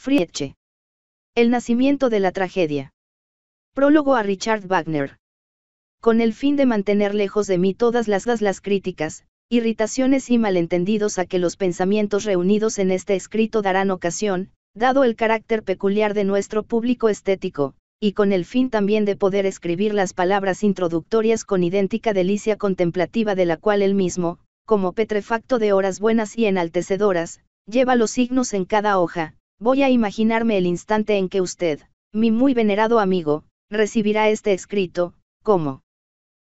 frieche El nacimiento de la tragedia. Prólogo a Richard Wagner. Con el fin de mantener lejos de mí todas las, las críticas, irritaciones y malentendidos a que los pensamientos reunidos en este escrito darán ocasión, dado el carácter peculiar de nuestro público estético, y con el fin también de poder escribir las palabras introductorias con idéntica delicia contemplativa de la cual él mismo, como petrefacto de horas buenas y enaltecedoras, lleva los signos en cada hoja, Voy a imaginarme el instante en que usted, mi muy venerado amigo, recibirá este escrito, ¿cómo?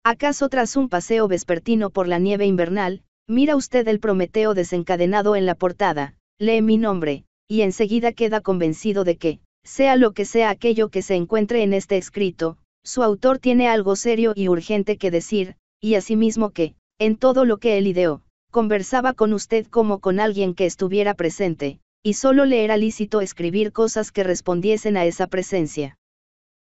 ¿Acaso tras un paseo vespertino por la nieve invernal, mira usted el Prometeo desencadenado en la portada, lee mi nombre, y enseguida queda convencido de que, sea lo que sea aquello que se encuentre en este escrito, su autor tiene algo serio y urgente que decir, y asimismo que, en todo lo que él ideó, conversaba con usted como con alguien que estuviera presente, y solo le era lícito escribir cosas que respondiesen a esa presencia.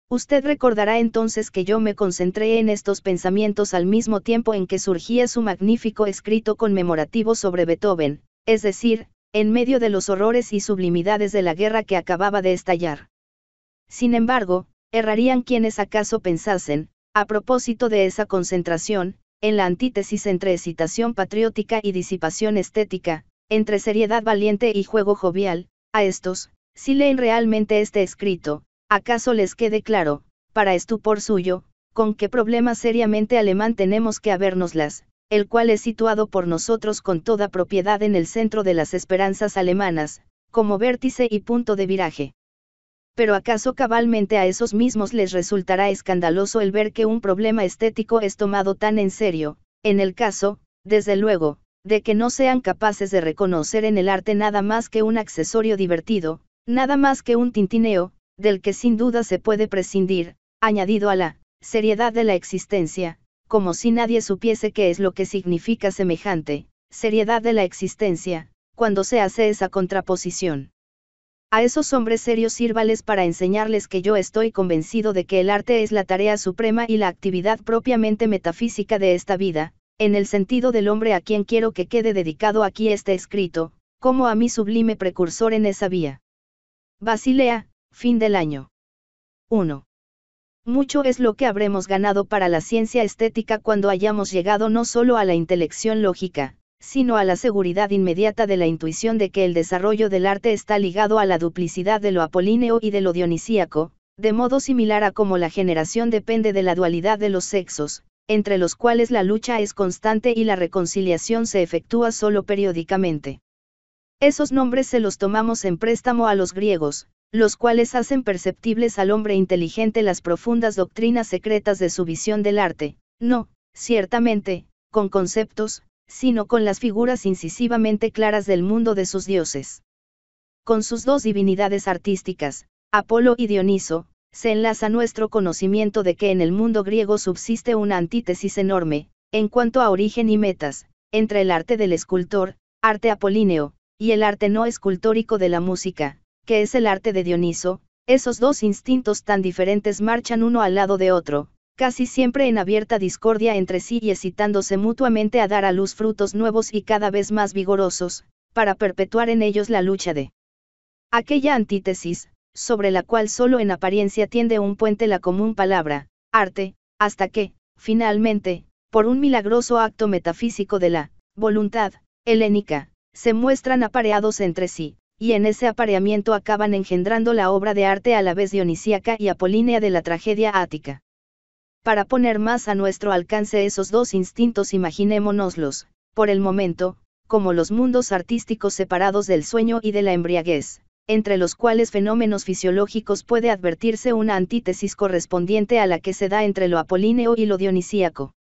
Usted recordará entonces que yo me concentré en estos pensamientos al mismo tiempo en que surgía su magnífico escrito conmemorativo sobre Beethoven, es decir, en medio de los horrores y sublimidades de la guerra que acababa de estallar. Sin embargo, errarían quienes acaso pensasen, a propósito de esa concentración, en la antítesis entre excitación patriótica y disipación estética, entre seriedad valiente y juego jovial, a estos, si leen realmente este escrito, acaso les quede claro, para estupor suyo, con qué problema seriamente alemán tenemos que habérnoslas, el cual es situado por nosotros con toda propiedad en el centro de las esperanzas alemanas, como vértice y punto de viraje. Pero acaso cabalmente a esos mismos les resultará escandaloso el ver que un problema estético es tomado tan en serio, en el caso, desde luego, de que no sean capaces de reconocer en el arte nada más que un accesorio divertido, nada más que un tintineo, del que sin duda se puede prescindir, añadido a la seriedad de la existencia, como si nadie supiese qué es lo que significa semejante, seriedad de la existencia, cuando se hace esa contraposición. A esos hombres serios sírvales para enseñarles que yo estoy convencido de que el arte es la tarea suprema y la actividad propiamente metafísica de esta vida, en el sentido del hombre a quien quiero que quede dedicado aquí este escrito, como a mi sublime precursor en esa vía. Basilea, fin del año. 1. Mucho es lo que habremos ganado para la ciencia estética cuando hayamos llegado no solo a la intelección lógica, sino a la seguridad inmediata de la intuición de que el desarrollo del arte está ligado a la duplicidad de lo apolíneo y de lo dionisíaco, de modo similar a como la generación depende de la dualidad de los sexos, entre los cuales la lucha es constante y la reconciliación se efectúa solo periódicamente. Esos nombres se los tomamos en préstamo a los griegos, los cuales hacen perceptibles al hombre inteligente las profundas doctrinas secretas de su visión del arte, no, ciertamente, con conceptos, sino con las figuras incisivamente claras del mundo de sus dioses. Con sus dos divinidades artísticas, Apolo y Dioniso, se enlaza nuestro conocimiento de que en el mundo griego subsiste una antítesis enorme, en cuanto a origen y metas, entre el arte del escultor, arte apolíneo, y el arte no escultórico de la música, que es el arte de Dioniso, esos dos instintos tan diferentes marchan uno al lado de otro, casi siempre en abierta discordia entre sí y excitándose mutuamente a dar a luz frutos nuevos y cada vez más vigorosos, para perpetuar en ellos la lucha de aquella antítesis, sobre la cual solo en apariencia tiende un puente la común palabra, arte, hasta que, finalmente, por un milagroso acto metafísico de la voluntad helénica, se muestran apareados entre sí, y en ese apareamiento acaban engendrando la obra de arte a la vez dionisíaca y apolínea de la tragedia ática. Para poner más a nuestro alcance esos dos instintos imaginémonoslos, por el momento, como los mundos artísticos separados del sueño y de la embriaguez entre los cuales fenómenos fisiológicos puede advertirse una antítesis correspondiente a la que se da entre lo apolíneo y lo dionisíaco.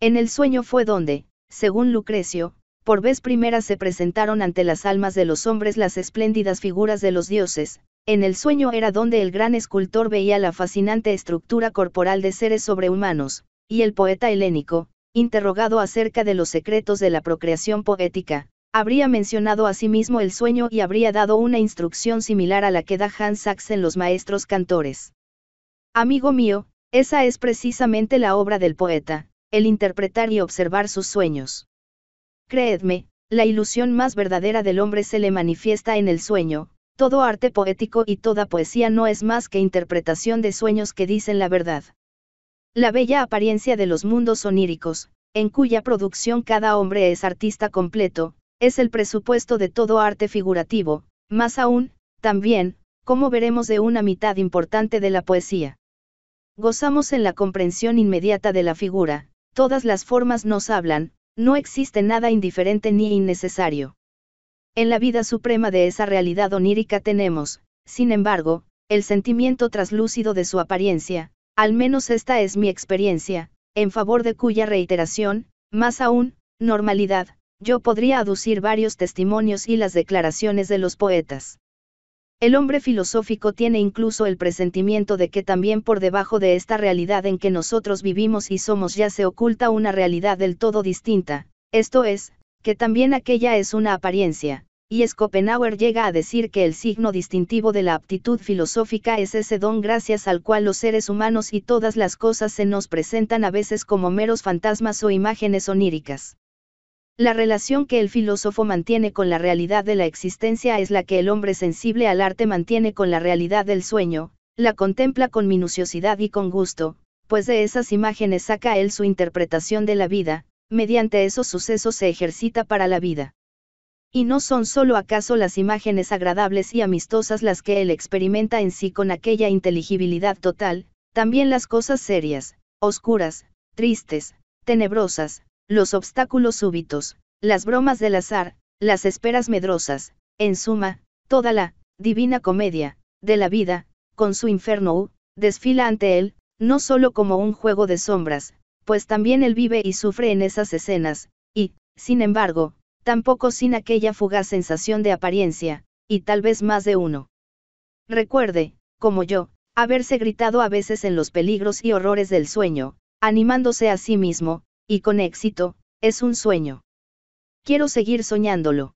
En el sueño fue donde, según Lucrecio, por vez primera se presentaron ante las almas de los hombres las espléndidas figuras de los dioses, en el sueño era donde el gran escultor veía la fascinante estructura corporal de seres sobrehumanos, y el poeta helénico, interrogado acerca de los secretos de la procreación poética, Habría mencionado a sí mismo el sueño y habría dado una instrucción similar a la que da Hans Sachs en Los Maestros Cantores. Amigo mío, esa es precisamente la obra del poeta, el interpretar y observar sus sueños. Creedme, la ilusión más verdadera del hombre se le manifiesta en el sueño, todo arte poético y toda poesía no es más que interpretación de sueños que dicen la verdad. La bella apariencia de los mundos oníricos, en cuya producción cada hombre es artista completo, es el presupuesto de todo arte figurativo, más aún, también, como veremos de una mitad importante de la poesía. Gozamos en la comprensión inmediata de la figura, todas las formas nos hablan, no existe nada indiferente ni innecesario. En la vida suprema de esa realidad onírica tenemos, sin embargo, el sentimiento traslúcido de su apariencia, al menos esta es mi experiencia, en favor de cuya reiteración, más aún, normalidad, yo podría aducir varios testimonios y las declaraciones de los poetas. El hombre filosófico tiene incluso el presentimiento de que también por debajo de esta realidad en que nosotros vivimos y somos ya se oculta una realidad del todo distinta, esto es, que también aquella es una apariencia, y Schopenhauer llega a decir que el signo distintivo de la aptitud filosófica es ese don gracias al cual los seres humanos y todas las cosas se nos presentan a veces como meros fantasmas o imágenes oníricas. La relación que el filósofo mantiene con la realidad de la existencia es la que el hombre sensible al arte mantiene con la realidad del sueño, la contempla con minuciosidad y con gusto, pues de esas imágenes saca él su interpretación de la vida, mediante esos sucesos se ejercita para la vida. Y no son sólo acaso las imágenes agradables y amistosas las que él experimenta en sí con aquella inteligibilidad total, también las cosas serias, oscuras, tristes, tenebrosas, los obstáculos súbitos, las bromas del azar, las esperas medrosas, en suma, toda la divina comedia de la vida, con su inferno, desfila ante él, no solo como un juego de sombras, pues también él vive y sufre en esas escenas, y, sin embargo, tampoco sin aquella fugaz sensación de apariencia, y tal vez más de uno. Recuerde, como yo, haberse gritado a veces en los peligros y horrores del sueño, animándose a sí mismo, y con éxito, es un sueño. Quiero seguir soñándolo.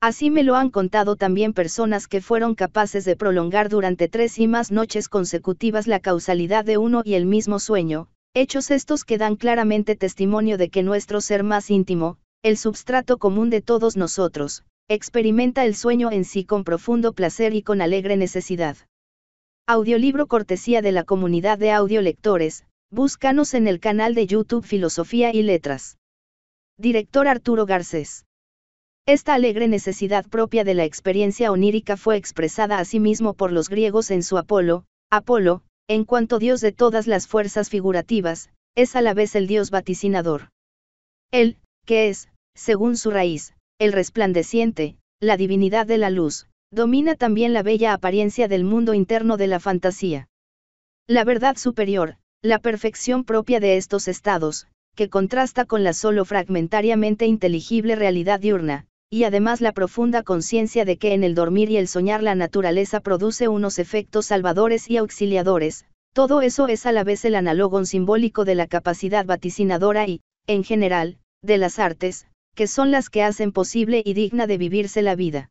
Así me lo han contado también personas que fueron capaces de prolongar durante tres y más noches consecutivas la causalidad de uno y el mismo sueño, hechos estos que dan claramente testimonio de que nuestro ser más íntimo, el substrato común de todos nosotros, experimenta el sueño en sí con profundo placer y con alegre necesidad. Audiolibro cortesía de la comunidad de audiolectores, Búscanos en el canal de YouTube Filosofía y Letras. Director Arturo Garcés. Esta alegre necesidad propia de la experiencia onírica fue expresada a sí mismo por los griegos en su Apolo, Apolo, en cuanto dios de todas las fuerzas figurativas, es a la vez el dios vaticinador. Él, que es, según su raíz, el resplandeciente, la divinidad de la luz, domina también la bella apariencia del mundo interno de la fantasía. La verdad superior, la perfección propia de estos estados, que contrasta con la solo fragmentariamente inteligible realidad diurna, y además la profunda conciencia de que en el dormir y el soñar la naturaleza produce unos efectos salvadores y auxiliadores, todo eso es a la vez el analogón simbólico de la capacidad vaticinadora y, en general, de las artes, que son las que hacen posible y digna de vivirse la vida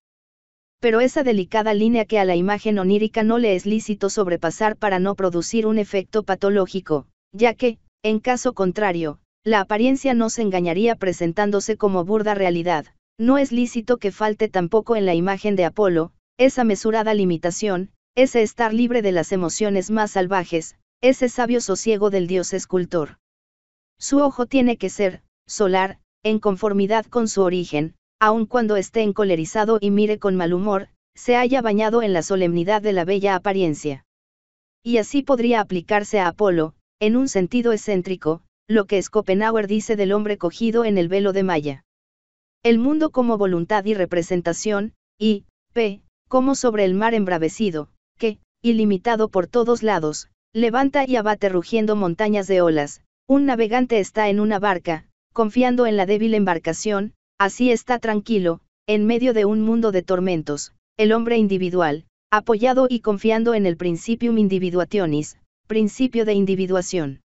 pero esa delicada línea que a la imagen onírica no le es lícito sobrepasar para no producir un efecto patológico, ya que, en caso contrario, la apariencia no se engañaría presentándose como burda realidad. No es lícito que falte tampoco en la imagen de Apolo, esa mesurada limitación, ese estar libre de las emociones más salvajes, ese sabio sosiego del dios escultor. Su ojo tiene que ser, solar, en conformidad con su origen, aun cuando esté encolerizado y mire con mal humor, se haya bañado en la solemnidad de la bella apariencia. Y así podría aplicarse a Apolo, en un sentido excéntrico, lo que Schopenhauer dice del hombre cogido en el velo de Maya. El mundo como voluntad y representación, y, p, como sobre el mar embravecido, que, ilimitado por todos lados, levanta y abate rugiendo montañas de olas, un navegante está en una barca, confiando en la débil embarcación, Así está tranquilo, en medio de un mundo de tormentos, el hombre individual, apoyado y confiando en el principium individuationis, principio de individuación.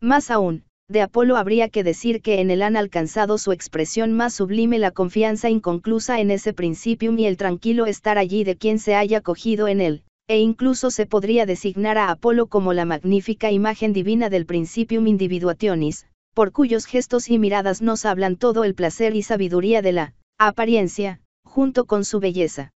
Más aún, de Apolo habría que decir que en él han alcanzado su expresión más sublime la confianza inconclusa en ese principium y el tranquilo estar allí de quien se haya cogido en él, e incluso se podría designar a Apolo como la magnífica imagen divina del principium individuationis, por cuyos gestos y miradas nos hablan todo el placer y sabiduría de la apariencia, junto con su belleza.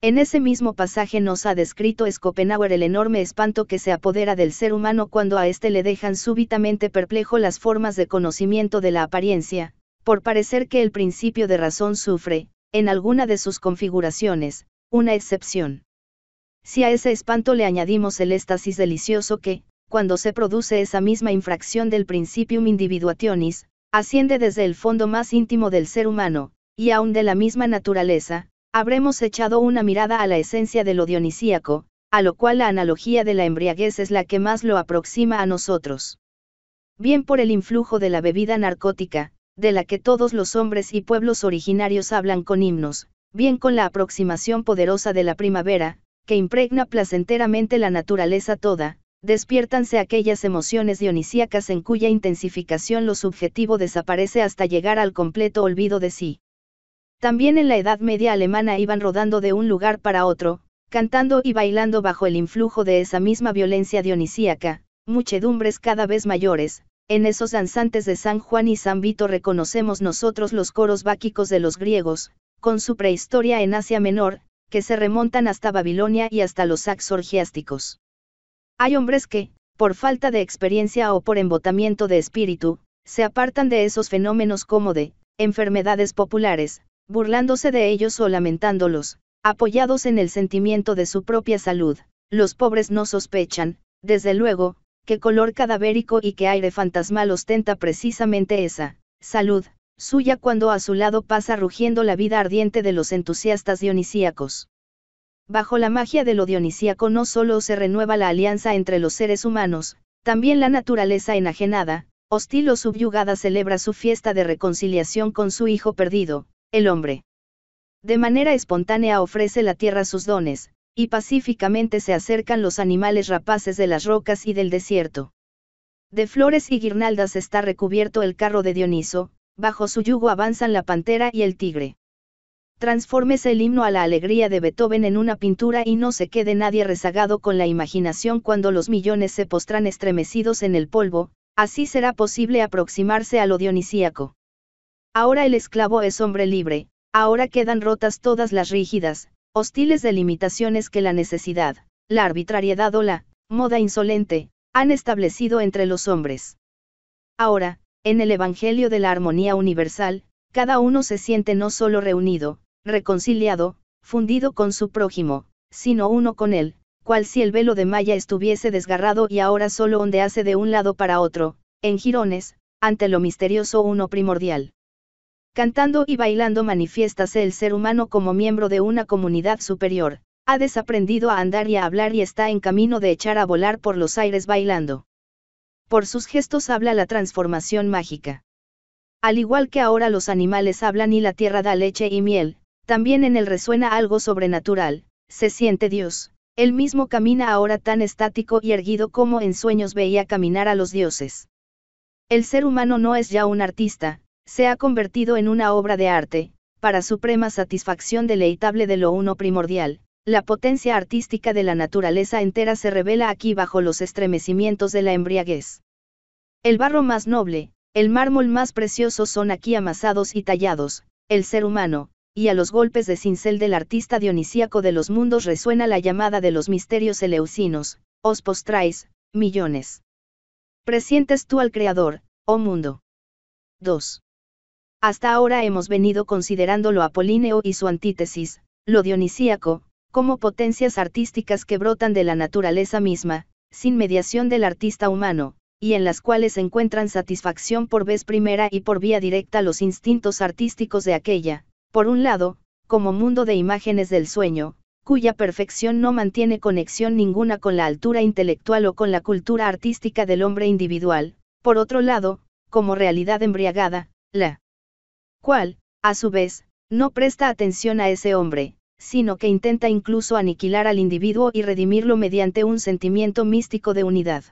En ese mismo pasaje nos ha descrito Schopenhauer el enorme espanto que se apodera del ser humano cuando a éste le dejan súbitamente perplejo las formas de conocimiento de la apariencia, por parecer que el principio de razón sufre, en alguna de sus configuraciones, una excepción. Si a ese espanto le añadimos el éxtasis delicioso que, cuando se produce esa misma infracción del principium individuationis, asciende desde el fondo más íntimo del ser humano, y aun de la misma naturaleza, habremos echado una mirada a la esencia de lo dionisíaco, a lo cual la analogía de la embriaguez es la que más lo aproxima a nosotros. Bien por el influjo de la bebida narcótica, de la que todos los hombres y pueblos originarios hablan con himnos, bien con la aproximación poderosa de la primavera, que impregna placenteramente la naturaleza toda, Despiértanse aquellas emociones dionisíacas en cuya intensificación lo subjetivo desaparece hasta llegar al completo olvido de sí. También en la Edad Media alemana iban rodando de un lugar para otro, cantando y bailando bajo el influjo de esa misma violencia dionisíaca, muchedumbres cada vez mayores, en esos danzantes de San Juan y San Vito reconocemos nosotros los coros báquicos de los griegos, con su prehistoria en Asia Menor, que se remontan hasta Babilonia y hasta los orgiásticos. Hay hombres que, por falta de experiencia o por embotamiento de espíritu, se apartan de esos fenómenos como de enfermedades populares, burlándose de ellos o lamentándolos, apoyados en el sentimiento de su propia salud. Los pobres no sospechan, desde luego, qué color cadavérico y qué aire fantasmal ostenta precisamente esa salud suya cuando a su lado pasa rugiendo la vida ardiente de los entusiastas dionisíacos. Bajo la magia de lo dionisíaco no solo se renueva la alianza entre los seres humanos, también la naturaleza enajenada, hostil o subyugada celebra su fiesta de reconciliación con su hijo perdido, el hombre. De manera espontánea ofrece la tierra sus dones, y pacíficamente se acercan los animales rapaces de las rocas y del desierto. De flores y guirnaldas está recubierto el carro de Dioniso, bajo su yugo avanzan la pantera y el tigre. Transformese el himno a la alegría de Beethoven en una pintura y no se quede nadie rezagado con la imaginación cuando los millones se postran estremecidos en el polvo, así será posible aproximarse a lo dionisíaco. Ahora el esclavo es hombre libre, ahora quedan rotas todas las rígidas, hostiles delimitaciones que la necesidad, la arbitrariedad o la moda insolente, han establecido entre los hombres. Ahora, en el Evangelio de la Armonía Universal, cada uno se siente no solo reunido, reconciliado, fundido con su prójimo, sino uno con él, cual si el velo de malla estuviese desgarrado y ahora solo ondease de un lado para otro, en jirones, ante lo misterioso uno primordial. Cantando y bailando manifiéstase el ser humano como miembro de una comunidad superior, ha desaprendido a andar y a hablar y está en camino de echar a volar por los aires bailando. Por sus gestos habla la transformación mágica. Al igual que ahora los animales hablan y la tierra da leche y miel, también en él resuena algo sobrenatural, se siente Dios, él mismo camina ahora tan estático y erguido como en sueños veía caminar a los dioses. El ser humano no es ya un artista, se ha convertido en una obra de arte, para suprema satisfacción deleitable de lo uno primordial, la potencia artística de la naturaleza entera se revela aquí bajo los estremecimientos de la embriaguez. El barro más noble, el mármol más precioso son aquí amasados y tallados, el ser humano, y a los golpes de cincel del artista dionisíaco de los mundos resuena la llamada de los misterios eleusinos, os postráis, millones. Presientes tú al Creador, oh mundo. 2. Hasta ahora hemos venido considerando lo apolíneo y su antítesis, lo dionisíaco, como potencias artísticas que brotan de la naturaleza misma, sin mediación del artista humano, y en las cuales encuentran satisfacción por vez primera y por vía directa los instintos artísticos de aquella, por un lado, como mundo de imágenes del sueño, cuya perfección no mantiene conexión ninguna con la altura intelectual o con la cultura artística del hombre individual, por otro lado, como realidad embriagada, la cual, a su vez, no presta atención a ese hombre, sino que intenta incluso aniquilar al individuo y redimirlo mediante un sentimiento místico de unidad.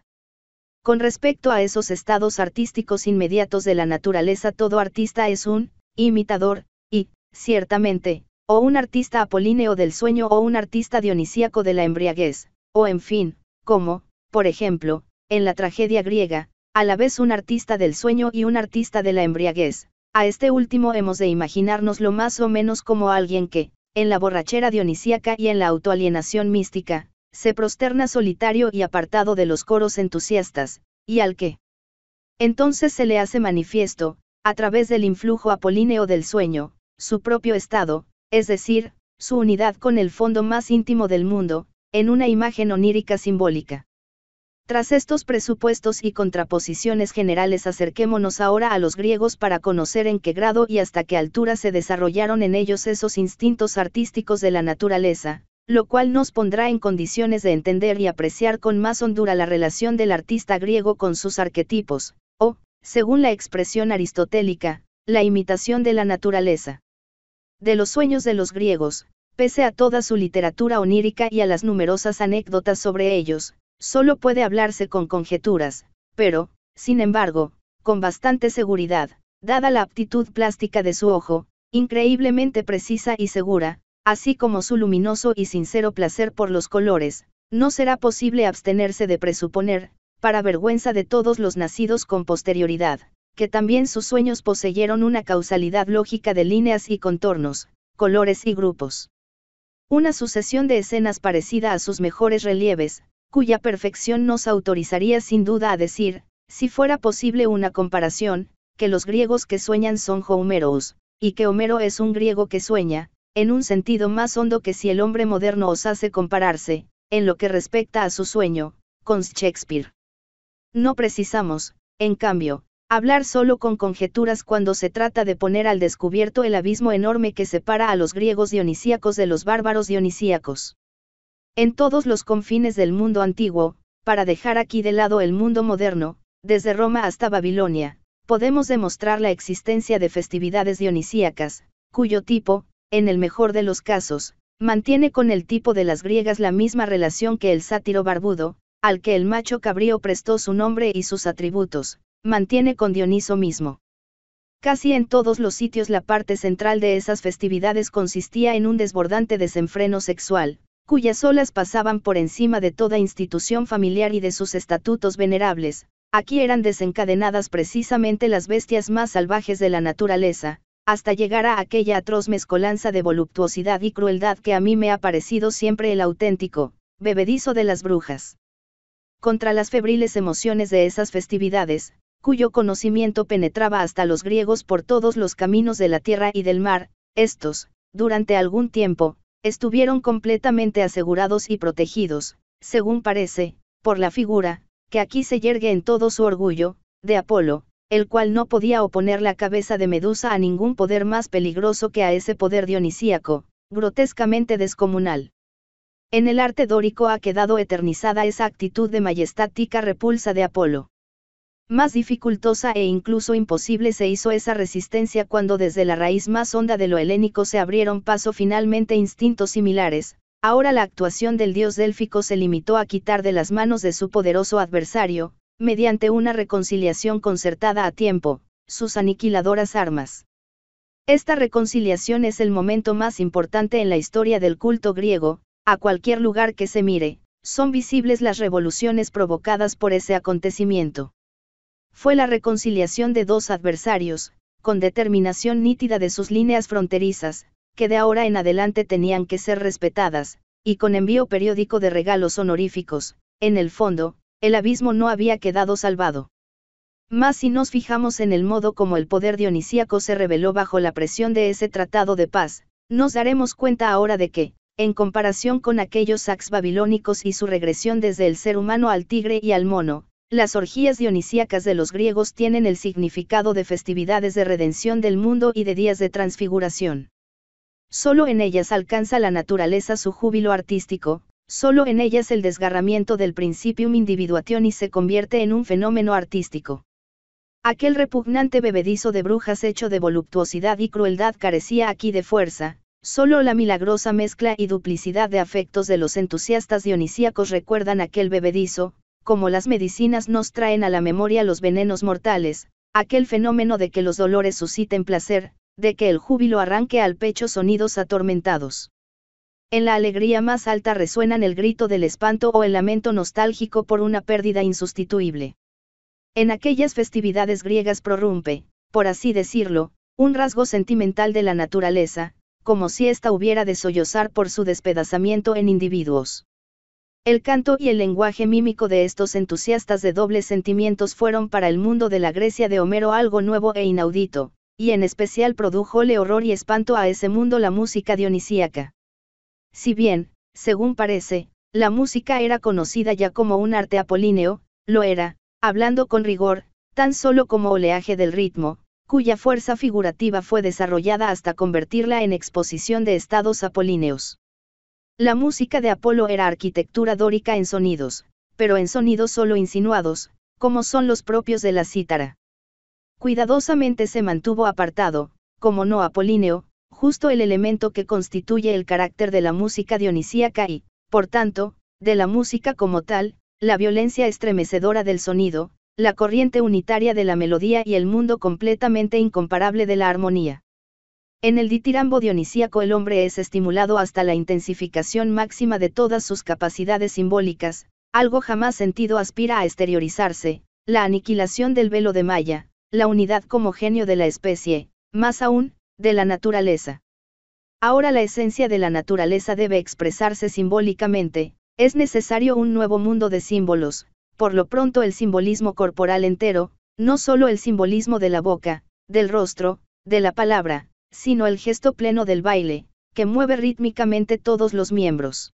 Con respecto a esos estados artísticos inmediatos de la naturaleza, todo artista es un imitador ciertamente, o un artista apolíneo del sueño o un artista dionisíaco de la embriaguez, o en fin, como, por ejemplo, en la tragedia griega, a la vez un artista del sueño y un artista de la embriaguez, a este último hemos de imaginarnos lo más o menos como alguien que, en la borrachera dionisíaca y en la autoalienación mística, se prosterna solitario y apartado de los coros entusiastas, y al que. Entonces se le hace manifiesto, a través del influjo apolíneo del sueño, su propio estado, es decir, su unidad con el fondo más íntimo del mundo, en una imagen onírica simbólica. Tras estos presupuestos y contraposiciones generales acerquémonos ahora a los griegos para conocer en qué grado y hasta qué altura se desarrollaron en ellos esos instintos artísticos de la naturaleza, lo cual nos pondrá en condiciones de entender y apreciar con más hondura la relación del artista griego con sus arquetipos, o, según la expresión aristotélica, la imitación de la naturaleza. De los sueños de los griegos, pese a toda su literatura onírica y a las numerosas anécdotas sobre ellos, solo puede hablarse con conjeturas, pero, sin embargo, con bastante seguridad, dada la aptitud plástica de su ojo, increíblemente precisa y segura, así como su luminoso y sincero placer por los colores, no será posible abstenerse de presuponer, para vergüenza de todos los nacidos con posterioridad, que también sus sueños poseyeron una causalidad lógica de líneas y contornos, colores y grupos. Una sucesión de escenas parecida a sus mejores relieves, cuya perfección nos autorizaría sin duda a decir, si fuera posible una comparación, que los griegos que sueñan son Homeros, y que Homero es un griego que sueña, en un sentido más hondo que si el hombre moderno hace compararse, en lo que respecta a su sueño, con Shakespeare. No precisamos, en cambio, Hablar solo con conjeturas cuando se trata de poner al descubierto el abismo enorme que separa a los griegos dionisíacos de los bárbaros dionisíacos. En todos los confines del mundo antiguo, para dejar aquí de lado el mundo moderno, desde Roma hasta Babilonia, podemos demostrar la existencia de festividades dionisíacas, cuyo tipo, en el mejor de los casos, mantiene con el tipo de las griegas la misma relación que el sátiro barbudo, al que el macho cabrío prestó su nombre y sus atributos, mantiene con Dioniso mismo. Casi en todos los sitios la parte central de esas festividades consistía en un desbordante desenfreno sexual, cuyas olas pasaban por encima de toda institución familiar y de sus estatutos venerables, aquí eran desencadenadas precisamente las bestias más salvajes de la naturaleza, hasta llegar a aquella atroz mezcolanza de voluptuosidad y crueldad que a mí me ha parecido siempre el auténtico, bebedizo de las brujas. Contra las febriles emociones de esas festividades, cuyo conocimiento penetraba hasta los griegos por todos los caminos de la tierra y del mar, estos, durante algún tiempo, estuvieron completamente asegurados y protegidos, según parece, por la figura, que aquí se yergue en todo su orgullo, de Apolo, el cual no podía oponer la cabeza de Medusa a ningún poder más peligroso que a ese poder dionisíaco, grotescamente descomunal. En el arte dórico ha quedado eternizada esa actitud de majestática repulsa de Apolo. Más dificultosa e incluso imposible se hizo esa resistencia cuando desde la raíz más honda de lo helénico se abrieron paso finalmente instintos similares, ahora la actuación del dios délfico se limitó a quitar de las manos de su poderoso adversario, mediante una reconciliación concertada a tiempo, sus aniquiladoras armas. Esta reconciliación es el momento más importante en la historia del culto griego, a cualquier lugar que se mire, son visibles las revoluciones provocadas por ese acontecimiento fue la reconciliación de dos adversarios, con determinación nítida de sus líneas fronterizas, que de ahora en adelante tenían que ser respetadas, y con envío periódico de regalos honoríficos, en el fondo, el abismo no había quedado salvado. Más si nos fijamos en el modo como el poder dionisíaco se reveló bajo la presión de ese tratado de paz, nos daremos cuenta ahora de que, en comparación con aquellos sax babilónicos y su regresión desde el ser humano al tigre y al mono, las orgías dionisíacas de los griegos tienen el significado de festividades de redención del mundo y de días de transfiguración. Solo en ellas alcanza la naturaleza su júbilo artístico, solo en ellas el desgarramiento del principium individuationis se convierte en un fenómeno artístico. Aquel repugnante bebedizo de brujas hecho de voluptuosidad y crueldad carecía aquí de fuerza, solo la milagrosa mezcla y duplicidad de afectos de los entusiastas dionisíacos recuerdan aquel bebedizo, como las medicinas nos traen a la memoria los venenos mortales, aquel fenómeno de que los dolores susciten placer, de que el júbilo arranque al pecho sonidos atormentados. En la alegría más alta resuenan el grito del espanto o el lamento nostálgico por una pérdida insustituible. En aquellas festividades griegas prorrumpe, por así decirlo, un rasgo sentimental de la naturaleza, como si ésta hubiera de sollozar por su despedazamiento en individuos. El canto y el lenguaje mímico de estos entusiastas de dobles sentimientos fueron para el mundo de la Grecia de Homero algo nuevo e inaudito, y en especial produjole horror y espanto a ese mundo la música dionisíaca. Si bien, según parece, la música era conocida ya como un arte apolíneo, lo era, hablando con rigor, tan solo como oleaje del ritmo, cuya fuerza figurativa fue desarrollada hasta convertirla en exposición de estados apolíneos. La música de Apolo era arquitectura dórica en sonidos, pero en sonidos solo insinuados, como son los propios de la cítara. Cuidadosamente se mantuvo apartado, como no apolíneo, justo el elemento que constituye el carácter de la música dionisíaca y, por tanto, de la música como tal, la violencia estremecedora del sonido, la corriente unitaria de la melodía y el mundo completamente incomparable de la armonía. En el ditirambo dionisíaco el hombre es estimulado hasta la intensificación máxima de todas sus capacidades simbólicas, algo jamás sentido aspira a exteriorizarse, la aniquilación del velo de Maya, la unidad como genio de la especie, más aún, de la naturaleza. Ahora la esencia de la naturaleza debe expresarse simbólicamente, es necesario un nuevo mundo de símbolos, por lo pronto el simbolismo corporal entero, no solo el simbolismo de la boca, del rostro, de la palabra, sino el gesto pleno del baile, que mueve rítmicamente todos los miembros.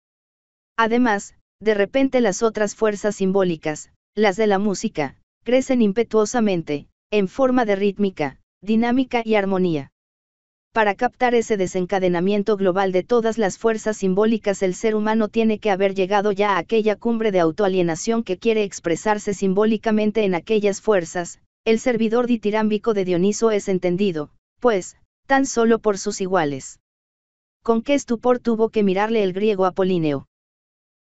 Además, de repente las otras fuerzas simbólicas, las de la música, crecen impetuosamente, en forma de rítmica, dinámica y armonía. Para captar ese desencadenamiento global de todas las fuerzas simbólicas el ser humano tiene que haber llegado ya a aquella cumbre de autoalienación que quiere expresarse simbólicamente en aquellas fuerzas, el servidor ditirámbico de Dioniso es entendido, pues, tan solo por sus iguales. Con qué estupor tuvo que mirarle el griego Apolíneo.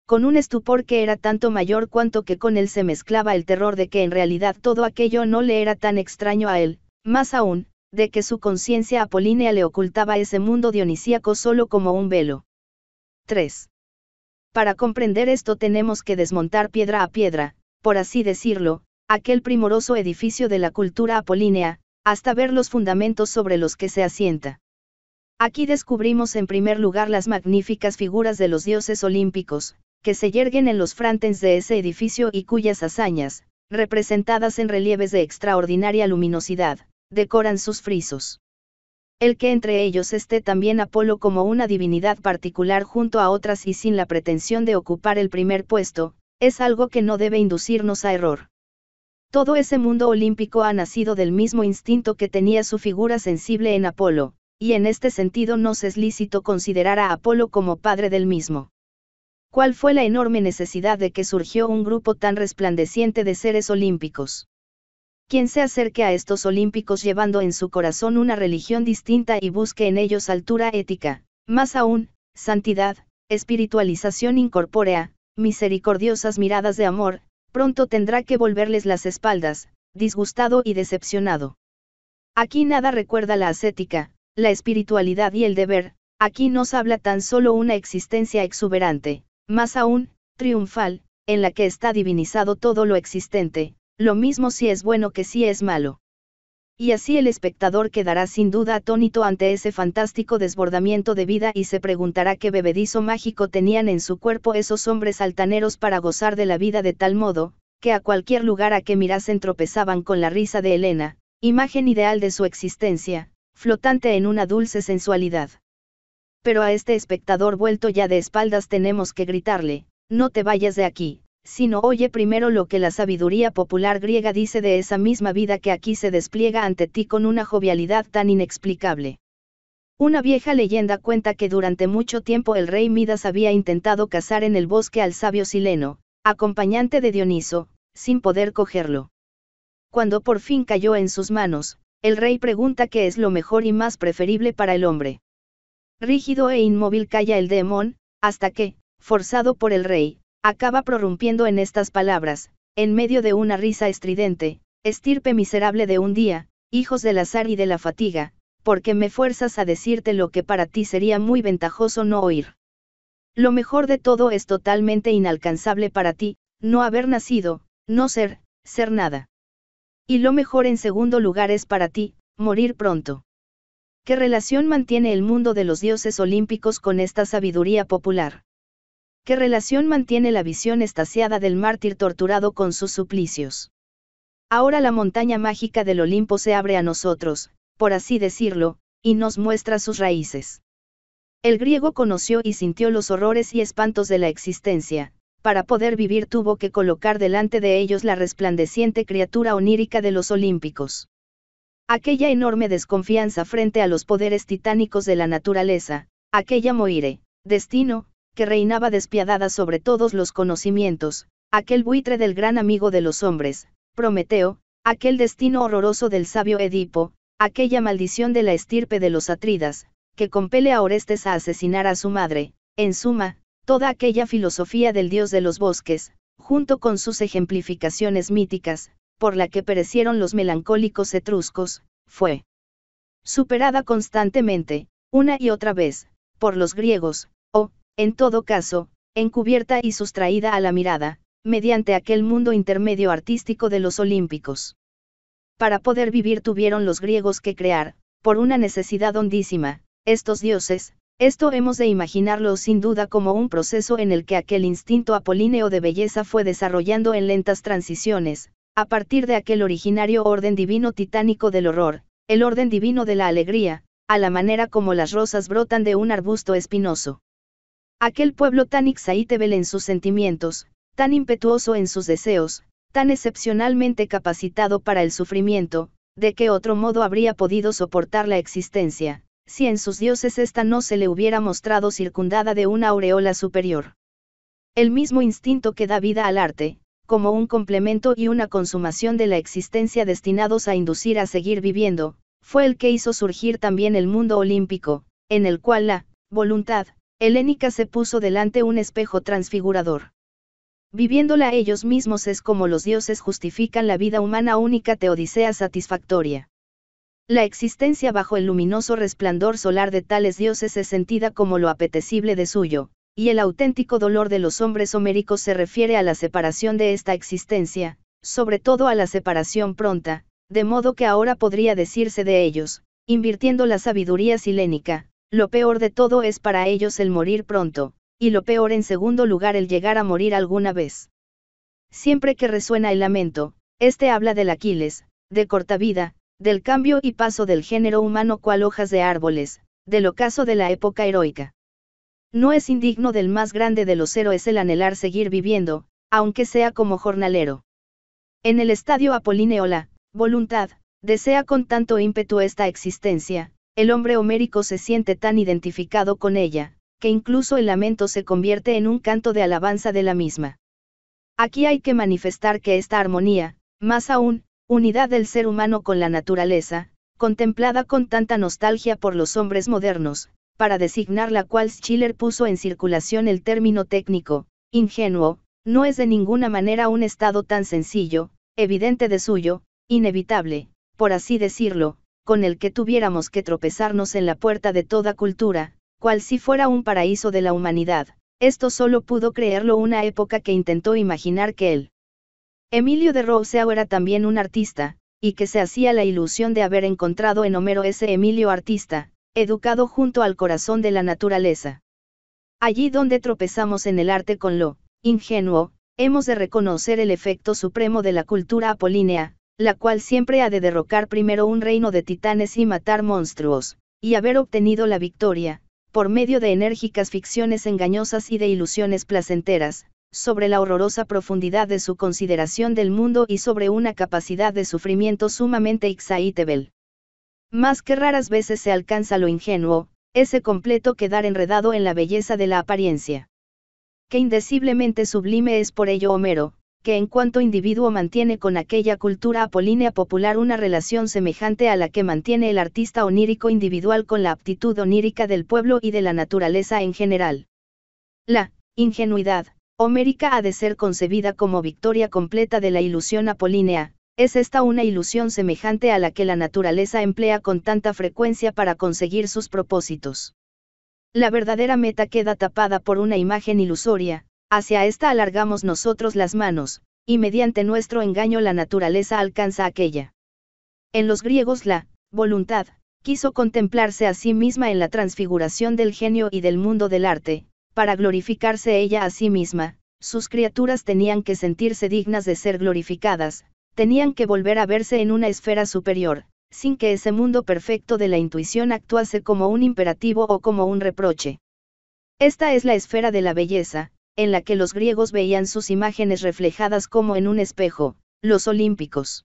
Con un estupor que era tanto mayor cuanto que con él se mezclaba el terror de que en realidad todo aquello no le era tan extraño a él, más aún, de que su conciencia apolínea le ocultaba ese mundo dionisíaco solo como un velo. 3. Para comprender esto tenemos que desmontar piedra a piedra, por así decirlo, aquel primoroso edificio de la cultura apolínea, hasta ver los fundamentos sobre los que se asienta. Aquí descubrimos en primer lugar las magníficas figuras de los dioses olímpicos, que se yerguen en los frantes de ese edificio y cuyas hazañas, representadas en relieves de extraordinaria luminosidad, decoran sus frisos. El que entre ellos esté también Apolo como una divinidad particular junto a otras y sin la pretensión de ocupar el primer puesto, es algo que no debe inducirnos a error. Todo ese mundo olímpico ha nacido del mismo instinto que tenía su figura sensible en Apolo, y en este sentido nos es lícito considerar a Apolo como padre del mismo. ¿Cuál fue la enorme necesidad de que surgió un grupo tan resplandeciente de seres olímpicos? Quien se acerque a estos olímpicos llevando en su corazón una religión distinta y busque en ellos altura ética, más aún, santidad, espiritualización incorpórea, misericordiosas miradas de amor, pronto tendrá que volverles las espaldas, disgustado y decepcionado. Aquí nada recuerda la ascética, la espiritualidad y el deber, aquí nos habla tan solo una existencia exuberante, más aún, triunfal, en la que está divinizado todo lo existente, lo mismo si es bueno que si es malo y así el espectador quedará sin duda atónito ante ese fantástico desbordamiento de vida y se preguntará qué bebedizo mágico tenían en su cuerpo esos hombres altaneros para gozar de la vida de tal modo, que a cualquier lugar a que mirasen tropezaban con la risa de Elena, imagen ideal de su existencia, flotante en una dulce sensualidad. Pero a este espectador vuelto ya de espaldas tenemos que gritarle, no te vayas de aquí, sino oye primero lo que la sabiduría popular griega dice de esa misma vida que aquí se despliega ante ti con una jovialidad tan inexplicable. Una vieja leyenda cuenta que durante mucho tiempo el rey Midas había intentado cazar en el bosque al sabio Sileno, acompañante de Dioniso, sin poder cogerlo. Cuando por fin cayó en sus manos, el rey pregunta qué es lo mejor y más preferible para el hombre. Rígido e inmóvil calla el demon, hasta que, forzado por el rey, Acaba prorrumpiendo en estas palabras, en medio de una risa estridente, estirpe miserable de un día, hijos del azar y de la fatiga, porque me fuerzas a decirte lo que para ti sería muy ventajoso no oír. Lo mejor de todo es totalmente inalcanzable para ti, no haber nacido, no ser, ser nada. Y lo mejor en segundo lugar es para ti, morir pronto. ¿Qué relación mantiene el mundo de los dioses olímpicos con esta sabiduría popular? ¿Qué relación mantiene la visión estasiada del mártir torturado con sus suplicios? Ahora la montaña mágica del Olimpo se abre a nosotros, por así decirlo, y nos muestra sus raíces. El griego conoció y sintió los horrores y espantos de la existencia, para poder vivir tuvo que colocar delante de ellos la resplandeciente criatura onírica de los olímpicos. Aquella enorme desconfianza frente a los poderes titánicos de la naturaleza, aquella moire, destino, que reinaba despiadada sobre todos los conocimientos, aquel buitre del gran amigo de los hombres, Prometeo, aquel destino horroroso del sabio Edipo, aquella maldición de la estirpe de los atridas, que compele a Orestes a asesinar a su madre, en suma, toda aquella filosofía del dios de los bosques, junto con sus ejemplificaciones míticas, por la que perecieron los melancólicos etruscos, fue superada constantemente, una y otra vez, por los griegos, en todo caso, encubierta y sustraída a la mirada, mediante aquel mundo intermedio artístico de los olímpicos. Para poder vivir tuvieron los griegos que crear, por una necesidad hondísima, estos dioses, esto hemos de imaginarlo sin duda como un proceso en el que aquel instinto apolíneo de belleza fue desarrollando en lentas transiciones, a partir de aquel originario orden divino titánico del horror, el orden divino de la alegría, a la manera como las rosas brotan de un arbusto espinoso. Aquel pueblo tan ixaítebel en sus sentimientos, tan impetuoso en sus deseos, tan excepcionalmente capacitado para el sufrimiento, de qué otro modo habría podido soportar la existencia, si en sus dioses ésta no se le hubiera mostrado circundada de una aureola superior. El mismo instinto que da vida al arte, como un complemento y una consumación de la existencia destinados a inducir a seguir viviendo, fue el que hizo surgir también el mundo olímpico, en el cual la voluntad Helénica se puso delante un espejo transfigurador. Viviéndola ellos mismos es como los dioses justifican la vida humana única teodisea satisfactoria. La existencia bajo el luminoso resplandor solar de tales dioses es sentida como lo apetecible de suyo, y el auténtico dolor de los hombres homéricos se refiere a la separación de esta existencia, sobre todo a la separación pronta, de modo que ahora podría decirse de ellos, invirtiendo la sabiduría silénica, lo peor de todo es para ellos el morir pronto, y lo peor en segundo lugar el llegar a morir alguna vez. Siempre que resuena el lamento, este habla del Aquiles, de corta vida, del cambio y paso del género humano cual hojas de árboles, del ocaso de la época heroica. No es indigno del más grande de los héroes el anhelar seguir viviendo, aunque sea como jornalero. En el estadio Apolíneola, voluntad, desea con tanto ímpetu esta existencia, el hombre homérico se siente tan identificado con ella, que incluso el lamento se convierte en un canto de alabanza de la misma. Aquí hay que manifestar que esta armonía, más aún, unidad del ser humano con la naturaleza, contemplada con tanta nostalgia por los hombres modernos, para designar la cual Schiller puso en circulación el término técnico, ingenuo, no es de ninguna manera un estado tan sencillo, evidente de suyo, inevitable, por así decirlo, con el que tuviéramos que tropezarnos en la puerta de toda cultura, cual si fuera un paraíso de la humanidad. Esto solo pudo creerlo una época que intentó imaginar que él. Emilio de Rousseau era también un artista, y que se hacía la ilusión de haber encontrado en Homero ese Emilio artista, educado junto al corazón de la naturaleza. Allí donde tropezamos en el arte con lo ingenuo, hemos de reconocer el efecto supremo de la cultura apolínea, la cual siempre ha de derrocar primero un reino de titanes y matar monstruos, y haber obtenido la victoria, por medio de enérgicas ficciones engañosas y de ilusiones placenteras, sobre la horrorosa profundidad de su consideración del mundo y sobre una capacidad de sufrimiento sumamente exaitable. Más que raras veces se alcanza lo ingenuo, ese completo quedar enredado en la belleza de la apariencia. Que indeciblemente sublime es por ello Homero, que en cuanto individuo mantiene con aquella cultura apolínea popular una relación semejante a la que mantiene el artista onírico individual con la aptitud onírica del pueblo y de la naturaleza en general. La ingenuidad homérica ha de ser concebida como victoria completa de la ilusión apolínea, es esta una ilusión semejante a la que la naturaleza emplea con tanta frecuencia para conseguir sus propósitos. La verdadera meta queda tapada por una imagen ilusoria, Hacia esta alargamos nosotros las manos, y mediante nuestro engaño la naturaleza alcanza aquella. En los griegos la, voluntad, quiso contemplarse a sí misma en la transfiguración del genio y del mundo del arte, para glorificarse ella a sí misma, sus criaturas tenían que sentirse dignas de ser glorificadas, tenían que volver a verse en una esfera superior, sin que ese mundo perfecto de la intuición actuase como un imperativo o como un reproche. Esta es la esfera de la belleza, en la que los griegos veían sus imágenes reflejadas como en un espejo, los olímpicos.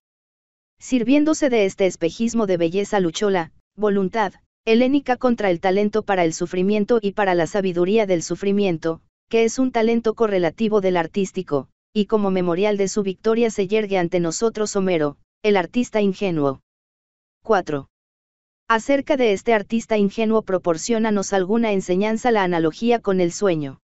Sirviéndose de este espejismo de belleza luchó la voluntad helénica contra el talento para el sufrimiento y para la sabiduría del sufrimiento, que es un talento correlativo del artístico, y como memorial de su victoria se yergue ante nosotros Homero, el artista ingenuo. 4. Acerca de este artista ingenuo proporcionanos alguna enseñanza la analogía con el sueño.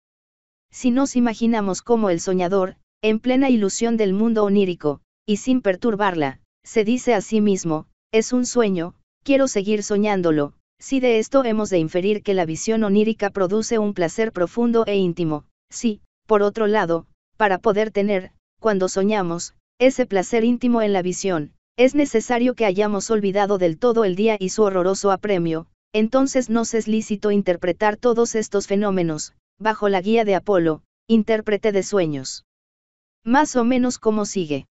Si nos imaginamos como el soñador, en plena ilusión del mundo onírico, y sin perturbarla, se dice a sí mismo, es un sueño, quiero seguir soñándolo, si de esto hemos de inferir que la visión onírica produce un placer profundo e íntimo, si, por otro lado, para poder tener, cuando soñamos, ese placer íntimo en la visión, es necesario que hayamos olvidado del todo el día y su horroroso apremio, entonces nos es lícito interpretar todos estos fenómenos, bajo la guía de Apolo, intérprete de sueños. Más o menos como sigue.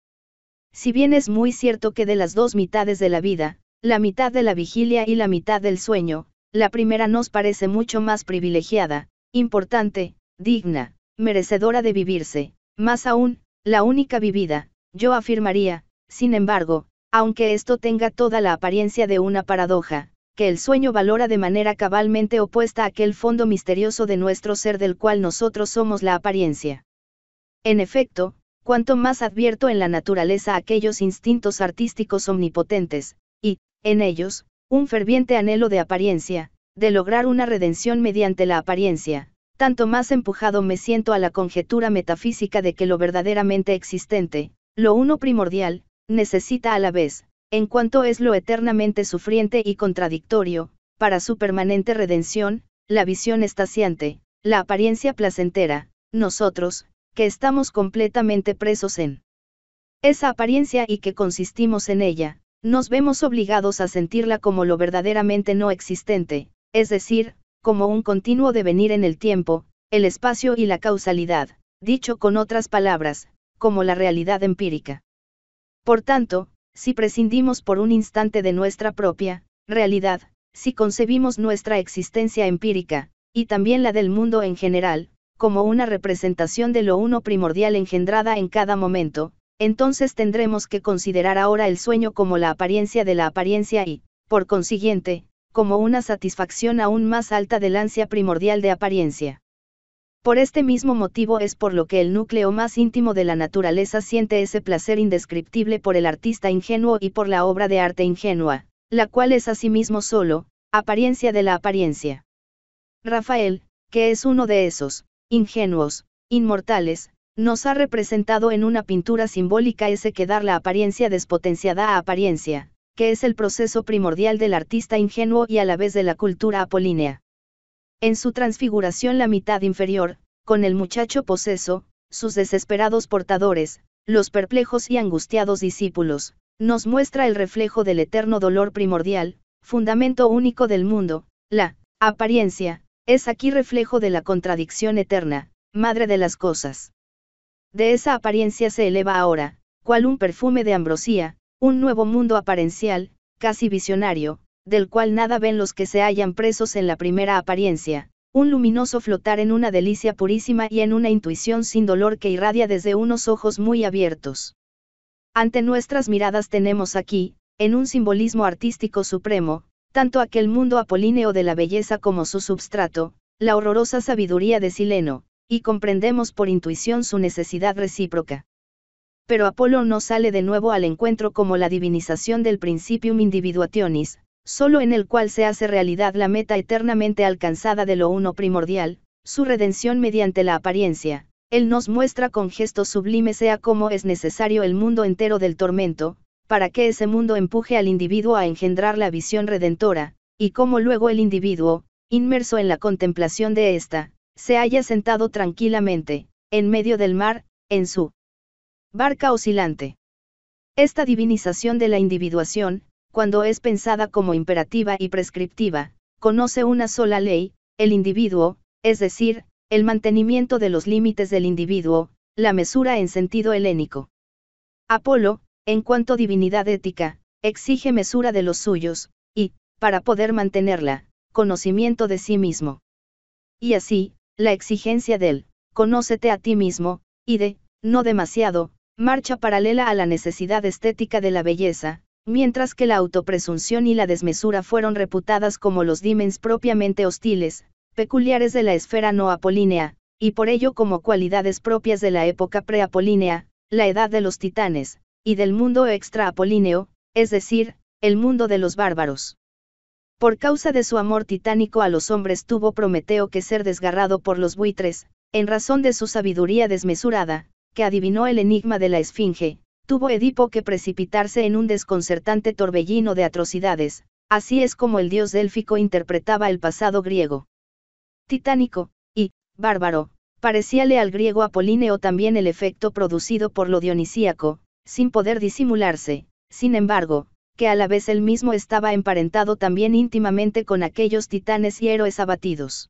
Si bien es muy cierto que de las dos mitades de la vida, la mitad de la vigilia y la mitad del sueño, la primera nos parece mucho más privilegiada, importante, digna, merecedora de vivirse, más aún, la única vivida, yo afirmaría, sin embargo, aunque esto tenga toda la apariencia de una paradoja, que el sueño valora de manera cabalmente opuesta a aquel fondo misterioso de nuestro ser del cual nosotros somos la apariencia. En efecto, cuanto más advierto en la naturaleza aquellos instintos artísticos omnipotentes, y, en ellos, un ferviente anhelo de apariencia, de lograr una redención mediante la apariencia, tanto más empujado me siento a la conjetura metafísica de que lo verdaderamente existente, lo uno primordial, necesita a la vez, en cuanto es lo eternamente sufriente y contradictorio, para su permanente redención, la visión estaciante, la apariencia placentera, nosotros, que estamos completamente presos en esa apariencia y que consistimos en ella, nos vemos obligados a sentirla como lo verdaderamente no existente, es decir, como un continuo devenir en el tiempo, el espacio y la causalidad, dicho con otras palabras, como la realidad empírica. Por tanto, si prescindimos por un instante de nuestra propia realidad, si concebimos nuestra existencia empírica, y también la del mundo en general, como una representación de lo uno primordial engendrada en cada momento, entonces tendremos que considerar ahora el sueño como la apariencia de la apariencia y, por consiguiente, como una satisfacción aún más alta del ansia primordial de apariencia. Por este mismo motivo es por lo que el núcleo más íntimo de la naturaleza siente ese placer indescriptible por el artista ingenuo y por la obra de arte ingenua, la cual es asimismo solo, apariencia de la apariencia. Rafael, que es uno de esos, ingenuos, inmortales, nos ha representado en una pintura simbólica ese dar la apariencia despotenciada a apariencia, que es el proceso primordial del artista ingenuo y a la vez de la cultura apolínea. En su transfiguración la mitad inferior, con el muchacho poseso, sus desesperados portadores, los perplejos y angustiados discípulos, nos muestra el reflejo del eterno dolor primordial, fundamento único del mundo, la apariencia, es aquí reflejo de la contradicción eterna, madre de las cosas. De esa apariencia se eleva ahora, cual un perfume de ambrosía, un nuevo mundo aparencial, casi visionario, del cual nada ven los que se hallan presos en la primera apariencia, un luminoso flotar en una delicia purísima y en una intuición sin dolor que irradia desde unos ojos muy abiertos. Ante nuestras miradas tenemos aquí, en un simbolismo artístico supremo, tanto aquel mundo apolíneo de la belleza como su substrato, la horrorosa sabiduría de Sileno, y comprendemos por intuición su necesidad recíproca. Pero Apolo no sale de nuevo al encuentro como la divinización del principium individuationis, solo en el cual se hace realidad la meta eternamente alcanzada de lo uno primordial, su redención mediante la apariencia, Él nos muestra con gesto sublime sea cómo es necesario el mundo entero del tormento, para que ese mundo empuje al individuo a engendrar la visión redentora, y cómo luego el individuo, inmerso en la contemplación de ésta, se haya sentado tranquilamente, en medio del mar, en su barca oscilante. Esta divinización de la individuación, cuando es pensada como imperativa y prescriptiva, conoce una sola ley, el individuo, es decir, el mantenimiento de los límites del individuo, la mesura en sentido helénico. Apolo, en cuanto divinidad ética, exige mesura de los suyos, y, para poder mantenerla, conocimiento de sí mismo. Y así, la exigencia del, conócete a ti mismo, y de, no demasiado, marcha paralela a la necesidad estética de la belleza, mientras que la autopresunción y la desmesura fueron reputadas como los dimens propiamente hostiles, peculiares de la esfera no apolínea, y por ello como cualidades propias de la época preapolínea, la edad de los titanes, y del mundo extraapolíneo, es decir, el mundo de los bárbaros. Por causa de su amor titánico a los hombres tuvo Prometeo que ser desgarrado por los buitres, en razón de su sabiduría desmesurada, que adivinó el enigma de la Esfinge, tuvo Edipo que precipitarse en un desconcertante torbellino de atrocidades, así es como el dios élfico interpretaba el pasado griego. Titánico, y, bárbaro, parecíale al griego apolíneo también el efecto producido por lo dionisíaco, sin poder disimularse, sin embargo, que a la vez él mismo estaba emparentado también íntimamente con aquellos titanes y héroes abatidos.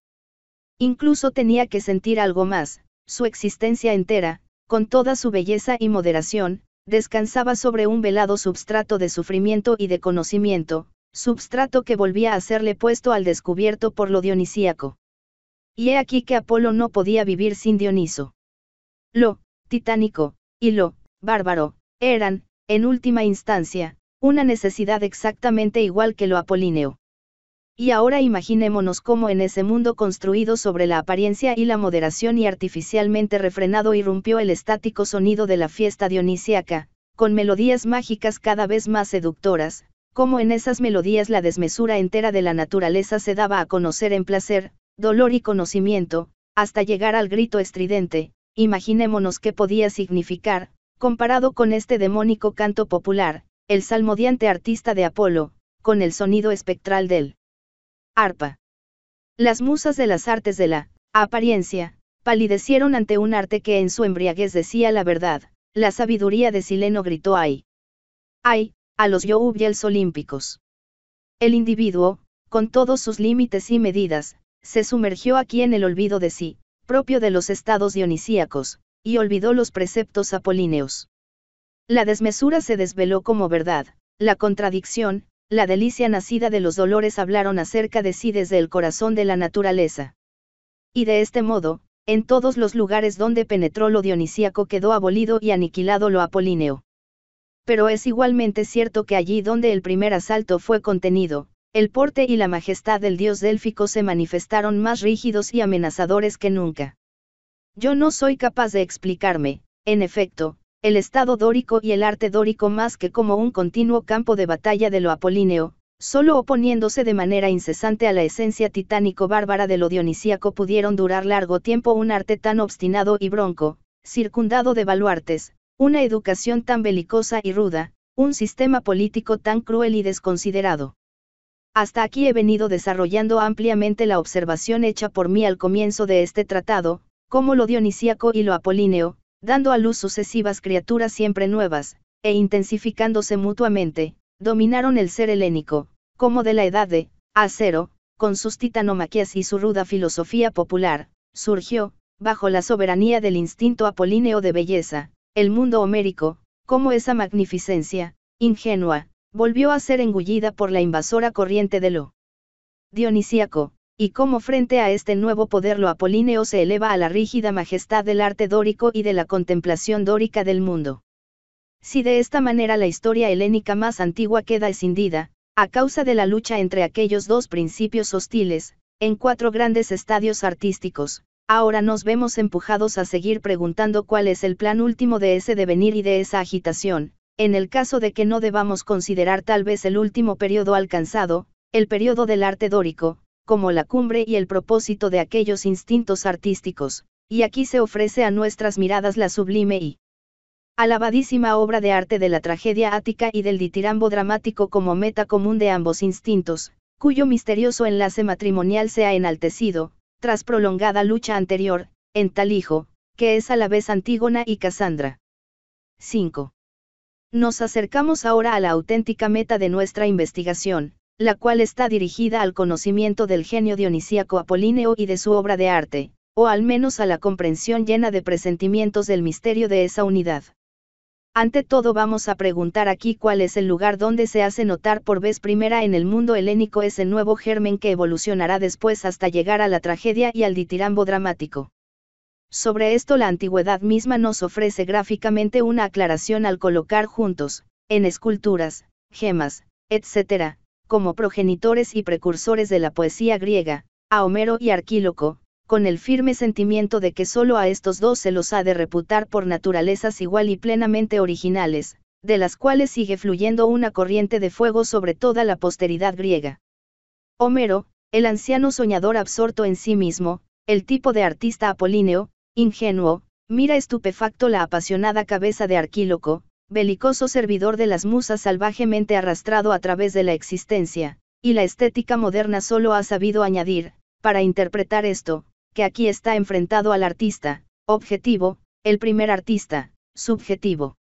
Incluso tenía que sentir algo más, su existencia entera, con toda su belleza y moderación, Descansaba sobre un velado substrato de sufrimiento y de conocimiento, substrato que volvía a serle puesto al descubierto por lo dionisíaco. Y he aquí que Apolo no podía vivir sin Dioniso. Lo, titánico, y lo, bárbaro, eran, en última instancia, una necesidad exactamente igual que lo apolíneo. Y ahora imaginémonos cómo en ese mundo construido sobre la apariencia y la moderación y artificialmente refrenado irrumpió el estático sonido de la fiesta dionisíaca, con melodías mágicas cada vez más seductoras, cómo en esas melodías la desmesura entera de la naturaleza se daba a conocer en placer, dolor y conocimiento, hasta llegar al grito estridente, imaginémonos qué podía significar, comparado con este demónico canto popular, el salmodiante artista de Apolo, con el sonido espectral del arpa. Las musas de las artes de la apariencia, palidecieron ante un arte que en su embriaguez decía la verdad, la sabiduría de Sileno gritó ay. Ay, a los Youbiels olímpicos. El individuo, con todos sus límites y medidas, se sumergió aquí en el olvido de sí, propio de los estados dionisíacos, y olvidó los preceptos apolíneos. La desmesura se desveló como verdad, la contradicción, la delicia nacida de los dolores hablaron acerca de sí desde el corazón de la naturaleza. Y de este modo, en todos los lugares donde penetró lo dionisíaco quedó abolido y aniquilado lo apolíneo. Pero es igualmente cierto que allí donde el primer asalto fue contenido, el porte y la majestad del dios délfico se manifestaron más rígidos y amenazadores que nunca. Yo no soy capaz de explicarme, en efecto, el Estado dórico y el arte dórico más que como un continuo campo de batalla de lo apolíneo, solo oponiéndose de manera incesante a la esencia titánico-bárbara de lo dionisíaco pudieron durar largo tiempo un arte tan obstinado y bronco, circundado de baluartes, una educación tan belicosa y ruda, un sistema político tan cruel y desconsiderado. Hasta aquí he venido desarrollando ampliamente la observación hecha por mí al comienzo de este tratado, cómo lo dionisíaco y lo apolíneo, dando a luz sucesivas criaturas siempre nuevas, e intensificándose mutuamente, dominaron el ser helénico, como de la edad de acero, con sus titanomaquias y su ruda filosofía popular, surgió, bajo la soberanía del instinto apolíneo de belleza, el mundo homérico, como esa magnificencia, ingenua, volvió a ser engullida por la invasora corriente de lo dionisíaco, y cómo frente a este nuevo poder lo apolíneo se eleva a la rígida majestad del arte dórico y de la contemplación dórica del mundo. Si de esta manera la historia helénica más antigua queda escindida, a causa de la lucha entre aquellos dos principios hostiles, en cuatro grandes estadios artísticos, ahora nos vemos empujados a seguir preguntando cuál es el plan último de ese devenir y de esa agitación, en el caso de que no debamos considerar tal vez el último periodo alcanzado, el periodo del arte dórico, como la cumbre y el propósito de aquellos instintos artísticos, y aquí se ofrece a nuestras miradas la sublime y alabadísima obra de arte de la tragedia ática y del ditirambo dramático como meta común de ambos instintos, cuyo misterioso enlace matrimonial se ha enaltecido, tras prolongada lucha anterior, en tal hijo, que es a la vez Antígona y Casandra. 5. Nos acercamos ahora a la auténtica meta de nuestra investigación, la cual está dirigida al conocimiento del genio dionisíaco apolíneo y de su obra de arte, o al menos a la comprensión llena de presentimientos del misterio de esa unidad. Ante todo vamos a preguntar aquí cuál es el lugar donde se hace notar por vez primera en el mundo helénico ese nuevo germen que evolucionará después hasta llegar a la tragedia y al ditirambo dramático. Sobre esto la antigüedad misma nos ofrece gráficamente una aclaración al colocar juntos, en esculturas, gemas, etc., como progenitores y precursores de la poesía griega, a Homero y Arquíloco, con el firme sentimiento de que solo a estos dos se los ha de reputar por naturalezas igual y plenamente originales, de las cuales sigue fluyendo una corriente de fuego sobre toda la posteridad griega. Homero, el anciano soñador absorto en sí mismo, el tipo de artista apolíneo, ingenuo, mira estupefacto la apasionada cabeza de Arquíloco, belicoso servidor de las musas salvajemente arrastrado a través de la existencia, y la estética moderna solo ha sabido añadir, para interpretar esto, que aquí está enfrentado al artista, objetivo, el primer artista, subjetivo.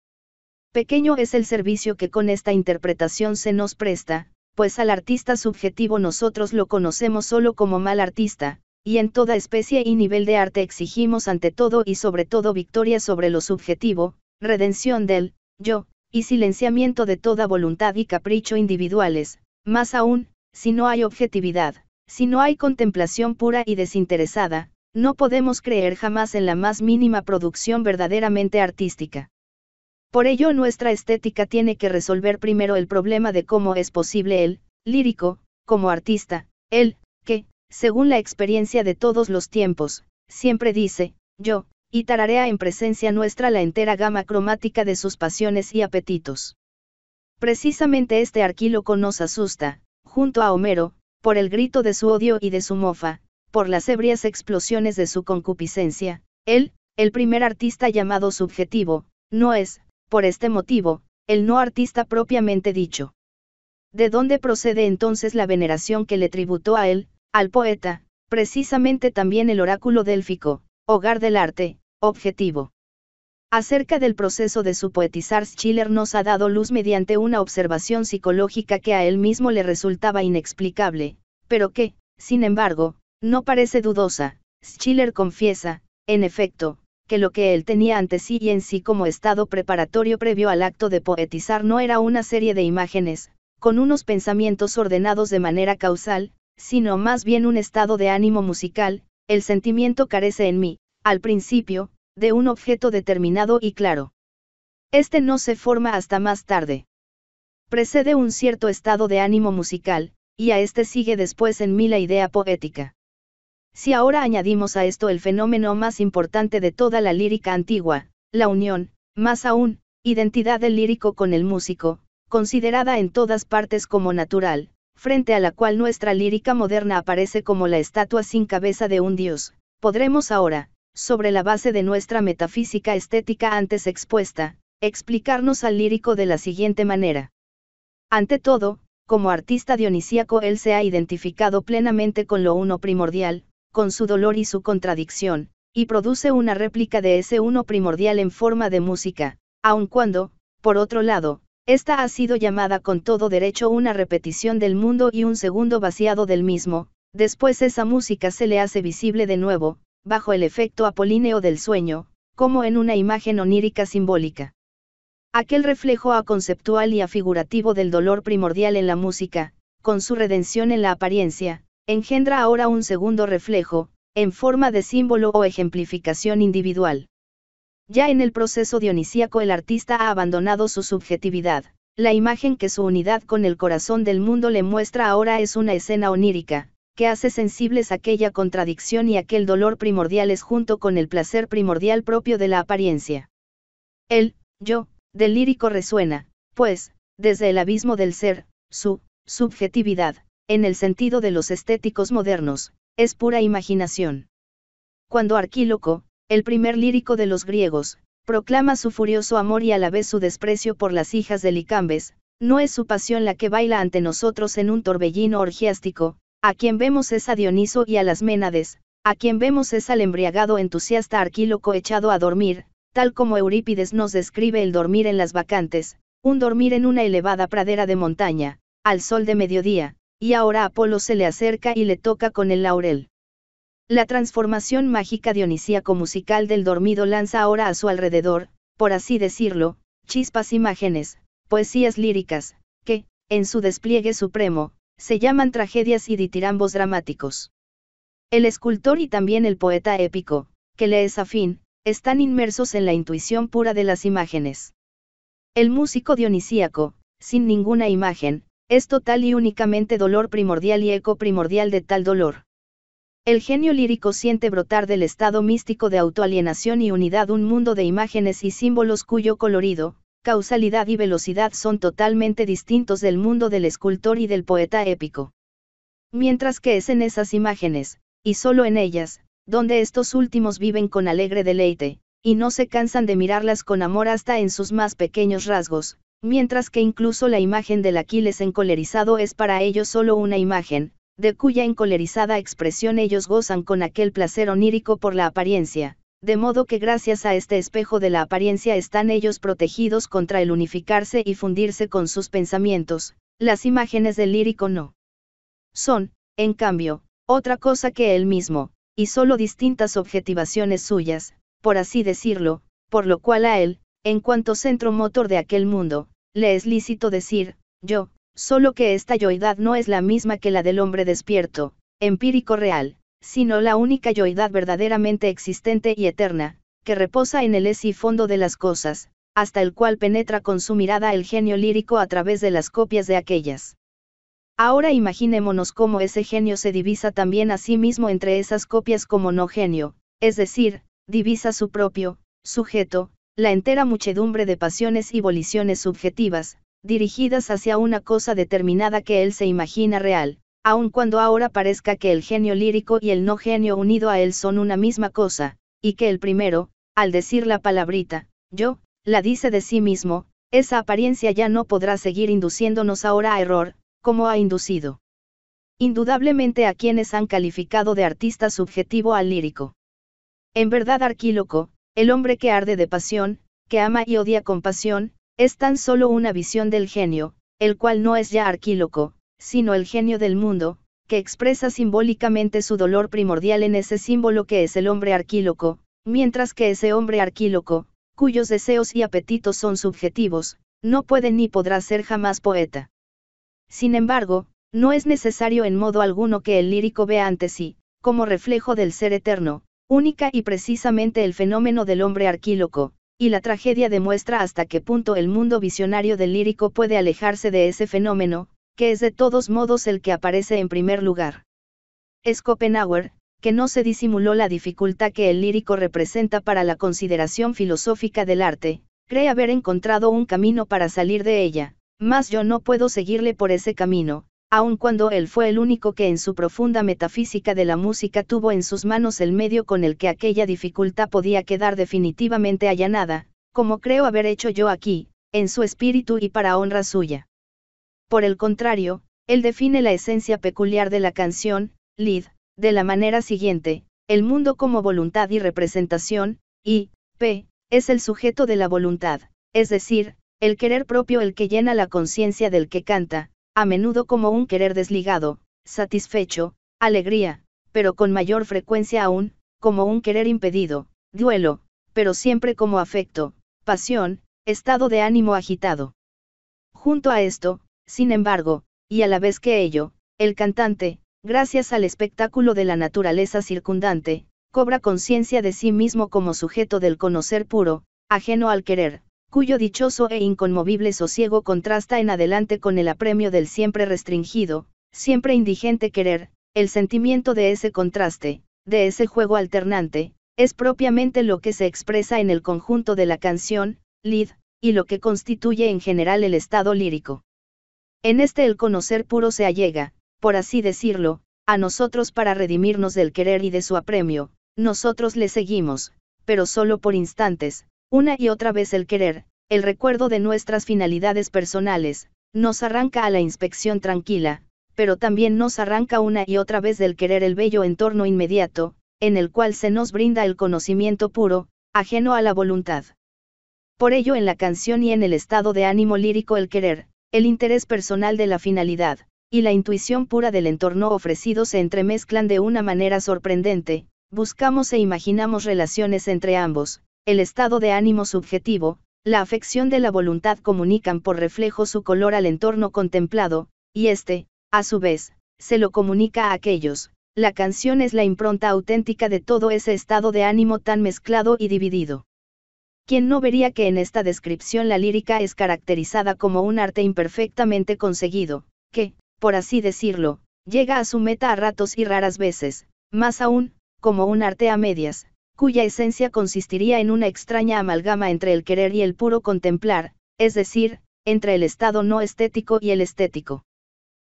Pequeño es el servicio que con esta interpretación se nos presta, pues al artista subjetivo nosotros lo conocemos solo como mal artista, y en toda especie y nivel de arte exigimos ante todo y sobre todo victoria sobre lo subjetivo, redención del yo, y silenciamiento de toda voluntad y capricho individuales, más aún, si no hay objetividad, si no hay contemplación pura y desinteresada, no podemos creer jamás en la más mínima producción verdaderamente artística. Por ello nuestra estética tiene que resolver primero el problema de cómo es posible el, lírico, como artista, el, que, según la experiencia de todos los tiempos, siempre dice, yo, y tararea en presencia nuestra la entera gama cromática de sus pasiones y apetitos. Precisamente este arquíloco nos asusta, junto a Homero, por el grito de su odio y de su mofa, por las ebrias explosiones de su concupiscencia, él, el primer artista llamado subjetivo, no es, por este motivo, el no artista propiamente dicho. ¿De dónde procede entonces la veneración que le tributó a él, al poeta, precisamente también el oráculo délfico, Hogar del arte, objetivo. Acerca del proceso de su poetizar, Schiller nos ha dado luz mediante una observación psicológica que a él mismo le resultaba inexplicable, pero que, sin embargo, no parece dudosa. Schiller confiesa, en efecto, que lo que él tenía ante sí y en sí como estado preparatorio previo al acto de poetizar no era una serie de imágenes, con unos pensamientos ordenados de manera causal, sino más bien un estado de ánimo musical, el sentimiento carece en mí, al principio, de un objeto determinado y claro. Este no se forma hasta más tarde. Precede un cierto estado de ánimo musical, y a este sigue después en mí la idea poética. Si ahora añadimos a esto el fenómeno más importante de toda la lírica antigua, la unión, más aún, identidad del lírico con el músico, considerada en todas partes como natural, frente a la cual nuestra lírica moderna aparece como la estatua sin cabeza de un dios, podremos ahora, sobre la base de nuestra metafísica estética antes expuesta, explicarnos al lírico de la siguiente manera. Ante todo, como artista dionisíaco él se ha identificado plenamente con lo uno primordial, con su dolor y su contradicción, y produce una réplica de ese uno primordial en forma de música, aun cuando, por otro lado, esta ha sido llamada con todo derecho una repetición del mundo y un segundo vaciado del mismo, después esa música se le hace visible de nuevo, bajo el efecto apolíneo del sueño, como en una imagen onírica simbólica. Aquel reflejo a conceptual y a figurativo del dolor primordial en la música, con su redención en la apariencia, engendra ahora un segundo reflejo, en forma de símbolo o ejemplificación individual. Ya en el proceso dionisíaco el artista ha abandonado su subjetividad. La imagen que su unidad con el corazón del mundo le muestra ahora es una escena onírica, que hace sensibles aquella contradicción y aquel dolor primordiales junto con el placer primordial propio de la apariencia. El, yo, del lírico resuena, pues, desde el abismo del ser, su, subjetividad, en el sentido de los estéticos modernos, es pura imaginación. Cuando Arquíloco, el primer lírico de los griegos, proclama su furioso amor y a la vez su desprecio por las hijas de Licambes, no es su pasión la que baila ante nosotros en un torbellino orgiástico, a quien vemos es a Dioniso y a las Ménades, a quien vemos es al embriagado entusiasta Arquíloco echado a dormir, tal como Eurípides nos describe el dormir en las vacantes, un dormir en una elevada pradera de montaña, al sol de mediodía, y ahora Apolo se le acerca y le toca con el laurel. La transformación mágica dionisíaco musical del dormido lanza ahora a su alrededor, por así decirlo, chispas imágenes, poesías líricas, que, en su despliegue supremo, se llaman tragedias y ditirambos dramáticos. El escultor y también el poeta épico, que le es afín, están inmersos en la intuición pura de las imágenes. El músico dionisíaco, sin ninguna imagen, es total y únicamente dolor primordial y eco primordial de tal dolor. El genio lírico siente brotar del estado místico de autoalienación y unidad un mundo de imágenes y símbolos cuyo colorido, causalidad y velocidad son totalmente distintos del mundo del escultor y del poeta épico. Mientras que es en esas imágenes, y solo en ellas, donde estos últimos viven con alegre deleite, y no se cansan de mirarlas con amor hasta en sus más pequeños rasgos, mientras que incluso la imagen del Aquiles encolerizado es para ellos solo una imagen, de cuya encolerizada expresión ellos gozan con aquel placer onírico por la apariencia, de modo que gracias a este espejo de la apariencia están ellos protegidos contra el unificarse y fundirse con sus pensamientos, las imágenes del lírico no. Son, en cambio, otra cosa que él mismo, y solo distintas objetivaciones suyas, por así decirlo, por lo cual a él, en cuanto centro motor de aquel mundo, le es lícito decir, yo, Sólo que esta yoidad no es la misma que la del hombre despierto, empírico real, sino la única yoidad verdaderamente existente y eterna, que reposa en el es y fondo de las cosas, hasta el cual penetra con su mirada el genio lírico a través de las copias de aquellas. Ahora imaginémonos cómo ese genio se divisa también a sí mismo entre esas copias como no genio, es decir, divisa su propio, sujeto, la entera muchedumbre de pasiones y voliciones subjetivas, dirigidas hacia una cosa determinada que él se imagina real, aun cuando ahora parezca que el genio lírico y el no genio unido a él son una misma cosa, y que el primero, al decir la palabrita, yo, la dice de sí mismo, esa apariencia ya no podrá seguir induciéndonos ahora a error, como ha inducido. Indudablemente a quienes han calificado de artista subjetivo al lírico. En verdad arquíloco, el hombre que arde de pasión, que ama y odia con pasión, es tan solo una visión del genio, el cual no es ya arquíloco, sino el genio del mundo, que expresa simbólicamente su dolor primordial en ese símbolo que es el hombre arquíloco, mientras que ese hombre arquíloco, cuyos deseos y apetitos son subjetivos, no puede ni podrá ser jamás poeta. Sin embargo, no es necesario en modo alguno que el lírico vea ante sí, como reflejo del ser eterno, única y precisamente el fenómeno del hombre arquíloco, y la tragedia demuestra hasta qué punto el mundo visionario del lírico puede alejarse de ese fenómeno, que es de todos modos el que aparece en primer lugar. Es Schopenhauer, que no se disimuló la dificultad que el lírico representa para la consideración filosófica del arte, cree haber encontrado un camino para salir de ella, mas yo no puedo seguirle por ese camino, aun cuando él fue el único que en su profunda metafísica de la música tuvo en sus manos el medio con el que aquella dificultad podía quedar definitivamente allanada, como creo haber hecho yo aquí, en su espíritu y para honra suya. Por el contrario, él define la esencia peculiar de la canción, Lid, de la manera siguiente, el mundo como voluntad y representación, y, p, es el sujeto de la voluntad, es decir, el querer propio el que llena la conciencia del que canta, a menudo como un querer desligado, satisfecho, alegría, pero con mayor frecuencia aún, como un querer impedido, duelo, pero siempre como afecto, pasión, estado de ánimo agitado. Junto a esto, sin embargo, y a la vez que ello, el cantante, gracias al espectáculo de la naturaleza circundante, cobra conciencia de sí mismo como sujeto del conocer puro, ajeno al querer, cuyo dichoso e inconmovible sosiego contrasta en adelante con el apremio del siempre restringido, siempre indigente querer, el sentimiento de ese contraste, de ese juego alternante, es propiamente lo que se expresa en el conjunto de la canción, lead, y lo que constituye en general el estado lírico. En este el conocer puro se allega, por así decirlo, a nosotros para redimirnos del querer y de su apremio, nosotros le seguimos, pero solo por instantes, una y otra vez el querer, el recuerdo de nuestras finalidades personales, nos arranca a la inspección tranquila, pero también nos arranca una y otra vez del querer el bello entorno inmediato, en el cual se nos brinda el conocimiento puro, ajeno a la voluntad. Por ello en la canción y en el estado de ánimo lírico el querer, el interés personal de la finalidad, y la intuición pura del entorno ofrecido se entremezclan de una manera sorprendente, buscamos e imaginamos relaciones entre ambos, el estado de ánimo subjetivo, la afección de la voluntad comunican por reflejo su color al entorno contemplado, y éste, a su vez, se lo comunica a aquellos. La canción es la impronta auténtica de todo ese estado de ánimo tan mezclado y dividido. ¿Quién no vería que en esta descripción la lírica es caracterizada como un arte imperfectamente conseguido, que, por así decirlo, llega a su meta a ratos y raras veces, más aún, como un arte a medias, cuya esencia consistiría en una extraña amalgama entre el querer y el puro contemplar, es decir, entre el estado no estético y el estético.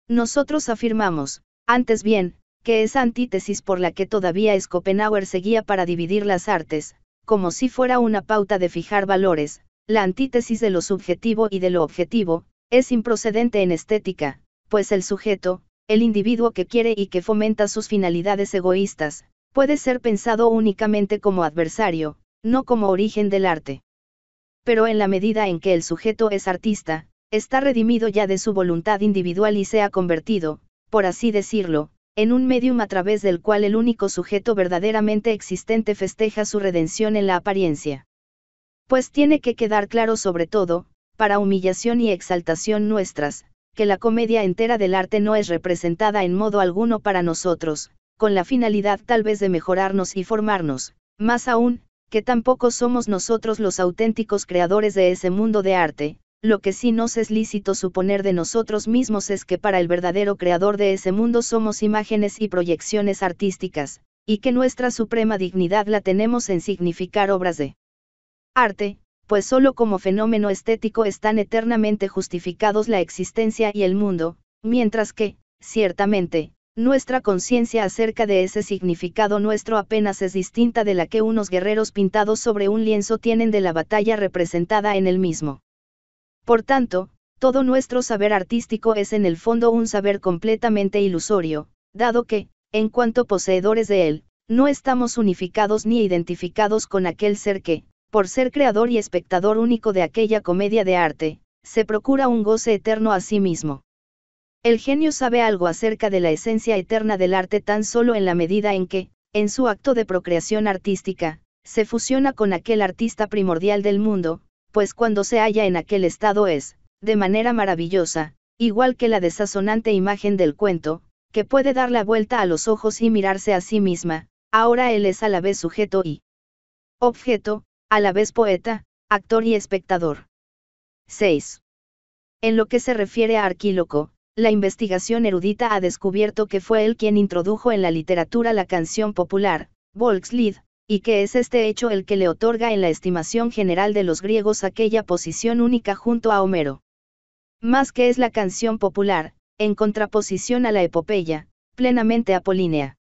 Nosotros afirmamos, antes bien, que esa antítesis por la que todavía Schopenhauer seguía para dividir las artes, como si fuera una pauta de fijar valores, la antítesis de lo subjetivo y de lo objetivo, es improcedente en estética, pues el sujeto, el individuo que quiere y que fomenta sus finalidades egoístas, puede ser pensado únicamente como adversario, no como origen del arte. Pero en la medida en que el sujeto es artista, está redimido ya de su voluntad individual y se ha convertido, por así decirlo, en un medium a través del cual el único sujeto verdaderamente existente festeja su redención en la apariencia. Pues tiene que quedar claro sobre todo, para humillación y exaltación nuestras, que la comedia entera del arte no es representada en modo alguno para nosotros, con la finalidad tal vez de mejorarnos y formarnos, más aún, que tampoco somos nosotros los auténticos creadores de ese mundo de arte, lo que sí nos es lícito suponer de nosotros mismos es que para el verdadero creador de ese mundo somos imágenes y proyecciones artísticas, y que nuestra suprema dignidad la tenemos en significar obras de arte, pues solo como fenómeno estético están eternamente justificados la existencia y el mundo, mientras que, ciertamente, nuestra conciencia acerca de ese significado nuestro apenas es distinta de la que unos guerreros pintados sobre un lienzo tienen de la batalla representada en el mismo. Por tanto, todo nuestro saber artístico es en el fondo un saber completamente ilusorio, dado que, en cuanto poseedores de él, no estamos unificados ni identificados con aquel ser que, por ser creador y espectador único de aquella comedia de arte, se procura un goce eterno a sí mismo. El genio sabe algo acerca de la esencia eterna del arte tan solo en la medida en que, en su acto de procreación artística, se fusiona con aquel artista primordial del mundo, pues cuando se halla en aquel estado es, de manera maravillosa, igual que la desazonante imagen del cuento, que puede dar la vuelta a los ojos y mirarse a sí misma, ahora él es a la vez sujeto y objeto, a la vez poeta, actor y espectador. 6. En lo que se refiere a Arquíloco, la investigación erudita ha descubierto que fue él quien introdujo en la literatura la canción popular, Volkslied, y que es este hecho el que le otorga en la estimación general de los griegos aquella posición única junto a Homero. Más que es la canción popular, en contraposición a la epopeya, plenamente apolínea.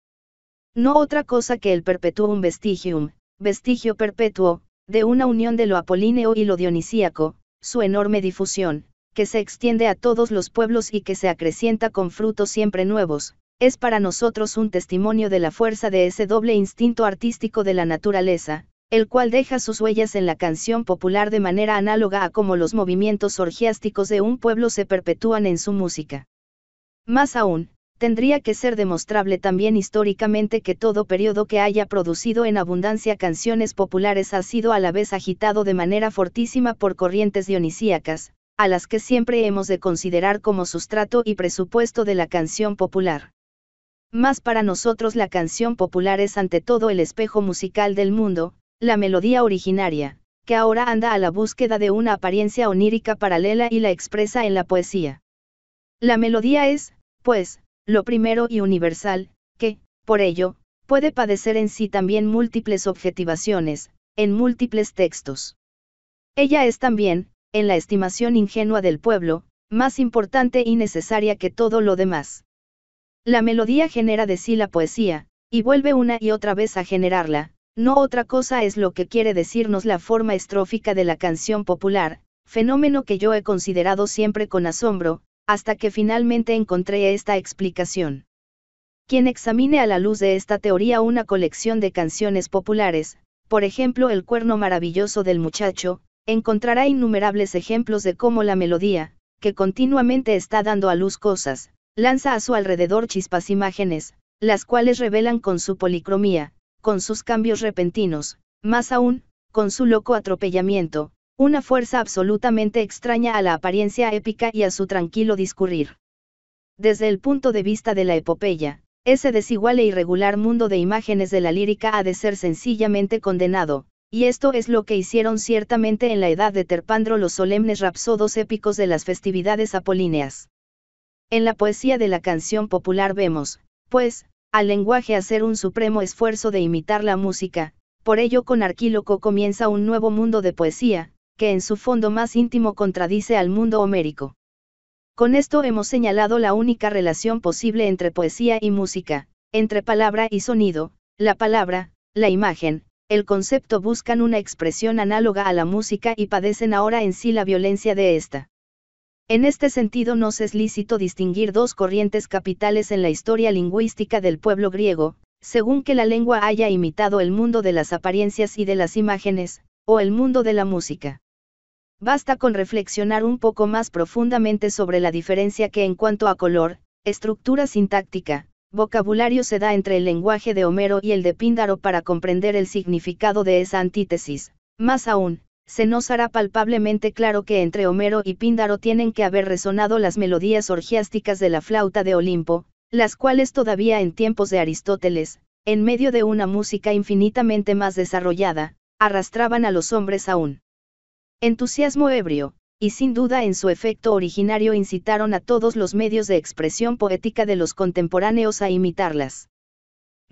No otra cosa que el perpetuum vestigium, vestigio perpetuo, de una unión de lo apolíneo y lo dionisíaco, su enorme difusión, que se extiende a todos los pueblos y que se acrecienta con frutos siempre nuevos, es para nosotros un testimonio de la fuerza de ese doble instinto artístico de la naturaleza, el cual deja sus huellas en la canción popular de manera análoga a como los movimientos orgiásticos de un pueblo se perpetúan en su música. Más aún, tendría que ser demostrable también históricamente que todo periodo que haya producido en abundancia canciones populares ha sido a la vez agitado de manera fortísima por corrientes dionisíacas, a las que siempre hemos de considerar como sustrato y presupuesto de la canción popular. Más para nosotros la canción popular es ante todo el espejo musical del mundo, la melodía originaria, que ahora anda a la búsqueda de una apariencia onírica paralela y la expresa en la poesía. La melodía es, pues, lo primero y universal, que, por ello, puede padecer en sí también múltiples objetivaciones, en múltiples textos. Ella es también, en la estimación ingenua del pueblo, más importante y necesaria que todo lo demás. La melodía genera de sí la poesía, y vuelve una y otra vez a generarla, no otra cosa es lo que quiere decirnos la forma estrófica de la canción popular, fenómeno que yo he considerado siempre con asombro, hasta que finalmente encontré esta explicación. Quien examine a la luz de esta teoría una colección de canciones populares, por ejemplo El cuerno maravilloso del muchacho, encontrará innumerables ejemplos de cómo la melodía, que continuamente está dando a luz cosas, lanza a su alrededor chispas imágenes, las cuales revelan con su policromía, con sus cambios repentinos, más aún, con su loco atropellamiento, una fuerza absolutamente extraña a la apariencia épica y a su tranquilo discurrir. Desde el punto de vista de la epopeya, ese desigual e irregular mundo de imágenes de la lírica ha de ser sencillamente condenado, y esto es lo que hicieron ciertamente en la edad de Terpandro los solemnes rapsodos épicos de las festividades apolíneas. En la poesía de la canción popular vemos, pues, al lenguaje hacer un supremo esfuerzo de imitar la música, por ello con Arquíloco comienza un nuevo mundo de poesía, que en su fondo más íntimo contradice al mundo homérico. Con esto hemos señalado la única relación posible entre poesía y música, entre palabra y sonido, la palabra, la imagen, el concepto buscan una expresión análoga a la música y padecen ahora en sí la violencia de esta. En este sentido nos es lícito distinguir dos corrientes capitales en la historia lingüística del pueblo griego, según que la lengua haya imitado el mundo de las apariencias y de las imágenes, o el mundo de la música. Basta con reflexionar un poco más profundamente sobre la diferencia que en cuanto a color, estructura sintáctica, Vocabulario se da entre el lenguaje de Homero y el de Píndaro para comprender el significado de esa antítesis. Más aún, se nos hará palpablemente claro que entre Homero y Píndaro tienen que haber resonado las melodías orgiásticas de la flauta de Olimpo, las cuales todavía en tiempos de Aristóteles, en medio de una música infinitamente más desarrollada, arrastraban a los hombres a un entusiasmo ebrio, y sin duda en su efecto originario incitaron a todos los medios de expresión poética de los contemporáneos a imitarlas.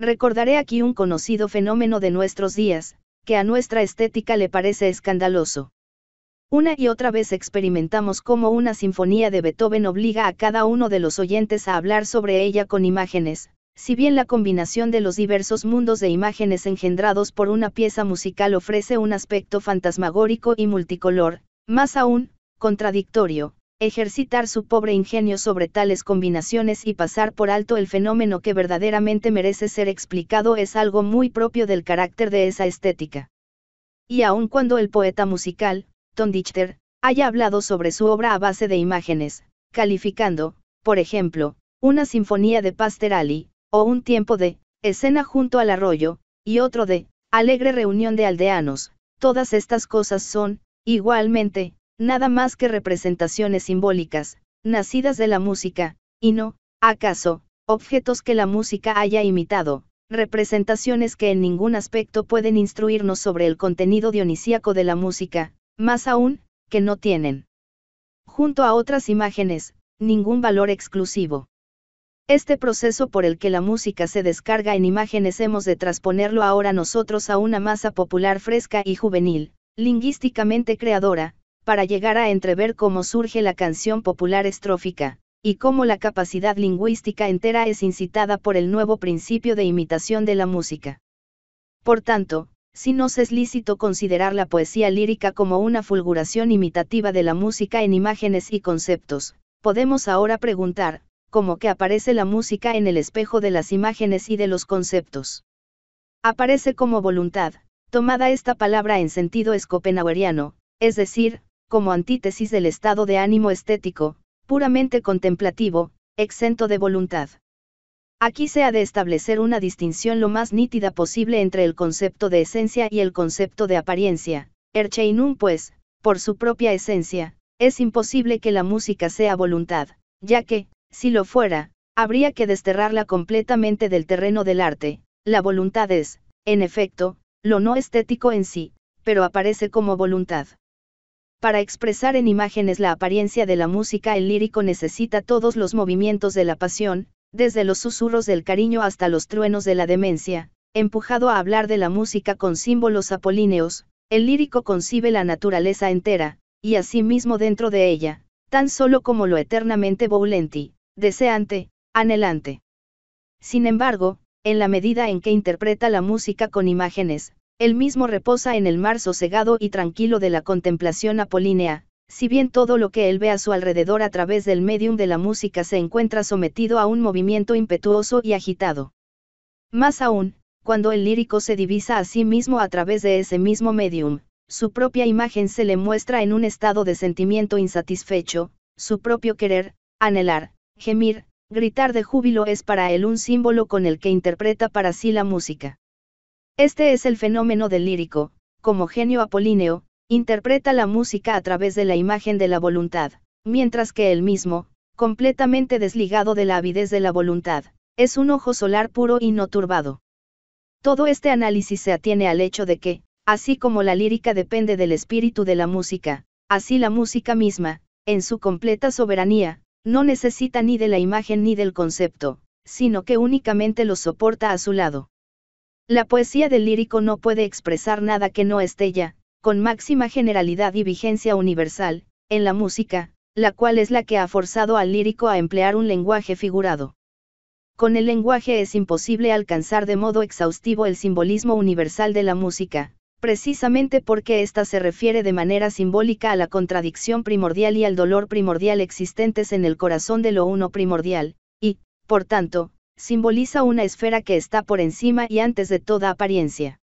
Recordaré aquí un conocido fenómeno de nuestros días, que a nuestra estética le parece escandaloso. Una y otra vez experimentamos cómo una sinfonía de Beethoven obliga a cada uno de los oyentes a hablar sobre ella con imágenes, si bien la combinación de los diversos mundos de imágenes engendrados por una pieza musical ofrece un aspecto fantasmagórico y multicolor, más aún, contradictorio, ejercitar su pobre ingenio sobre tales combinaciones y pasar por alto el fenómeno que verdaderamente merece ser explicado es algo muy propio del carácter de esa estética. Y aun cuando el poeta musical, Tondichter, Dichter, haya hablado sobre su obra a base de imágenes, calificando, por ejemplo, una sinfonía de Ali, o un tiempo de, escena junto al arroyo, y otro de, alegre reunión de aldeanos, todas estas cosas son, igualmente, nada más que representaciones simbólicas, nacidas de la música, y no, acaso, objetos que la música haya imitado, representaciones que en ningún aspecto pueden instruirnos sobre el contenido dionisíaco de la música, más aún, que no tienen, junto a otras imágenes, ningún valor exclusivo. Este proceso por el que la música se descarga en imágenes hemos de transponerlo ahora nosotros a una masa popular fresca y juvenil, lingüísticamente creadora, para llegar a entrever cómo surge la canción popular estrófica, y cómo la capacidad lingüística entera es incitada por el nuevo principio de imitación de la música. Por tanto, si nos es lícito considerar la poesía lírica como una fulguración imitativa de la música en imágenes y conceptos, podemos ahora preguntar, ¿cómo que aparece la música en el espejo de las imágenes y de los conceptos? Aparece como voluntad, tomada esta palabra en sentido escopenhaueriano, es decir, como antítesis del estado de ánimo estético, puramente contemplativo, exento de voluntad. Aquí se ha de establecer una distinción lo más nítida posible entre el concepto de esencia y el concepto de apariencia. Ercheinum pues, por su propia esencia, es imposible que la música sea voluntad, ya que, si lo fuera, habría que desterrarla completamente del terreno del arte. La voluntad es, en efecto, lo no estético en sí, pero aparece como voluntad. Para expresar en imágenes la apariencia de la música, el lírico necesita todos los movimientos de la pasión, desde los susurros del cariño hasta los truenos de la demencia, empujado a hablar de la música con símbolos apolíneos, el lírico concibe la naturaleza entera, y asimismo dentro de ella, tan solo como lo eternamente volenti, deseante, anhelante. Sin embargo, en la medida en que interpreta la música con imágenes, él mismo reposa en el mar sosegado y tranquilo de la contemplación apolínea, si bien todo lo que él ve a su alrededor a través del medium de la música se encuentra sometido a un movimiento impetuoso y agitado. Más aún, cuando el lírico se divisa a sí mismo a través de ese mismo medium, su propia imagen se le muestra en un estado de sentimiento insatisfecho, su propio querer, anhelar, gemir, gritar de júbilo es para él un símbolo con el que interpreta para sí la música. Este es el fenómeno del lírico, como genio apolíneo, interpreta la música a través de la imagen de la voluntad, mientras que él mismo, completamente desligado de la avidez de la voluntad, es un ojo solar puro y no turbado. Todo este análisis se atiene al hecho de que, así como la lírica depende del espíritu de la música, así la música misma, en su completa soberanía, no necesita ni de la imagen ni del concepto, sino que únicamente lo soporta a su lado. La poesía del lírico no puede expresar nada que no esté ya, con máxima generalidad y vigencia universal, en la música, la cual es la que ha forzado al lírico a emplear un lenguaje figurado. Con el lenguaje es imposible alcanzar de modo exhaustivo el simbolismo universal de la música, precisamente porque ésta se refiere de manera simbólica a la contradicción primordial y al dolor primordial existentes en el corazón de lo uno primordial, y, por tanto, simboliza una esfera que está por encima y antes de toda apariencia.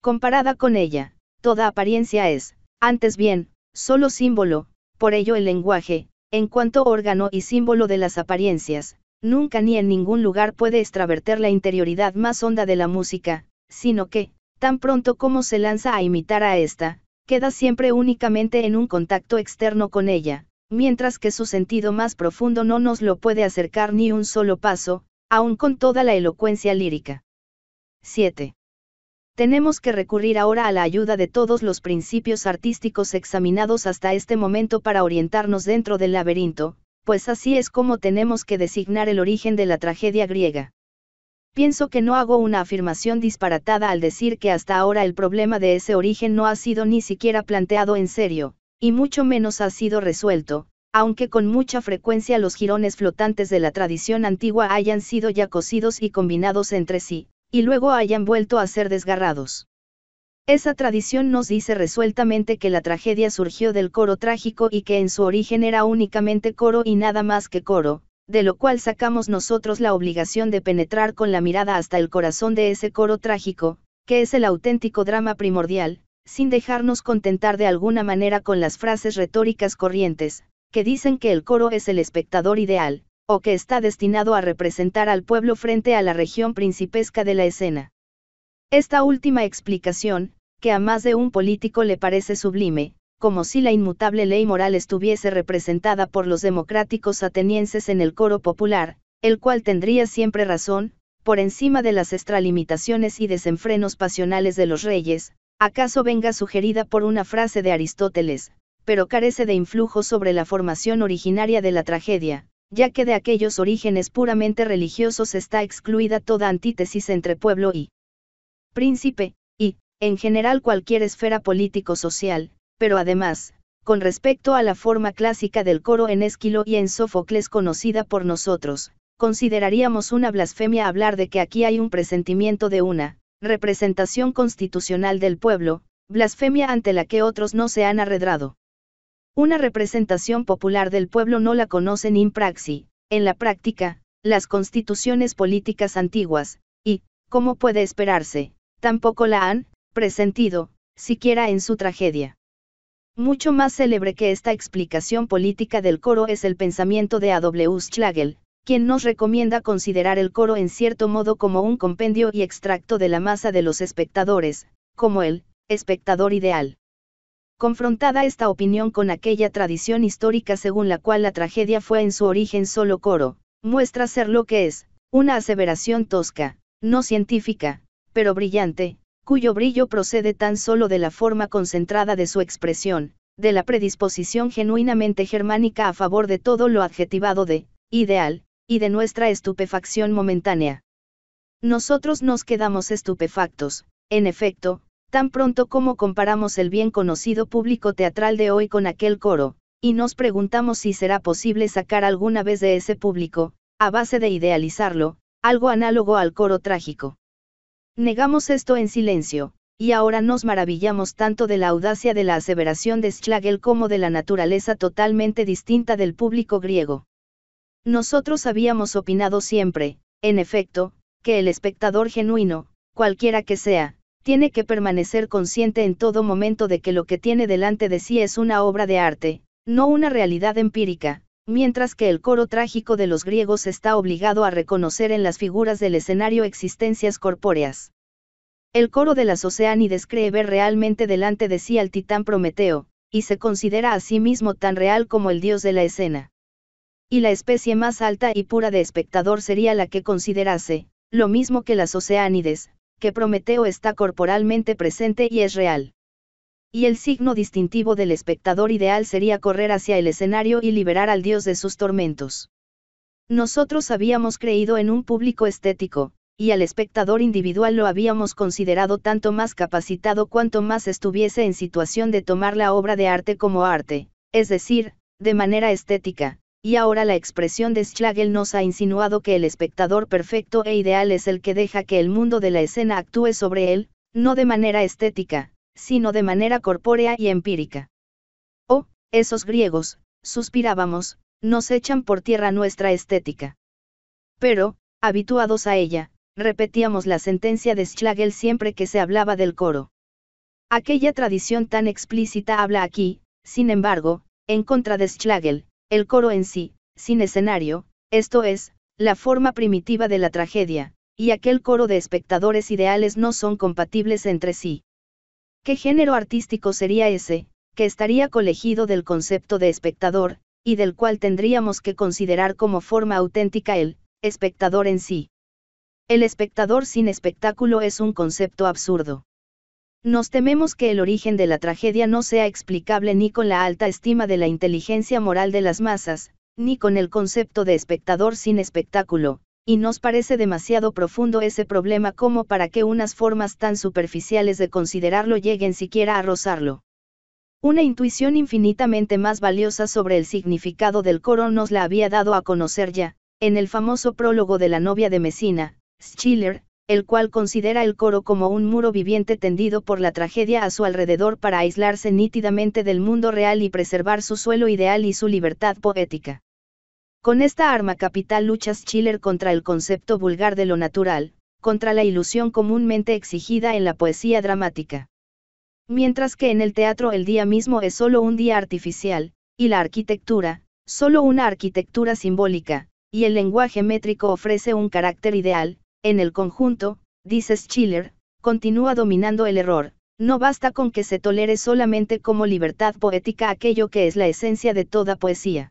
Comparada con ella, toda apariencia es, antes bien, solo símbolo, por ello el lenguaje, en cuanto órgano y símbolo de las apariencias, nunca ni en ningún lugar puede extraverter la interioridad más honda de la música, sino que, tan pronto como se lanza a imitar a ésta, queda siempre únicamente en un contacto externo con ella, mientras que su sentido más profundo no nos lo puede acercar ni un solo paso, aún con toda la elocuencia lírica. 7. Tenemos que recurrir ahora a la ayuda de todos los principios artísticos examinados hasta este momento para orientarnos dentro del laberinto, pues así es como tenemos que designar el origen de la tragedia griega. Pienso que no hago una afirmación disparatada al decir que hasta ahora el problema de ese origen no ha sido ni siquiera planteado en serio, y mucho menos ha sido resuelto, aunque con mucha frecuencia los jirones flotantes de la tradición antigua hayan sido ya cosidos y combinados entre sí, y luego hayan vuelto a ser desgarrados. Esa tradición nos dice resueltamente que la tragedia surgió del coro trágico y que en su origen era únicamente coro y nada más que coro, de lo cual sacamos nosotros la obligación de penetrar con la mirada hasta el corazón de ese coro trágico, que es el auténtico drama primordial, sin dejarnos contentar de alguna manera con las frases retóricas corrientes, que dicen que el coro es el espectador ideal, o que está destinado a representar al pueblo frente a la región principesca de la escena. Esta última explicación, que a más de un político le parece sublime, como si la inmutable ley moral estuviese representada por los democráticos atenienses en el coro popular, el cual tendría siempre razón, por encima de las extralimitaciones y desenfrenos pasionales de los reyes, acaso venga sugerida por una frase de Aristóteles, pero carece de influjo sobre la formación originaria de la tragedia, ya que de aquellos orígenes puramente religiosos está excluida toda antítesis entre pueblo y príncipe, y, en general, cualquier esfera político-social, pero además, con respecto a la forma clásica del coro en Esquilo y en Sófocles conocida por nosotros, consideraríamos una blasfemia hablar de que aquí hay un presentimiento de una representación constitucional del pueblo, blasfemia ante la que otros no se han arredrado. Una representación popular del pueblo no la conocen in praxi, en la práctica, las constituciones políticas antiguas, y, como puede esperarse, tampoco la han presentido, siquiera en su tragedia. Mucho más célebre que esta explicación política del coro es el pensamiento de A. W. Schlagel, quien nos recomienda considerar el coro en cierto modo como un compendio y extracto de la masa de los espectadores, como el espectador ideal. Confrontada esta opinión con aquella tradición histórica según la cual la tragedia fue en su origen solo coro, muestra ser lo que es, una aseveración tosca, no científica, pero brillante, cuyo brillo procede tan solo de la forma concentrada de su expresión, de la predisposición genuinamente germánica a favor de todo lo adjetivado de, ideal, y de nuestra estupefacción momentánea. Nosotros nos quedamos estupefactos, en efecto, tan pronto como comparamos el bien conocido público teatral de hoy con aquel coro, y nos preguntamos si será posible sacar alguna vez de ese público, a base de idealizarlo, algo análogo al coro trágico. Negamos esto en silencio, y ahora nos maravillamos tanto de la audacia de la aseveración de Schlagel como de la naturaleza totalmente distinta del público griego. Nosotros habíamos opinado siempre, en efecto, que el espectador genuino, cualquiera que sea, tiene que permanecer consciente en todo momento de que lo que tiene delante de sí es una obra de arte, no una realidad empírica, mientras que el coro trágico de los griegos está obligado a reconocer en las figuras del escenario existencias corpóreas. El coro de las Oceánides cree ver realmente delante de sí al titán Prometeo, y se considera a sí mismo tan real como el dios de la escena. Y la especie más alta y pura de espectador sería la que considerase, lo mismo que las Oceánides, que Prometeo está corporalmente presente y es real. Y el signo distintivo del espectador ideal sería correr hacia el escenario y liberar al dios de sus tormentos. Nosotros habíamos creído en un público estético, y al espectador individual lo habíamos considerado tanto más capacitado cuanto más estuviese en situación de tomar la obra de arte como arte, es decir, de manera estética, y ahora la expresión de Schlagel nos ha insinuado que el espectador perfecto e ideal es el que deja que el mundo de la escena actúe sobre él, no de manera estética, sino de manera corpórea y empírica. Oh, esos griegos, suspirábamos, nos echan por tierra nuestra estética. Pero, habituados a ella, repetíamos la sentencia de Schlagel siempre que se hablaba del coro. Aquella tradición tan explícita habla aquí, sin embargo, en contra de Schlagel, el coro en sí, sin escenario, esto es, la forma primitiva de la tragedia, y aquel coro de espectadores ideales no son compatibles entre sí. ¿Qué género artístico sería ese, que estaría colegido del concepto de espectador, y del cual tendríamos que considerar como forma auténtica el espectador en sí? El espectador sin espectáculo es un concepto absurdo. Nos tememos que el origen de la tragedia no sea explicable ni con la alta estima de la inteligencia moral de las masas, ni con el concepto de espectador sin espectáculo, y nos parece demasiado profundo ese problema como para que unas formas tan superficiales de considerarlo lleguen siquiera a rozarlo. Una intuición infinitamente más valiosa sobre el significado del coro nos la había dado a conocer ya, en el famoso prólogo de la novia de Messina, Schiller, el cual considera el coro como un muro viviente tendido por la tragedia a su alrededor para aislarse nítidamente del mundo real y preservar su suelo ideal y su libertad poética. Con esta arma capital lucha Schiller contra el concepto vulgar de lo natural, contra la ilusión comúnmente exigida en la poesía dramática. Mientras que en el teatro el día mismo es solo un día artificial, y la arquitectura, solo una arquitectura simbólica, y el lenguaje métrico ofrece un carácter ideal, en el conjunto, dice Schiller, continúa dominando el error, no basta con que se tolere solamente como libertad poética aquello que es la esencia de toda poesía.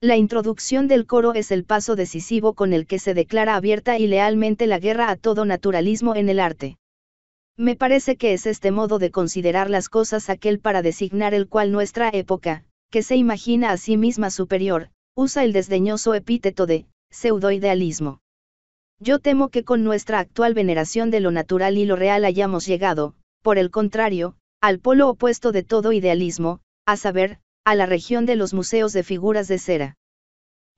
La introducción del coro es el paso decisivo con el que se declara abierta y lealmente la guerra a todo naturalismo en el arte. Me parece que es este modo de considerar las cosas aquel para designar el cual nuestra época, que se imagina a sí misma superior, usa el desdeñoso epíteto de pseudoidealismo. Yo temo que con nuestra actual veneración de lo natural y lo real hayamos llegado, por el contrario, al polo opuesto de todo idealismo, a saber, a la región de los museos de figuras de cera.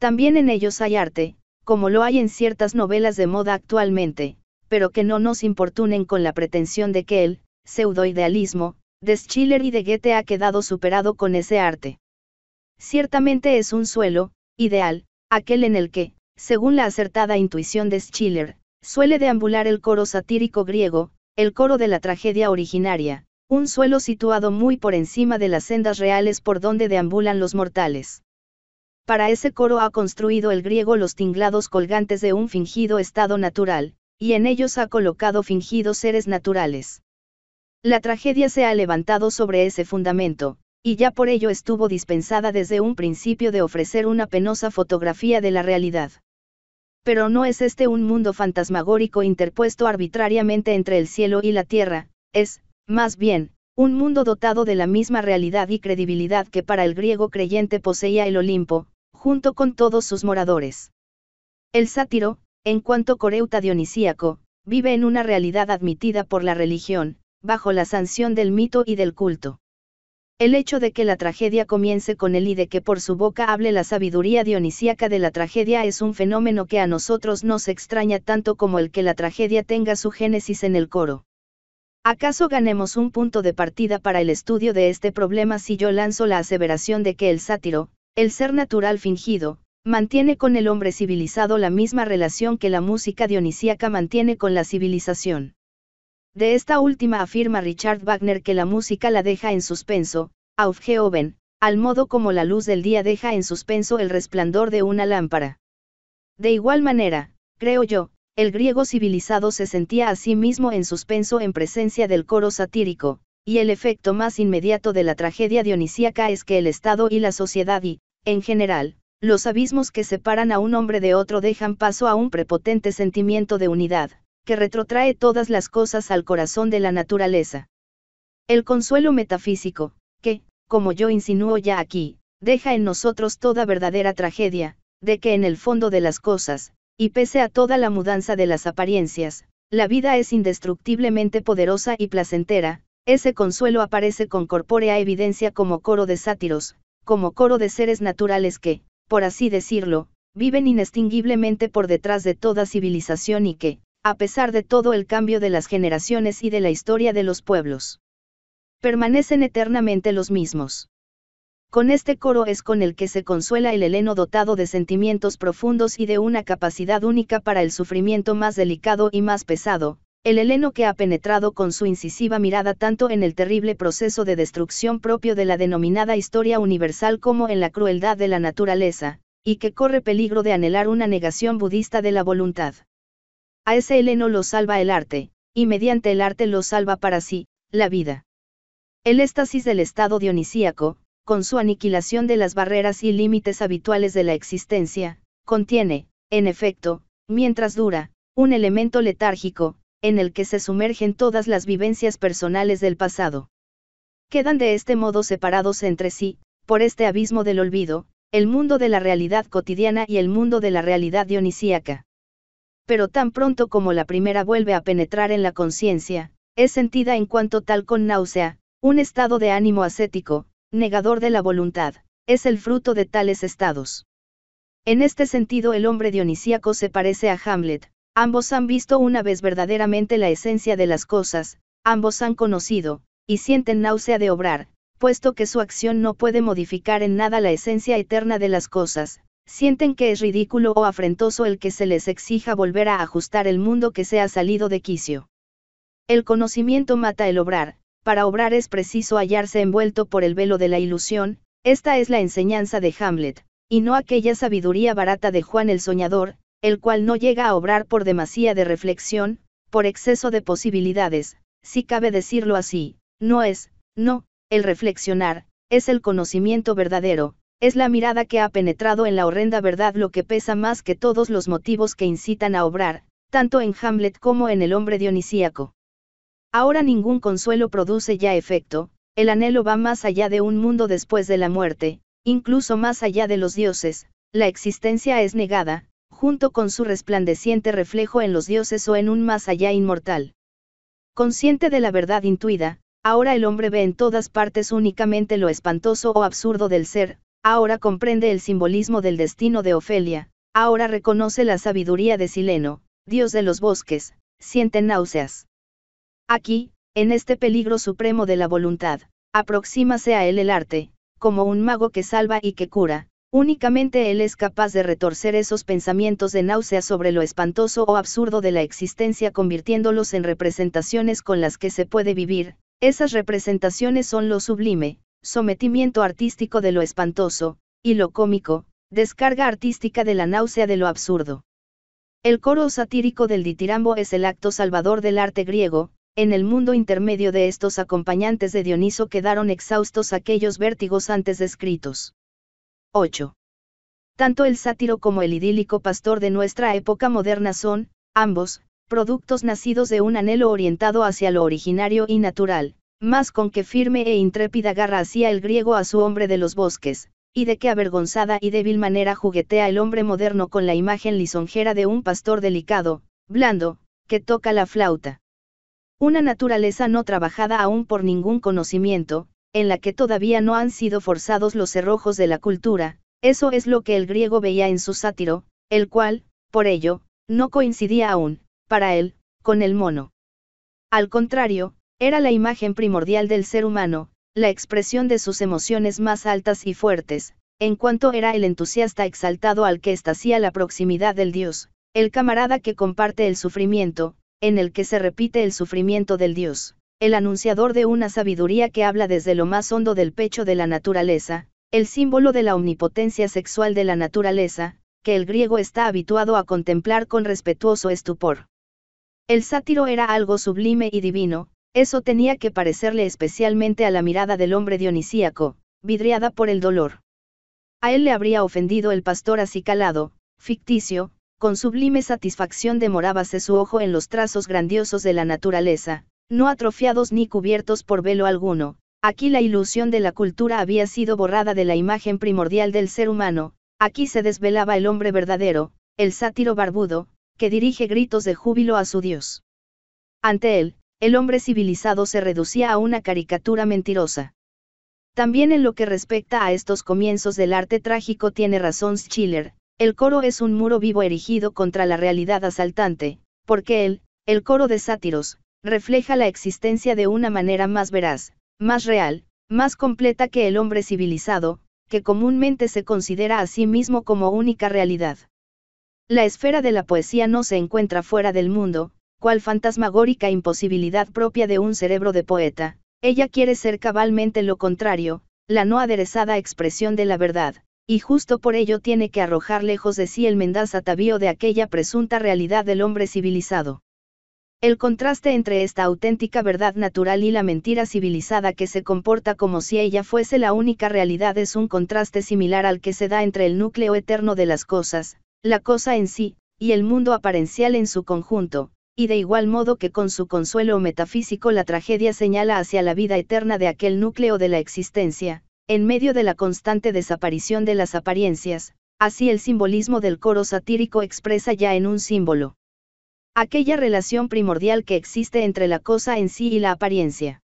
También en ellos hay arte, como lo hay en ciertas novelas de moda actualmente, pero que no nos importunen con la pretensión de que el pseudoidealismo de Schiller y de Goethe ha quedado superado con ese arte. Ciertamente es un suelo, ideal, aquel en el que, según la acertada intuición de Schiller, suele deambular el coro satírico griego, el coro de la tragedia originaria, un suelo situado muy por encima de las sendas reales por donde deambulan los mortales. Para ese coro ha construido el griego los tinglados colgantes de un fingido estado natural, y en ellos ha colocado fingidos seres naturales. La tragedia se ha levantado sobre ese fundamento, y ya por ello estuvo dispensada desde un principio de ofrecer una penosa fotografía de la realidad pero no es este un mundo fantasmagórico interpuesto arbitrariamente entre el cielo y la tierra, es, más bien, un mundo dotado de la misma realidad y credibilidad que para el griego creyente poseía el Olimpo, junto con todos sus moradores. El sátiro, en cuanto coreuta dionisíaco, vive en una realidad admitida por la religión, bajo la sanción del mito y del culto. El hecho de que la tragedia comience con él y de que por su boca hable la sabiduría dionisíaca de la tragedia es un fenómeno que a nosotros nos extraña tanto como el que la tragedia tenga su génesis en el coro. ¿Acaso ganemos un punto de partida para el estudio de este problema si yo lanzo la aseveración de que el sátiro, el ser natural fingido, mantiene con el hombre civilizado la misma relación que la música dionisíaca mantiene con la civilización? De esta última afirma Richard Wagner que la música la deja en suspenso, Aufgehoben, al modo como la luz del día deja en suspenso el resplandor de una lámpara. De igual manera, creo yo, el griego civilizado se sentía a sí mismo en suspenso en presencia del coro satírico, y el efecto más inmediato de la tragedia dionisíaca es que el Estado y la sociedad y, en general, los abismos que separan a un hombre de otro dejan paso a un prepotente sentimiento de unidad que retrotrae todas las cosas al corazón de la naturaleza. El consuelo metafísico, que, como yo insinúo ya aquí, deja en nosotros toda verdadera tragedia, de que en el fondo de las cosas, y pese a toda la mudanza de las apariencias, la vida es indestructiblemente poderosa y placentera, ese consuelo aparece con corpórea evidencia como coro de sátiros, como coro de seres naturales que, por así decirlo, viven inextinguiblemente por detrás de toda civilización y que, a pesar de todo el cambio de las generaciones y de la historia de los pueblos. Permanecen eternamente los mismos. Con este coro es con el que se consuela el heleno dotado de sentimientos profundos y de una capacidad única para el sufrimiento más delicado y más pesado, el heleno que ha penetrado con su incisiva mirada tanto en el terrible proceso de destrucción propio de la denominada historia universal como en la crueldad de la naturaleza, y que corre peligro de anhelar una negación budista de la voluntad. A ese heleno lo salva el arte, y mediante el arte lo salva para sí, la vida. El éxtasis del estado dionisíaco, con su aniquilación de las barreras y límites habituales de la existencia, contiene, en efecto, mientras dura, un elemento letárgico, en el que se sumergen todas las vivencias personales del pasado. Quedan de este modo separados entre sí, por este abismo del olvido, el mundo de la realidad cotidiana y el mundo de la realidad dionisíaca pero tan pronto como la primera vuelve a penetrar en la conciencia, es sentida en cuanto tal con náusea, un estado de ánimo ascético, negador de la voluntad, es el fruto de tales estados. En este sentido el hombre dionisíaco se parece a Hamlet, ambos han visto una vez verdaderamente la esencia de las cosas, ambos han conocido, y sienten náusea de obrar, puesto que su acción no puede modificar en nada la esencia eterna de las cosas, sienten que es ridículo o afrentoso el que se les exija volver a ajustar el mundo que se ha salido de quicio. El conocimiento mata el obrar, para obrar es preciso hallarse envuelto por el velo de la ilusión, esta es la enseñanza de Hamlet, y no aquella sabiduría barata de Juan el Soñador, el cual no llega a obrar por demasía de reflexión, por exceso de posibilidades, si cabe decirlo así, no es, no, el reflexionar, es el conocimiento verdadero, es la mirada que ha penetrado en la horrenda verdad lo que pesa más que todos los motivos que incitan a obrar, tanto en Hamlet como en el hombre dionisíaco. Ahora ningún consuelo produce ya efecto, el anhelo va más allá de un mundo después de la muerte, incluso más allá de los dioses, la existencia es negada, junto con su resplandeciente reflejo en los dioses o en un más allá inmortal. Consciente de la verdad intuida, ahora el hombre ve en todas partes únicamente lo espantoso o absurdo del ser, ahora comprende el simbolismo del destino de Ofelia, ahora reconoce la sabiduría de Sileno, dios de los bosques, siente náuseas. Aquí, en este peligro supremo de la voluntad, aproxímase a él el arte, como un mago que salva y que cura, únicamente él es capaz de retorcer esos pensamientos de náusea sobre lo espantoso o absurdo de la existencia convirtiéndolos en representaciones con las que se puede vivir, esas representaciones son lo sublime, sometimiento artístico de lo espantoso, y lo cómico, descarga artística de la náusea de lo absurdo. El coro satírico del ditirambo es el acto salvador del arte griego, en el mundo intermedio de estos acompañantes de Dioniso quedaron exhaustos aquellos vértigos antes descritos. 8. Tanto el sátiro como el idílico pastor de nuestra época moderna son, ambos, productos nacidos de un anhelo orientado hacia lo originario y natural, más con qué firme e intrépida garra hacía el griego a su hombre de los bosques, y de qué avergonzada y débil manera juguetea el hombre moderno con la imagen lisonjera de un pastor delicado, blando, que toca la flauta. Una naturaleza no trabajada aún por ningún conocimiento, en la que todavía no han sido forzados los cerrojos de la cultura, eso es lo que el griego veía en su sátiro, el cual, por ello, no coincidía aún, para él, con el mono. Al contrario, era la imagen primordial del ser humano, la expresión de sus emociones más altas y fuertes, en cuanto era el entusiasta exaltado al que estacía la proximidad del Dios, el camarada que comparte el sufrimiento, en el que se repite el sufrimiento del Dios, el anunciador de una sabiduría que habla desde lo más hondo del pecho de la naturaleza, el símbolo de la omnipotencia sexual de la naturaleza, que el griego está habituado a contemplar con respetuoso estupor. El sátiro era algo sublime y divino, eso tenía que parecerle especialmente a la mirada del hombre dionisíaco, vidriada por el dolor. A él le habría ofendido el pastor acicalado, ficticio, con sublime satisfacción demorábase su ojo en los trazos grandiosos de la naturaleza, no atrofiados ni cubiertos por velo alguno, aquí la ilusión de la cultura había sido borrada de la imagen primordial del ser humano, aquí se desvelaba el hombre verdadero, el sátiro barbudo, que dirige gritos de júbilo a su Dios. Ante él, el hombre civilizado se reducía a una caricatura mentirosa. También en lo que respecta a estos comienzos del arte trágico tiene razón Schiller, el coro es un muro vivo erigido contra la realidad asaltante, porque él, el coro de sátiros, refleja la existencia de una manera más veraz, más real, más completa que el hombre civilizado, que comúnmente se considera a sí mismo como única realidad. La esfera de la poesía no se encuentra fuera del mundo, cual fantasmagórica imposibilidad propia de un cerebro de poeta, ella quiere ser cabalmente lo contrario, la no aderezada expresión de la verdad, y justo por ello tiene que arrojar lejos de sí el mendaz atavío de aquella presunta realidad del hombre civilizado. El contraste entre esta auténtica verdad natural y la mentira civilizada que se comporta como si ella fuese la única realidad es un contraste similar al que se da entre el núcleo eterno de las cosas, la cosa en sí, y el mundo aparencial en su conjunto, y de igual modo que con su consuelo metafísico la tragedia señala hacia la vida eterna de aquel núcleo de la existencia, en medio de la constante desaparición de las apariencias, así el simbolismo del coro satírico expresa ya en un símbolo. Aquella relación primordial que existe entre la cosa en sí y la apariencia.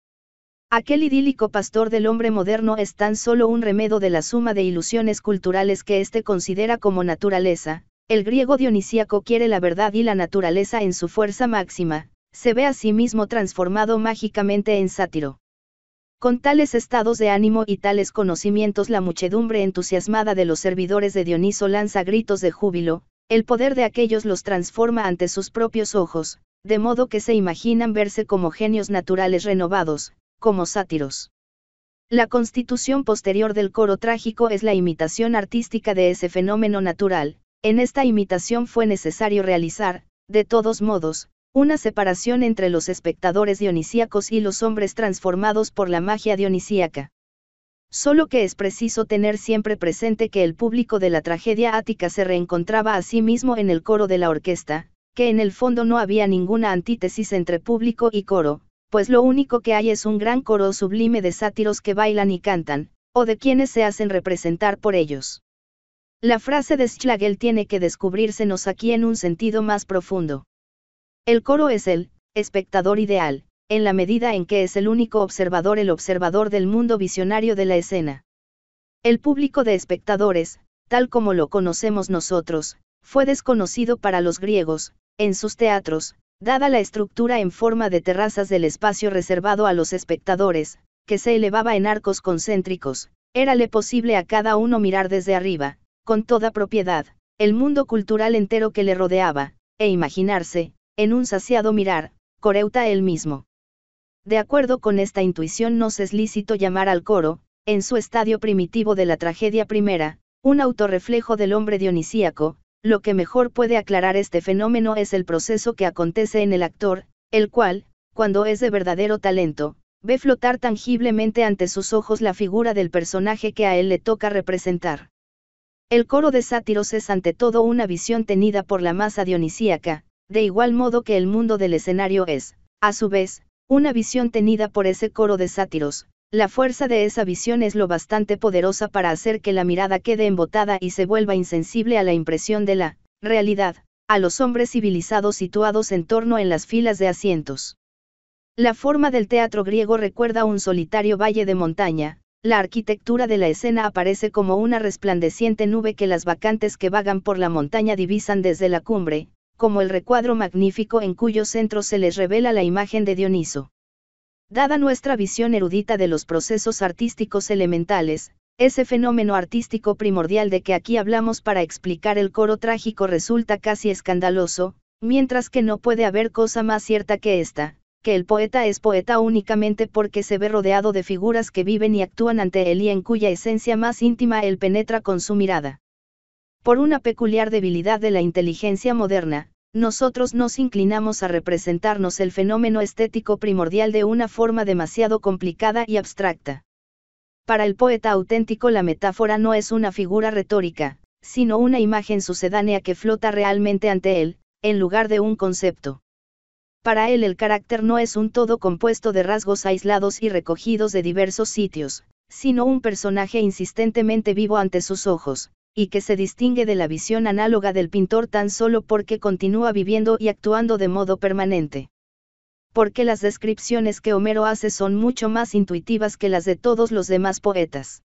Aquel idílico pastor del hombre moderno es tan solo un remedo de la suma de ilusiones culturales que éste considera como naturaleza, el griego dionisíaco quiere la verdad y la naturaleza en su fuerza máxima, se ve a sí mismo transformado mágicamente en sátiro. Con tales estados de ánimo y tales conocimientos la muchedumbre entusiasmada de los servidores de Dioniso lanza gritos de júbilo, el poder de aquellos los transforma ante sus propios ojos, de modo que se imaginan verse como genios naturales renovados, como sátiros. La constitución posterior del coro trágico es la imitación artística de ese fenómeno natural, en esta imitación fue necesario realizar, de todos modos, una separación entre los espectadores dionisíacos y los hombres transformados por la magia dionisíaca. Solo que es preciso tener siempre presente que el público de la tragedia ática se reencontraba a sí mismo en el coro de la orquesta, que en el fondo no había ninguna antítesis entre público y coro, pues lo único que hay es un gran coro sublime de sátiros que bailan y cantan, o de quienes se hacen representar por ellos. La frase de Schlagel tiene que descubrírsenos aquí en un sentido más profundo. El coro es el espectador ideal, en la medida en que es el único observador, el observador del mundo visionario de la escena. El público de espectadores, tal como lo conocemos nosotros, fue desconocido para los griegos, en sus teatros, dada la estructura en forma de terrazas del espacio reservado a los espectadores, que se elevaba en arcos concéntricos, érale posible a cada uno mirar desde arriba, con toda propiedad, el mundo cultural entero que le rodeaba, e imaginarse, en un saciado mirar, coreuta él mismo. De acuerdo con esta intuición nos es lícito llamar al coro, en su estadio primitivo de la tragedia primera, un autorreflejo del hombre dionisíaco, lo que mejor puede aclarar este fenómeno es el proceso que acontece en el actor, el cual, cuando es de verdadero talento, ve flotar tangiblemente ante sus ojos la figura del personaje que a él le toca representar. El coro de sátiros es ante todo una visión tenida por la masa dionisíaca, de igual modo que el mundo del escenario es, a su vez, una visión tenida por ese coro de sátiros, la fuerza de esa visión es lo bastante poderosa para hacer que la mirada quede embotada y se vuelva insensible a la impresión de la realidad, a los hombres civilizados situados en torno en las filas de asientos. La forma del teatro griego recuerda un solitario valle de montaña, la arquitectura de la escena aparece como una resplandeciente nube que las vacantes que vagan por la montaña divisan desde la cumbre, como el recuadro magnífico en cuyo centro se les revela la imagen de Dioniso. Dada nuestra visión erudita de los procesos artísticos elementales, ese fenómeno artístico primordial de que aquí hablamos para explicar el coro trágico resulta casi escandaloso, mientras que no puede haber cosa más cierta que esta, que el poeta es poeta únicamente porque se ve rodeado de figuras que viven y actúan ante él y en cuya esencia más íntima él penetra con su mirada. Por una peculiar debilidad de la inteligencia moderna, nosotros nos inclinamos a representarnos el fenómeno estético primordial de una forma demasiado complicada y abstracta. Para el poeta auténtico la metáfora no es una figura retórica, sino una imagen sucedánea que flota realmente ante él, en lugar de un concepto. Para él el carácter no es un todo compuesto de rasgos aislados y recogidos de diversos sitios, sino un personaje insistentemente vivo ante sus ojos, y que se distingue de la visión análoga del pintor tan solo porque continúa viviendo y actuando de modo permanente. Porque las descripciones que Homero hace son mucho más intuitivas que las de todos los demás poetas.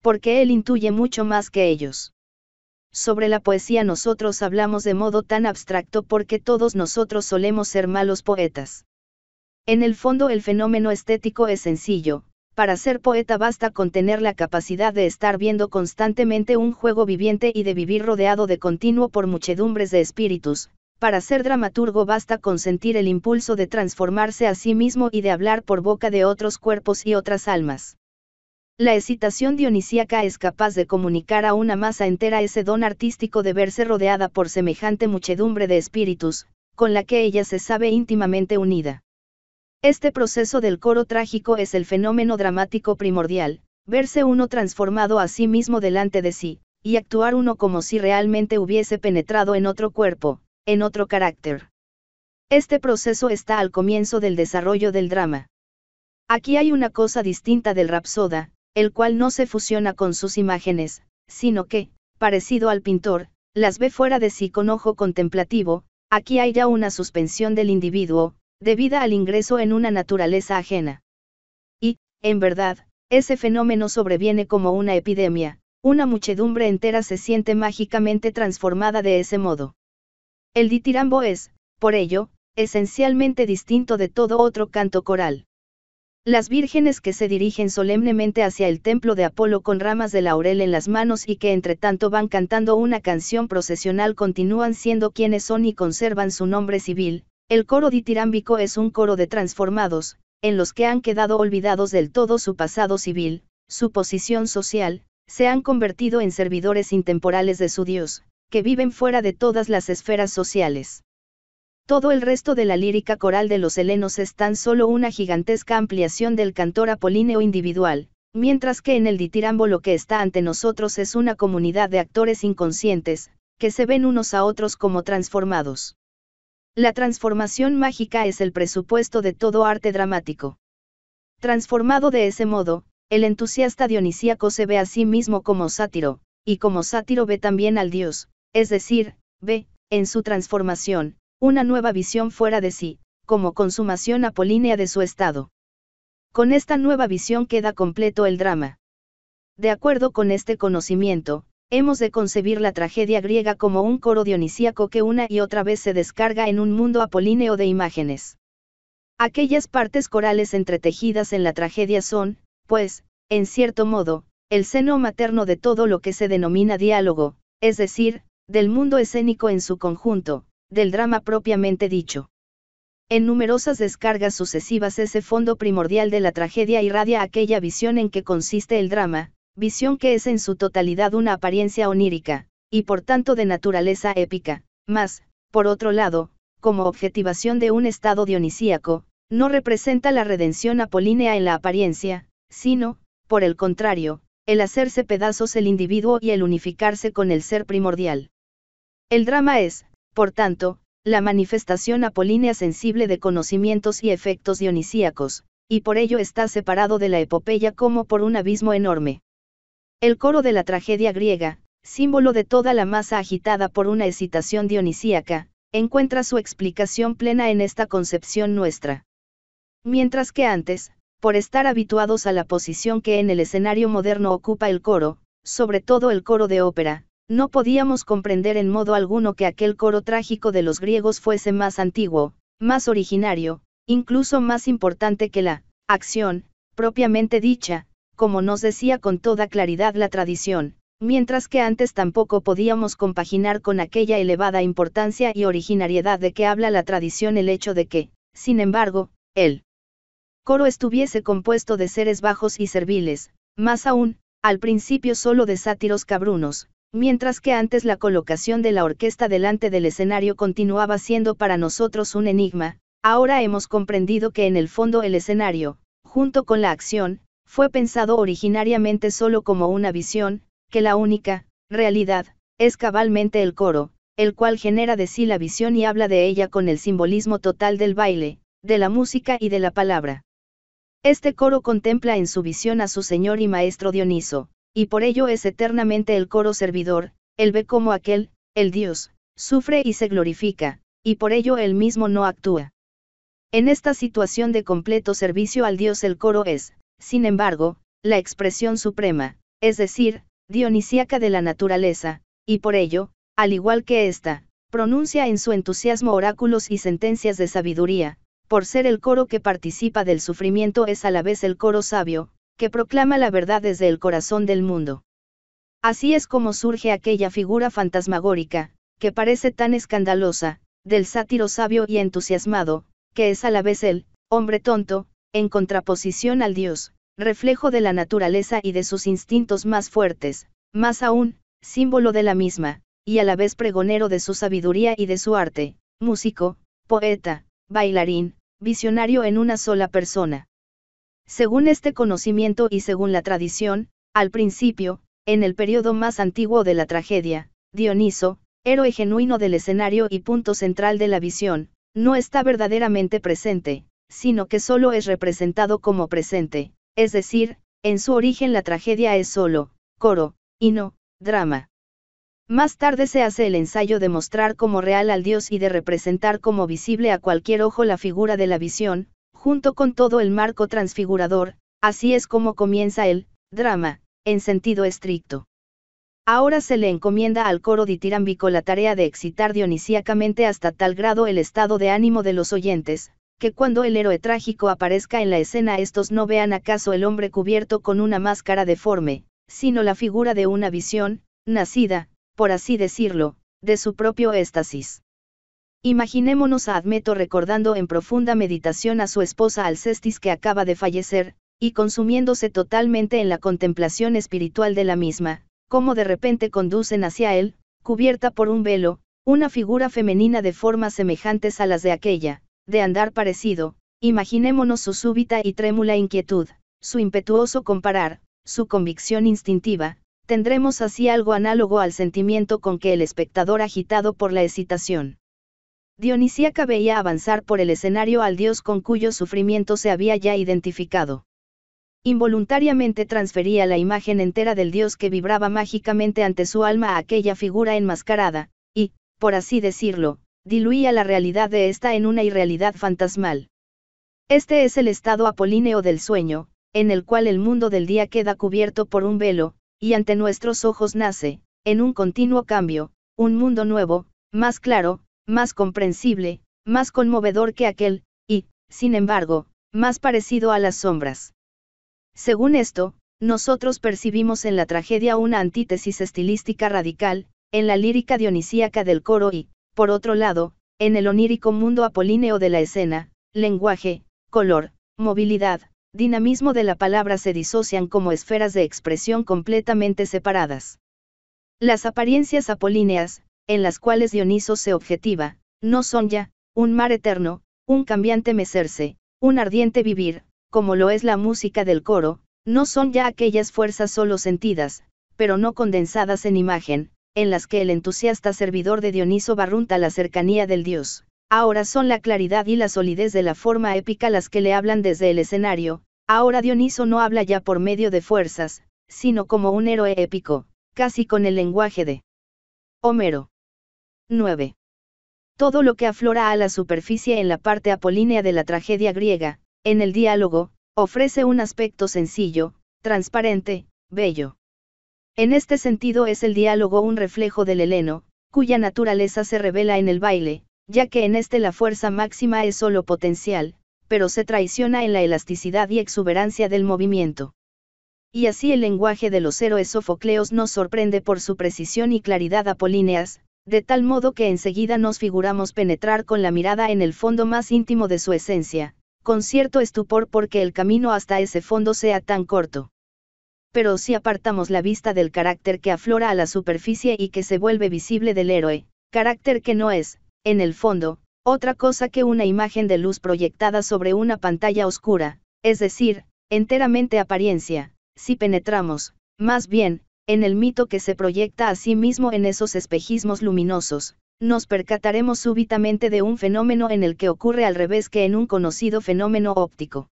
Porque él intuye mucho más que ellos sobre la poesía nosotros hablamos de modo tan abstracto porque todos nosotros solemos ser malos poetas. En el fondo el fenómeno estético es sencillo, para ser poeta basta con tener la capacidad de estar viendo constantemente un juego viviente y de vivir rodeado de continuo por muchedumbres de espíritus, para ser dramaturgo basta con sentir el impulso de transformarse a sí mismo y de hablar por boca de otros cuerpos y otras almas. La excitación dionisíaca es capaz de comunicar a una masa entera ese don artístico de verse rodeada por semejante muchedumbre de espíritus, con la que ella se sabe íntimamente unida. Este proceso del coro trágico es el fenómeno dramático primordial, verse uno transformado a sí mismo delante de sí, y actuar uno como si realmente hubiese penetrado en otro cuerpo, en otro carácter. Este proceso está al comienzo del desarrollo del drama. Aquí hay una cosa distinta del rapsoda, el cual no se fusiona con sus imágenes, sino que, parecido al pintor, las ve fuera de sí con ojo contemplativo, aquí hay ya una suspensión del individuo, debida al ingreso en una naturaleza ajena. Y, en verdad, ese fenómeno sobreviene como una epidemia, una muchedumbre entera se siente mágicamente transformada de ese modo. El ditirambo es, por ello, esencialmente distinto de todo otro canto coral. Las vírgenes que se dirigen solemnemente hacia el templo de Apolo con ramas de laurel en las manos y que entre tanto van cantando una canción procesional continúan siendo quienes son y conservan su nombre civil. El coro ditirámbico es un coro de transformados, en los que han quedado olvidados del todo su pasado civil, su posición social, se han convertido en servidores intemporales de su Dios, que viven fuera de todas las esferas sociales. Todo el resto de la lírica coral de los helenos es tan solo una gigantesca ampliación del cantor apolíneo individual, mientras que en el ditirambo lo que está ante nosotros es una comunidad de actores inconscientes, que se ven unos a otros como transformados. La transformación mágica es el presupuesto de todo arte dramático. Transformado de ese modo, el entusiasta dionisíaco se ve a sí mismo como sátiro, y como sátiro ve también al dios, es decir, ve, en su transformación, una nueva visión fuera de sí, como consumación apolínea de su estado. Con esta nueva visión queda completo el drama. De acuerdo con este conocimiento, hemos de concebir la tragedia griega como un coro dionisíaco que una y otra vez se descarga en un mundo apolíneo de imágenes. Aquellas partes corales entretejidas en la tragedia son, pues, en cierto modo, el seno materno de todo lo que se denomina diálogo, es decir, del mundo escénico en su conjunto, del drama propiamente dicho. En numerosas descargas sucesivas ese fondo primordial de la tragedia irradia aquella visión en que consiste el drama, visión que es en su totalidad una apariencia onírica, y por tanto de naturaleza épica, mas, por otro lado, como objetivación de un estado dionisíaco, no representa la redención apolínea en la apariencia, sino, por el contrario, el hacerse pedazos el individuo y el unificarse con el ser primordial. El drama es, por tanto, la manifestación apolínea sensible de conocimientos y efectos dionisíacos, y por ello está separado de la epopeya como por un abismo enorme. El coro de la tragedia griega, símbolo de toda la masa agitada por una excitación dionisíaca, encuentra su explicación plena en esta concepción nuestra. Mientras que antes, por estar habituados a la posición que en el escenario moderno ocupa el coro, sobre todo el coro de ópera, no podíamos comprender en modo alguno que aquel coro trágico de los griegos fuese más antiguo, más originario, incluso más importante que la acción, propiamente dicha, como nos decía con toda claridad la tradición, mientras que antes tampoco podíamos compaginar con aquella elevada importancia y originariedad de que habla la tradición el hecho de que, sin embargo, el coro estuviese compuesto de seres bajos y serviles, más aún, al principio solo de sátiros cabrunos, mientras que antes la colocación de la orquesta delante del escenario continuaba siendo para nosotros un enigma, ahora hemos comprendido que en el fondo el escenario, junto con la acción, fue pensado originariamente solo como una visión, que la única, realidad, es cabalmente el coro, el cual genera de sí la visión y habla de ella con el simbolismo total del baile, de la música y de la palabra. Este coro contempla en su visión a su señor y maestro Dioniso, y por ello es eternamente el coro servidor, él ve como aquel, el Dios, sufre y se glorifica, y por ello él mismo no actúa. En esta situación de completo servicio al Dios el coro es, sin embargo, la expresión suprema, es decir, dionisíaca de la naturaleza, y por ello, al igual que ésta, pronuncia en su entusiasmo oráculos y sentencias de sabiduría, por ser el coro que participa del sufrimiento es a la vez el coro sabio, que proclama la verdad desde el corazón del mundo. Así es como surge aquella figura fantasmagórica, que parece tan escandalosa, del sátiro sabio y entusiasmado, que es a la vez el, hombre tonto, en contraposición al Dios, reflejo de la naturaleza y de sus instintos más fuertes, más aún, símbolo de la misma, y a la vez pregonero de su sabiduría y de su arte, músico, poeta, bailarín, visionario en una sola persona. Según este conocimiento y según la tradición, al principio, en el periodo más antiguo de la tragedia, Dioniso, héroe genuino del escenario y punto central de la visión, no está verdaderamente presente, sino que solo es representado como presente, es decir, en su origen la tragedia es solo, coro, y no, drama. Más tarde se hace el ensayo de mostrar como real al dios y de representar como visible a cualquier ojo la figura de la visión, junto con todo el marco transfigurador, así es como comienza el drama, en sentido estricto. Ahora se le encomienda al coro ditirámbico la tarea de excitar dionisíacamente hasta tal grado el estado de ánimo de los oyentes, que cuando el héroe trágico aparezca en la escena estos no vean acaso el hombre cubierto con una máscara deforme, sino la figura de una visión, nacida, por así decirlo, de su propio éxtasis. Imaginémonos a Admeto recordando en profunda meditación a su esposa Alcestis que acaba de fallecer, y consumiéndose totalmente en la contemplación espiritual de la misma, como de repente conducen hacia él, cubierta por un velo, una figura femenina de formas semejantes a las de aquella, de andar parecido, imaginémonos su súbita y trémula inquietud, su impetuoso comparar, su convicción instintiva, tendremos así algo análogo al sentimiento con que el espectador agitado por la excitación Dionisíaca veía avanzar por el escenario al dios con cuyo sufrimiento se había ya identificado. Involuntariamente transfería la imagen entera del dios que vibraba mágicamente ante su alma a aquella figura enmascarada, y, por así decirlo, diluía la realidad de ésta en una irrealidad fantasmal. Este es el estado apolíneo del sueño, en el cual el mundo del día queda cubierto por un velo, y ante nuestros ojos nace, en un continuo cambio, un mundo nuevo, más claro, más comprensible, más conmovedor que aquel, y, sin embargo, más parecido a las sombras. Según esto, nosotros percibimos en la tragedia una antítesis estilística radical, en la lírica dionisíaca del coro y, por otro lado, en el onírico mundo apolíneo de la escena, lenguaje, color, movilidad, dinamismo de la palabra se disocian como esferas de expresión completamente separadas. Las apariencias apolíneas, en las cuales Dioniso se objetiva, no son ya, un mar eterno, un cambiante mecerse, un ardiente vivir, como lo es la música del coro, no son ya aquellas fuerzas solo sentidas, pero no condensadas en imagen, en las que el entusiasta servidor de Dioniso barrunta la cercanía del dios. Ahora son la claridad y la solidez de la forma épica las que le hablan desde el escenario, ahora Dioniso no habla ya por medio de fuerzas, sino como un héroe épico, casi con el lenguaje de Homero. 9. Todo lo que aflora a la superficie en la parte apolínea de la tragedia griega, en el diálogo, ofrece un aspecto sencillo, transparente, bello. En este sentido es el diálogo un reflejo del heleno, cuya naturaleza se revela en el baile, ya que en este la fuerza máxima es solo potencial, pero se traiciona en la elasticidad y exuberancia del movimiento. Y así el lenguaje de los héroes sofocleos nos sorprende por su precisión y claridad apolíneas, de tal modo que enseguida nos figuramos penetrar con la mirada en el fondo más íntimo de su esencia, con cierto estupor porque el camino hasta ese fondo sea tan corto. Pero si apartamos la vista del carácter que aflora a la superficie y que se vuelve visible del héroe, carácter que no es, en el fondo, otra cosa que una imagen de luz proyectada sobre una pantalla oscura, es decir, enteramente apariencia, si penetramos, más bien, en el mito que se proyecta a sí mismo en esos espejismos luminosos, nos percataremos súbitamente de un fenómeno en el que ocurre al revés que en un conocido fenómeno óptico.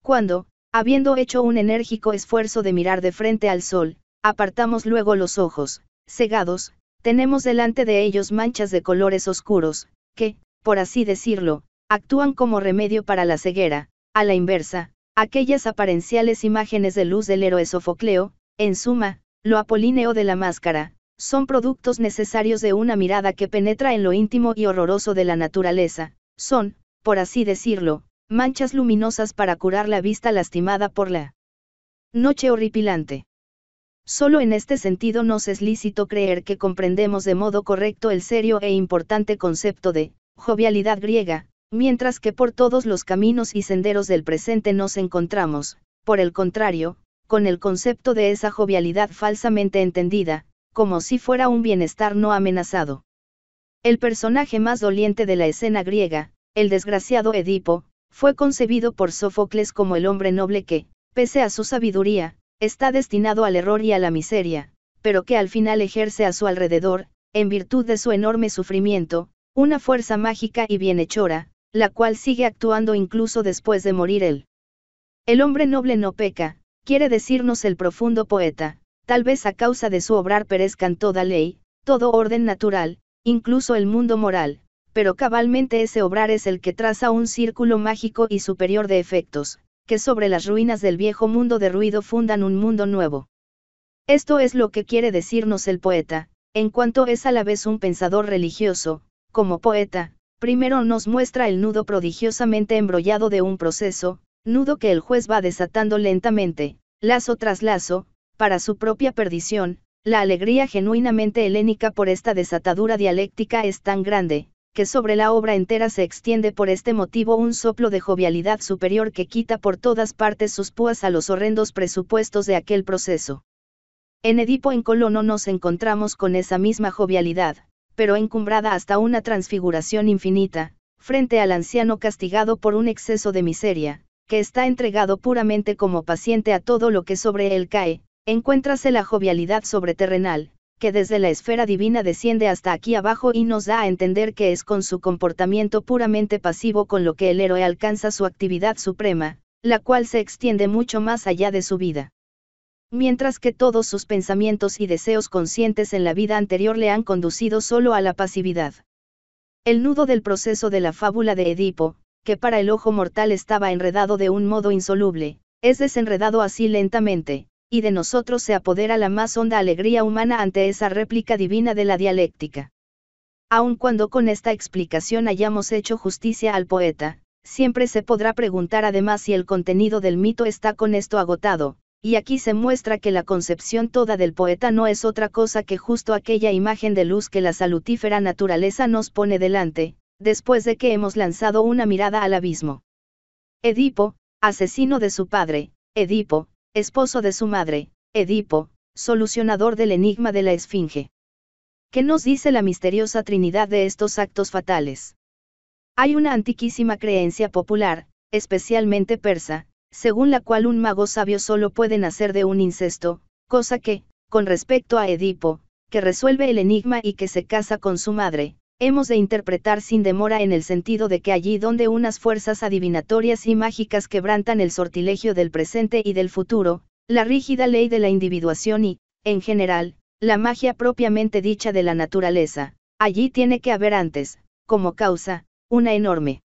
Cuando, habiendo hecho un enérgico esfuerzo de mirar de frente al sol, apartamos luego los ojos, cegados, tenemos delante de ellos manchas de colores oscuros, que, por así decirlo, actúan como remedio para la ceguera, a la inversa, aquellas aparenciales imágenes de luz del héroe Sofocleo, en suma, lo apolíneo de la máscara, son productos necesarios de una mirada que penetra en lo íntimo y horroroso de la naturaleza, son, por así decirlo, manchas luminosas para curar la vista lastimada por la noche horripilante. Solo en este sentido nos es lícito creer que comprendemos de modo correcto el serio e importante concepto de jovialidad griega, mientras que por todos los caminos y senderos del presente nos encontramos, por el contrario, con el concepto de esa jovialidad falsamente entendida, como si fuera un bienestar no amenazado. El personaje más doliente de la escena griega, el desgraciado Edipo, fue concebido por Sófocles como el hombre noble que, pese a su sabiduría, está destinado al error y a la miseria, pero que al final ejerce a su alrededor, en virtud de su enorme sufrimiento, una fuerza mágica y bienhechora, la cual sigue actuando incluso después de morir él. El hombre noble no peca, quiere decirnos el profundo poeta, tal vez a causa de su obrar perezcan toda ley, todo orden natural, incluso el mundo moral, pero cabalmente ese obrar es el que traza un círculo mágico y superior de efectos, que sobre las ruinas del viejo mundo de ruido fundan un mundo nuevo. Esto es lo que quiere decirnos el poeta, en cuanto es a la vez un pensador religioso, como poeta, primero nos muestra el nudo prodigiosamente embrollado de un proceso, Nudo que el juez va desatando lentamente, lazo tras lazo, para su propia perdición, la alegría genuinamente helénica por esta desatadura dialéctica es tan grande, que sobre la obra entera se extiende por este motivo un soplo de jovialidad superior que quita por todas partes sus púas a los horrendos presupuestos de aquel proceso. En Edipo en Colono nos encontramos con esa misma jovialidad, pero encumbrada hasta una transfiguración infinita, frente al anciano castigado por un exceso de miseria, que está entregado puramente como paciente a todo lo que sobre él cae, encuéntrase la jovialidad sobreterrenal, que desde la esfera divina desciende hasta aquí abajo y nos da a entender que es con su comportamiento puramente pasivo con lo que el héroe alcanza su actividad suprema, la cual se extiende mucho más allá de su vida. Mientras que todos sus pensamientos y deseos conscientes en la vida anterior le han conducido solo a la pasividad. El nudo del proceso de la fábula de Edipo, que para el ojo mortal estaba enredado de un modo insoluble, es desenredado así lentamente, y de nosotros se apodera la más honda alegría humana ante esa réplica divina de la dialéctica. Aun cuando con esta explicación hayamos hecho justicia al poeta, siempre se podrá preguntar además si el contenido del mito está con esto agotado, y aquí se muestra que la concepción toda del poeta no es otra cosa que justo aquella imagen de luz que la salutífera naturaleza nos pone delante, después de que hemos lanzado una mirada al abismo. Edipo, asesino de su padre, Edipo, esposo de su madre, Edipo, solucionador del enigma de la Esfinge. ¿Qué nos dice la misteriosa trinidad de estos actos fatales? Hay una antiquísima creencia popular, especialmente persa, según la cual un mago sabio solo puede nacer de un incesto, cosa que, con respecto a Edipo, que resuelve el enigma y que se casa con su madre, hemos de interpretar sin demora en el sentido de que allí donde unas fuerzas adivinatorias y mágicas quebrantan el sortilegio del presente y del futuro, la rígida ley de la individuación y, en general, la magia propiamente dicha de la naturaleza, allí tiene que haber antes, como causa, una enorme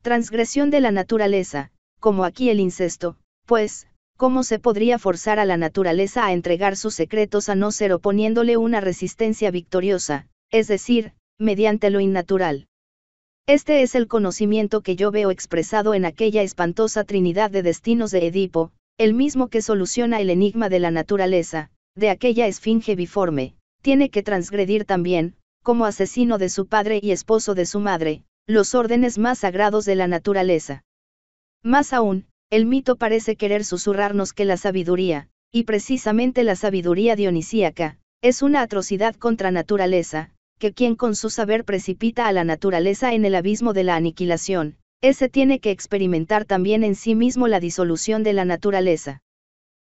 transgresión de la naturaleza, como aquí el incesto, pues, ¿cómo se podría forzar a la naturaleza a entregar sus secretos a no ser oponiéndole una resistencia victoriosa, es decir, mediante lo innatural. Este es el conocimiento que yo veo expresado en aquella espantosa trinidad de destinos de Edipo, el mismo que soluciona el enigma de la naturaleza, de aquella esfinge biforme, tiene que transgredir también, como asesino de su padre y esposo de su madre, los órdenes más sagrados de la naturaleza. Más aún, el mito parece querer susurrarnos que la sabiduría, y precisamente la sabiduría dionisíaca, es una atrocidad contra naturaleza, que quien con su saber precipita a la naturaleza en el abismo de la aniquilación, ese tiene que experimentar también en sí mismo la disolución de la naturaleza.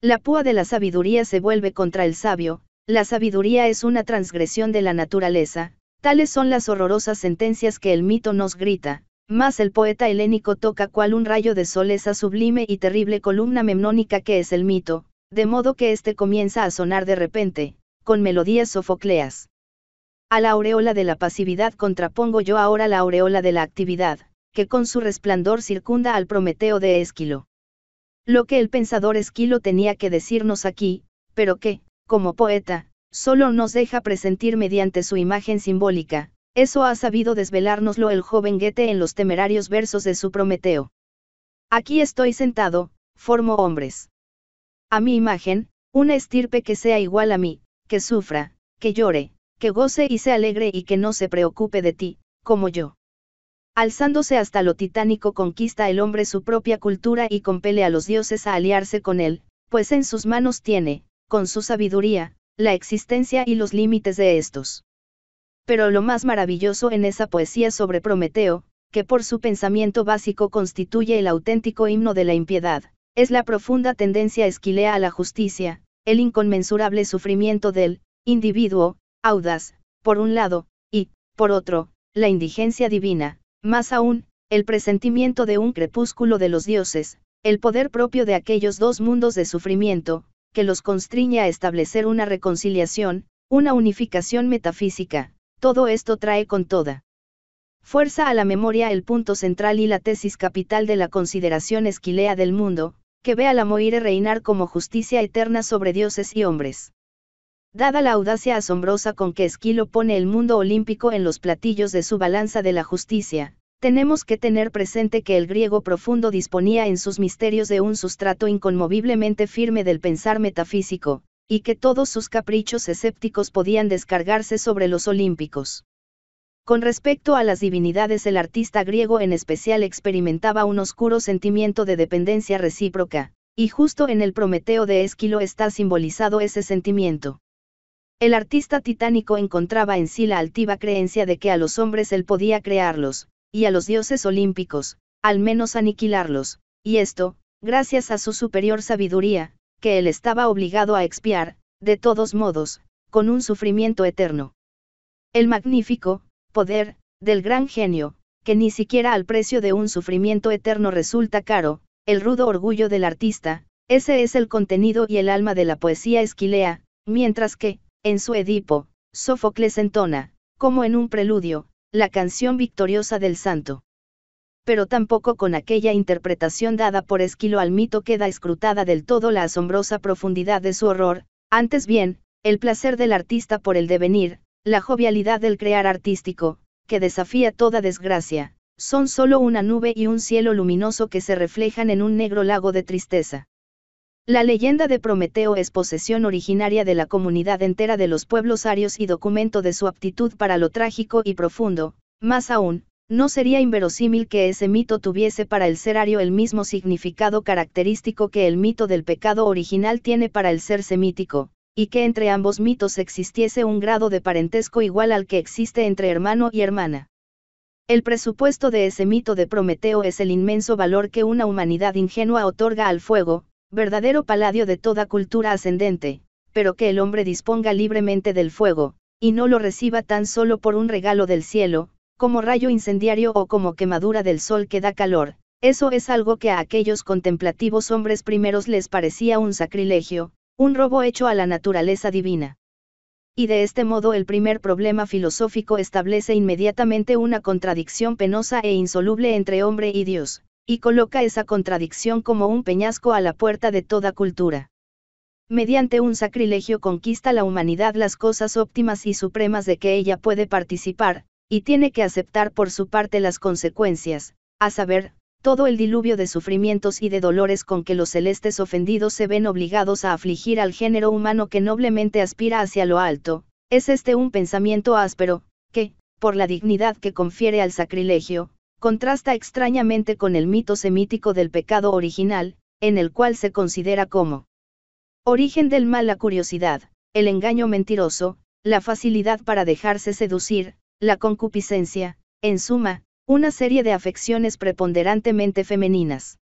La púa de la sabiduría se vuelve contra el sabio, la sabiduría es una transgresión de la naturaleza, tales son las horrorosas sentencias que el mito nos grita, mas el poeta helénico toca cual un rayo de sol esa sublime y terrible columna memnónica que es el mito, de modo que éste comienza a sonar de repente, con melodías sofocleas. A la aureola de la pasividad contrapongo yo ahora la aureola de la actividad, que con su resplandor circunda al Prometeo de Esquilo. Lo que el pensador Esquilo tenía que decirnos aquí, pero que, como poeta, solo nos deja presentir mediante su imagen simbólica, eso ha sabido desvelárnoslo el joven Goethe en los temerarios versos de su Prometeo. Aquí estoy sentado, formo hombres. A mi imagen, una estirpe que sea igual a mí, que sufra, que llore, que goce y se alegre y que no se preocupe de ti, como yo. Alzándose hasta lo titánico conquista el hombre su propia cultura y compele a los dioses a aliarse con él, pues en sus manos tiene, con su sabiduría, la existencia y los límites de estos. Pero lo más maravilloso en esa poesía sobre Prometeo, que por su pensamiento básico constituye el auténtico himno de la impiedad, es la profunda tendencia esquilea a la justicia, el inconmensurable sufrimiento del individuo, audaz, por un lado, y, por otro, la indigencia divina, más aún, el presentimiento de un crepúsculo de los dioses, el poder propio de aquellos dos mundos de sufrimiento, que los constriñe a establecer una reconciliación, una unificación metafísica, todo esto trae con toda fuerza a la memoria el punto central y la tesis capital de la consideración esquilea del mundo, que ve a la Moire reinar como justicia eterna sobre dioses y hombres dada la audacia asombrosa con que Esquilo pone el mundo olímpico en los platillos de su balanza de la justicia, tenemos que tener presente que el griego profundo disponía en sus misterios de un sustrato inconmoviblemente firme del pensar metafísico, y que todos sus caprichos escépticos podían descargarse sobre los olímpicos. Con respecto a las divinidades el artista griego en especial experimentaba un oscuro sentimiento de dependencia recíproca, y justo en el Prometeo de Esquilo está simbolizado ese sentimiento. El artista titánico encontraba en sí la altiva creencia de que a los hombres él podía crearlos, y a los dioses olímpicos, al menos aniquilarlos, y esto, gracias a su superior sabiduría, que él estaba obligado a expiar, de todos modos, con un sufrimiento eterno. El magnífico, poder, del gran genio, que ni siquiera al precio de un sufrimiento eterno resulta caro, el rudo orgullo del artista, ese es el contenido y el alma de la poesía esquilea, mientras que, en su Edipo, Sófocles entona, como en un preludio, la canción victoriosa del santo. Pero tampoco con aquella interpretación dada por Esquilo al mito queda escrutada del todo la asombrosa profundidad de su horror, antes bien, el placer del artista por el devenir, la jovialidad del crear artístico, que desafía toda desgracia, son solo una nube y un cielo luminoso que se reflejan en un negro lago de tristeza. La leyenda de Prometeo es posesión originaria de la comunidad entera de los pueblos arios y documento de su aptitud para lo trágico y profundo, más aún, no sería inverosímil que ese mito tuviese para el ser ario el mismo significado característico que el mito del pecado original tiene para el ser semítico, y que entre ambos mitos existiese un grado de parentesco igual al que existe entre hermano y hermana. El presupuesto de ese mito de Prometeo es el inmenso valor que una humanidad ingenua otorga al fuego, verdadero paladio de toda cultura ascendente, pero que el hombre disponga libremente del fuego, y no lo reciba tan solo por un regalo del cielo, como rayo incendiario o como quemadura del sol que da calor, eso es algo que a aquellos contemplativos hombres primeros les parecía un sacrilegio, un robo hecho a la naturaleza divina. Y de este modo el primer problema filosófico establece inmediatamente una contradicción penosa e insoluble entre hombre y Dios, y coloca esa contradicción como un peñasco a la puerta de toda cultura. Mediante un sacrilegio conquista la humanidad las cosas óptimas y supremas de que ella puede participar, y tiene que aceptar por su parte las consecuencias, a saber, todo el diluvio de sufrimientos y de dolores con que los celestes ofendidos se ven obligados a afligir al género humano que noblemente aspira hacia lo alto, es este un pensamiento áspero, que, por la dignidad que confiere al sacrilegio, contrasta extrañamente con el mito semítico del pecado original, en el cual se considera como origen del mal la curiosidad, el engaño mentiroso, la facilidad para dejarse seducir, la concupiscencia, en suma, una serie de afecciones preponderantemente femeninas.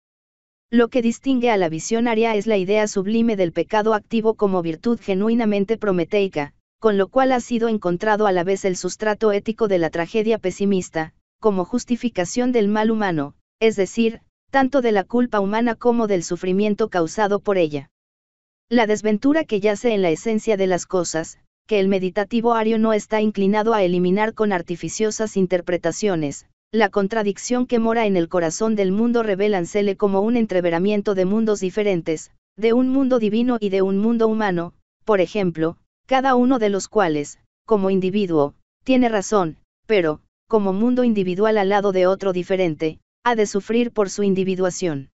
Lo que distingue a la visionaria es la idea sublime del pecado activo como virtud genuinamente prometeica, con lo cual ha sido encontrado a la vez el sustrato ético de la tragedia pesimista, como justificación del mal humano, es decir, tanto de la culpa humana como del sufrimiento causado por ella. La desventura que yace en la esencia de las cosas, que el meditativo ario no está inclinado a eliminar con artificiosas interpretaciones, la contradicción que mora en el corazón del mundo revelansele como un entreveramiento de mundos diferentes, de un mundo divino y de un mundo humano, por ejemplo, cada uno de los cuales, como individuo, tiene razón, pero, como mundo individual al lado de otro diferente, ha de sufrir por su individuación.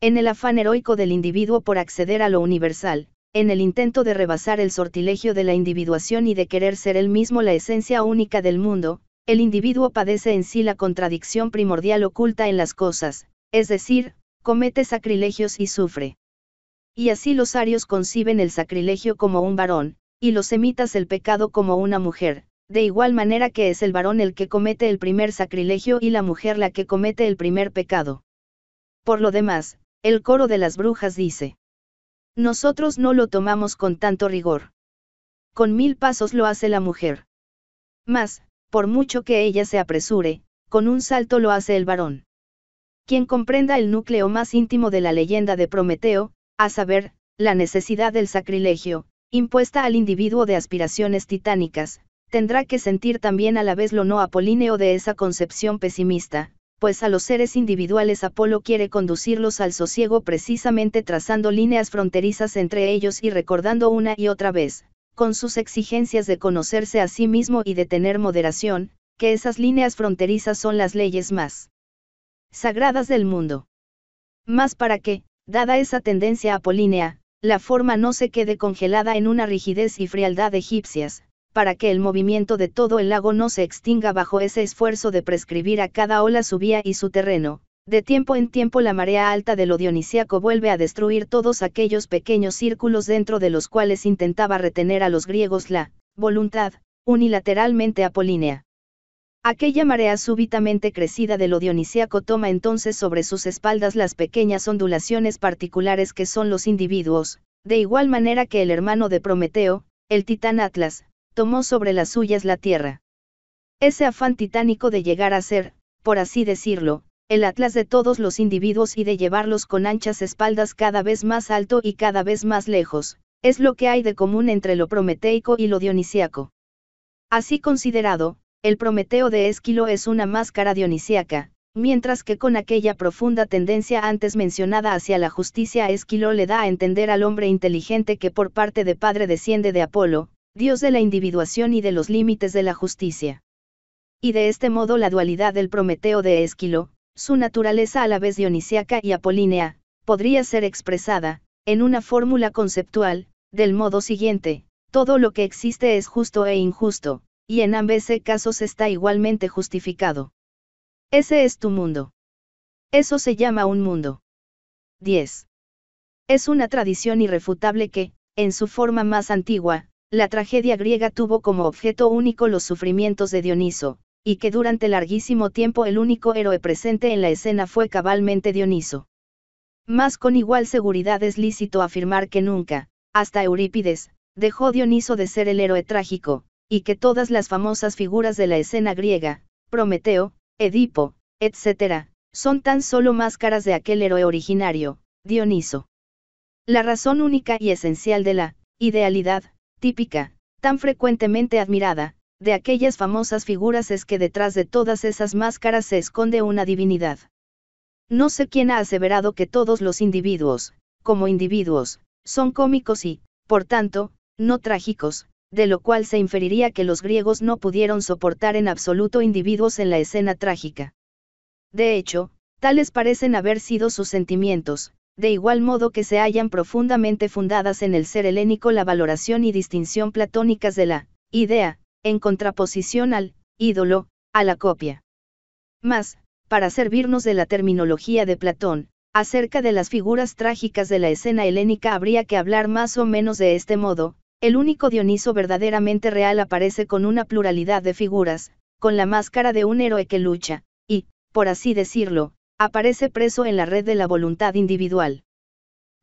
En el afán heroico del individuo por acceder a lo universal, en el intento de rebasar el sortilegio de la individuación y de querer ser él mismo la esencia única del mundo, el individuo padece en sí la contradicción primordial oculta en las cosas, es decir, comete sacrilegios y sufre. Y así los arios conciben el sacrilegio como un varón, y los semitas el pecado como una mujer, de igual manera que es el varón el que comete el primer sacrilegio y la mujer la que comete el primer pecado. Por lo demás, el coro de las brujas dice. Nosotros no lo tomamos con tanto rigor. Con mil pasos lo hace la mujer. Mas, por mucho que ella se apresure, con un salto lo hace el varón. Quien comprenda el núcleo más íntimo de la leyenda de Prometeo, a saber, la necesidad del sacrilegio, impuesta al individuo de aspiraciones titánicas, tendrá que sentir también a la vez lo no apolíneo de esa concepción pesimista, pues a los seres individuales Apolo quiere conducirlos al sosiego precisamente trazando líneas fronterizas entre ellos y recordando una y otra vez, con sus exigencias de conocerse a sí mismo y de tener moderación, que esas líneas fronterizas son las leyes más sagradas del mundo. Más para que, dada esa tendencia apolínea, la forma no se quede congelada en una rigidez y frialdad egipcias, para que el movimiento de todo el lago no se extinga bajo ese esfuerzo de prescribir a cada ola su vía y su terreno. De tiempo en tiempo la marea alta de lo dionisíaco vuelve a destruir todos aquellos pequeños círculos dentro de los cuales intentaba retener a los griegos la voluntad, unilateralmente apolínea. Aquella marea súbitamente crecida de lo dionisíaco toma entonces sobre sus espaldas las pequeñas ondulaciones particulares que son los individuos, de igual manera que el hermano de Prometeo, el titán Atlas, tomó sobre las suyas la tierra. Ese afán titánico de llegar a ser, por así decirlo, el atlas de todos los individuos y de llevarlos con anchas espaldas cada vez más alto y cada vez más lejos, es lo que hay de común entre lo prometeico y lo dionisiaco. Así considerado, el Prometeo de Esquilo es una máscara dionisíaca, mientras que con aquella profunda tendencia antes mencionada hacia la justicia Esquilo le da a entender al hombre inteligente que por parte de padre desciende de Apolo, Dios de la individuación y de los límites de la justicia. Y de este modo la dualidad del Prometeo de Esquilo, su naturaleza a la vez dionisíaca y apolínea, podría ser expresada, en una fórmula conceptual, del modo siguiente, todo lo que existe es justo e injusto, y en ambos casos está igualmente justificado. Ese es tu mundo. Eso se llama un mundo. 10. Es una tradición irrefutable que, en su forma más antigua, la tragedia griega tuvo como objeto único los sufrimientos de Dioniso, y que durante larguísimo tiempo el único héroe presente en la escena fue cabalmente Dioniso. Más con igual seguridad es lícito afirmar que nunca, hasta Eurípides, dejó Dioniso de ser el héroe trágico, y que todas las famosas figuras de la escena griega, Prometeo, Edipo, etc., son tan solo máscaras de aquel héroe originario, Dioniso. La razón única y esencial de la idealidad típica, tan frecuentemente admirada, de aquellas famosas figuras es que detrás de todas esas máscaras se esconde una divinidad. No sé quién ha aseverado que todos los individuos, como individuos, son cómicos y, por tanto, no trágicos, de lo cual se inferiría que los griegos no pudieron soportar en absoluto individuos en la escena trágica. De hecho, tales parecen haber sido sus sentimientos, de igual modo que se hallan profundamente fundadas en el ser helénico la valoración y distinción platónicas de la idea, en contraposición al ídolo, a la copia. Más, para servirnos de la terminología de Platón, acerca de las figuras trágicas de la escena helénica habría que hablar más o menos de este modo, el único Dioniso verdaderamente real aparece con una pluralidad de figuras, con la máscara de un héroe que lucha, y, por así decirlo, aparece preso en la red de la voluntad individual.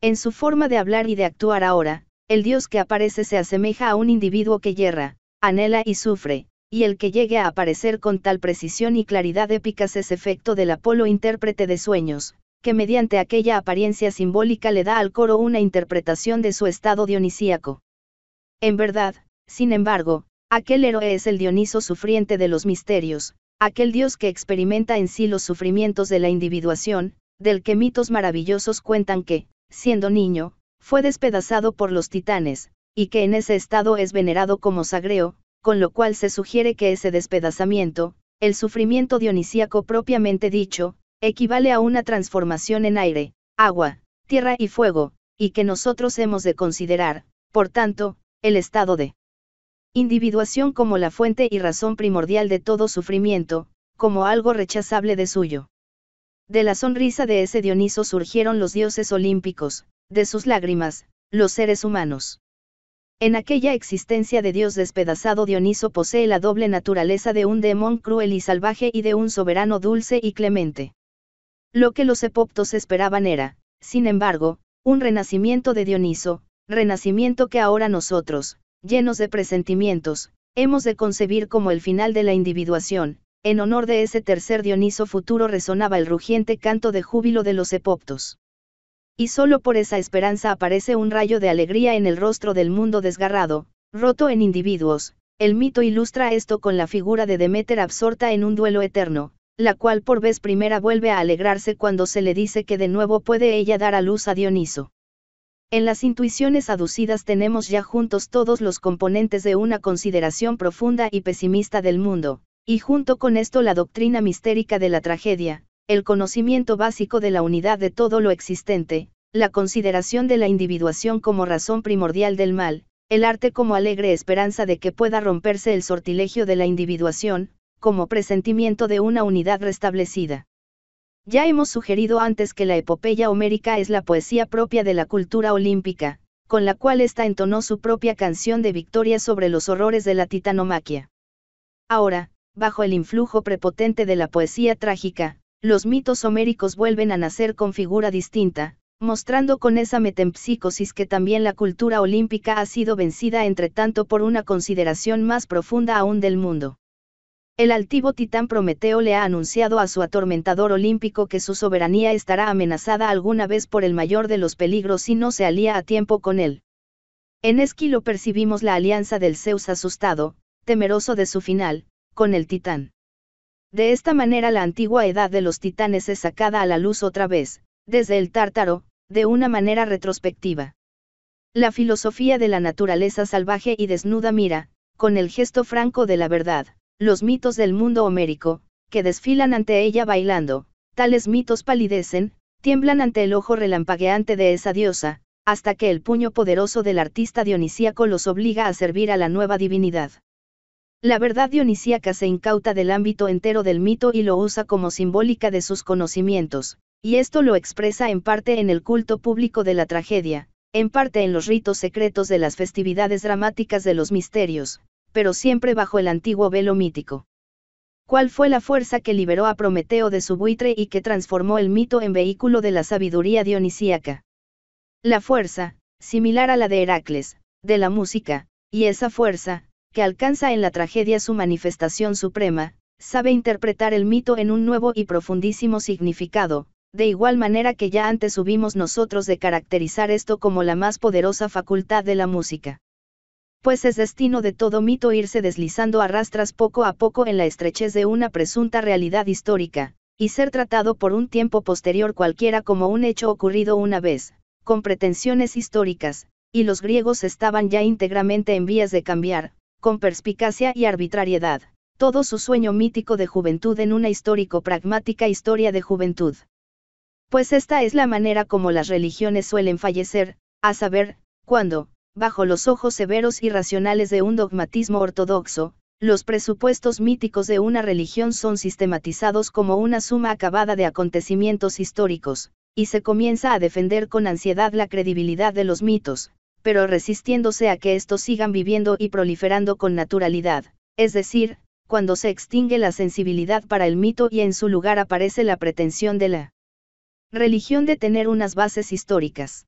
En su forma de hablar y de actuar ahora, el Dios que aparece se asemeja a un individuo que yerra, anhela y sufre, y el que llegue a aparecer con tal precisión y claridad épicas es efecto del Apolo intérprete de sueños, que mediante aquella apariencia simbólica le da al coro una interpretación de su estado dionisíaco. En verdad, sin embargo, aquel héroe es el Dioniso sufriente de los misterios, aquel Dios que experimenta en sí los sufrimientos de la individuación, del que mitos maravillosos cuentan que, siendo niño, fue despedazado por los titanes, y que en ese estado es venerado como sagreo, con lo cual se sugiere que ese despedazamiento, el sufrimiento dionisíaco propiamente dicho, equivale a una transformación en aire, agua, tierra y fuego, y que nosotros hemos de considerar, por tanto, el estado de individuación como la fuente y razón primordial de todo sufrimiento, como algo rechazable de suyo. De la sonrisa de ese Dioniso surgieron los dioses olímpicos, de sus lágrimas, los seres humanos. En aquella existencia de Dios despedazado Dioniso posee la doble naturaleza de un demon cruel y salvaje y de un soberano dulce y clemente. Lo que los epoptos esperaban era, sin embargo, un renacimiento de Dioniso, renacimiento que ahora nosotros, llenos de presentimientos, hemos de concebir como el final de la individuación, en honor de ese tercer Dioniso futuro resonaba el rugiente canto de júbilo de los epoptos. Y solo por esa esperanza aparece un rayo de alegría en el rostro del mundo desgarrado, roto en individuos, el mito ilustra esto con la figura de Demeter absorta en un duelo eterno, la cual por vez primera vuelve a alegrarse cuando se le dice que de nuevo puede ella dar a luz a Dioniso. En las intuiciones aducidas tenemos ya juntos todos los componentes de una consideración profunda y pesimista del mundo, y junto con esto la doctrina mistérica de la tragedia, el conocimiento básico de la unidad de todo lo existente, la consideración de la individuación como razón primordial del mal, el arte como alegre esperanza de que pueda romperse el sortilegio de la individuación, como presentimiento de una unidad restablecida. Ya hemos sugerido antes que la epopeya homérica es la poesía propia de la cultura olímpica, con la cual ésta entonó su propia canción de victoria sobre los horrores de la titanomaquia. Ahora, bajo el influjo prepotente de la poesía trágica, los mitos homéricos vuelven a nacer con figura distinta, mostrando con esa metempsicosis que también la cultura olímpica ha sido vencida entre tanto por una consideración más profunda aún del mundo. El altivo titán Prometeo le ha anunciado a su atormentador olímpico que su soberanía estará amenazada alguna vez por el mayor de los peligros si no se alía a tiempo con él. En Esquilo percibimos la alianza del Zeus asustado, temeroso de su final, con el titán. De esta manera la antigua edad de los titanes es sacada a la luz otra vez, desde el tártaro, de una manera retrospectiva. La filosofía de la naturaleza salvaje y desnuda mira, con el gesto franco de la verdad, los mitos del mundo homérico, que desfilan ante ella bailando, tales mitos palidecen, tiemblan ante el ojo relampagueante de esa diosa, hasta que el puño poderoso del artista dionisíaco los obliga a servir a la nueva divinidad. La verdad dionisíaca se incauta del ámbito entero del mito y lo usa como simbólica de sus conocimientos, y esto lo expresa en parte en el culto público de la tragedia, en parte en los ritos secretos de las festividades dramáticas de los misterios, pero siempre bajo el antiguo velo mítico. ¿Cuál fue la fuerza que liberó a Prometeo de su buitre y que transformó el mito en vehículo de la sabiduría dionisíaca? La fuerza, similar a la de Heracles, de la música, y esa fuerza, que alcanza en la tragedia su manifestación suprema, sabe interpretar el mito en un nuevo y profundísimo significado, de igual manera que ya antes subimos nosotros de caracterizar esto como la más poderosa facultad de la música pues es destino de todo mito irse deslizando a rastras poco a poco en la estrechez de una presunta realidad histórica, y ser tratado por un tiempo posterior cualquiera como un hecho ocurrido una vez, con pretensiones históricas, y los griegos estaban ya íntegramente en vías de cambiar, con perspicacia y arbitrariedad, todo su sueño mítico de juventud en una histórico-pragmática historia de juventud. Pues esta es la manera como las religiones suelen fallecer, a saber, cuando, bajo los ojos severos y racionales de un dogmatismo ortodoxo, los presupuestos míticos de una religión son sistematizados como una suma acabada de acontecimientos históricos, y se comienza a defender con ansiedad la credibilidad de los mitos, pero resistiéndose a que estos sigan viviendo y proliferando con naturalidad, es decir, cuando se extingue la sensibilidad para el mito y en su lugar aparece la pretensión de la religión de tener unas bases históricas.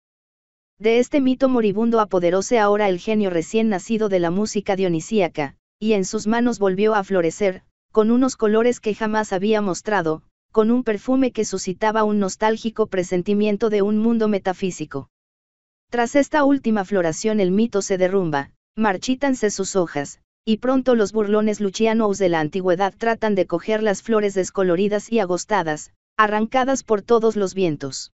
De este mito moribundo apoderóse ahora el genio recién nacido de la música dionisíaca, y en sus manos volvió a florecer, con unos colores que jamás había mostrado, con un perfume que suscitaba un nostálgico presentimiento de un mundo metafísico. Tras esta última floración el mito se derrumba, marchítanse sus hojas, y pronto los burlones lucianos de la antigüedad tratan de coger las flores descoloridas y agostadas, arrancadas por todos los vientos.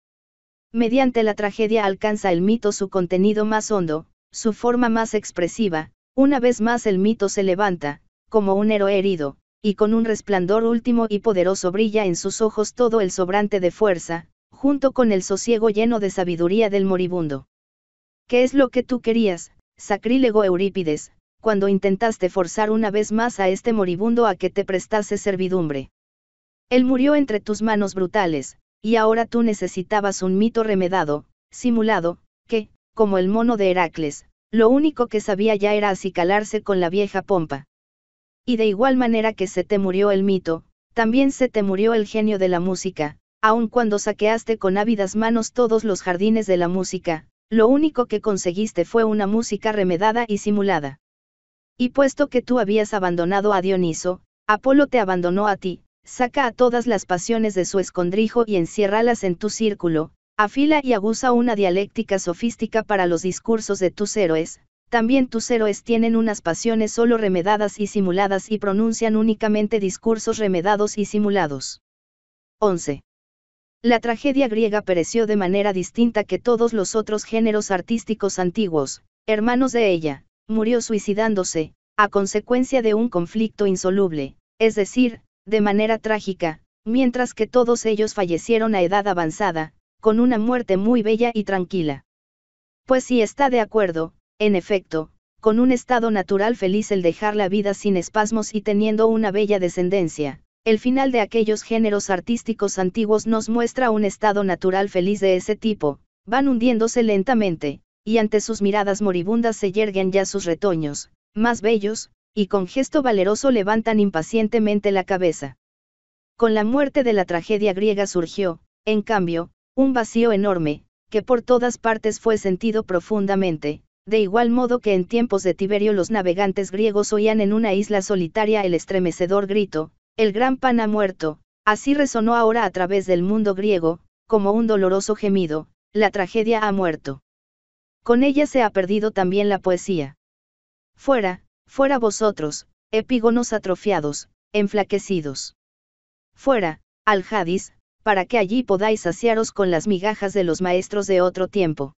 Mediante la tragedia alcanza el mito su contenido más hondo, su forma más expresiva, una vez más el mito se levanta, como un héroe herido, y con un resplandor último y poderoso brilla en sus ojos todo el sobrante de fuerza, junto con el sosiego lleno de sabiduría del moribundo. ¿Qué es lo que tú querías, sacrílego Eurípides, cuando intentaste forzar una vez más a este moribundo a que te prestase servidumbre? Él murió entre tus manos brutales, y ahora tú necesitabas un mito remedado, simulado, que, como el mono de Heracles, lo único que sabía ya era acicalarse con la vieja pompa. Y de igual manera que se te murió el mito, también se te murió el genio de la música, aun cuando saqueaste con ávidas manos todos los jardines de la música, lo único que conseguiste fue una música remedada y simulada. Y puesto que tú habías abandonado a Dioniso, Apolo te abandonó a ti, saca a todas las pasiones de su escondrijo y enciérralas en tu círculo, afila y abusa una dialéctica sofística para los discursos de tus héroes, también tus héroes tienen unas pasiones solo remedadas y simuladas y pronuncian únicamente discursos remedados y simulados. 11. La tragedia griega pereció de manera distinta que todos los otros géneros artísticos antiguos, hermanos de ella, murió suicidándose, a consecuencia de un conflicto insoluble, es decir, de manera trágica, mientras que todos ellos fallecieron a edad avanzada, con una muerte muy bella y tranquila. Pues si está de acuerdo, en efecto, con un estado natural feliz el dejar la vida sin espasmos y teniendo una bella descendencia, el final de aquellos géneros artísticos antiguos nos muestra un estado natural feliz de ese tipo, van hundiéndose lentamente, y ante sus miradas moribundas se yerguen ya sus retoños, más bellos, y con gesto valeroso levantan impacientemente la cabeza. Con la muerte de la tragedia griega surgió, en cambio, un vacío enorme, que por todas partes fue sentido profundamente, de igual modo que en tiempos de Tiberio los navegantes griegos oían en una isla solitaria el estremecedor grito, el gran pan ha muerto, así resonó ahora a través del mundo griego, como un doloroso gemido, la tragedia ha muerto. Con ella se ha perdido también la poesía. Fuera, Fuera vosotros, epígonos atrofiados, enflaquecidos. Fuera, al Hadis, para que allí podáis saciaros con las migajas de los maestros de otro tiempo.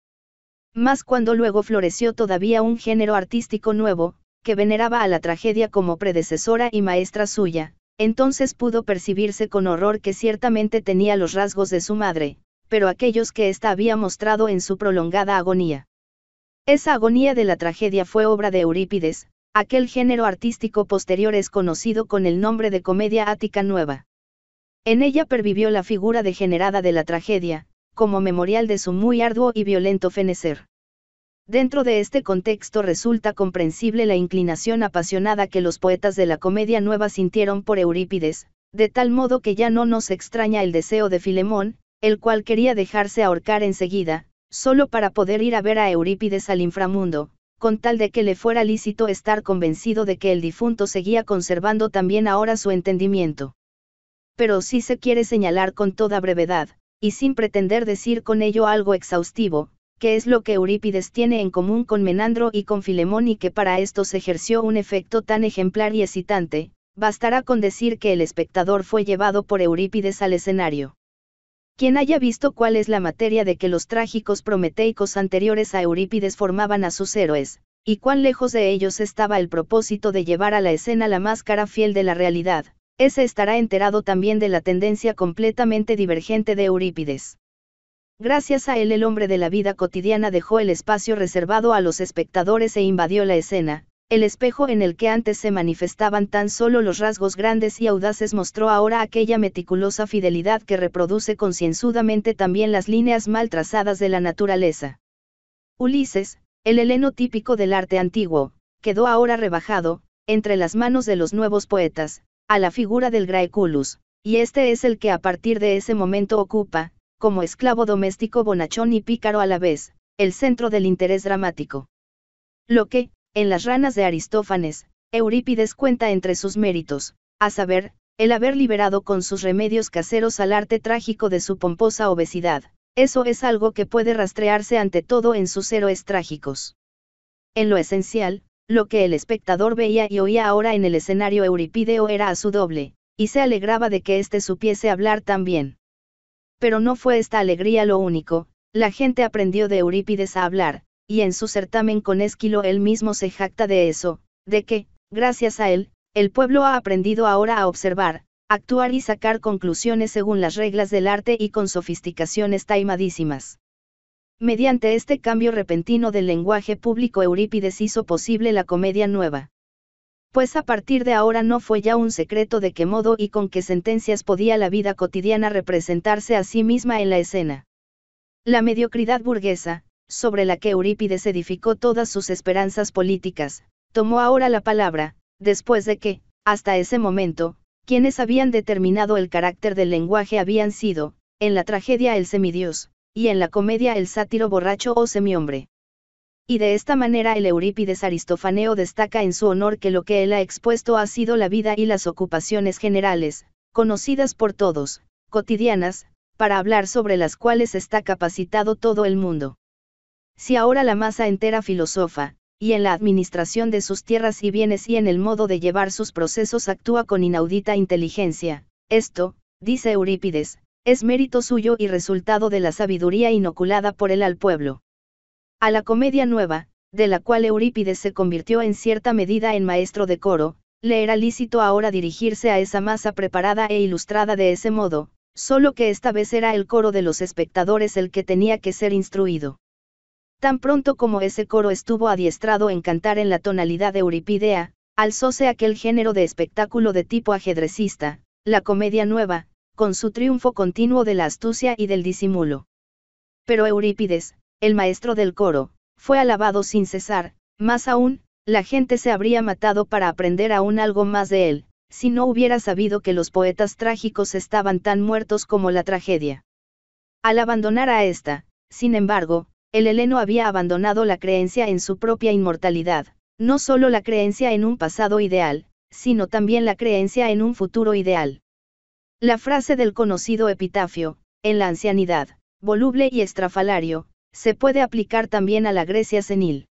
Mas cuando luego floreció todavía un género artístico nuevo, que veneraba a la tragedia como predecesora y maestra suya, entonces pudo percibirse con horror que ciertamente tenía los rasgos de su madre, pero aquellos que ésta había mostrado en su prolongada agonía. Esa agonía de la tragedia fue obra de Eurípides, Aquel género artístico posterior es conocido con el nombre de comedia ática nueva. En ella pervivió la figura degenerada de la tragedia, como memorial de su muy arduo y violento fenecer. Dentro de este contexto resulta comprensible la inclinación apasionada que los poetas de la comedia nueva sintieron por Eurípides, de tal modo que ya no nos extraña el deseo de Filemón, el cual quería dejarse ahorcar enseguida, solo para poder ir a ver a Eurípides al inframundo, con tal de que le fuera lícito estar convencido de que el difunto seguía conservando también ahora su entendimiento. Pero si se quiere señalar con toda brevedad, y sin pretender decir con ello algo exhaustivo, que es lo que Eurípides tiene en común con Menandro y con Filemón y que para se ejerció un efecto tan ejemplar y excitante, bastará con decir que el espectador fue llevado por Eurípides al escenario. Quien haya visto cuál es la materia de que los trágicos prometeicos anteriores a Eurípides formaban a sus héroes, y cuán lejos de ellos estaba el propósito de llevar a la escena la máscara fiel de la realidad, ese estará enterado también de la tendencia completamente divergente de Eurípides. Gracias a él el hombre de la vida cotidiana dejó el espacio reservado a los espectadores e invadió la escena, el espejo en el que antes se manifestaban tan solo los rasgos grandes y audaces mostró ahora aquella meticulosa fidelidad que reproduce concienzudamente también las líneas mal trazadas de la naturaleza. Ulises, el heleno típico del arte antiguo, quedó ahora rebajado, entre las manos de los nuevos poetas, a la figura del Graeculus, y este es el que a partir de ese momento ocupa, como esclavo doméstico bonachón y pícaro a la vez, el centro del interés dramático. Lo que, en las ranas de Aristófanes, Eurípides cuenta entre sus méritos, a saber, el haber liberado con sus remedios caseros al arte trágico de su pomposa obesidad, eso es algo que puede rastrearse ante todo en sus héroes trágicos. En lo esencial, lo que el espectador veía y oía ahora en el escenario eurípideo era a su doble, y se alegraba de que éste supiese hablar también. Pero no fue esta alegría lo único, la gente aprendió de Eurípides a hablar, y en su certamen con Esquilo él mismo se jacta de eso, de que, gracias a él, el pueblo ha aprendido ahora a observar, actuar y sacar conclusiones según las reglas del arte y con sofisticaciones taimadísimas. Mediante este cambio repentino del lenguaje público Eurípides hizo posible la comedia nueva. Pues a partir de ahora no fue ya un secreto de qué modo y con qué sentencias podía la vida cotidiana representarse a sí misma en la escena. La mediocridad burguesa, sobre la que Eurípides edificó todas sus esperanzas políticas, tomó ahora la palabra, después de que, hasta ese momento, quienes habían determinado el carácter del lenguaje habían sido, en la tragedia el semidios, y en la comedia el sátiro borracho o semihombre. Y de esta manera el Eurípides Aristofaneo destaca en su honor que lo que él ha expuesto ha sido la vida y las ocupaciones generales, conocidas por todos, cotidianas, para hablar sobre las cuales está capacitado todo el mundo si ahora la masa entera filosofa, y en la administración de sus tierras y bienes y en el modo de llevar sus procesos actúa con inaudita inteligencia, esto, dice Eurípides, es mérito suyo y resultado de la sabiduría inoculada por él al pueblo. A la comedia nueva, de la cual Eurípides se convirtió en cierta medida en maestro de coro, le era lícito ahora dirigirse a esa masa preparada e ilustrada de ese modo, solo que esta vez era el coro de los espectadores el que tenía que ser instruido. Tan pronto como ese coro estuvo adiestrado en cantar en la tonalidad de euripidea, alzóse aquel género de espectáculo de tipo ajedrecista, la comedia nueva, con su triunfo continuo de la astucia y del disimulo. Pero Eurípides, el maestro del coro, fue alabado sin cesar, más aún, la gente se habría matado para aprender aún algo más de él, si no hubiera sabido que los poetas trágicos estaban tan muertos como la tragedia. Al abandonar a esta, sin embargo, el heleno había abandonado la creencia en su propia inmortalidad, no solo la creencia en un pasado ideal, sino también la creencia en un futuro ideal. La frase del conocido epitafio, en la ancianidad, voluble y estrafalario, se puede aplicar también a la Grecia senil.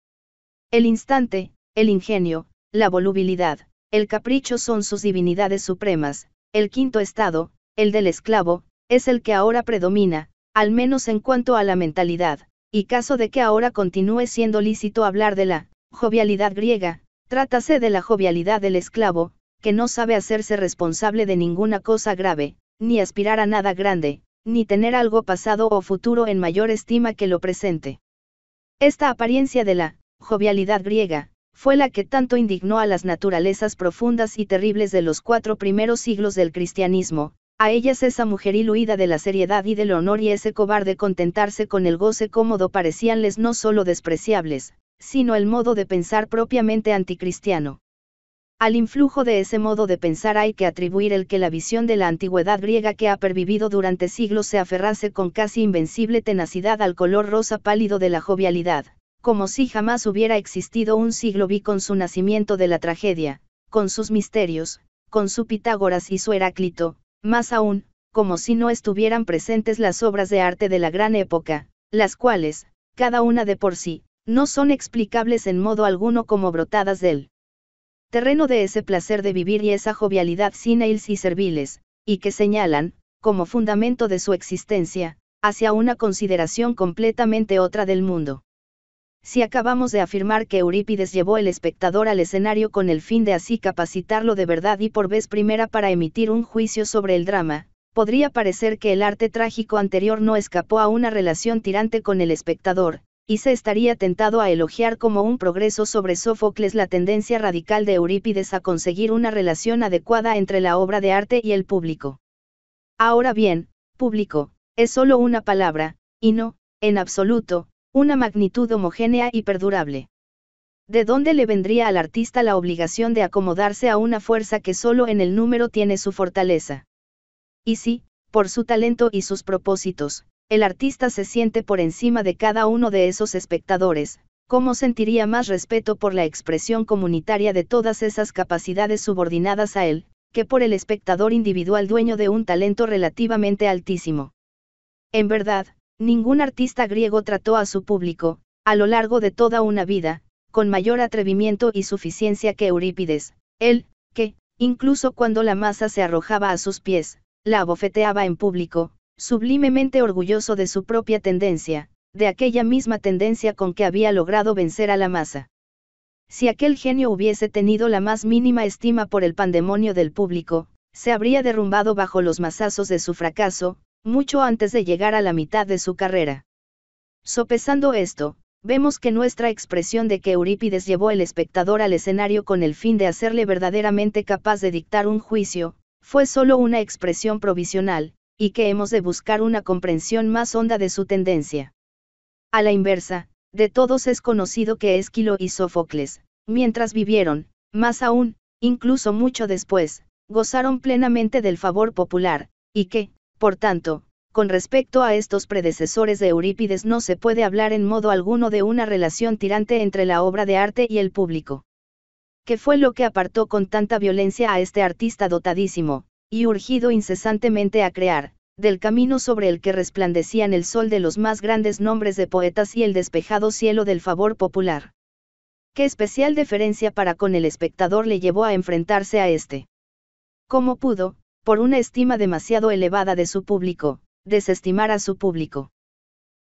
El instante, el ingenio, la volubilidad, el capricho son sus divinidades supremas, el quinto estado, el del esclavo, es el que ahora predomina, al menos en cuanto a la mentalidad, y caso de que ahora continúe siendo lícito hablar de la jovialidad griega, trátase de la jovialidad del esclavo, que no sabe hacerse responsable de ninguna cosa grave, ni aspirar a nada grande, ni tener algo pasado o futuro en mayor estima que lo presente. Esta apariencia de la jovialidad griega, fue la que tanto indignó a las naturalezas profundas y terribles de los cuatro primeros siglos del cristianismo, a ellas esa mujer iluida de la seriedad y del honor y ese cobarde contentarse con el goce cómodo parecíanles no solo despreciables, sino el modo de pensar propiamente anticristiano. Al influjo de ese modo de pensar hay que atribuir el que la visión de la antigüedad griega que ha pervivido durante siglos se aferrase con casi invencible tenacidad al color rosa pálido de la jovialidad, como si jamás hubiera existido un siglo vi con su nacimiento de la tragedia, con sus misterios, con su Pitágoras y su Heráclito, más aún, como si no estuvieran presentes las obras de arte de la gran época, las cuales, cada una de por sí, no son explicables en modo alguno como brotadas del terreno de ese placer de vivir y esa jovialidad sin ails y serviles, y que señalan, como fundamento de su existencia, hacia una consideración completamente otra del mundo. Si acabamos de afirmar que Eurípides llevó el espectador al escenario con el fin de así capacitarlo de verdad y por vez primera para emitir un juicio sobre el drama, podría parecer que el arte trágico anterior no escapó a una relación tirante con el espectador, y se estaría tentado a elogiar como un progreso sobre Sófocles la tendencia radical de Eurípides a conseguir una relación adecuada entre la obra de arte y el público. Ahora bien, público, es solo una palabra, y no, en absoluto, una magnitud homogénea y perdurable. ¿De dónde le vendría al artista la obligación de acomodarse a una fuerza que solo en el número tiene su fortaleza? Y si, por su talento y sus propósitos, el artista se siente por encima de cada uno de esos espectadores, ¿cómo sentiría más respeto por la expresión comunitaria de todas esas capacidades subordinadas a él, que por el espectador individual dueño de un talento relativamente altísimo? En verdad, Ningún artista griego trató a su público, a lo largo de toda una vida, con mayor atrevimiento y suficiencia que Eurípides, él, que, incluso cuando la masa se arrojaba a sus pies, la abofeteaba en público, sublimemente orgulloso de su propia tendencia, de aquella misma tendencia con que había logrado vencer a la masa. Si aquel genio hubiese tenido la más mínima estima por el pandemonio del público, se habría derrumbado bajo los masazos de su fracaso, mucho antes de llegar a la mitad de su carrera. Sopesando esto, vemos que nuestra expresión de que Eurípides llevó el espectador al escenario con el fin de hacerle verdaderamente capaz de dictar un juicio, fue solo una expresión provisional, y que hemos de buscar una comprensión más honda de su tendencia. A la inversa, de todos es conocido que Esquilo y Sófocles, mientras vivieron, más aún, incluso mucho después, gozaron plenamente del favor popular, y que, por tanto, con respecto a estos predecesores de Eurípides no se puede hablar en modo alguno de una relación tirante entre la obra de arte y el público. ¿Qué fue lo que apartó con tanta violencia a este artista dotadísimo, y urgido incesantemente a crear, del camino sobre el que resplandecían el sol de los más grandes nombres de poetas y el despejado cielo del favor popular? ¿Qué especial deferencia para con el espectador le llevó a enfrentarse a este? ¿Cómo pudo, por una estima demasiado elevada de su público, desestimar a su público.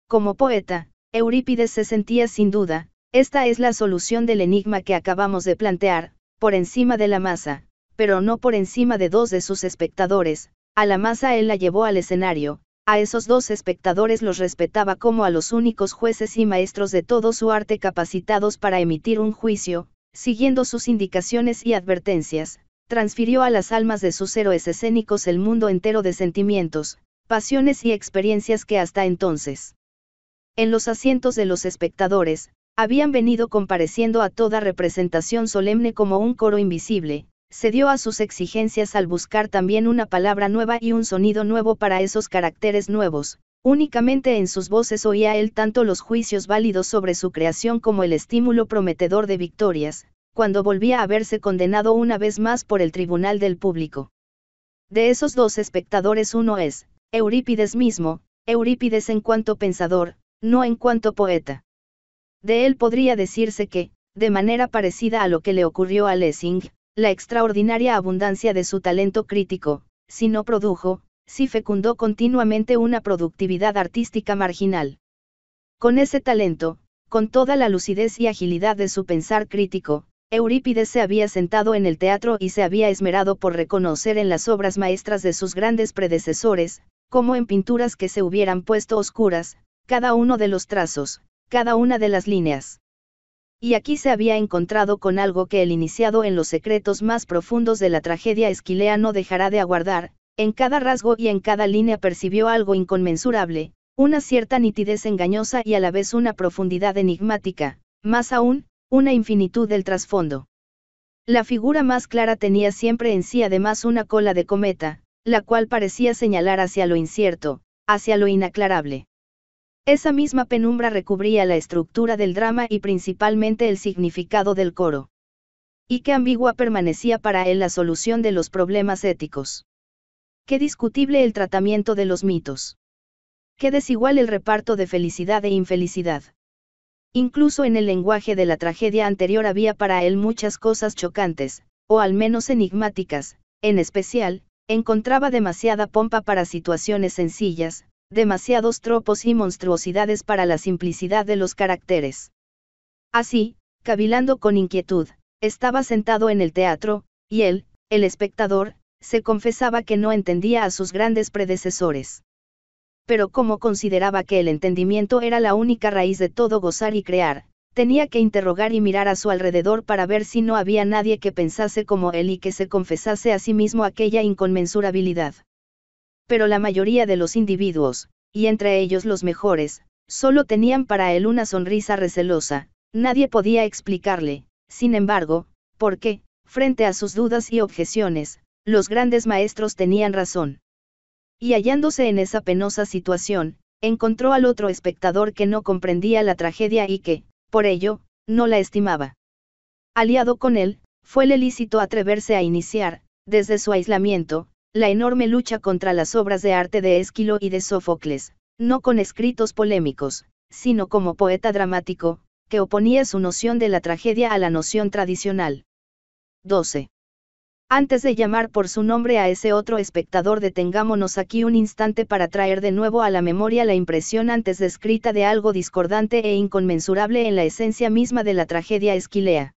Como poeta, Eurípides se sentía sin duda, esta es la solución del enigma que acabamos de plantear, por encima de la masa, pero no por encima de dos de sus espectadores, a la masa él la llevó al escenario, a esos dos espectadores los respetaba como a los únicos jueces y maestros de todo su arte capacitados para emitir un juicio, siguiendo sus indicaciones y advertencias, transfirió a las almas de sus héroes escénicos el mundo entero de sentimientos, pasiones y experiencias que hasta entonces, en los asientos de los espectadores, habían venido compareciendo a toda representación solemne como un coro invisible, se dio a sus exigencias al buscar también una palabra nueva y un sonido nuevo para esos caracteres nuevos, únicamente en sus voces oía él tanto los juicios válidos sobre su creación como el estímulo prometedor de victorias, cuando volvía a verse condenado una vez más por el tribunal del público. De esos dos espectadores uno es, Eurípides mismo, Eurípides en cuanto pensador, no en cuanto poeta. De él podría decirse que, de manera parecida a lo que le ocurrió a Lessing, la extraordinaria abundancia de su talento crítico, si no produjo, si fecundó continuamente una productividad artística marginal. Con ese talento, con toda la lucidez y agilidad de su pensar crítico, Eurípides se había sentado en el teatro y se había esmerado por reconocer en las obras maestras de sus grandes predecesores, como en pinturas que se hubieran puesto oscuras, cada uno de los trazos, cada una de las líneas. Y aquí se había encontrado con algo que el iniciado en los secretos más profundos de la tragedia esquilea no dejará de aguardar, en cada rasgo y en cada línea percibió algo inconmensurable, una cierta nitidez engañosa y a la vez una profundidad enigmática, más aún, una infinitud del trasfondo. La figura más clara tenía siempre en sí además una cola de cometa, la cual parecía señalar hacia lo incierto, hacia lo inaclarable. Esa misma penumbra recubría la estructura del drama y principalmente el significado del coro. Y qué ambigua permanecía para él la solución de los problemas éticos. Qué discutible el tratamiento de los mitos. Qué desigual el reparto de felicidad e infelicidad. Incluso en el lenguaje de la tragedia anterior había para él muchas cosas chocantes, o al menos enigmáticas, en especial, encontraba demasiada pompa para situaciones sencillas, demasiados tropos y monstruosidades para la simplicidad de los caracteres. Así, cavilando con inquietud, estaba sentado en el teatro, y él, el espectador, se confesaba que no entendía a sus grandes predecesores pero como consideraba que el entendimiento era la única raíz de todo gozar y crear, tenía que interrogar y mirar a su alrededor para ver si no había nadie que pensase como él y que se confesase a sí mismo aquella inconmensurabilidad. Pero la mayoría de los individuos, y entre ellos los mejores, solo tenían para él una sonrisa recelosa, nadie podía explicarle, sin embargo, por qué, frente a sus dudas y objeciones, los grandes maestros tenían razón. Y hallándose en esa penosa situación, encontró al otro espectador que no comprendía la tragedia y que, por ello, no la estimaba. Aliado con él, fue lícito atreverse a iniciar, desde su aislamiento, la enorme lucha contra las obras de arte de Esquilo y de Sófocles, no con escritos polémicos, sino como poeta dramático, que oponía su noción de la tragedia a la noción tradicional. 12. Antes de llamar por su nombre a ese otro espectador, detengámonos aquí un instante para traer de nuevo a la memoria la impresión antes descrita de algo discordante e inconmensurable en la esencia misma de la tragedia esquilea.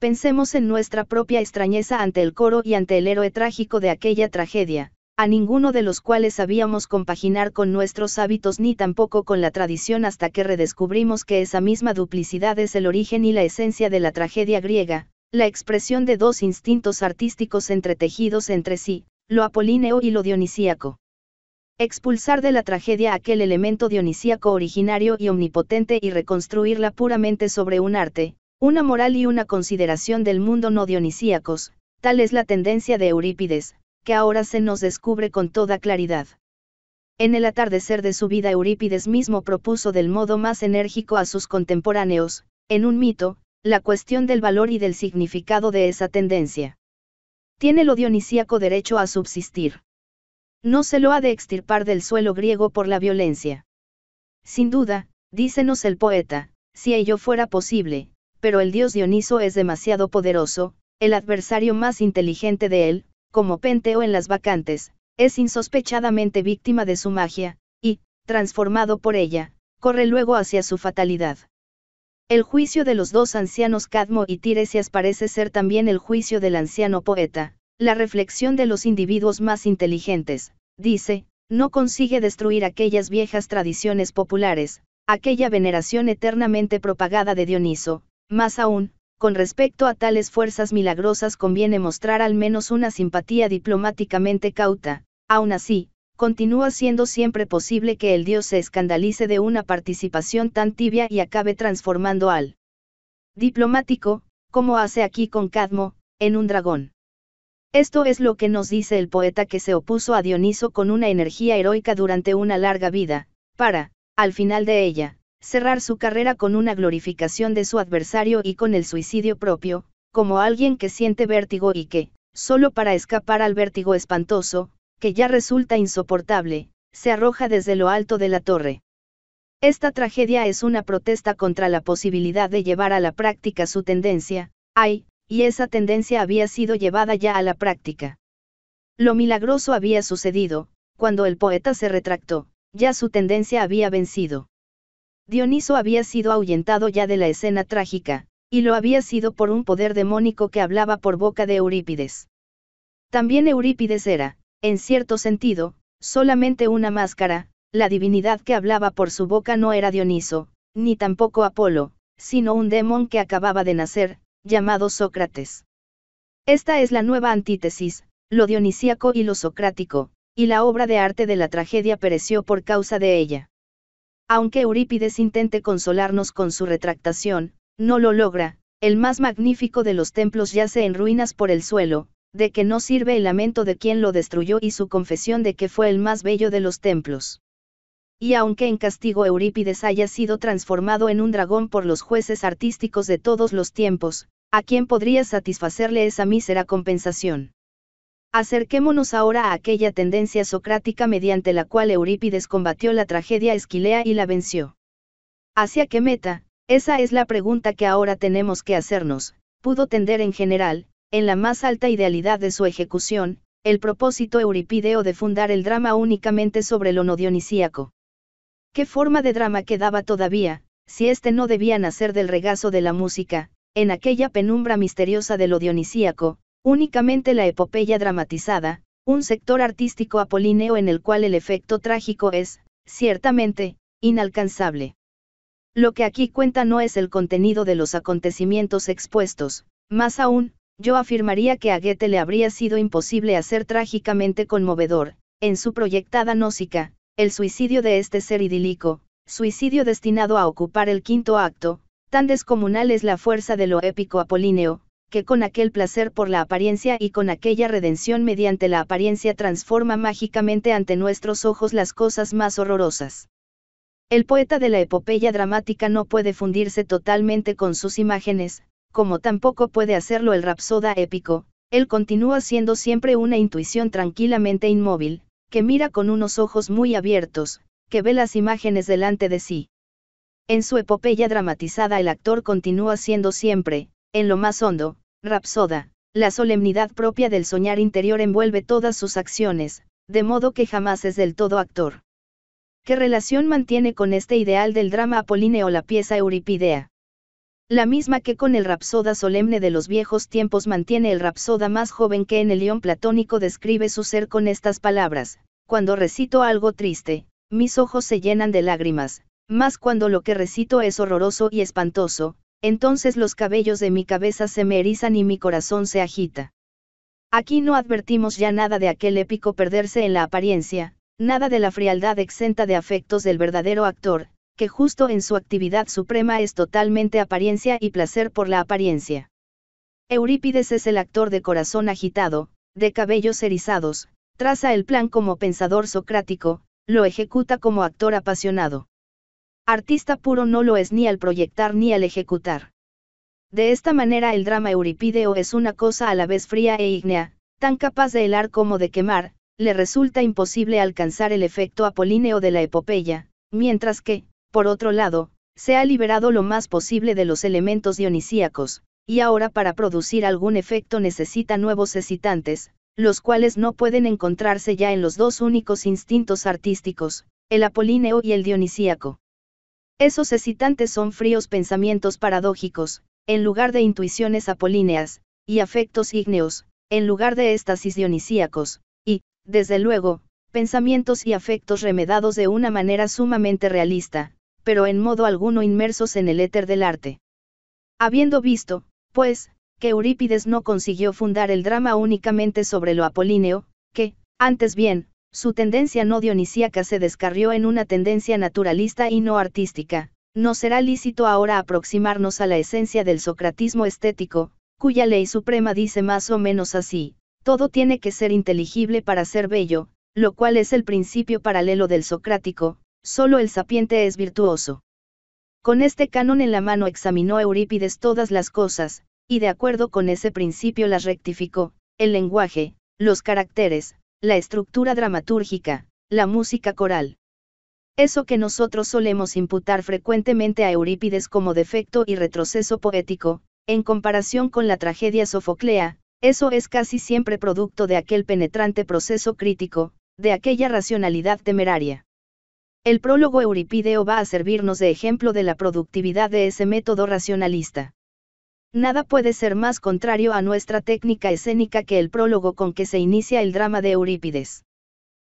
Pensemos en nuestra propia extrañeza ante el coro y ante el héroe trágico de aquella tragedia, a ninguno de los cuales sabíamos compaginar con nuestros hábitos ni tampoco con la tradición hasta que redescubrimos que esa misma duplicidad es el origen y la esencia de la tragedia griega, la expresión de dos instintos artísticos entretejidos entre sí, lo apolíneo y lo dionisíaco. Expulsar de la tragedia aquel elemento dionisíaco originario y omnipotente y reconstruirla puramente sobre un arte, una moral y una consideración del mundo no dionisíacos, tal es la tendencia de Eurípides, que ahora se nos descubre con toda claridad. En el atardecer de su vida Eurípides mismo propuso del modo más enérgico a sus contemporáneos, en un mito, la cuestión del valor y del significado de esa tendencia. Tiene lo dionisíaco derecho a subsistir. No se lo ha de extirpar del suelo griego por la violencia. Sin duda, dícenos el poeta, si ello fuera posible, pero el dios Dioniso es demasiado poderoso, el adversario más inteligente de él, como Penteo en las vacantes, es insospechadamente víctima de su magia, y, transformado por ella, corre luego hacia su fatalidad. El juicio de los dos ancianos Cadmo y Tiresias parece ser también el juicio del anciano poeta, la reflexión de los individuos más inteligentes, dice, no consigue destruir aquellas viejas tradiciones populares, aquella veneración eternamente propagada de Dioniso, más aún, con respecto a tales fuerzas milagrosas conviene mostrar al menos una simpatía diplomáticamente cauta, Aún así, continúa siendo siempre posible que el Dios se escandalice de una participación tan tibia y acabe transformando al diplomático, como hace aquí con Cadmo, en un dragón. Esto es lo que nos dice el poeta que se opuso a Dioniso con una energía heroica durante una larga vida, para, al final de ella, cerrar su carrera con una glorificación de su adversario y con el suicidio propio, como alguien que siente vértigo y que, solo para escapar al vértigo espantoso, que ya resulta insoportable, se arroja desde lo alto de la torre. Esta tragedia es una protesta contra la posibilidad de llevar a la práctica su tendencia, ay, y esa tendencia había sido llevada ya a la práctica. Lo milagroso había sucedido, cuando el poeta se retractó, ya su tendencia había vencido. Dioniso había sido ahuyentado ya de la escena trágica, y lo había sido por un poder demónico que hablaba por boca de Eurípides. También Eurípides era, en cierto sentido, solamente una máscara, la divinidad que hablaba por su boca no era Dioniso, ni tampoco Apolo, sino un demon que acababa de nacer, llamado Sócrates. Esta es la nueva antítesis, lo dionisíaco y lo socrático, y la obra de arte de la tragedia pereció por causa de ella. Aunque Eurípides intente consolarnos con su retractación, no lo logra, el más magnífico de los templos yace en ruinas por el suelo, de que no sirve el lamento de quien lo destruyó y su confesión de que fue el más bello de los templos. Y aunque en castigo Eurípides haya sido transformado en un dragón por los jueces artísticos de todos los tiempos, ¿a quién podría satisfacerle esa mísera compensación? Acerquémonos ahora a aquella tendencia socrática mediante la cual Eurípides combatió la tragedia esquilea y la venció. ¿Hacia qué meta? Esa es la pregunta que ahora tenemos que hacernos. Pudo tender en general, en la más alta idealidad de su ejecución, el propósito euripideo de fundar el drama únicamente sobre lo no dionisíaco. ¿Qué forma de drama quedaba todavía, si éste no debía nacer del regazo de la música, en aquella penumbra misteriosa de lo dionisíaco, únicamente la epopeya dramatizada, un sector artístico apolíneo en el cual el efecto trágico es, ciertamente, inalcanzable. Lo que aquí cuenta no es el contenido de los acontecimientos expuestos, más aún, yo afirmaría que a Goethe le habría sido imposible hacer trágicamente conmovedor, en su proyectada Nósica, el suicidio de este ser idílico, suicidio destinado a ocupar el quinto acto, tan descomunal es la fuerza de lo épico apolíneo, que con aquel placer por la apariencia y con aquella redención mediante la apariencia transforma mágicamente ante nuestros ojos las cosas más horrorosas. El poeta de la epopeya dramática no puede fundirse totalmente con sus imágenes, como tampoco puede hacerlo el rapsoda épico, él continúa siendo siempre una intuición tranquilamente inmóvil, que mira con unos ojos muy abiertos, que ve las imágenes delante de sí. En su epopeya dramatizada el actor continúa siendo siempre, en lo más hondo, rapsoda, la solemnidad propia del soñar interior envuelve todas sus acciones, de modo que jamás es del todo actor. ¿Qué relación mantiene con este ideal del drama apolíneo la pieza euripidea? la misma que con el rapsoda solemne de los viejos tiempos mantiene el rapsoda más joven que en el león platónico describe su ser con estas palabras, cuando recito algo triste, mis ojos se llenan de lágrimas, más cuando lo que recito es horroroso y espantoso, entonces los cabellos de mi cabeza se me erizan y mi corazón se agita. Aquí no advertimos ya nada de aquel épico perderse en la apariencia, nada de la frialdad exenta de afectos del verdadero actor, que justo en su actividad suprema es totalmente apariencia y placer por la apariencia. Eurípides es el actor de corazón agitado, de cabellos erizados, traza el plan como pensador socrático, lo ejecuta como actor apasionado. Artista puro no lo es ni al proyectar ni al ejecutar. De esta manera el drama eurípideo es una cosa a la vez fría e ígnea, tan capaz de helar como de quemar, le resulta imposible alcanzar el efecto apolíneo de la epopeya, mientras que, por otro lado, se ha liberado lo más posible de los elementos dionisíacos, y ahora para producir algún efecto necesita nuevos excitantes, los cuales no pueden encontrarse ya en los dos únicos instintos artísticos, el apolíneo y el dionisíaco. Esos excitantes son fríos pensamientos paradójicos, en lugar de intuiciones apolíneas, y afectos ígneos, en lugar de éstasis dionisíacos, y, desde luego, pensamientos y afectos remedados de una manera sumamente realista, pero en modo alguno inmersos en el éter del arte. Habiendo visto, pues, que Eurípides no consiguió fundar el drama únicamente sobre lo apolíneo, que, antes bien, su tendencia no dionisíaca se descarrió en una tendencia naturalista y no artística, no será lícito ahora aproximarnos a la esencia del socratismo estético, cuya ley suprema dice más o menos así, todo tiene que ser inteligible para ser bello, lo cual es el principio paralelo del socrático, solo el sapiente es virtuoso. Con este canon en la mano examinó Eurípides todas las cosas, y de acuerdo con ese principio las rectificó, el lenguaje, los caracteres, la estructura dramatúrgica, la música coral. Eso que nosotros solemos imputar frecuentemente a Eurípides como defecto y retroceso poético, en comparación con la tragedia sofoclea, eso es casi siempre producto de aquel penetrante proceso crítico, de aquella racionalidad temeraria. El prólogo eurípideo va a servirnos de ejemplo de la productividad de ese método racionalista. Nada puede ser más contrario a nuestra técnica escénica que el prólogo con que se inicia el drama de Eurípides.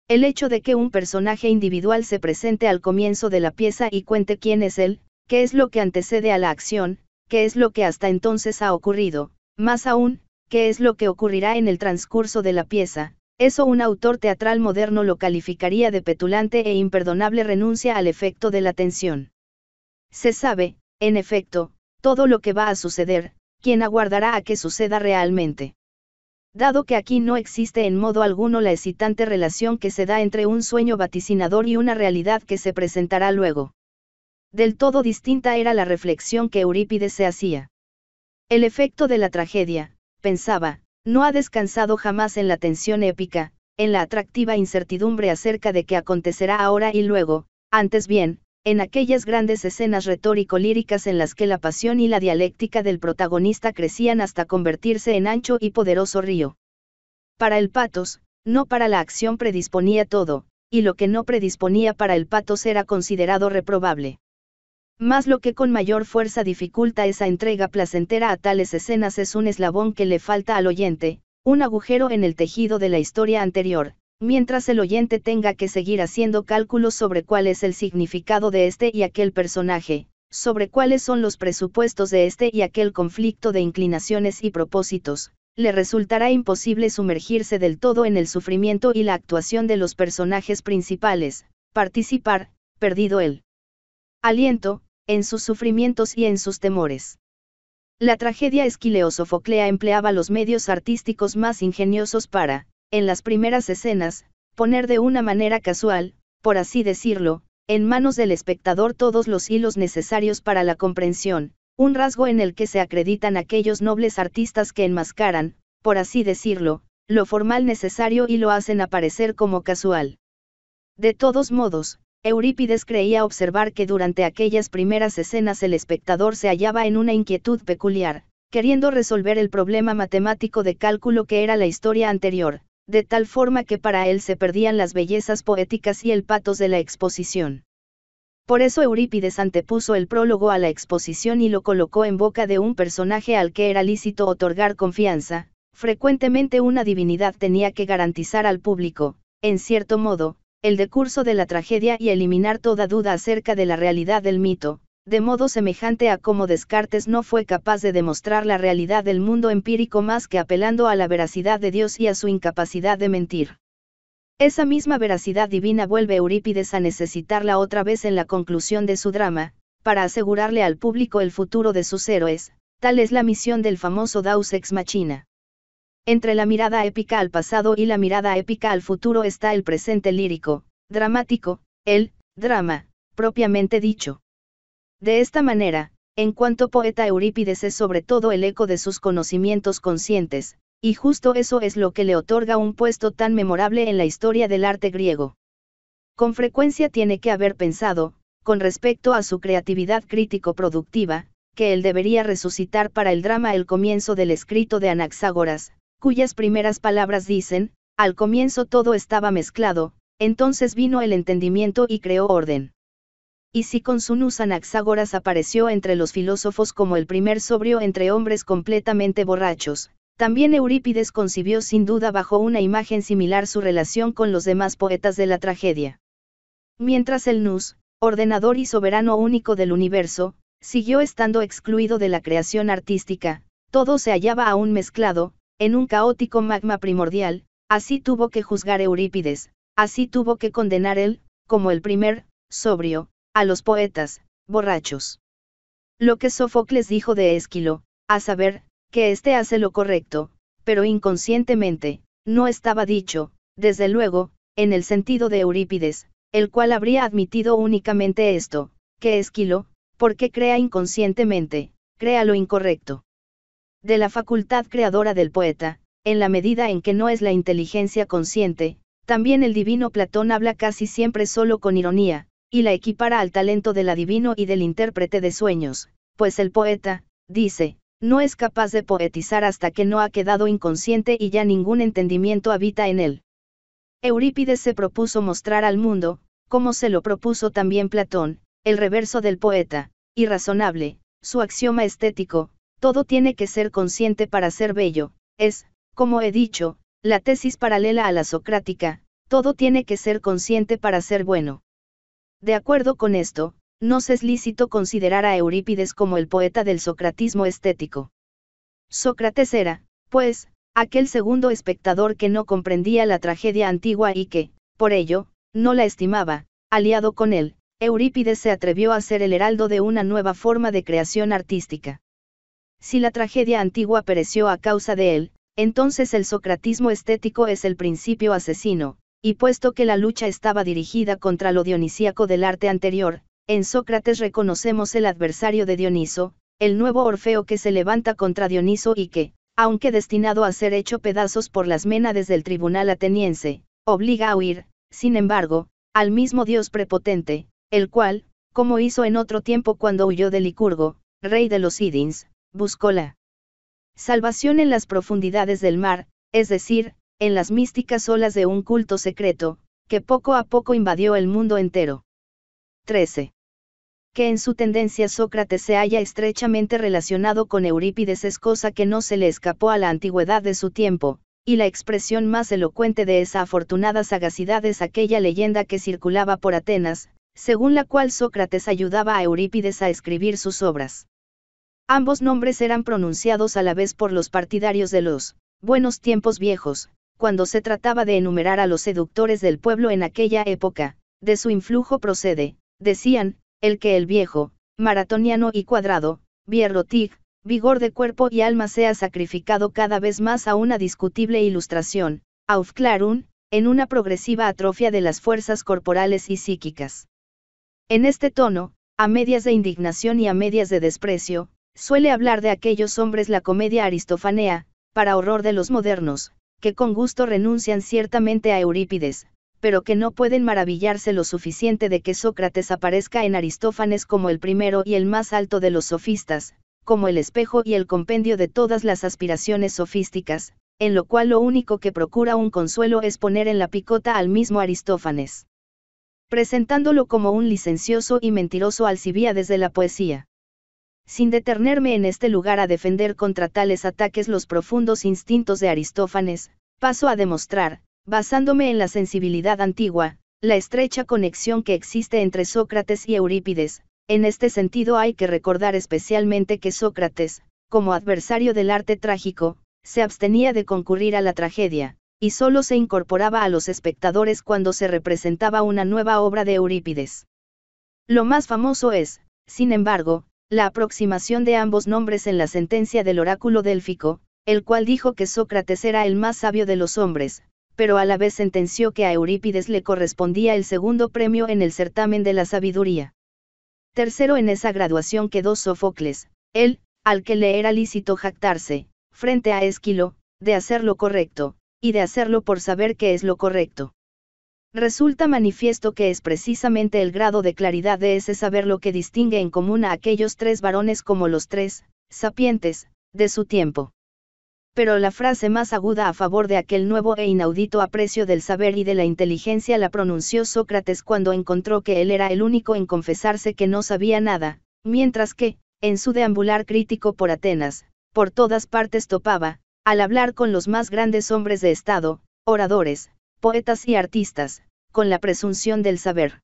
El hecho de que un personaje individual se presente al comienzo de la pieza y cuente quién es él, qué es lo que antecede a la acción, qué es lo que hasta entonces ha ocurrido, más aún, qué es lo que ocurrirá en el transcurso de la pieza, eso un autor teatral moderno lo calificaría de petulante e imperdonable renuncia al efecto de la tensión. Se sabe, en efecto, todo lo que va a suceder, quien aguardará a que suceda realmente. Dado que aquí no existe en modo alguno la excitante relación que se da entre un sueño vaticinador y una realidad que se presentará luego. Del todo distinta era la reflexión que Eurípides se hacía. El efecto de la tragedia, pensaba, no ha descansado jamás en la tensión épica, en la atractiva incertidumbre acerca de qué acontecerá ahora y luego, antes bien, en aquellas grandes escenas retórico-líricas en las que la pasión y la dialéctica del protagonista crecían hasta convertirse en ancho y poderoso río. Para el patos, no para la acción predisponía todo, y lo que no predisponía para el patos era considerado reprobable. Más lo que con mayor fuerza dificulta esa entrega placentera a tales escenas es un eslabón que le falta al oyente, un agujero en el tejido de la historia anterior, mientras el oyente tenga que seguir haciendo cálculos sobre cuál es el significado de este y aquel personaje, sobre cuáles son los presupuestos de este y aquel conflicto de inclinaciones y propósitos, le resultará imposible sumergirse del todo en el sufrimiento y la actuación de los personajes principales, participar, perdido el aliento, en sus sufrimientos y en sus temores. La tragedia esquileo-sofoclea empleaba los medios artísticos más ingeniosos para, en las primeras escenas, poner de una manera casual, por así decirlo, en manos del espectador todos los hilos necesarios para la comprensión, un rasgo en el que se acreditan aquellos nobles artistas que enmascaran, por así decirlo, lo formal necesario y lo hacen aparecer como casual. De todos modos, Eurípides creía observar que durante aquellas primeras escenas el espectador se hallaba en una inquietud peculiar, queriendo resolver el problema matemático de cálculo que era la historia anterior, de tal forma que para él se perdían las bellezas poéticas y el patos de la exposición. Por eso Eurípides antepuso el prólogo a la exposición y lo colocó en boca de un personaje al que era lícito otorgar confianza, frecuentemente una divinidad tenía que garantizar al público, en cierto modo, el decurso de la tragedia y eliminar toda duda acerca de la realidad del mito, de modo semejante a cómo Descartes no fue capaz de demostrar la realidad del mundo empírico más que apelando a la veracidad de Dios y a su incapacidad de mentir. Esa misma veracidad divina vuelve Eurípides a necesitarla otra vez en la conclusión de su drama, para asegurarle al público el futuro de sus héroes, tal es la misión del famoso Deus Ex Machina. Entre la mirada épica al pasado y la mirada épica al futuro está el presente lírico, dramático, el drama, propiamente dicho. De esta manera, en cuanto poeta Eurípides es sobre todo el eco de sus conocimientos conscientes, y justo eso es lo que le otorga un puesto tan memorable en la historia del arte griego. Con frecuencia tiene que haber pensado, con respecto a su creatividad crítico-productiva, que él debería resucitar para el drama el comienzo del escrito de Anaxágoras, cuyas primeras palabras dicen, al comienzo todo estaba mezclado, entonces vino el entendimiento y creó orden. Y si con su Anaxágoras apareció entre los filósofos como el primer sobrio entre hombres completamente borrachos, también Eurípides concibió sin duda bajo una imagen similar su relación con los demás poetas de la tragedia. Mientras el Nus, ordenador y soberano único del universo, siguió estando excluido de la creación artística, todo se hallaba aún mezclado, en un caótico magma primordial, así tuvo que juzgar Eurípides, así tuvo que condenar él, como el primer, sobrio, a los poetas, borrachos. Lo que Sófocles dijo de Esquilo, a saber, que éste hace lo correcto, pero inconscientemente, no estaba dicho, desde luego, en el sentido de Eurípides, el cual habría admitido únicamente esto, que Esquilo, porque crea inconscientemente, crea lo incorrecto de la facultad creadora del poeta, en la medida en que no es la inteligencia consciente, también el divino Platón habla casi siempre solo con ironía, y la equipara al talento del adivino y del intérprete de sueños, pues el poeta, dice, no es capaz de poetizar hasta que no ha quedado inconsciente y ya ningún entendimiento habita en él. Eurípides se propuso mostrar al mundo, como se lo propuso también Platón, el reverso del poeta, irrazonable, su axioma estético, todo tiene que ser consciente para ser bello, es, como he dicho, la tesis paralela a la socrática, todo tiene que ser consciente para ser bueno. De acuerdo con esto, se es lícito considerar a Eurípides como el poeta del socratismo estético. Sócrates era, pues, aquel segundo espectador que no comprendía la tragedia antigua y que, por ello, no la estimaba, aliado con él, Eurípides se atrevió a ser el heraldo de una nueva forma de creación artística. Si la tragedia antigua pereció a causa de él, entonces el socratismo estético es el principio asesino, y puesto que la lucha estaba dirigida contra lo dionisíaco del arte anterior, en Sócrates reconocemos el adversario de Dioniso, el nuevo Orfeo que se levanta contra Dioniso y que, aunque destinado a ser hecho pedazos por las ménades del tribunal ateniense, obliga a huir, sin embargo, al mismo Dios prepotente, el cual, como hizo en otro tiempo cuando huyó de Licurgo, rey de los Idins, buscó la salvación en las profundidades del mar, es decir, en las místicas olas de un culto secreto, que poco a poco invadió el mundo entero. 13. Que en su tendencia Sócrates se haya estrechamente relacionado con Eurípides es cosa que no se le escapó a la antigüedad de su tiempo, y la expresión más elocuente de esa afortunada sagacidad es aquella leyenda que circulaba por Atenas, según la cual Sócrates ayudaba a Eurípides a escribir sus obras. Ambos nombres eran pronunciados a la vez por los partidarios de los buenos tiempos viejos, cuando se trataba de enumerar a los seductores del pueblo en aquella época, de su influjo procede, decían, el que el viejo, maratoniano y cuadrado, tig, vigor de cuerpo y alma sea sacrificado cada vez más a una discutible ilustración, Aufklarun, en una progresiva atrofia de las fuerzas corporales y psíquicas. En este tono, a medias de indignación y a medias de desprecio, suele hablar de aquellos hombres la comedia aristofanea, para horror de los modernos, que con gusto renuncian ciertamente a Eurípides, pero que no pueden maravillarse lo suficiente de que Sócrates aparezca en Aristófanes como el primero y el más alto de los sofistas, como el espejo y el compendio de todas las aspiraciones sofísticas, en lo cual lo único que procura un consuelo es poner en la picota al mismo Aristófanes presentándolo como un licencioso y mentiroso Alcibíades de la poesía sin detenerme en este lugar a defender contra tales ataques los profundos instintos de Aristófanes, paso a demostrar, basándome en la sensibilidad antigua, la estrecha conexión que existe entre Sócrates y Eurípides, en este sentido hay que recordar especialmente que Sócrates, como adversario del arte trágico, se abstenía de concurrir a la tragedia, y solo se incorporaba a los espectadores cuando se representaba una nueva obra de Eurípides. Lo más famoso es, sin embargo, la aproximación de ambos nombres en la sentencia del oráculo délfico, el cual dijo que Sócrates era el más sabio de los hombres, pero a la vez sentenció que a Eurípides le correspondía el segundo premio en el certamen de la sabiduría. Tercero en esa graduación quedó Sófocles, él, al que le era lícito jactarse, frente a Esquilo, de hacer lo correcto, y de hacerlo por saber qué es lo correcto. Resulta manifiesto que es precisamente el grado de claridad de ese saber lo que distingue en común a aquellos tres varones como los tres, sapientes, de su tiempo. Pero la frase más aguda a favor de aquel nuevo e inaudito aprecio del saber y de la inteligencia la pronunció Sócrates cuando encontró que él era el único en confesarse que no sabía nada, mientras que, en su deambular crítico por Atenas, por todas partes topaba, al hablar con los más grandes hombres de Estado, oradores, poetas y artistas, con la presunción del saber.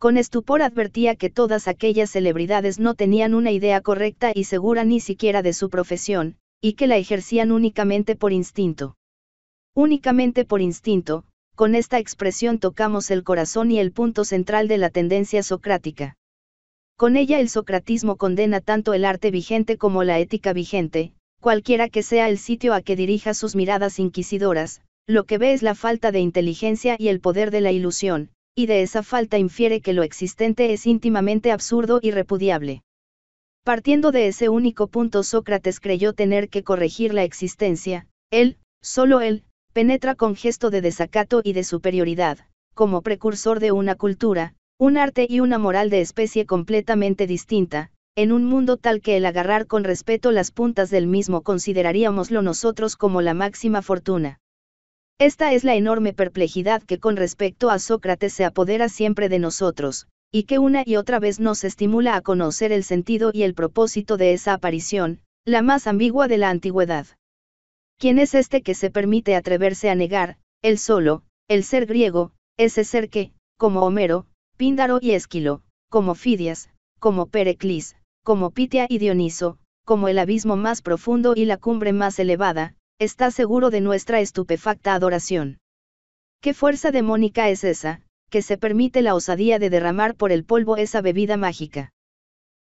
Con estupor advertía que todas aquellas celebridades no tenían una idea correcta y segura ni siquiera de su profesión, y que la ejercían únicamente por instinto. Únicamente por instinto, con esta expresión tocamos el corazón y el punto central de la tendencia socrática. Con ella el socratismo condena tanto el arte vigente como la ética vigente, cualquiera que sea el sitio a que dirija sus miradas inquisidoras, lo que ve es la falta de inteligencia y el poder de la ilusión, y de esa falta infiere que lo existente es íntimamente absurdo y repudiable. Partiendo de ese único punto Sócrates creyó tener que corregir la existencia, él, solo él, penetra con gesto de desacato y de superioridad, como precursor de una cultura, un arte y una moral de especie completamente distinta, en un mundo tal que el agarrar con respeto las puntas del mismo consideraríamoslo nosotros como la máxima fortuna. Esta es la enorme perplejidad que con respecto a Sócrates se apodera siempre de nosotros, y que una y otra vez nos estimula a conocer el sentido y el propósito de esa aparición, la más ambigua de la antigüedad. ¿Quién es este que se permite atreverse a negar, el solo, el ser griego, ese ser que, como Homero, Píndaro y Esquilo, como Fidias, como Pericles, como Pitia y Dioniso, como el abismo más profundo y la cumbre más elevada, está seguro de nuestra estupefacta adoración. ¿Qué fuerza demónica es esa, que se permite la osadía de derramar por el polvo esa bebida mágica?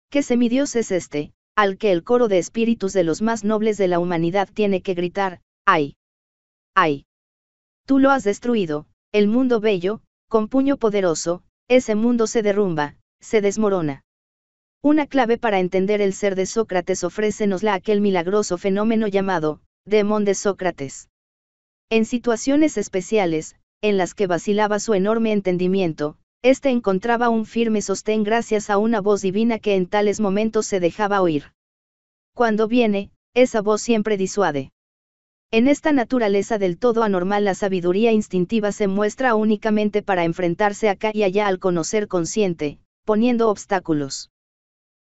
¿Qué semidios es este, al que el coro de espíritus de los más nobles de la humanidad tiene que gritar, ¡ay! ¡ay! Tú lo has destruido, el mundo bello, con puño poderoso, ese mundo se derrumba, se desmorona. Una clave para entender el ser de Sócrates la aquel milagroso fenómeno llamado, Demón de Sócrates. En situaciones especiales, en las que vacilaba su enorme entendimiento, éste encontraba un firme sostén gracias a una voz divina que en tales momentos se dejaba oír. Cuando viene, esa voz siempre disuade. En esta naturaleza del todo anormal la sabiduría instintiva se muestra únicamente para enfrentarse acá y allá al conocer consciente, poniendo obstáculos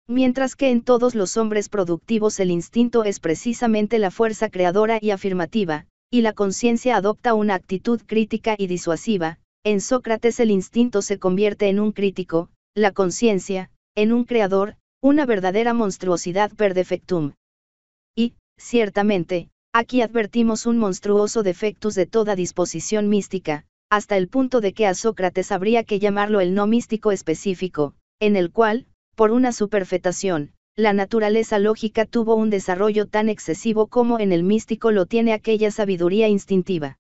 mientras que en todos los hombres productivos el instinto es precisamente la fuerza creadora y afirmativa, y la conciencia adopta una actitud crítica y disuasiva, en Sócrates el instinto se convierte en un crítico, la conciencia, en un creador, una verdadera monstruosidad per defectum. Y, ciertamente, aquí advertimos un monstruoso defectus de toda disposición mística, hasta el punto de que a Sócrates habría que llamarlo el no místico específico, en el cual, por una superfetación, la naturaleza lógica tuvo un desarrollo tan excesivo como en el místico lo tiene aquella sabiduría instintiva.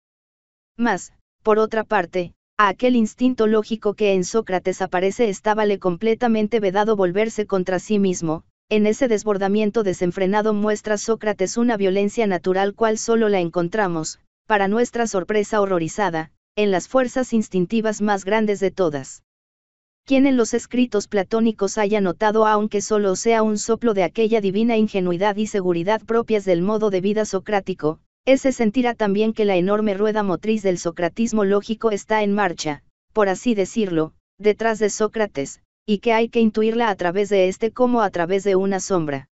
Mas, por otra parte, a aquel instinto lógico que en Sócrates aparece estábale completamente vedado volverse contra sí mismo, en ese desbordamiento desenfrenado muestra Sócrates una violencia natural cual solo la encontramos, para nuestra sorpresa horrorizada, en las fuerzas instintivas más grandes de todas quien en los escritos platónicos haya notado aunque solo sea un soplo de aquella divina ingenuidad y seguridad propias del modo de vida socrático, ese sentirá también que la enorme rueda motriz del socratismo lógico está en marcha, por así decirlo, detrás de Sócrates, y que hay que intuirla a través de éste como a través de una sombra.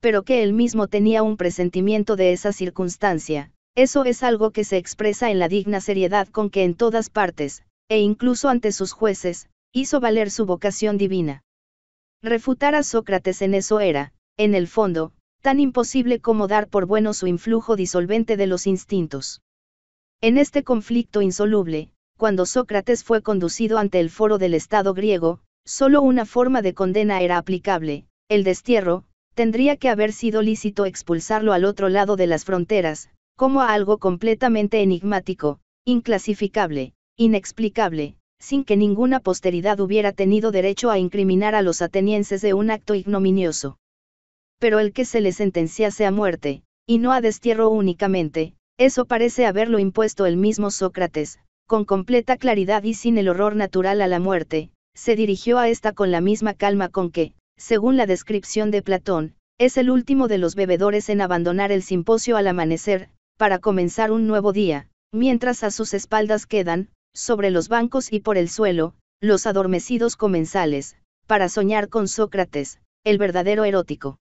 Pero que él mismo tenía un presentimiento de esa circunstancia, eso es algo que se expresa en la digna seriedad con que en todas partes, e incluso ante sus jueces, hizo valer su vocación divina. Refutar a Sócrates en eso era, en el fondo, tan imposible como dar por bueno su influjo disolvente de los instintos. En este conflicto insoluble, cuando Sócrates fue conducido ante el foro del Estado griego, solo una forma de condena era aplicable, el destierro, tendría que haber sido lícito expulsarlo al otro lado de las fronteras, como a algo completamente enigmático, inclasificable, inexplicable, sin que ninguna posteridad hubiera tenido derecho a incriminar a los atenienses de un acto ignominioso. Pero el que se le sentenciase a muerte, y no a destierro únicamente, eso parece haberlo impuesto el mismo Sócrates, con completa claridad y sin el horror natural a la muerte, se dirigió a esta con la misma calma con que, según la descripción de Platón, es el último de los bebedores en abandonar el simposio al amanecer, para comenzar un nuevo día, mientras a sus espaldas quedan, sobre los bancos y por el suelo, los adormecidos comensales, para soñar con Sócrates, el verdadero erótico.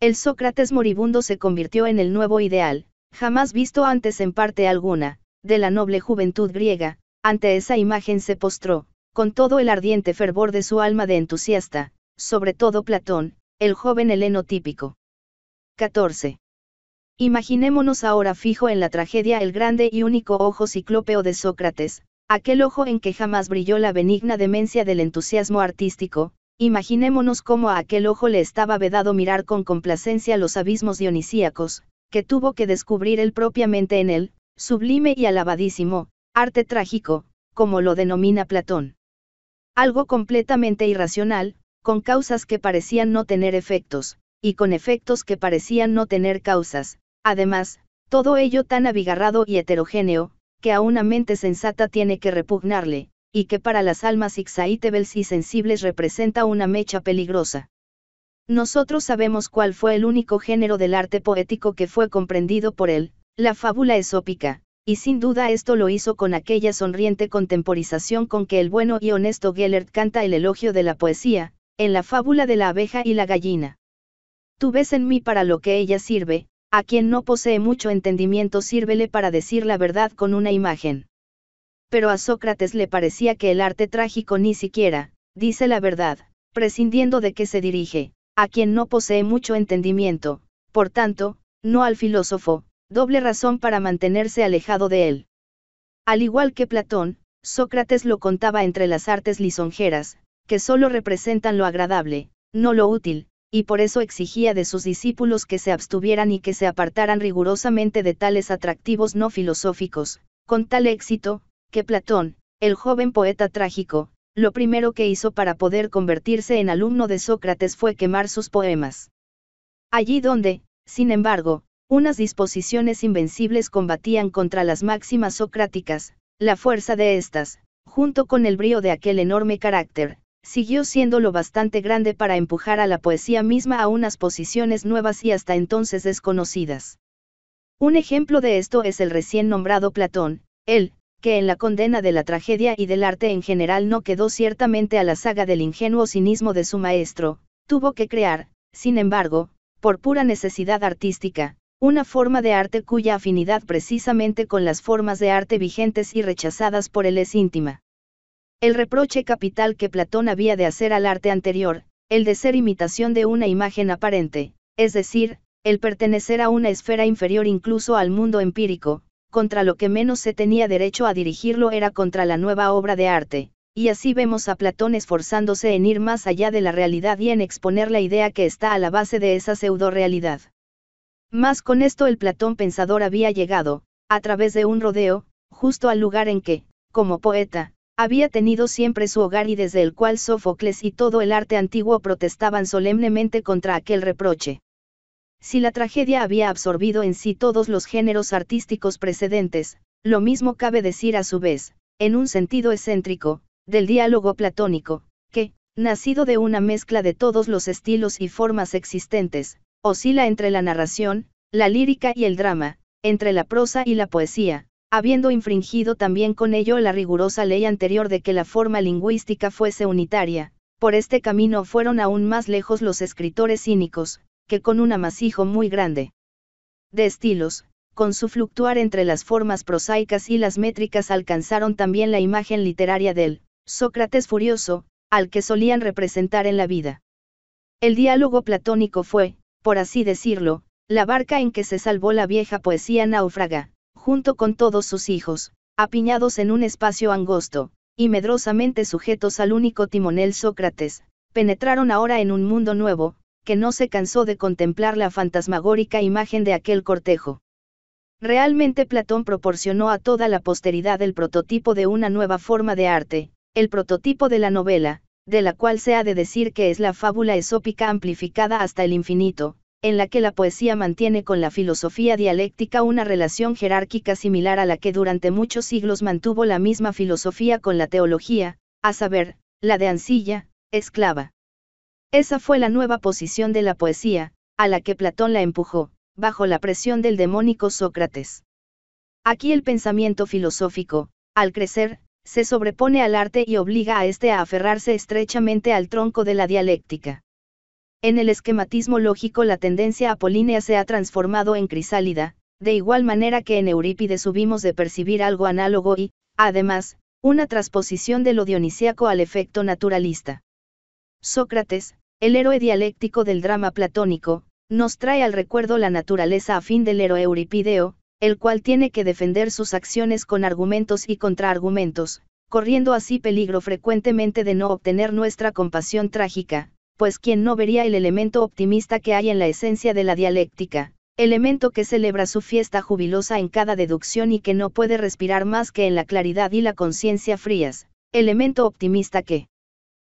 El Sócrates moribundo se convirtió en el nuevo ideal, jamás visto antes en parte alguna, de la noble juventud griega, ante esa imagen se postró, con todo el ardiente fervor de su alma de entusiasta, sobre todo Platón, el joven heleno típico. 14. Imaginémonos ahora fijo en la tragedia el grande y único ojo ciclópeo de Sócrates, aquel ojo en que jamás brilló la benigna demencia del entusiasmo artístico, imaginémonos cómo a aquel ojo le estaba vedado mirar con complacencia los abismos dionisíacos, que tuvo que descubrir él propiamente en él, sublime y alabadísimo, arte trágico, como lo denomina Platón. Algo completamente irracional, con causas que parecían no tener efectos, y con efectos que parecían no tener causas, Además, todo ello tan abigarrado y heterogéneo, que a una mente sensata tiene que repugnarle, y que para las almas excitables y sensibles representa una mecha peligrosa. Nosotros sabemos cuál fue el único género del arte poético que fue comprendido por él, la fábula esópica, y sin duda esto lo hizo con aquella sonriente contemporización con que el bueno y honesto Gellert canta el elogio de la poesía, en la fábula de la abeja y la gallina. Tú ves en mí para lo que ella sirve, a quien no posee mucho entendimiento sírvele para decir la verdad con una imagen. Pero a Sócrates le parecía que el arte trágico ni siquiera, dice la verdad, prescindiendo de qué se dirige, a quien no posee mucho entendimiento, por tanto, no al filósofo, doble razón para mantenerse alejado de él. Al igual que Platón, Sócrates lo contaba entre las artes lisonjeras, que solo representan lo agradable, no lo útil, y por eso exigía de sus discípulos que se abstuvieran y que se apartaran rigurosamente de tales atractivos no filosóficos, con tal éxito, que Platón, el joven poeta trágico, lo primero que hizo para poder convertirse en alumno de Sócrates fue quemar sus poemas. Allí donde, sin embargo, unas disposiciones invencibles combatían contra las máximas socráticas, la fuerza de estas, junto con el brío de aquel enorme carácter, siguió siendo lo bastante grande para empujar a la poesía misma a unas posiciones nuevas y hasta entonces desconocidas. Un ejemplo de esto es el recién nombrado Platón, él, que en la condena de la tragedia y del arte en general no quedó ciertamente a la saga del ingenuo cinismo de su maestro, tuvo que crear, sin embargo, por pura necesidad artística, una forma de arte cuya afinidad precisamente con las formas de arte vigentes y rechazadas por él es íntima. El reproche capital que Platón había de hacer al arte anterior, el de ser imitación de una imagen aparente, es decir, el pertenecer a una esfera inferior incluso al mundo empírico, contra lo que menos se tenía derecho a dirigirlo era contra la nueva obra de arte, y así vemos a Platón esforzándose en ir más allá de la realidad y en exponer la idea que está a la base de esa pseudo-realidad. Más con esto el Platón pensador había llegado, a través de un rodeo, justo al lugar en que, como poeta, había tenido siempre su hogar y desde el cual Sófocles y todo el arte antiguo protestaban solemnemente contra aquel reproche. Si la tragedia había absorbido en sí todos los géneros artísticos precedentes, lo mismo cabe decir a su vez, en un sentido excéntrico, del diálogo platónico, que, nacido de una mezcla de todos los estilos y formas existentes, oscila entre la narración, la lírica y el drama, entre la prosa y la poesía, habiendo infringido también con ello la rigurosa ley anterior de que la forma lingüística fuese unitaria, por este camino fueron aún más lejos los escritores cínicos, que con un amasijo muy grande de estilos, con su fluctuar entre las formas prosaicas y las métricas alcanzaron también la imagen literaria del Sócrates furioso, al que solían representar en la vida. El diálogo platónico fue, por así decirlo, la barca en que se salvó la vieja poesía náufraga, junto con todos sus hijos, apiñados en un espacio angosto, y medrosamente sujetos al único timonel Sócrates, penetraron ahora en un mundo nuevo, que no se cansó de contemplar la fantasmagórica imagen de aquel cortejo. Realmente Platón proporcionó a toda la posteridad el prototipo de una nueva forma de arte, el prototipo de la novela, de la cual se ha de decir que es la fábula esópica amplificada hasta el infinito, en la que la poesía mantiene con la filosofía dialéctica una relación jerárquica similar a la que durante muchos siglos mantuvo la misma filosofía con la teología, a saber, la de Ancilla, esclava. Esa fue la nueva posición de la poesía, a la que Platón la empujó, bajo la presión del demónico Sócrates. Aquí el pensamiento filosófico, al crecer, se sobrepone al arte y obliga a éste a aferrarse estrechamente al tronco de la dialéctica. En el esquematismo lógico la tendencia apolínea se ha transformado en crisálida, de igual manera que en Eurípides subimos de percibir algo análogo y, además, una transposición de lo dionisíaco al efecto naturalista. Sócrates, el héroe dialéctico del drama platónico, nos trae al recuerdo la naturaleza a fin del héroe euripideo, el cual tiene que defender sus acciones con argumentos y contraargumentos, corriendo así peligro frecuentemente de no obtener nuestra compasión trágica, pues quien no vería el elemento optimista que hay en la esencia de la dialéctica, elemento que celebra su fiesta jubilosa en cada deducción y que no puede respirar más que en la claridad y la conciencia frías, elemento optimista que,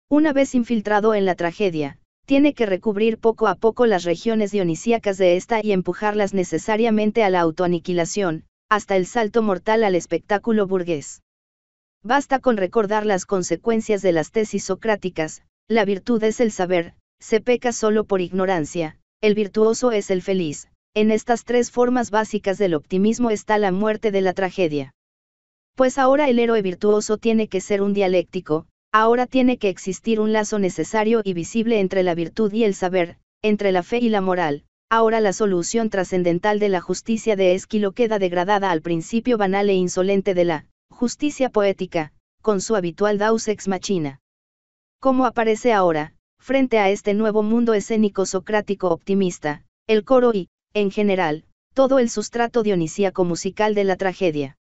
una vez infiltrado en la tragedia, tiene que recubrir poco a poco las regiones dionisíacas de esta y empujarlas necesariamente a la autoaniquilación, hasta el salto mortal al espectáculo burgués. Basta con recordar las consecuencias de las tesis socráticas, la virtud es el saber, se peca solo por ignorancia, el virtuoso es el feliz. En estas tres formas básicas del optimismo está la muerte de la tragedia. Pues ahora el héroe virtuoso tiene que ser un dialéctico, ahora tiene que existir un lazo necesario y visible entre la virtud y el saber, entre la fe y la moral, ahora la solución trascendental de la justicia de Esquilo queda degradada al principio banal e insolente de la justicia poética, con su habitual daus ex machina. Cómo aparece ahora, frente a este nuevo mundo escénico socrático optimista, el coro y, en general, todo el sustrato dionisíaco musical de la tragedia.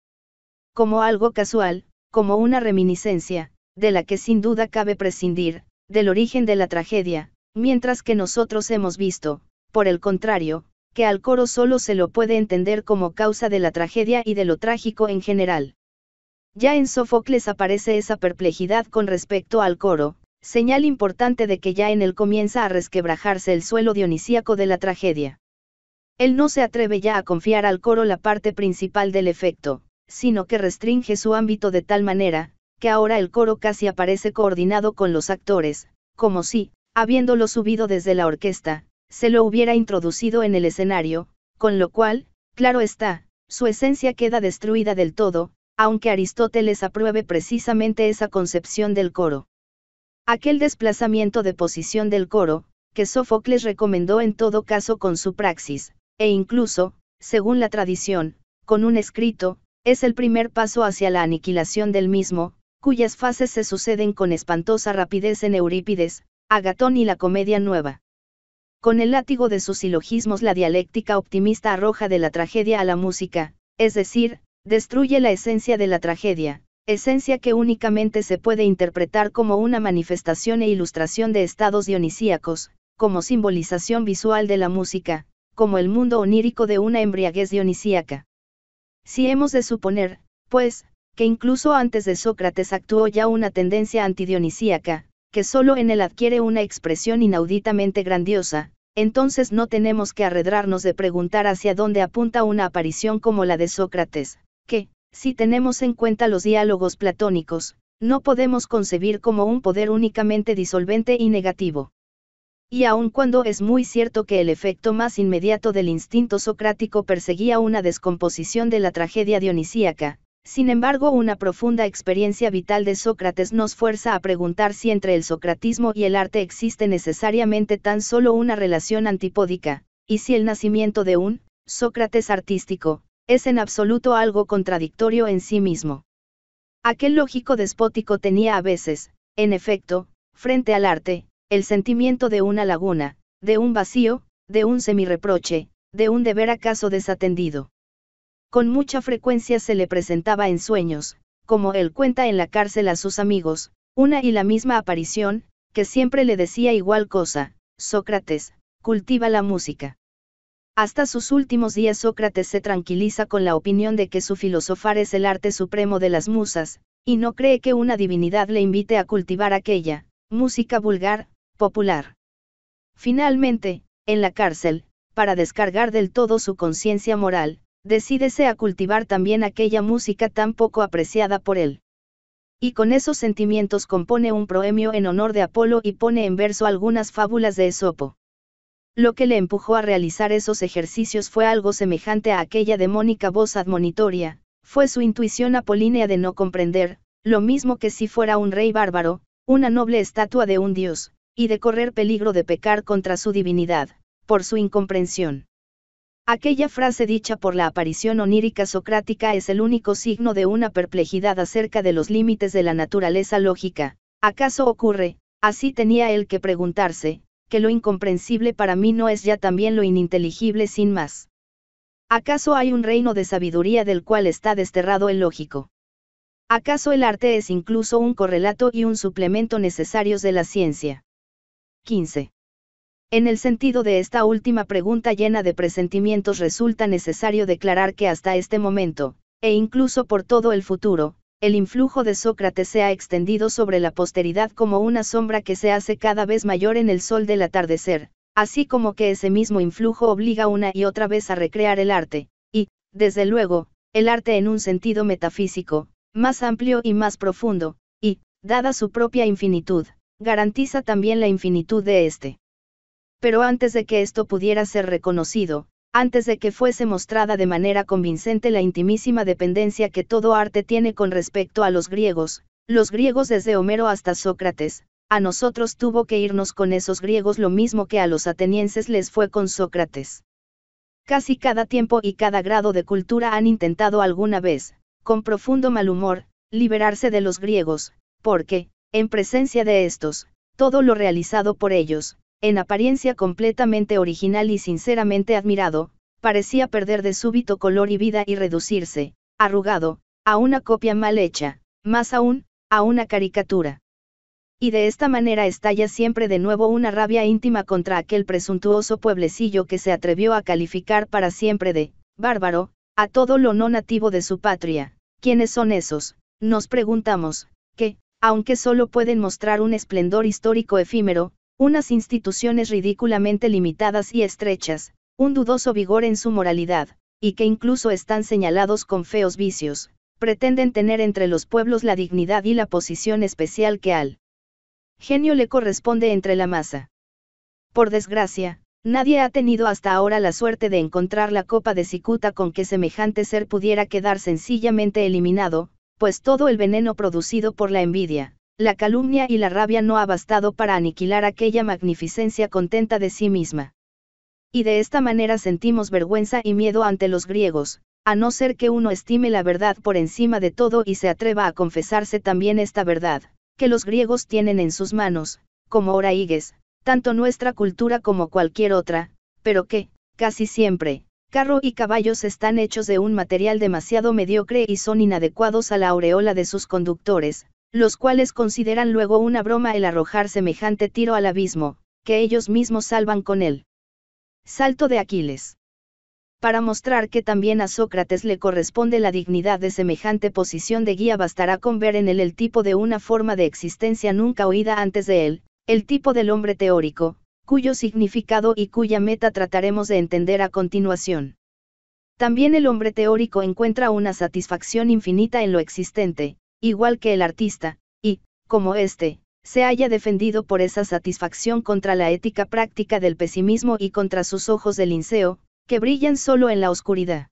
Como algo casual, como una reminiscencia, de la que sin duda cabe prescindir, del origen de la tragedia, mientras que nosotros hemos visto, por el contrario, que al coro solo se lo puede entender como causa de la tragedia y de lo trágico en general. Ya en Sófocles aparece esa perplejidad con respecto al coro, señal importante de que ya en él comienza a resquebrajarse el suelo dionisíaco de la tragedia. Él no se atreve ya a confiar al coro la parte principal del efecto, sino que restringe su ámbito de tal manera, que ahora el coro casi aparece coordinado con los actores, como si, habiéndolo subido desde la orquesta, se lo hubiera introducido en el escenario, con lo cual, claro está, su esencia queda destruida del todo, aunque Aristóteles apruebe precisamente esa concepción del coro. Aquel desplazamiento de posición del coro, que Sófocles recomendó en todo caso con su praxis, e incluso, según la tradición, con un escrito, es el primer paso hacia la aniquilación del mismo, cuyas fases se suceden con espantosa rapidez en Eurípides, Agatón y la Comedia Nueva. Con el látigo de sus silogismos la dialéctica optimista arroja de la tragedia a la música, es decir, destruye la esencia de la tragedia, esencia que únicamente se puede interpretar como una manifestación e ilustración de estados dionisíacos, como simbolización visual de la música, como el mundo onírico de una embriaguez dionisíaca. Si hemos de suponer, pues, que incluso antes de Sócrates actuó ya una tendencia antidionisíaca, que solo en él adquiere una expresión inauditamente grandiosa, entonces no tenemos que arredrarnos de preguntar hacia dónde apunta una aparición como la de Sócrates, que, si tenemos en cuenta los diálogos platónicos, no podemos concebir como un poder únicamente disolvente y negativo. Y aun cuando es muy cierto que el efecto más inmediato del instinto socrático perseguía una descomposición de la tragedia dionisíaca, sin embargo una profunda experiencia vital de Sócrates nos fuerza a preguntar si entre el socratismo y el arte existe necesariamente tan solo una relación antipódica, y si el nacimiento de un Sócrates artístico, es en absoluto algo contradictorio en sí mismo. Aquel lógico despótico tenía a veces, en efecto, frente al arte, el sentimiento de una laguna, de un vacío, de un semirreproche, de un deber acaso desatendido. Con mucha frecuencia se le presentaba en sueños, como él cuenta en la cárcel a sus amigos, una y la misma aparición, que siempre le decía igual cosa, Sócrates, cultiva la música. Hasta sus últimos días Sócrates se tranquiliza con la opinión de que su filosofar es el arte supremo de las musas, y no cree que una divinidad le invite a cultivar aquella, música vulgar, popular. Finalmente, en la cárcel, para descargar del todo su conciencia moral, decídese a cultivar también aquella música tan poco apreciada por él. Y con esos sentimientos compone un proemio en honor de Apolo y pone en verso algunas fábulas de Esopo lo que le empujó a realizar esos ejercicios fue algo semejante a aquella demónica voz admonitoria, fue su intuición apolínea de no comprender, lo mismo que si fuera un rey bárbaro, una noble estatua de un dios, y de correr peligro de pecar contra su divinidad, por su incomprensión. Aquella frase dicha por la aparición onírica socrática es el único signo de una perplejidad acerca de los límites de la naturaleza lógica. ¿Acaso ocurre? Así tenía él que preguntarse, que lo incomprensible para mí no es ya también lo ininteligible sin más. ¿Acaso hay un reino de sabiduría del cual está desterrado el lógico? ¿Acaso el arte es incluso un correlato y un suplemento necesarios de la ciencia? 15. En el sentido de esta última pregunta llena de presentimientos resulta necesario declarar que hasta este momento, e incluso por todo el futuro, el influjo de Sócrates se ha extendido sobre la posteridad como una sombra que se hace cada vez mayor en el sol del atardecer, así como que ese mismo influjo obliga una y otra vez a recrear el arte, y, desde luego, el arte en un sentido metafísico, más amplio y más profundo, y, dada su propia infinitud, garantiza también la infinitud de éste. Pero antes de que esto pudiera ser reconocido, antes de que fuese mostrada de manera convincente la intimísima dependencia que todo arte tiene con respecto a los griegos, los griegos desde Homero hasta Sócrates, a nosotros tuvo que irnos con esos griegos lo mismo que a los atenienses les fue con Sócrates. Casi cada tiempo y cada grado de cultura han intentado alguna vez, con profundo mal humor, liberarse de los griegos, porque, en presencia de estos, todo lo realizado por ellos, en apariencia completamente original y sinceramente admirado, parecía perder de súbito color y vida y reducirse, arrugado, a una copia mal hecha, más aún, a una caricatura. Y de esta manera estalla siempre de nuevo una rabia íntima contra aquel presuntuoso pueblecillo que se atrevió a calificar para siempre de bárbaro, a todo lo no nativo de su patria. ¿Quiénes son esos? Nos preguntamos, que, aunque solo pueden mostrar un esplendor histórico efímero, unas instituciones ridículamente limitadas y estrechas, un dudoso vigor en su moralidad, y que incluso están señalados con feos vicios, pretenden tener entre los pueblos la dignidad y la posición especial que al genio le corresponde entre la masa. Por desgracia, nadie ha tenido hasta ahora la suerte de encontrar la copa de cicuta con que semejante ser pudiera quedar sencillamente eliminado, pues todo el veneno producido por la envidia, la calumnia y la rabia no ha bastado para aniquilar aquella magnificencia contenta de sí misma. Y de esta manera sentimos vergüenza y miedo ante los griegos, a no ser que uno estime la verdad por encima de todo y se atreva a confesarse también esta verdad, que los griegos tienen en sus manos, como Oraígues, tanto nuestra cultura como cualquier otra, pero que, casi siempre, carro y caballos están hechos de un material demasiado mediocre y son inadecuados a la aureola de sus conductores, los cuales consideran luego una broma el arrojar semejante tiro al abismo, que ellos mismos salvan con él. Salto de Aquiles. Para mostrar que también a Sócrates le corresponde la dignidad de semejante posición de guía bastará con ver en él el tipo de una forma de existencia nunca oída antes de él, el tipo del hombre teórico, cuyo significado y cuya meta trataremos de entender a continuación. También el hombre teórico encuentra una satisfacción infinita en lo existente, igual que el artista, y, como éste, se haya defendido por esa satisfacción contra la ética práctica del pesimismo y contra sus ojos de linceo, que brillan solo en la oscuridad.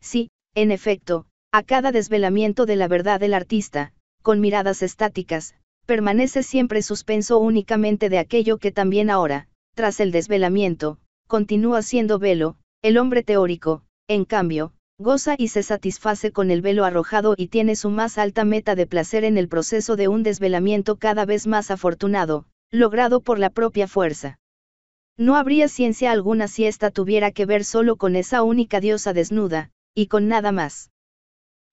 Sí, en efecto, a cada desvelamiento de la verdad del artista, con miradas estáticas, permanece siempre suspenso únicamente de aquello que también ahora, tras el desvelamiento, continúa siendo velo, el hombre teórico, en cambio, Goza y se satisface con el velo arrojado y tiene su más alta meta de placer en el proceso de un desvelamiento cada vez más afortunado, logrado por la propia fuerza. No habría ciencia alguna si ésta tuviera que ver solo con esa única diosa desnuda, y con nada más.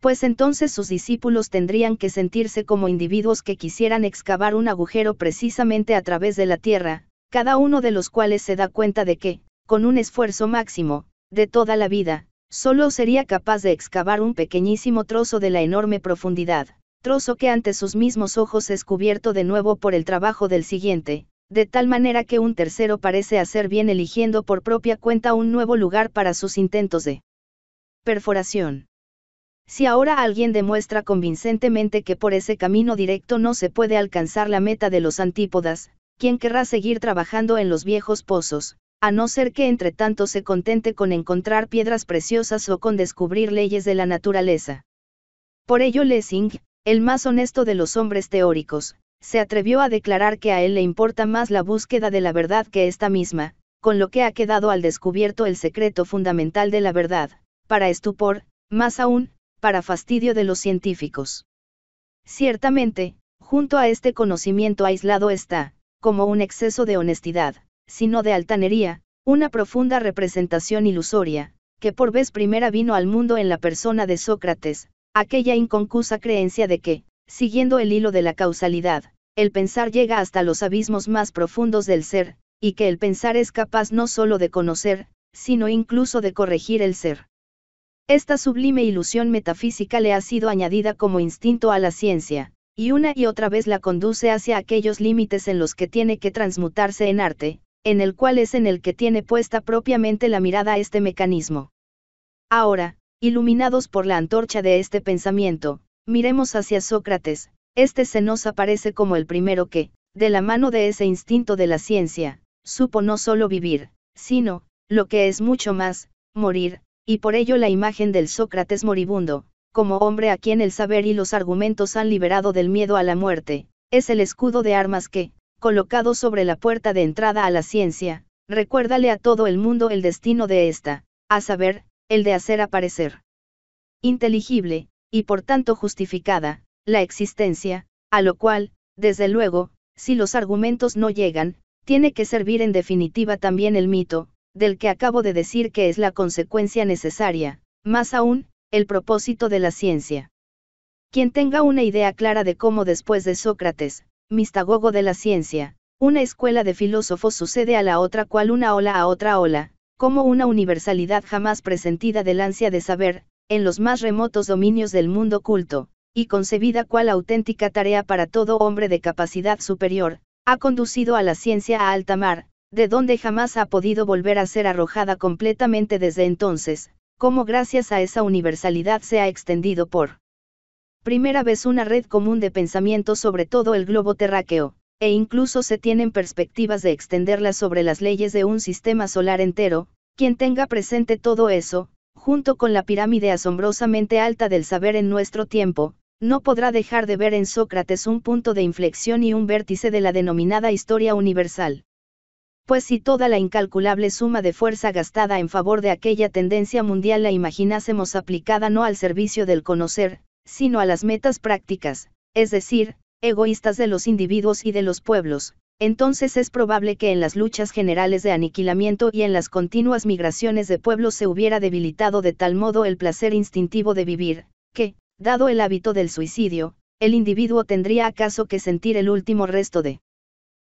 Pues entonces sus discípulos tendrían que sentirse como individuos que quisieran excavar un agujero precisamente a través de la tierra, cada uno de los cuales se da cuenta de que, con un esfuerzo máximo, de toda la vida, Solo sería capaz de excavar un pequeñísimo trozo de la enorme profundidad, trozo que ante sus mismos ojos es cubierto de nuevo por el trabajo del siguiente, de tal manera que un tercero parece hacer bien eligiendo por propia cuenta un nuevo lugar para sus intentos de perforación. Si ahora alguien demuestra convincentemente que por ese camino directo no se puede alcanzar la meta de los antípodas, ¿quién querrá seguir trabajando en los viejos pozos, a no ser que entre tanto se contente con encontrar piedras preciosas o con descubrir leyes de la naturaleza. Por ello Lessing, el más honesto de los hombres teóricos, se atrevió a declarar que a él le importa más la búsqueda de la verdad que esta misma, con lo que ha quedado al descubierto el secreto fundamental de la verdad, para estupor, más aún, para fastidio de los científicos. Ciertamente, junto a este conocimiento aislado está, como un exceso de honestidad, sino de altanería, una profunda representación ilusoria, que por vez primera vino al mundo en la persona de Sócrates, aquella inconcusa creencia de que, siguiendo el hilo de la causalidad, el pensar llega hasta los abismos más profundos del ser, y que el pensar es capaz no sólo de conocer, sino incluso de corregir el ser. Esta sublime ilusión metafísica le ha sido añadida como instinto a la ciencia, y una y otra vez la conduce hacia aquellos límites en los que tiene que transmutarse en arte, en el cual es en el que tiene puesta propiamente la mirada este mecanismo. Ahora, iluminados por la antorcha de este pensamiento, miremos hacia Sócrates, este se nos aparece como el primero que, de la mano de ese instinto de la ciencia, supo no solo vivir, sino, lo que es mucho más, morir, y por ello la imagen del Sócrates moribundo, como hombre a quien el saber y los argumentos han liberado del miedo a la muerte, es el escudo de armas que, colocado sobre la puerta de entrada a la ciencia, recuérdale a todo el mundo el destino de ésta, a saber, el de hacer aparecer inteligible, y por tanto justificada, la existencia, a lo cual, desde luego, si los argumentos no llegan, tiene que servir en definitiva también el mito, del que acabo de decir que es la consecuencia necesaria, más aún, el propósito de la ciencia. Quien tenga una idea clara de cómo después de Sócrates, Mistagogo de la ciencia, una escuela de filósofos sucede a la otra cual una ola a otra ola, como una universalidad jamás presentida del ansia de saber, en los más remotos dominios del mundo culto, y concebida cual auténtica tarea para todo hombre de capacidad superior, ha conducido a la ciencia a alta mar, de donde jamás ha podido volver a ser arrojada completamente desde entonces, como gracias a esa universalidad se ha extendido por primera vez una red común de pensamiento sobre todo el globo terráqueo, e incluso se tienen perspectivas de extenderla sobre las leyes de un sistema solar entero, quien tenga presente todo eso, junto con la pirámide asombrosamente alta del saber en nuestro tiempo, no podrá dejar de ver en Sócrates un punto de inflexión y un vértice de la denominada historia universal. Pues si toda la incalculable suma de fuerza gastada en favor de aquella tendencia mundial la imaginásemos aplicada no al servicio del conocer, sino a las metas prácticas, es decir, egoístas de los individuos y de los pueblos, entonces es probable que en las luchas generales de aniquilamiento y en las continuas migraciones de pueblos se hubiera debilitado de tal modo el placer instintivo de vivir, que, dado el hábito del suicidio, el individuo tendría acaso que sentir el último resto de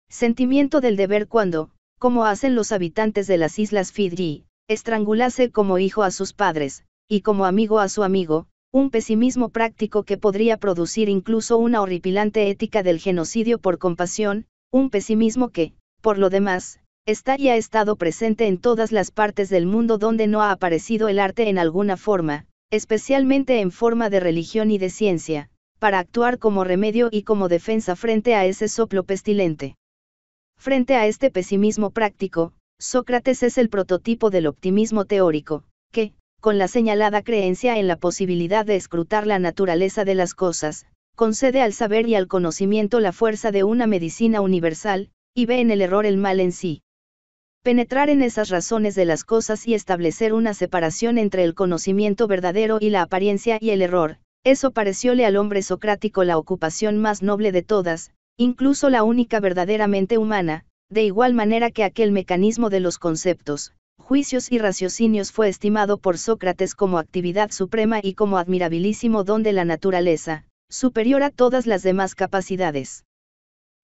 sentimiento del deber cuando, como hacen los habitantes de las islas Fidji, estrangulase como hijo a sus padres, y como amigo a su amigo, un pesimismo práctico que podría producir incluso una horripilante ética del genocidio por compasión, un pesimismo que, por lo demás, está y ha estado presente en todas las partes del mundo donde no ha aparecido el arte en alguna forma, especialmente en forma de religión y de ciencia, para actuar como remedio y como defensa frente a ese soplo pestilente. Frente a este pesimismo práctico, Sócrates es el prototipo del optimismo teórico, que, con la señalada creencia en la posibilidad de escrutar la naturaleza de las cosas, concede al saber y al conocimiento la fuerza de una medicina universal, y ve en el error el mal en sí. Penetrar en esas razones de las cosas y establecer una separación entre el conocimiento verdadero y la apariencia y el error, eso parecióle al hombre socrático la ocupación más noble de todas, incluso la única verdaderamente humana, de igual manera que aquel mecanismo de los conceptos, juicios y raciocinios fue estimado por Sócrates como actividad suprema y como admirabilísimo don de la naturaleza, superior a todas las demás capacidades.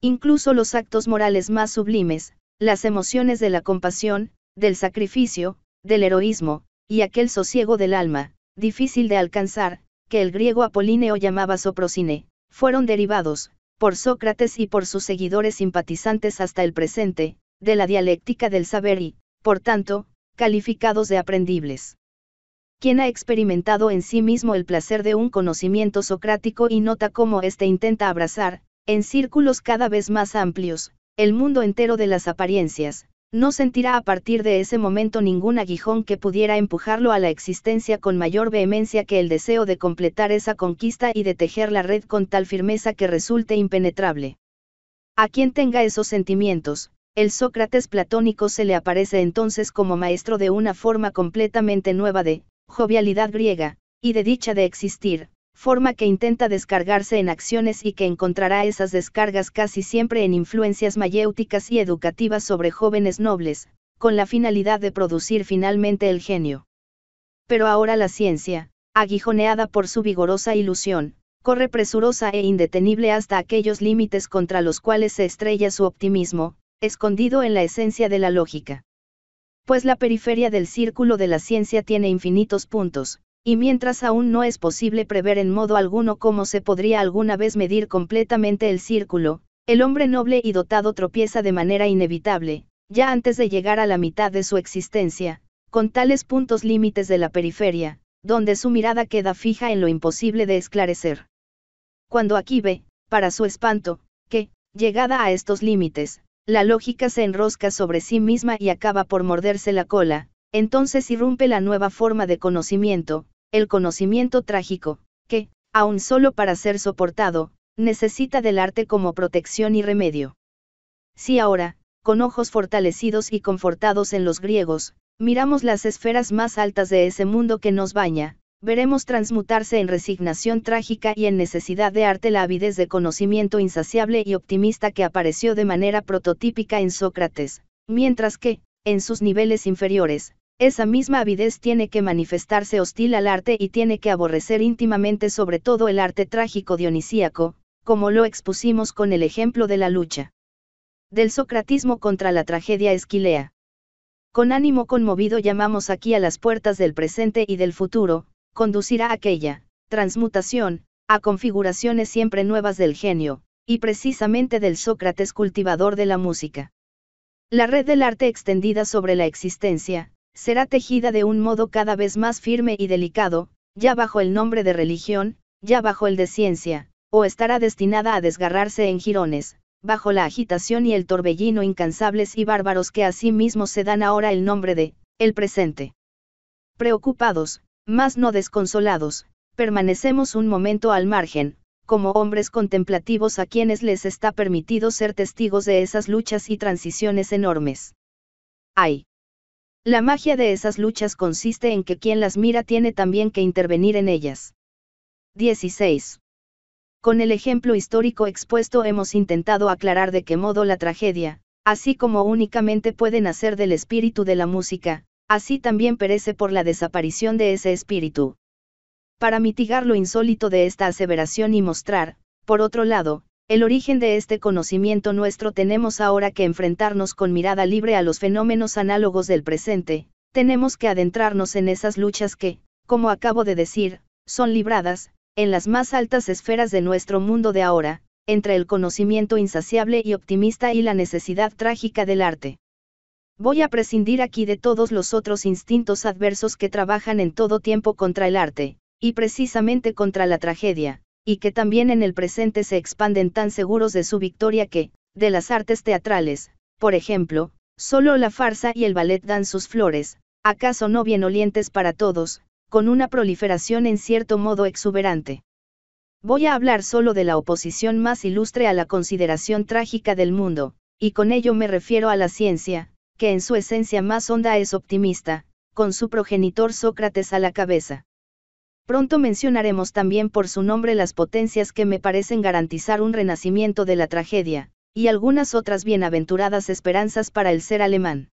Incluso los actos morales más sublimes, las emociones de la compasión, del sacrificio, del heroísmo, y aquel sosiego del alma, difícil de alcanzar, que el griego Apolíneo llamaba soprosine, fueron derivados, por Sócrates y por sus seguidores simpatizantes hasta el presente, de la dialéctica del saber y, por tanto, calificados de aprendibles. Quien ha experimentado en sí mismo el placer de un conocimiento socrático y nota cómo éste intenta abrazar, en círculos cada vez más amplios, el mundo entero de las apariencias, no sentirá a partir de ese momento ningún aguijón que pudiera empujarlo a la existencia con mayor vehemencia que el deseo de completar esa conquista y de tejer la red con tal firmeza que resulte impenetrable. A quien tenga esos sentimientos, el Sócrates platónico se le aparece entonces como maestro de una forma completamente nueva de jovialidad griega, y de dicha de existir, forma que intenta descargarse en acciones y que encontrará esas descargas casi siempre en influencias mayéuticas y educativas sobre jóvenes nobles, con la finalidad de producir finalmente el genio. Pero ahora la ciencia, aguijoneada por su vigorosa ilusión, corre presurosa e indetenible hasta aquellos límites contra los cuales se estrella su optimismo, escondido en la esencia de la lógica. Pues la periferia del círculo de la ciencia tiene infinitos puntos, y mientras aún no es posible prever en modo alguno cómo se podría alguna vez medir completamente el círculo, el hombre noble y dotado tropieza de manera inevitable, ya antes de llegar a la mitad de su existencia, con tales puntos límites de la periferia, donde su mirada queda fija en lo imposible de esclarecer. Cuando aquí ve, para su espanto, que, llegada a estos límites, la lógica se enrosca sobre sí misma y acaba por morderse la cola, entonces irrumpe la nueva forma de conocimiento, el conocimiento trágico, que, aun solo para ser soportado, necesita del arte como protección y remedio. Si ahora, con ojos fortalecidos y confortados en los griegos, miramos las esferas más altas de ese mundo que nos baña, Veremos transmutarse en resignación trágica y en necesidad de arte la avidez de conocimiento insaciable y optimista que apareció de manera prototípica en Sócrates, mientras que, en sus niveles inferiores, esa misma avidez tiene que manifestarse hostil al arte y tiene que aborrecer íntimamente sobre todo el arte trágico dionisíaco, como lo expusimos con el ejemplo de la lucha. Del socratismo contra la tragedia esquilea. Con ánimo conmovido llamamos aquí a las puertas del presente y del futuro, conducirá aquella transmutación a configuraciones siempre nuevas del genio, y precisamente del Sócrates cultivador de la música. La red del arte extendida sobre la existencia, será tejida de un modo cada vez más firme y delicado, ya bajo el nombre de religión, ya bajo el de ciencia, o estará destinada a desgarrarse en jirones, bajo la agitación y el torbellino incansables y bárbaros que a sí mismos se dan ahora el nombre de, el presente. Preocupados, más no desconsolados, permanecemos un momento al margen, como hombres contemplativos a quienes les está permitido ser testigos de esas luchas y transiciones enormes. Ay. La magia de esas luchas consiste en que quien las mira tiene también que intervenir en ellas. 16. Con el ejemplo histórico expuesto hemos intentado aclarar de qué modo la tragedia, así como únicamente puede nacer del espíritu de la música, así también perece por la desaparición de ese espíritu. Para mitigar lo insólito de esta aseveración y mostrar, por otro lado, el origen de este conocimiento nuestro tenemos ahora que enfrentarnos con mirada libre a los fenómenos análogos del presente, tenemos que adentrarnos en esas luchas que, como acabo de decir, son libradas, en las más altas esferas de nuestro mundo de ahora, entre el conocimiento insaciable y optimista y la necesidad trágica del arte. Voy a prescindir aquí de todos los otros instintos adversos que trabajan en todo tiempo contra el arte, y precisamente contra la tragedia, y que también en el presente se expanden tan seguros de su victoria que, de las artes teatrales, por ejemplo, solo la farsa y el ballet dan sus flores, acaso no bienolientes para todos, con una proliferación en cierto modo exuberante. Voy a hablar solo de la oposición más ilustre a la consideración trágica del mundo, y con ello me refiero a la ciencia, que en su esencia más honda es optimista, con su progenitor Sócrates a la cabeza. Pronto mencionaremos también por su nombre las potencias que me parecen garantizar un renacimiento de la tragedia, y algunas otras bienaventuradas esperanzas para el ser alemán.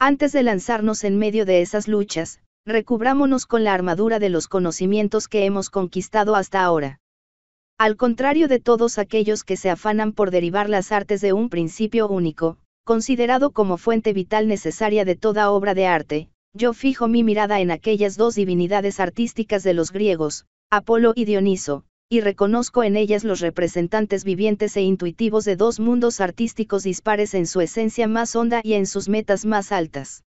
Antes de lanzarnos en medio de esas luchas, recubrámonos con la armadura de los conocimientos que hemos conquistado hasta ahora. Al contrario de todos aquellos que se afanan por derivar las artes de un principio único, Considerado como fuente vital necesaria de toda obra de arte, yo fijo mi mirada en aquellas dos divinidades artísticas de los griegos, Apolo y Dioniso, y reconozco en ellas los representantes vivientes e intuitivos de dos mundos artísticos dispares en su esencia más honda y en sus metas más altas.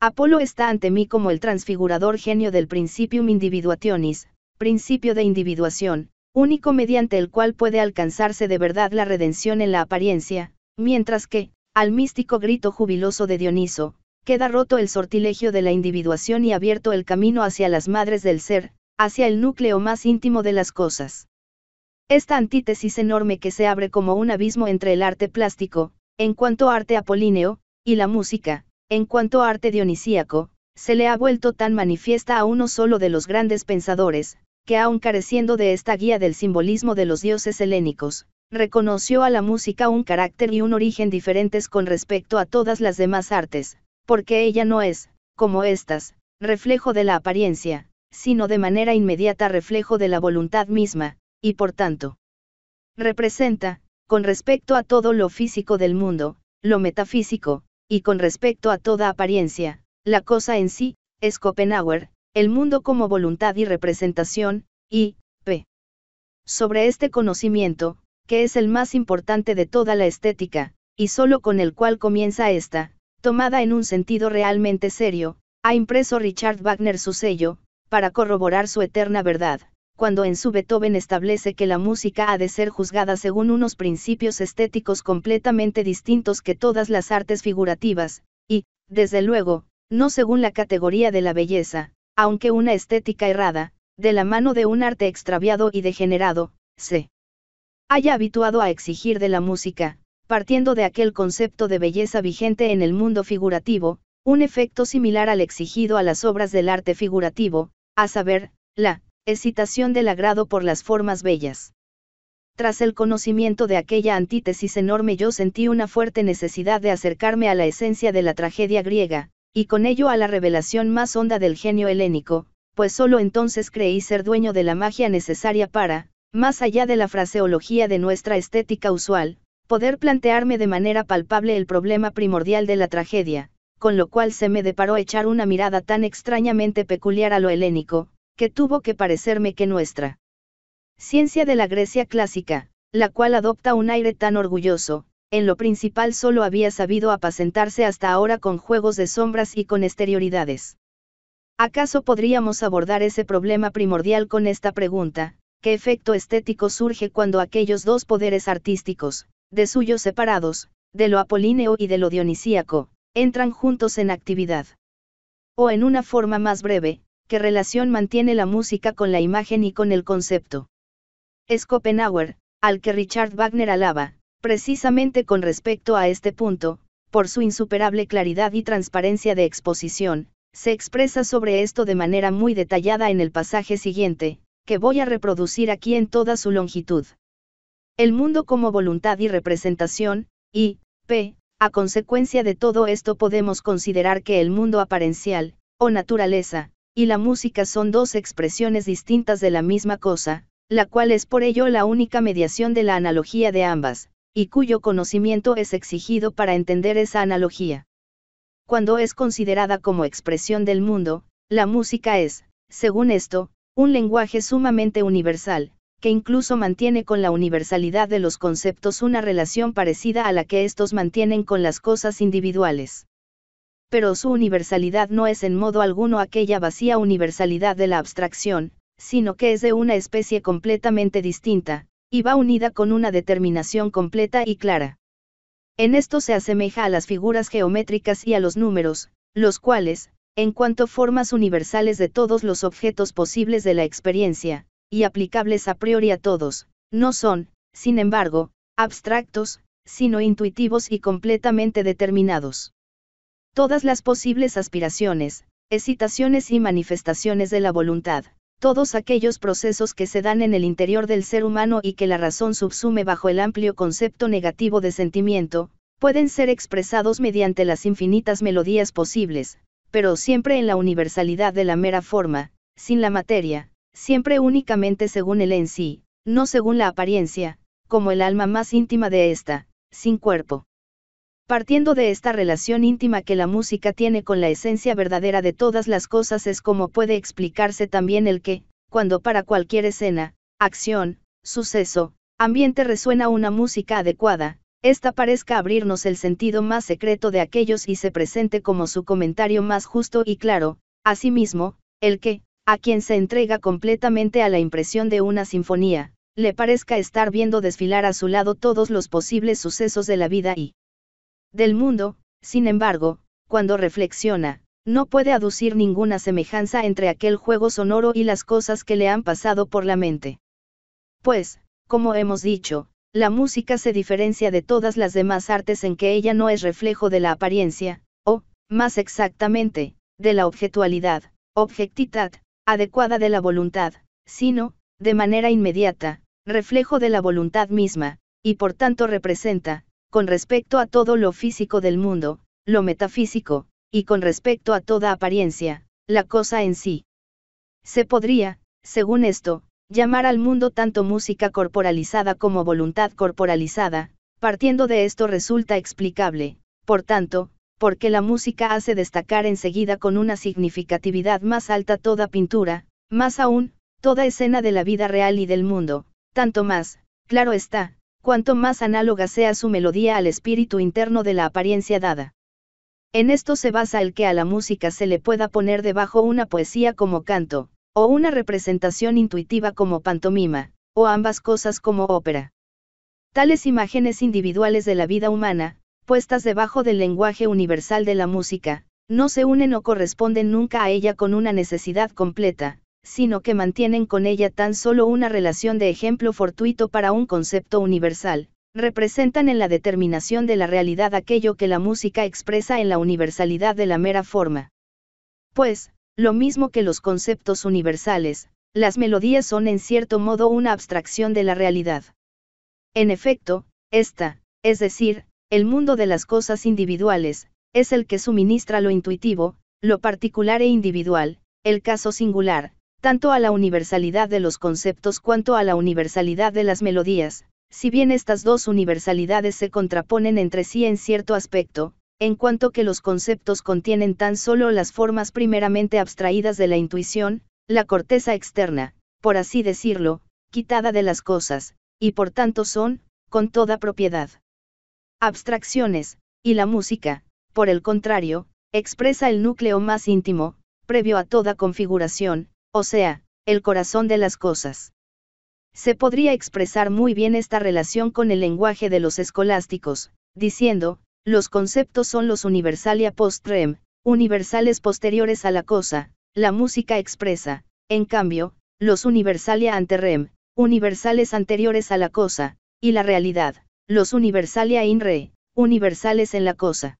Apolo está ante mí como el transfigurador genio del principium individuationis, principio de individuación, único mediante el cual puede alcanzarse de verdad la redención en la apariencia, mientras que, al místico grito jubiloso de Dioniso, queda roto el sortilegio de la individuación y abierto el camino hacia las madres del ser, hacia el núcleo más íntimo de las cosas. Esta antítesis enorme que se abre como un abismo entre el arte plástico, en cuanto arte apolíneo, y la música, en cuanto arte dionisíaco, se le ha vuelto tan manifiesta a uno solo de los grandes pensadores, que aun careciendo de esta guía del simbolismo de los dioses helénicos, reconoció a la música un carácter y un origen diferentes con respecto a todas las demás artes, porque ella no es, como estas, reflejo de la apariencia, sino de manera inmediata reflejo de la voluntad misma, y por tanto, representa, con respecto a todo lo físico del mundo, lo metafísico, y con respecto a toda apariencia, la cosa en sí, es Schopenhauer, el mundo como voluntad y representación, y, p. Sobre este conocimiento, que es el más importante de toda la estética, y solo con el cual comienza esta, tomada en un sentido realmente serio, ha impreso Richard Wagner su sello, para corroborar su eterna verdad, cuando en su Beethoven establece que la música ha de ser juzgada según unos principios estéticos completamente distintos que todas las artes figurativas, y, desde luego, no según la categoría de la belleza, aunque una estética errada, de la mano de un arte extraviado y degenerado, se haya habituado a exigir de la música, partiendo de aquel concepto de belleza vigente en el mundo figurativo, un efecto similar al exigido a las obras del arte figurativo, a saber, la excitación del agrado por las formas bellas. Tras el conocimiento de aquella antítesis enorme yo sentí una fuerte necesidad de acercarme a la esencia de la tragedia griega, y con ello a la revelación más honda del genio helénico, pues solo entonces creí ser dueño de la magia necesaria para, más allá de la fraseología de nuestra estética usual, poder plantearme de manera palpable el problema primordial de la tragedia, con lo cual se me deparó echar una mirada tan extrañamente peculiar a lo helénico, que tuvo que parecerme que nuestra ciencia de la Grecia clásica, la cual adopta un aire tan orgulloso, en lo principal solo había sabido apacentarse hasta ahora con juegos de sombras y con exterioridades. ¿Acaso podríamos abordar ese problema primordial con esta pregunta? qué efecto estético surge cuando aquellos dos poderes artísticos, de suyos separados, de lo apolíneo y de lo dionisíaco, entran juntos en actividad. O en una forma más breve, qué relación mantiene la música con la imagen y con el concepto. Schopenhauer, al que Richard Wagner alaba, precisamente con respecto a este punto, por su insuperable claridad y transparencia de exposición, se expresa sobre esto de manera muy detallada en el pasaje siguiente, que voy a reproducir aquí en toda su longitud. El mundo como voluntad y representación, y, p, a consecuencia de todo esto podemos considerar que el mundo aparencial, o naturaleza, y la música son dos expresiones distintas de la misma cosa, la cual es por ello la única mediación de la analogía de ambas, y cuyo conocimiento es exigido para entender esa analogía. Cuando es considerada como expresión del mundo, la música es, según esto, un lenguaje sumamente universal, que incluso mantiene con la universalidad de los conceptos una relación parecida a la que estos mantienen con las cosas individuales. Pero su universalidad no es en modo alguno aquella vacía universalidad de la abstracción, sino que es de una especie completamente distinta, y va unida con una determinación completa y clara. En esto se asemeja a las figuras geométricas y a los números, los cuales, en cuanto formas universales de todos los objetos posibles de la experiencia, y aplicables a priori a todos, no son, sin embargo, abstractos, sino intuitivos y completamente determinados. Todas las posibles aspiraciones, excitaciones y manifestaciones de la voluntad, todos aquellos procesos que se dan en el interior del ser humano y que la razón subsume bajo el amplio concepto negativo de sentimiento, pueden ser expresados mediante las infinitas melodías posibles, pero siempre en la universalidad de la mera forma, sin la materia, siempre únicamente según el en sí, no según la apariencia, como el alma más íntima de ésta, sin cuerpo. Partiendo de esta relación íntima que la música tiene con la esencia verdadera de todas las cosas es como puede explicarse también el que, cuando para cualquier escena, acción, suceso, ambiente resuena una música adecuada, esta parezca abrirnos el sentido más secreto de aquellos y se presente como su comentario más justo y claro, asimismo, el que, a quien se entrega completamente a la impresión de una sinfonía, le parezca estar viendo desfilar a su lado todos los posibles sucesos de la vida y del mundo, sin embargo, cuando reflexiona, no puede aducir ninguna semejanza entre aquel juego sonoro y las cosas que le han pasado por la mente. Pues, como hemos dicho, la música se diferencia de todas las demás artes en que ella no es reflejo de la apariencia, o, más exactamente, de la objetualidad, objectitat, adecuada de la voluntad, sino, de manera inmediata, reflejo de la voluntad misma, y por tanto representa, con respecto a todo lo físico del mundo, lo metafísico, y con respecto a toda apariencia, la cosa en sí. Se podría, según esto, llamar al mundo tanto música corporalizada como voluntad corporalizada, partiendo de esto resulta explicable, por tanto, porque la música hace destacar enseguida con una significatividad más alta toda pintura, más aún, toda escena de la vida real y del mundo, tanto más, claro está, cuanto más análoga sea su melodía al espíritu interno de la apariencia dada. En esto se basa el que a la música se le pueda poner debajo una poesía como canto, o una representación intuitiva como pantomima, o ambas cosas como ópera. Tales imágenes individuales de la vida humana, puestas debajo del lenguaje universal de la música, no se unen o corresponden nunca a ella con una necesidad completa, sino que mantienen con ella tan solo una relación de ejemplo fortuito para un concepto universal, representan en la determinación de la realidad aquello que la música expresa en la universalidad de la mera forma. Pues, lo mismo que los conceptos universales, las melodías son en cierto modo una abstracción de la realidad. En efecto, esta, es decir, el mundo de las cosas individuales, es el que suministra lo intuitivo, lo particular e individual, el caso singular, tanto a la universalidad de los conceptos cuanto a la universalidad de las melodías, si bien estas dos universalidades se contraponen entre sí en cierto aspecto, en cuanto que los conceptos contienen tan solo las formas primeramente abstraídas de la intuición, la corteza externa, por así decirlo, quitada de las cosas, y por tanto son, con toda propiedad. Abstracciones, y la música, por el contrario, expresa el núcleo más íntimo, previo a toda configuración, o sea, el corazón de las cosas. Se podría expresar muy bien esta relación con el lenguaje de los escolásticos, diciendo, los conceptos son los universalia postrem, universales posteriores a la cosa, la música expresa, en cambio, los universalia ante rem, universales anteriores a la cosa, y la realidad, los universalia in re, universales en la cosa.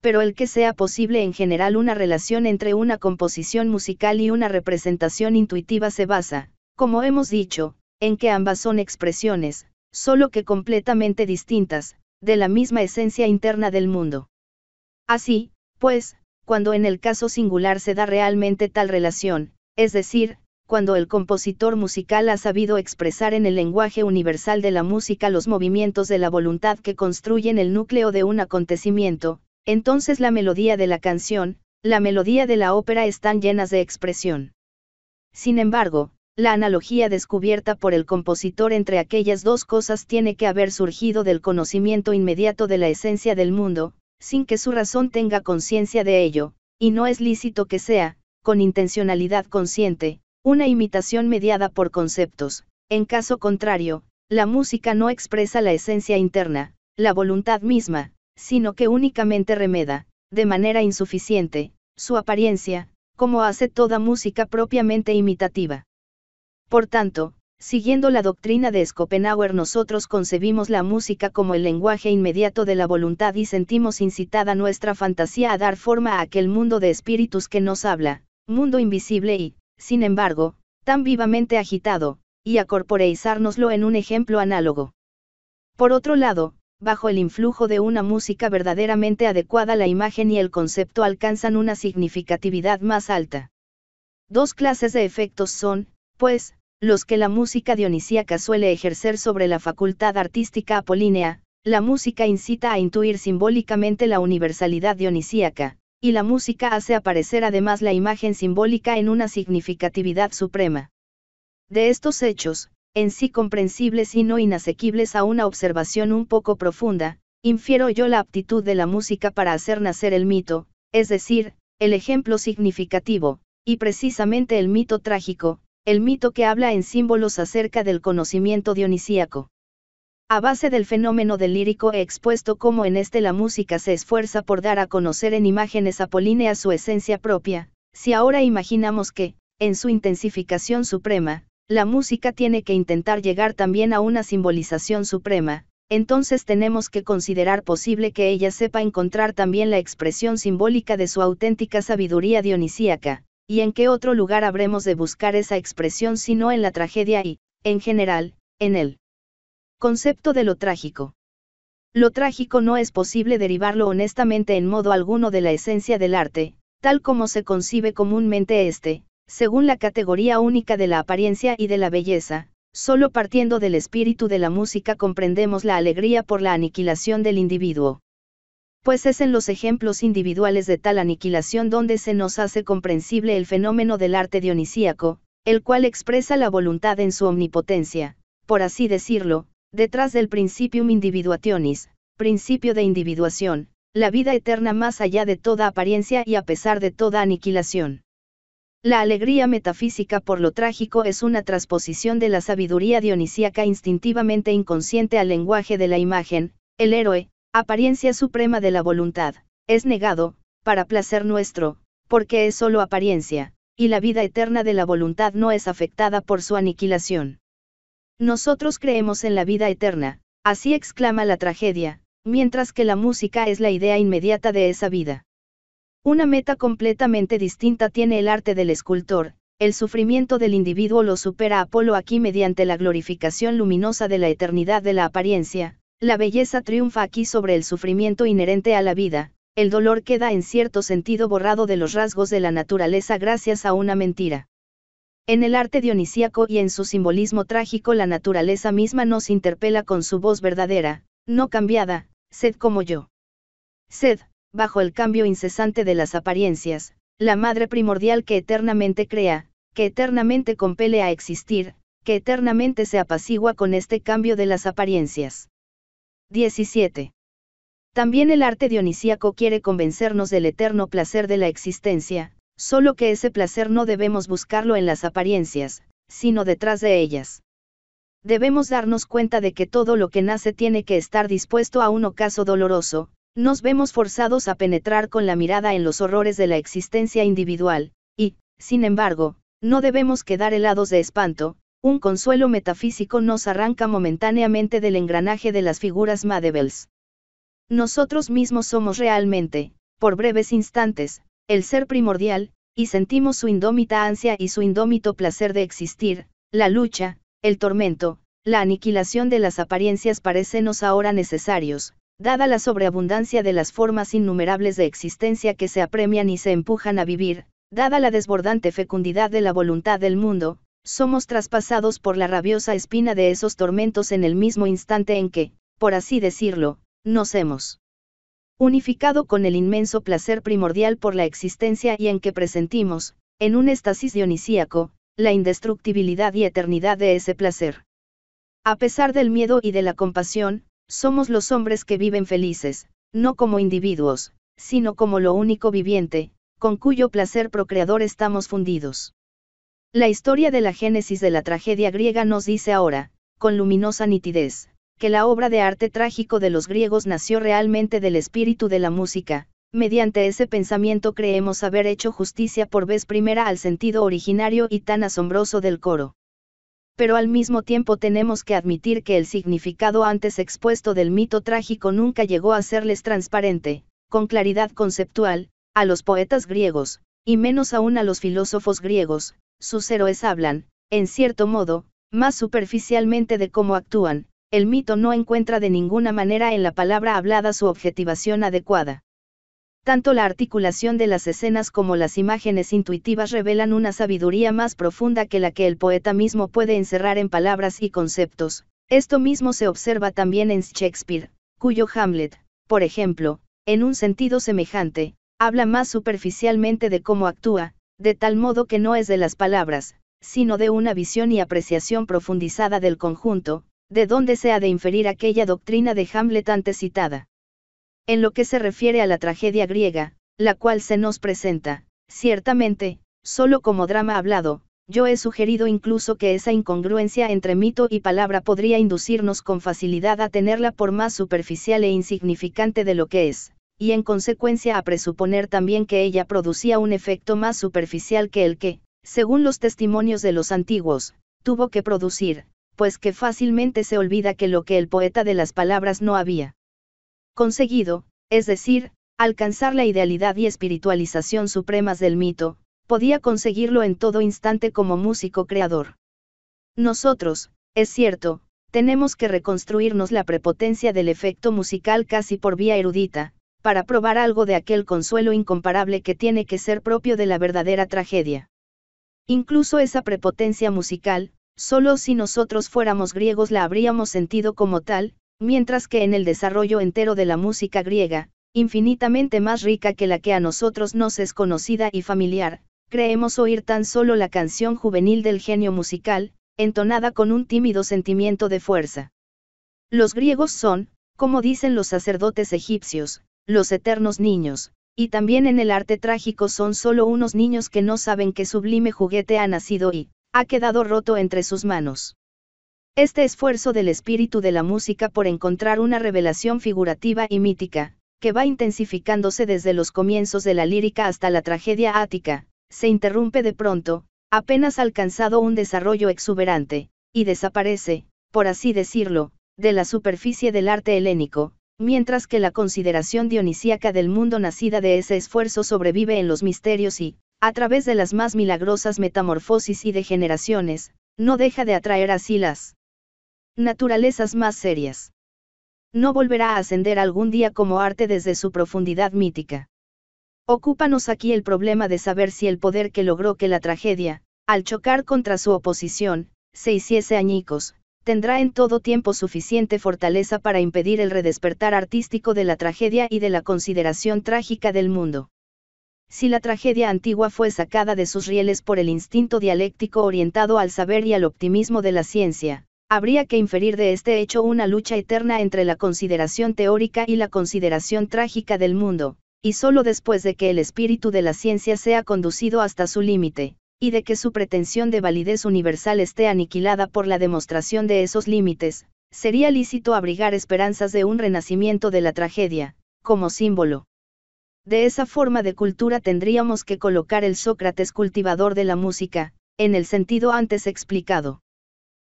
Pero el que sea posible en general una relación entre una composición musical y una representación intuitiva se basa, como hemos dicho, en que ambas son expresiones, solo que completamente distintas, de la misma esencia interna del mundo. Así, pues, cuando en el caso singular se da realmente tal relación, es decir, cuando el compositor musical ha sabido expresar en el lenguaje universal de la música los movimientos de la voluntad que construyen el núcleo de un acontecimiento, entonces la melodía de la canción, la melodía de la ópera están llenas de expresión. Sin embargo, la analogía descubierta por el compositor entre aquellas dos cosas tiene que haber surgido del conocimiento inmediato de la esencia del mundo, sin que su razón tenga conciencia de ello, y no es lícito que sea, con intencionalidad consciente, una imitación mediada por conceptos. En caso contrario, la música no expresa la esencia interna, la voluntad misma, sino que únicamente remeda, de manera insuficiente, su apariencia, como hace toda música propiamente imitativa. Por tanto, siguiendo la doctrina de Schopenhauer nosotros concebimos la música como el lenguaje inmediato de la voluntad y sentimos incitada nuestra fantasía a dar forma a aquel mundo de espíritus que nos habla, mundo invisible y, sin embargo, tan vivamente agitado, y a corporeizárnoslo en un ejemplo análogo. Por otro lado, bajo el influjo de una música verdaderamente adecuada la imagen y el concepto alcanzan una significatividad más alta. Dos clases de efectos son, pues, los que la música dionisíaca suele ejercer sobre la facultad artística apolínea, la música incita a intuir simbólicamente la universalidad dionisíaca, y la música hace aparecer además la imagen simbólica en una significatividad suprema. De estos hechos, en sí comprensibles y no inasequibles a una observación un poco profunda, infiero yo la aptitud de la música para hacer nacer el mito, es decir, el ejemplo significativo, y precisamente el mito trágico, el mito que habla en símbolos acerca del conocimiento dionisíaco. A base del fenómeno del lírico he expuesto cómo en este la música se esfuerza por dar a conocer en imágenes apolíneas su esencia propia, si ahora imaginamos que, en su intensificación suprema, la música tiene que intentar llegar también a una simbolización suprema, entonces tenemos que considerar posible que ella sepa encontrar también la expresión simbólica de su auténtica sabiduría dionisíaca, ¿Y en qué otro lugar habremos de buscar esa expresión sino en la tragedia y, en general, en el concepto de lo trágico? Lo trágico no es posible derivarlo honestamente en modo alguno de la esencia del arte, tal como se concibe comúnmente este, según la categoría única de la apariencia y de la belleza, solo partiendo del espíritu de la música comprendemos la alegría por la aniquilación del individuo pues es en los ejemplos individuales de tal aniquilación donde se nos hace comprensible el fenómeno del arte dionisíaco, el cual expresa la voluntad en su omnipotencia, por así decirlo, detrás del principium individuationis, principio de individuación, la vida eterna más allá de toda apariencia y a pesar de toda aniquilación. La alegría metafísica por lo trágico es una transposición de la sabiduría dionisíaca instintivamente inconsciente al lenguaje de la imagen, el héroe, Apariencia suprema de la voluntad, es negado, para placer nuestro, porque es solo apariencia, y la vida eterna de la voluntad no es afectada por su aniquilación. Nosotros creemos en la vida eterna, así exclama la tragedia, mientras que la música es la idea inmediata de esa vida. Una meta completamente distinta tiene el arte del escultor, el sufrimiento del individuo lo supera Apolo aquí mediante la glorificación luminosa de la eternidad de la apariencia, la belleza triunfa aquí sobre el sufrimiento inherente a la vida, el dolor queda en cierto sentido borrado de los rasgos de la naturaleza gracias a una mentira. En el arte dionisíaco y en su simbolismo trágico la naturaleza misma nos interpela con su voz verdadera, no cambiada, sed como yo. Sed, bajo el cambio incesante de las apariencias, la madre primordial que eternamente crea, que eternamente compele a existir, que eternamente se apacigua con este cambio de las apariencias. 17. También el arte dionisíaco quiere convencernos del eterno placer de la existencia, solo que ese placer no debemos buscarlo en las apariencias, sino detrás de ellas. Debemos darnos cuenta de que todo lo que nace tiene que estar dispuesto a un ocaso doloroso, nos vemos forzados a penetrar con la mirada en los horrores de la existencia individual, y, sin embargo, no debemos quedar helados de espanto, un consuelo metafísico nos arranca momentáneamente del engranaje de las figuras Madebels. Nosotros mismos somos realmente, por breves instantes, el ser primordial, y sentimos su indómita ansia y su indómito placer de existir, la lucha, el tormento, la aniquilación de las apariencias parecenos ahora necesarios, dada la sobreabundancia de las formas innumerables de existencia que se apremian y se empujan a vivir, dada la desbordante fecundidad de la voluntad del mundo, somos traspasados por la rabiosa espina de esos tormentos en el mismo instante en que, por así decirlo, nos hemos unificado con el inmenso placer primordial por la existencia y en que presentimos, en un éxtasis dionisíaco, la indestructibilidad y eternidad de ese placer. A pesar del miedo y de la compasión, somos los hombres que viven felices, no como individuos, sino como lo único viviente, con cuyo placer procreador estamos fundidos. La historia de la génesis de la tragedia griega nos dice ahora, con luminosa nitidez, que la obra de arte trágico de los griegos nació realmente del espíritu de la música, mediante ese pensamiento creemos haber hecho justicia por vez primera al sentido originario y tan asombroso del coro. Pero al mismo tiempo tenemos que admitir que el significado antes expuesto del mito trágico nunca llegó a serles transparente, con claridad conceptual, a los poetas griegos, y menos aún a los filósofos griegos, sus héroes hablan, en cierto modo, más superficialmente de cómo actúan, el mito no encuentra de ninguna manera en la palabra hablada su objetivación adecuada. Tanto la articulación de las escenas como las imágenes intuitivas revelan una sabiduría más profunda que la que el poeta mismo puede encerrar en palabras y conceptos. Esto mismo se observa también en Shakespeare, cuyo Hamlet, por ejemplo, en un sentido semejante, habla más superficialmente de cómo actúa, de tal modo que no es de las palabras, sino de una visión y apreciación profundizada del conjunto, de donde se ha de inferir aquella doctrina de Hamlet antes citada. En lo que se refiere a la tragedia griega, la cual se nos presenta, ciertamente, solo como drama hablado, yo he sugerido incluso que esa incongruencia entre mito y palabra podría inducirnos con facilidad a tenerla por más superficial e insignificante de lo que es y en consecuencia a presuponer también que ella producía un efecto más superficial que el que, según los testimonios de los antiguos, tuvo que producir, pues que fácilmente se olvida que lo que el poeta de las palabras no había conseguido, es decir, alcanzar la idealidad y espiritualización supremas del mito, podía conseguirlo en todo instante como músico creador. Nosotros, es cierto, tenemos que reconstruirnos la prepotencia del efecto musical casi por vía erudita, para probar algo de aquel consuelo incomparable que tiene que ser propio de la verdadera tragedia. Incluso esa prepotencia musical, solo si nosotros fuéramos griegos la habríamos sentido como tal, mientras que en el desarrollo entero de la música griega, infinitamente más rica que la que a nosotros nos es conocida y familiar, creemos oír tan solo la canción juvenil del genio musical, entonada con un tímido sentimiento de fuerza. Los griegos son, como dicen los sacerdotes egipcios, los eternos niños, y también en el arte trágico son solo unos niños que no saben qué sublime juguete ha nacido y, ha quedado roto entre sus manos. Este esfuerzo del espíritu de la música por encontrar una revelación figurativa y mítica, que va intensificándose desde los comienzos de la lírica hasta la tragedia ática, se interrumpe de pronto, apenas alcanzado un desarrollo exuberante, y desaparece, por así decirlo, de la superficie del arte helénico, mientras que la consideración dionisíaca del mundo nacida de ese esfuerzo sobrevive en los misterios y, a través de las más milagrosas metamorfosis y degeneraciones, no deja de atraer así las naturalezas más serias. No volverá a ascender algún día como arte desde su profundidad mítica. Ocúpanos aquí el problema de saber si el poder que logró que la tragedia, al chocar contra su oposición, se hiciese añicos, tendrá en todo tiempo suficiente fortaleza para impedir el redespertar artístico de la tragedia y de la consideración trágica del mundo. Si la tragedia antigua fue sacada de sus rieles por el instinto dialéctico orientado al saber y al optimismo de la ciencia, habría que inferir de este hecho una lucha eterna entre la consideración teórica y la consideración trágica del mundo, y solo después de que el espíritu de la ciencia sea conducido hasta su límite, y de que su pretensión de validez universal esté aniquilada por la demostración de esos límites, sería lícito abrigar esperanzas de un renacimiento de la tragedia, como símbolo. De esa forma de cultura tendríamos que colocar el Sócrates cultivador de la música, en el sentido antes explicado.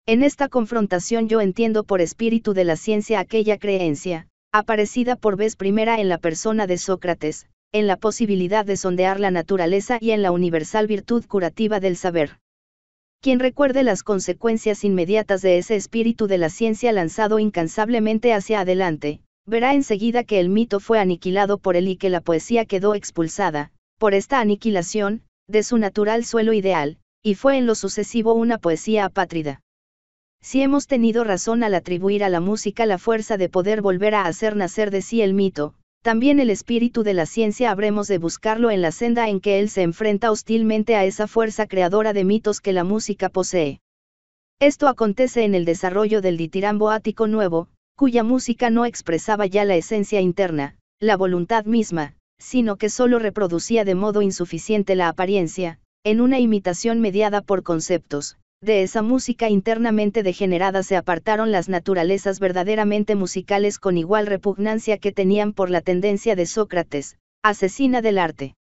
En esta confrontación yo entiendo por espíritu de la ciencia aquella creencia, aparecida por vez primera en la persona de Sócrates, en la posibilidad de sondear la naturaleza y en la universal virtud curativa del saber. Quien recuerde las consecuencias inmediatas de ese espíritu de la ciencia lanzado incansablemente hacia adelante, verá enseguida que el mito fue aniquilado por él y que la poesía quedó expulsada, por esta aniquilación, de su natural suelo ideal, y fue en lo sucesivo una poesía apátrida. Si hemos tenido razón al atribuir a la música la fuerza de poder volver a hacer nacer de sí el mito, también el espíritu de la ciencia habremos de buscarlo en la senda en que él se enfrenta hostilmente a esa fuerza creadora de mitos que la música posee. Esto acontece en el desarrollo del ditirambo ático nuevo, cuya música no expresaba ya la esencia interna, la voluntad misma, sino que solo reproducía de modo insuficiente la apariencia, en una imitación mediada por conceptos, de esa música internamente degenerada se apartaron las naturalezas verdaderamente musicales con igual repugnancia que tenían por la tendencia de Sócrates, asesina del arte.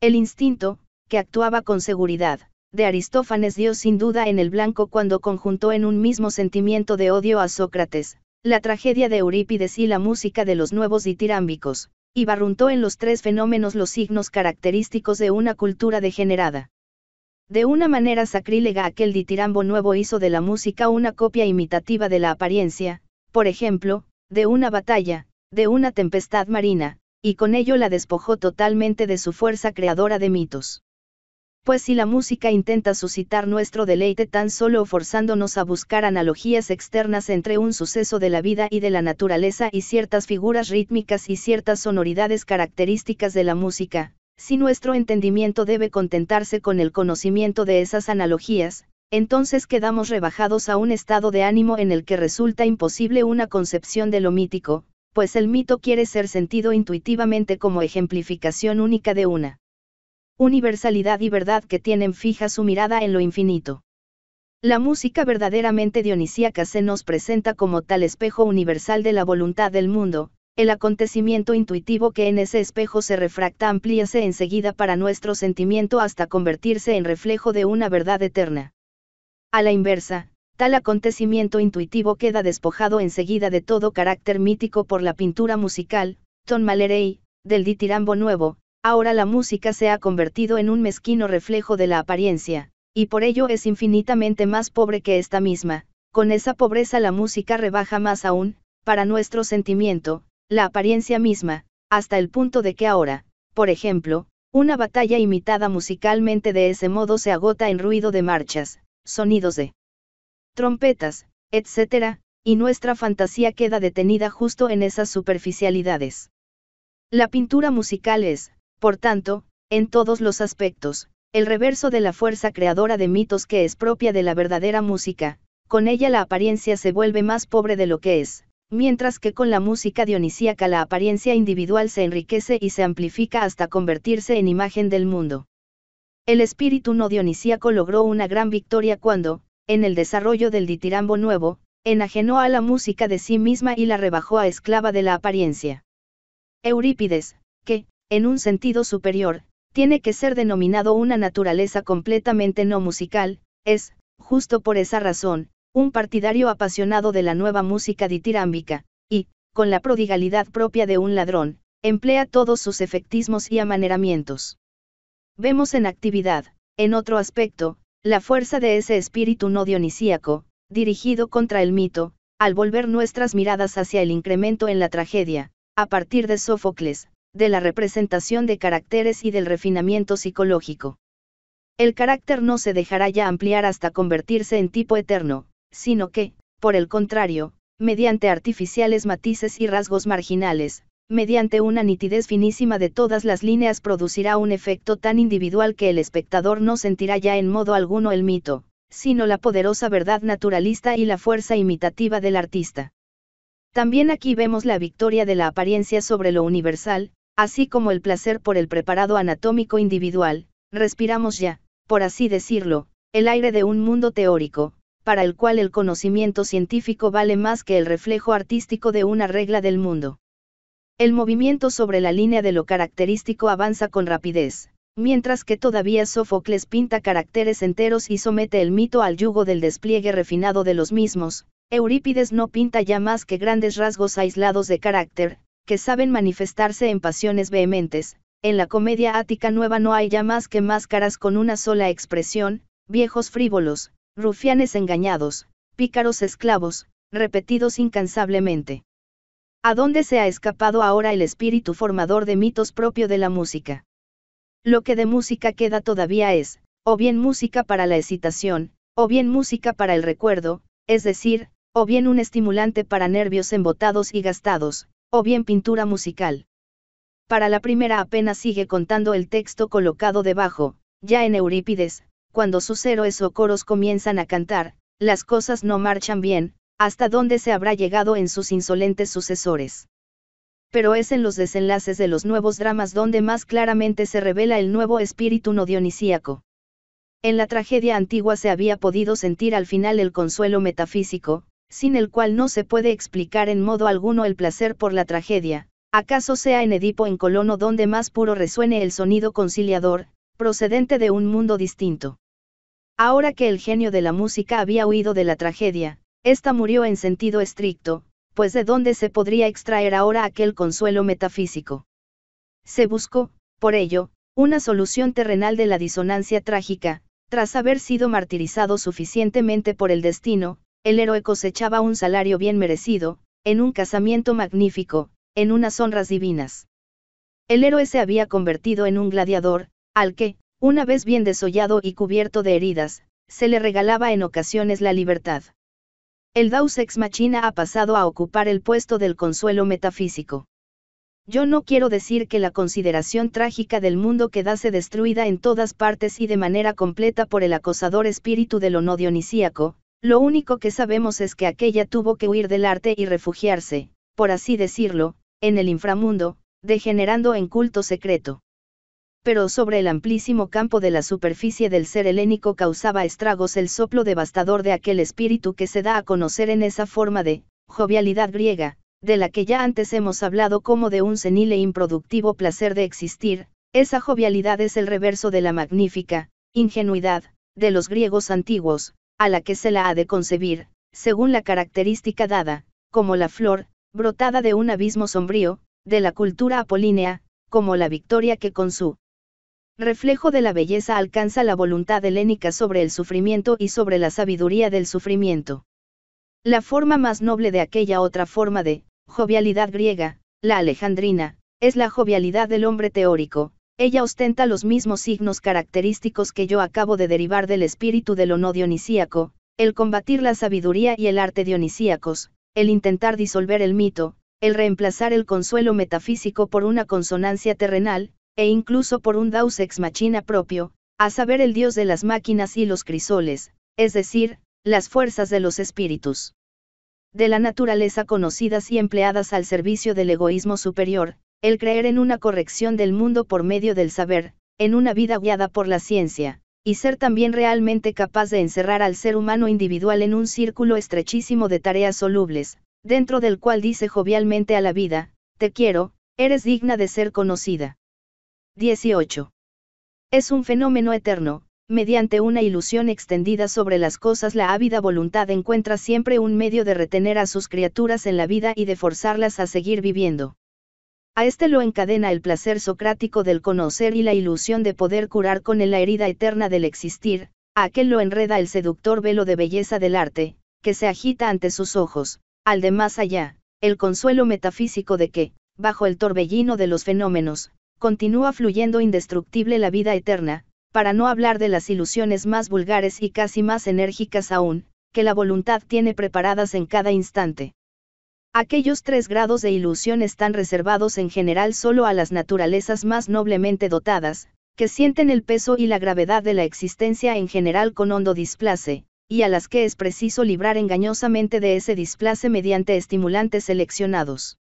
El instinto, que actuaba con seguridad, de Aristófanes dio sin duda en el blanco cuando conjuntó en un mismo sentimiento de odio a Sócrates, la tragedia de Eurípides y la música de los nuevos ditirámbicos, y barruntó en los tres fenómenos los signos característicos de una cultura degenerada. De una manera sacrílega aquel ditirambo nuevo hizo de la música una copia imitativa de la apariencia, por ejemplo, de una batalla, de una tempestad marina, y con ello la despojó totalmente de su fuerza creadora de mitos. Pues si la música intenta suscitar nuestro deleite tan solo forzándonos a buscar analogías externas entre un suceso de la vida y de la naturaleza y ciertas figuras rítmicas y ciertas sonoridades características de la música, si nuestro entendimiento debe contentarse con el conocimiento de esas analogías, entonces quedamos rebajados a un estado de ánimo en el que resulta imposible una concepción de lo mítico, pues el mito quiere ser sentido intuitivamente como ejemplificación única de una universalidad y verdad que tienen fija su mirada en lo infinito. La música verdaderamente dionisíaca se nos presenta como tal espejo universal de la voluntad del mundo, el acontecimiento intuitivo que en ese espejo se refracta amplíase enseguida para nuestro sentimiento hasta convertirse en reflejo de una verdad eterna. A la inversa, tal acontecimiento intuitivo queda despojado enseguida de todo carácter mítico por la pintura musical, ton Malerey, del ditirambo nuevo, ahora la música se ha convertido en un mezquino reflejo de la apariencia, y por ello es infinitamente más pobre que esta misma, con esa pobreza la música rebaja más aún, para nuestro sentimiento, la apariencia misma, hasta el punto de que ahora, por ejemplo, una batalla imitada musicalmente de ese modo se agota en ruido de marchas, sonidos de trompetas, etc., y nuestra fantasía queda detenida justo en esas superficialidades. La pintura musical es, por tanto, en todos los aspectos, el reverso de la fuerza creadora de mitos que es propia de la verdadera música, con ella la apariencia se vuelve más pobre de lo que es mientras que con la música dionisíaca la apariencia individual se enriquece y se amplifica hasta convertirse en imagen del mundo. El espíritu no dionisíaco logró una gran victoria cuando, en el desarrollo del ditirambo nuevo, enajenó a la música de sí misma y la rebajó a esclava de la apariencia. Eurípides, que, en un sentido superior, tiene que ser denominado una naturaleza completamente no musical, es, justo por esa razón, un partidario apasionado de la nueva música ditirámbica, y, con la prodigalidad propia de un ladrón, emplea todos sus efectismos y amaneramientos. Vemos en actividad, en otro aspecto, la fuerza de ese espíritu no dionisíaco, dirigido contra el mito, al volver nuestras miradas hacia el incremento en la tragedia, a partir de Sófocles, de la representación de caracteres y del refinamiento psicológico. El carácter no se dejará ya ampliar hasta convertirse en tipo eterno, sino que, por el contrario, mediante artificiales matices y rasgos marginales, mediante una nitidez finísima de todas las líneas producirá un efecto tan individual que el espectador no sentirá ya en modo alguno el mito, sino la poderosa verdad naturalista y la fuerza imitativa del artista. También aquí vemos la victoria de la apariencia sobre lo universal, así como el placer por el preparado anatómico individual, respiramos ya, por así decirlo, el aire de un mundo teórico, para el cual el conocimiento científico vale más que el reflejo artístico de una regla del mundo. El movimiento sobre la línea de lo característico avanza con rapidez, mientras que todavía Sófocles pinta caracteres enteros y somete el mito al yugo del despliegue refinado de los mismos, Eurípides no pinta ya más que grandes rasgos aislados de carácter, que saben manifestarse en pasiones vehementes, en la comedia ática nueva no hay ya más que máscaras con una sola expresión, viejos frívolos, rufianes engañados, pícaros esclavos, repetidos incansablemente. ¿A dónde se ha escapado ahora el espíritu formador de mitos propio de la música? Lo que de música queda todavía es, o bien música para la excitación, o bien música para el recuerdo, es decir, o bien un estimulante para nervios embotados y gastados, o bien pintura musical. Para la primera apenas sigue contando el texto colocado debajo, ya en Eurípides, cuando sus héroes o coros comienzan a cantar, las cosas no marchan bien, hasta dónde se habrá llegado en sus insolentes sucesores. Pero es en los desenlaces de los nuevos dramas donde más claramente se revela el nuevo espíritu no dionisíaco. En la tragedia antigua se había podido sentir al final el consuelo metafísico, sin el cual no se puede explicar en modo alguno el placer por la tragedia, acaso sea en Edipo en Colono donde más puro resuene el sonido conciliador, procedente de un mundo distinto. Ahora que el genio de la música había huido de la tragedia, ésta murió en sentido estricto, pues de dónde se podría extraer ahora aquel consuelo metafísico. Se buscó, por ello, una solución terrenal de la disonancia trágica, tras haber sido martirizado suficientemente por el destino, el héroe cosechaba un salario bien merecido, en un casamiento magnífico, en unas honras divinas. El héroe se había convertido en un gladiador, al que, una vez bien desollado y cubierto de heridas, se le regalaba en ocasiones la libertad. El Daus ex machina ha pasado a ocupar el puesto del consuelo metafísico. Yo no quiero decir que la consideración trágica del mundo quedase destruida en todas partes y de manera completa por el acosador espíritu de lo no lo único que sabemos es que aquella tuvo que huir del arte y refugiarse, por así decirlo, en el inframundo, degenerando en culto secreto pero sobre el amplísimo campo de la superficie del ser helénico causaba estragos el soplo devastador de aquel espíritu que se da a conocer en esa forma de jovialidad griega, de la que ya antes hemos hablado como de un senil e improductivo placer de existir, esa jovialidad es el reverso de la magnífica ingenuidad de los griegos antiguos, a la que se la ha de concebir, según la característica dada, como la flor, brotada de un abismo sombrío, de la cultura apolínea, como la victoria que con su reflejo de la belleza alcanza la voluntad helénica sobre el sufrimiento y sobre la sabiduría del sufrimiento. La forma más noble de aquella otra forma de jovialidad griega, la alejandrina, es la jovialidad del hombre teórico, ella ostenta los mismos signos característicos que yo acabo de derivar del espíritu de lo no dionisíaco, el combatir la sabiduría y el arte dionisíacos, el intentar disolver el mito, el reemplazar el consuelo metafísico por una consonancia terrenal, e incluso por un Deus ex machina propio, a saber el dios de las máquinas y los crisoles, es decir, las fuerzas de los espíritus. De la naturaleza conocidas y empleadas al servicio del egoísmo superior, el creer en una corrección del mundo por medio del saber, en una vida guiada por la ciencia, y ser también realmente capaz de encerrar al ser humano individual en un círculo estrechísimo de tareas solubles, dentro del cual dice jovialmente a la vida, te quiero, eres digna de ser conocida. 18. Es un fenómeno eterno, mediante una ilusión extendida sobre las cosas la ávida voluntad encuentra siempre un medio de retener a sus criaturas en la vida y de forzarlas a seguir viviendo. A este lo encadena el placer socrático del conocer y la ilusión de poder curar con él la herida eterna del existir, a aquel lo enreda el seductor velo de belleza del arte, que se agita ante sus ojos, al de más allá, el consuelo metafísico de que, bajo el torbellino de los fenómenos, continúa fluyendo indestructible la vida eterna, para no hablar de las ilusiones más vulgares y casi más enérgicas aún, que la voluntad tiene preparadas en cada instante. Aquellos tres grados de ilusión están reservados en general solo a las naturalezas más noblemente dotadas, que sienten el peso y la gravedad de la existencia en general con hondo displace, y a las que es preciso librar engañosamente de ese displace mediante estimulantes seleccionados.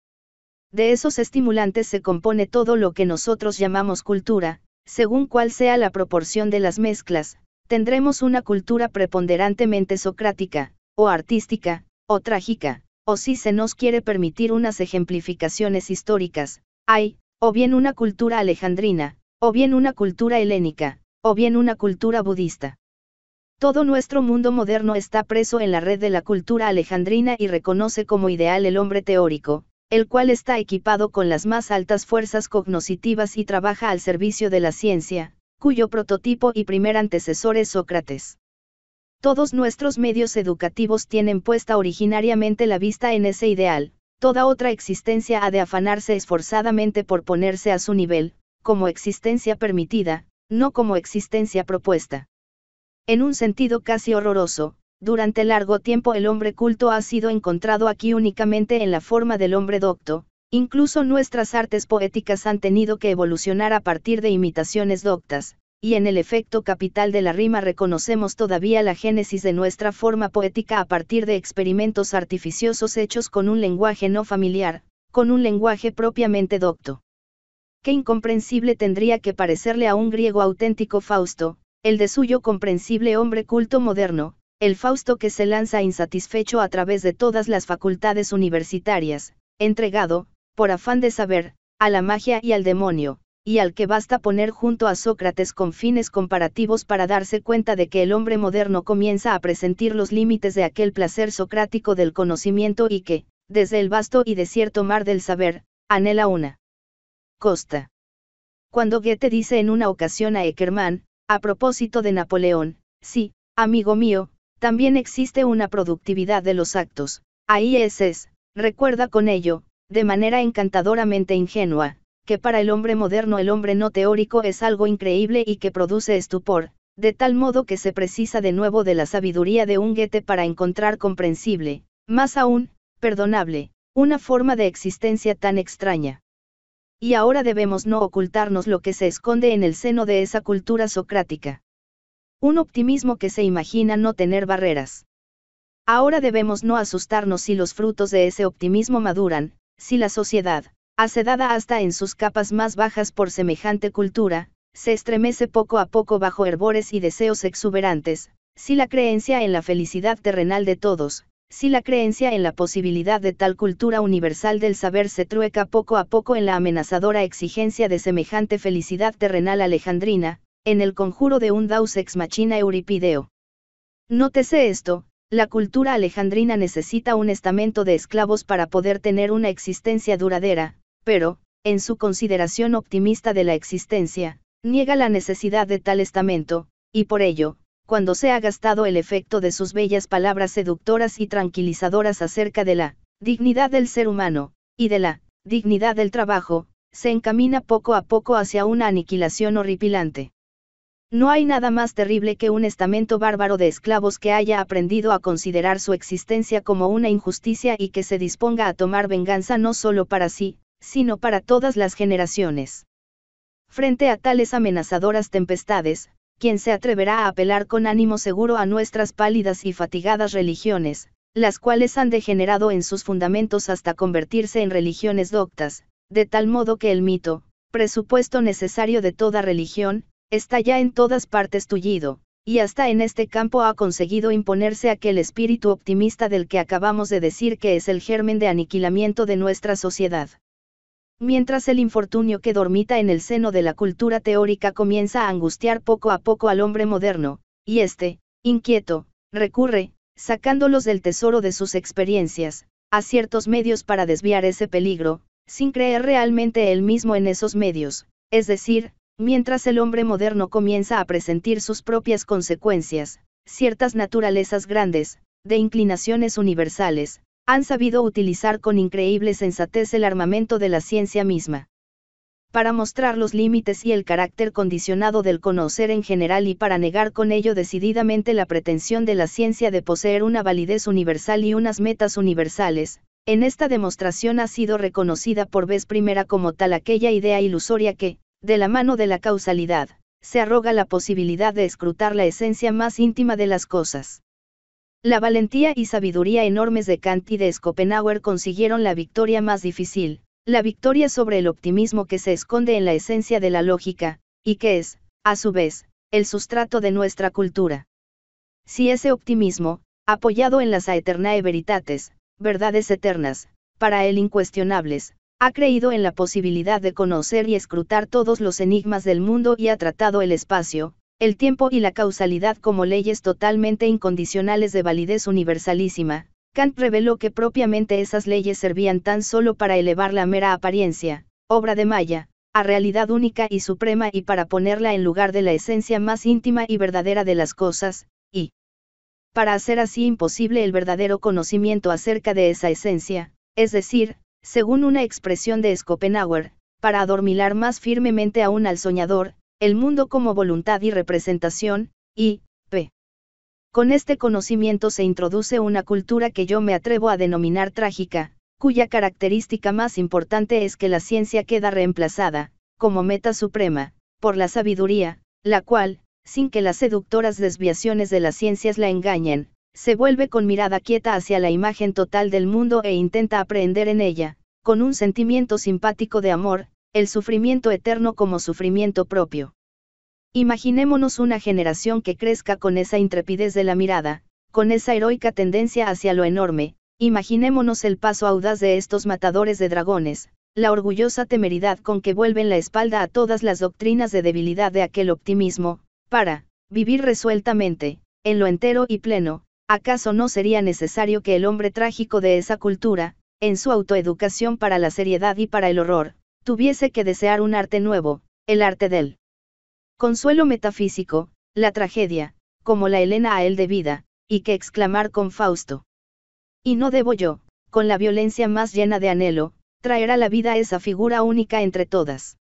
De esos estimulantes se compone todo lo que nosotros llamamos cultura, según cuál sea la proporción de las mezclas, tendremos una cultura preponderantemente socrática, o artística, o trágica, o si se nos quiere permitir unas ejemplificaciones históricas, hay, o bien una cultura alejandrina, o bien una cultura helénica, o bien una cultura budista. Todo nuestro mundo moderno está preso en la red de la cultura alejandrina y reconoce como ideal el hombre teórico, el cual está equipado con las más altas fuerzas cognoscitivas y trabaja al servicio de la ciencia, cuyo prototipo y primer antecesor es Sócrates. Todos nuestros medios educativos tienen puesta originariamente la vista en ese ideal, toda otra existencia ha de afanarse esforzadamente por ponerse a su nivel, como existencia permitida, no como existencia propuesta. En un sentido casi horroroso, durante largo tiempo el hombre culto ha sido encontrado aquí únicamente en la forma del hombre docto, incluso nuestras artes poéticas han tenido que evolucionar a partir de imitaciones doctas, y en el efecto capital de la rima reconocemos todavía la génesis de nuestra forma poética a partir de experimentos artificiosos hechos con un lenguaje no familiar, con un lenguaje propiamente docto. Qué incomprensible tendría que parecerle a un griego auténtico Fausto, el de suyo comprensible hombre culto moderno, el Fausto que se lanza insatisfecho a través de todas las facultades universitarias, entregado, por afán de saber, a la magia y al demonio, y al que basta poner junto a Sócrates con fines comparativos para darse cuenta de que el hombre moderno comienza a presentir los límites de aquel placer socrático del conocimiento y que, desde el vasto y desierto mar del saber, anhela una costa. Cuando Goethe dice en una ocasión a Eckermann, a propósito de Napoleón, sí, amigo mío, también existe una productividad de los actos, ahí es es, recuerda con ello, de manera encantadoramente ingenua, que para el hombre moderno el hombre no teórico es algo increíble y que produce estupor, de tal modo que se precisa de nuevo de la sabiduría de un guete para encontrar comprensible, más aún, perdonable, una forma de existencia tan extraña. Y ahora debemos no ocultarnos lo que se esconde en el seno de esa cultura socrática. Un optimismo que se imagina no tener barreras. Ahora debemos no asustarnos si los frutos de ese optimismo maduran, si la sociedad, acedada hasta en sus capas más bajas por semejante cultura, se estremece poco a poco bajo herbores y deseos exuberantes, si la creencia en la felicidad terrenal de todos, si la creencia en la posibilidad de tal cultura universal del saber se trueca poco a poco en la amenazadora exigencia de semejante felicidad terrenal alejandrina, en el conjuro de un daus ex machina euripideo. Nótese esto, la cultura alejandrina necesita un estamento de esclavos para poder tener una existencia duradera, pero, en su consideración optimista de la existencia, niega la necesidad de tal estamento, y por ello, cuando se ha gastado el efecto de sus bellas palabras seductoras y tranquilizadoras acerca de la dignidad del ser humano, y de la dignidad del trabajo, se encamina poco a poco hacia una aniquilación horripilante. No hay nada más terrible que un estamento bárbaro de esclavos que haya aprendido a considerar su existencia como una injusticia y que se disponga a tomar venganza no solo para sí, sino para todas las generaciones. Frente a tales amenazadoras tempestades, ¿quién se atreverá a apelar con ánimo seguro a nuestras pálidas y fatigadas religiones, las cuales han degenerado en sus fundamentos hasta convertirse en religiones doctas, de tal modo que el mito, presupuesto necesario de toda religión, Está ya en todas partes tullido, y hasta en este campo ha conseguido imponerse aquel espíritu optimista del que acabamos de decir que es el germen de aniquilamiento de nuestra sociedad. Mientras el infortunio que dormita en el seno de la cultura teórica comienza a angustiar poco a poco al hombre moderno, y éste, inquieto, recurre, sacándolos del tesoro de sus experiencias, a ciertos medios para desviar ese peligro, sin creer realmente él mismo en esos medios, es decir, Mientras el hombre moderno comienza a presentir sus propias consecuencias, ciertas naturalezas grandes, de inclinaciones universales, han sabido utilizar con increíble sensatez el armamento de la ciencia misma. Para mostrar los límites y el carácter condicionado del conocer en general y para negar con ello decididamente la pretensión de la ciencia de poseer una validez universal y unas metas universales, en esta demostración ha sido reconocida por vez primera como tal aquella idea ilusoria que, de la mano de la causalidad, se arroga la posibilidad de escrutar la esencia más íntima de las cosas. La valentía y sabiduría enormes de Kant y de Schopenhauer consiguieron la victoria más difícil, la victoria sobre el optimismo que se esconde en la esencia de la lógica, y que es, a su vez, el sustrato de nuestra cultura. Si ese optimismo, apoyado en las aeternae veritates, verdades eternas, para él incuestionables, ha creído en la posibilidad de conocer y escrutar todos los enigmas del mundo y ha tratado el espacio, el tiempo y la causalidad como leyes totalmente incondicionales de validez universalísima. Kant reveló que propiamente esas leyes servían tan solo para elevar la mera apariencia, obra de Maya, a realidad única y suprema y para ponerla en lugar de la esencia más íntima y verdadera de las cosas, y para hacer así imposible el verdadero conocimiento acerca de esa esencia, es decir, según una expresión de Schopenhauer, para adormilar más firmemente aún al soñador, el mundo como voluntad y representación, y, p. Con este conocimiento se introduce una cultura que yo me atrevo a denominar trágica, cuya característica más importante es que la ciencia queda reemplazada, como meta suprema, por la sabiduría, la cual, sin que las seductoras desviaciones de las ciencias la engañen, se vuelve con mirada quieta hacia la imagen total del mundo e intenta aprehender en ella, con un sentimiento simpático de amor, el sufrimiento eterno como sufrimiento propio. Imaginémonos una generación que crezca con esa intrepidez de la mirada, con esa heroica tendencia hacia lo enorme, imaginémonos el paso audaz de estos matadores de dragones, la orgullosa temeridad con que vuelven la espalda a todas las doctrinas de debilidad de aquel optimismo, para, vivir resueltamente, en lo entero y pleno, ¿acaso no sería necesario que el hombre trágico de esa cultura, en su autoeducación para la seriedad y para el horror, tuviese que desear un arte nuevo, el arte del consuelo metafísico, la tragedia, como la Helena a él debida, y que exclamar con Fausto. Y no debo yo, con la violencia más llena de anhelo, traer a la vida esa figura única entre todas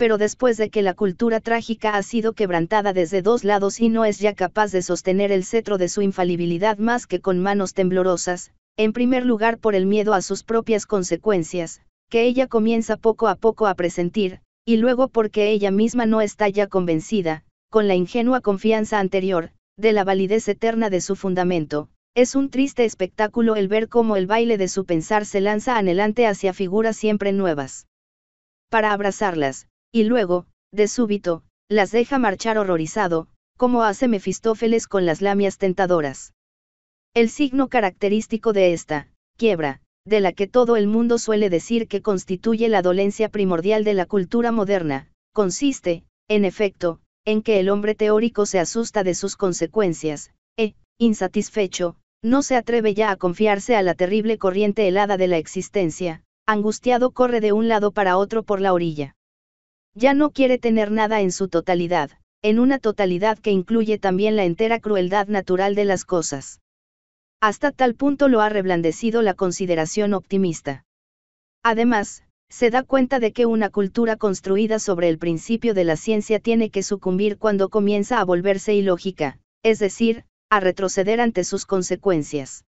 pero después de que la cultura trágica ha sido quebrantada desde dos lados y no es ya capaz de sostener el cetro de su infalibilidad más que con manos temblorosas, en primer lugar por el miedo a sus propias consecuencias, que ella comienza poco a poco a presentir, y luego porque ella misma no está ya convencida, con la ingenua confianza anterior, de la validez eterna de su fundamento. Es un triste espectáculo el ver cómo el baile de su pensar se lanza anhelante hacia figuras siempre nuevas. Para abrazarlas, y luego, de súbito, las deja marchar horrorizado, como hace Mefistófeles con las lamias tentadoras. El signo característico de esta, quiebra, de la que todo el mundo suele decir que constituye la dolencia primordial de la cultura moderna, consiste, en efecto, en que el hombre teórico se asusta de sus consecuencias, e, insatisfecho, no se atreve ya a confiarse a la terrible corriente helada de la existencia, angustiado corre de un lado para otro por la orilla. Ya no quiere tener nada en su totalidad, en una totalidad que incluye también la entera crueldad natural de las cosas. Hasta tal punto lo ha reblandecido la consideración optimista. Además, se da cuenta de que una cultura construida sobre el principio de la ciencia tiene que sucumbir cuando comienza a volverse ilógica, es decir, a retroceder ante sus consecuencias.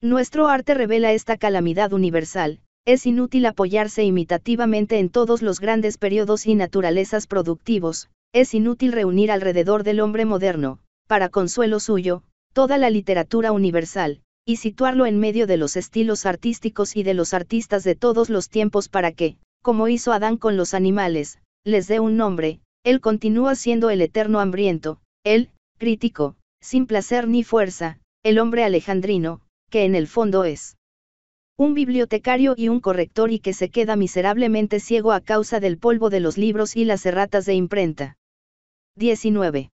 Nuestro arte revela esta calamidad universal, es inútil apoyarse imitativamente en todos los grandes periodos y naturalezas productivos, es inútil reunir alrededor del hombre moderno, para consuelo suyo, toda la literatura universal, y situarlo en medio de los estilos artísticos y de los artistas de todos los tiempos para que, como hizo Adán con los animales, les dé un nombre, él continúa siendo el eterno hambriento, él, crítico, sin placer ni fuerza, el hombre alejandrino, que en el fondo es un bibliotecario y un corrector y que se queda miserablemente ciego a causa del polvo de los libros y las erratas de imprenta. 19.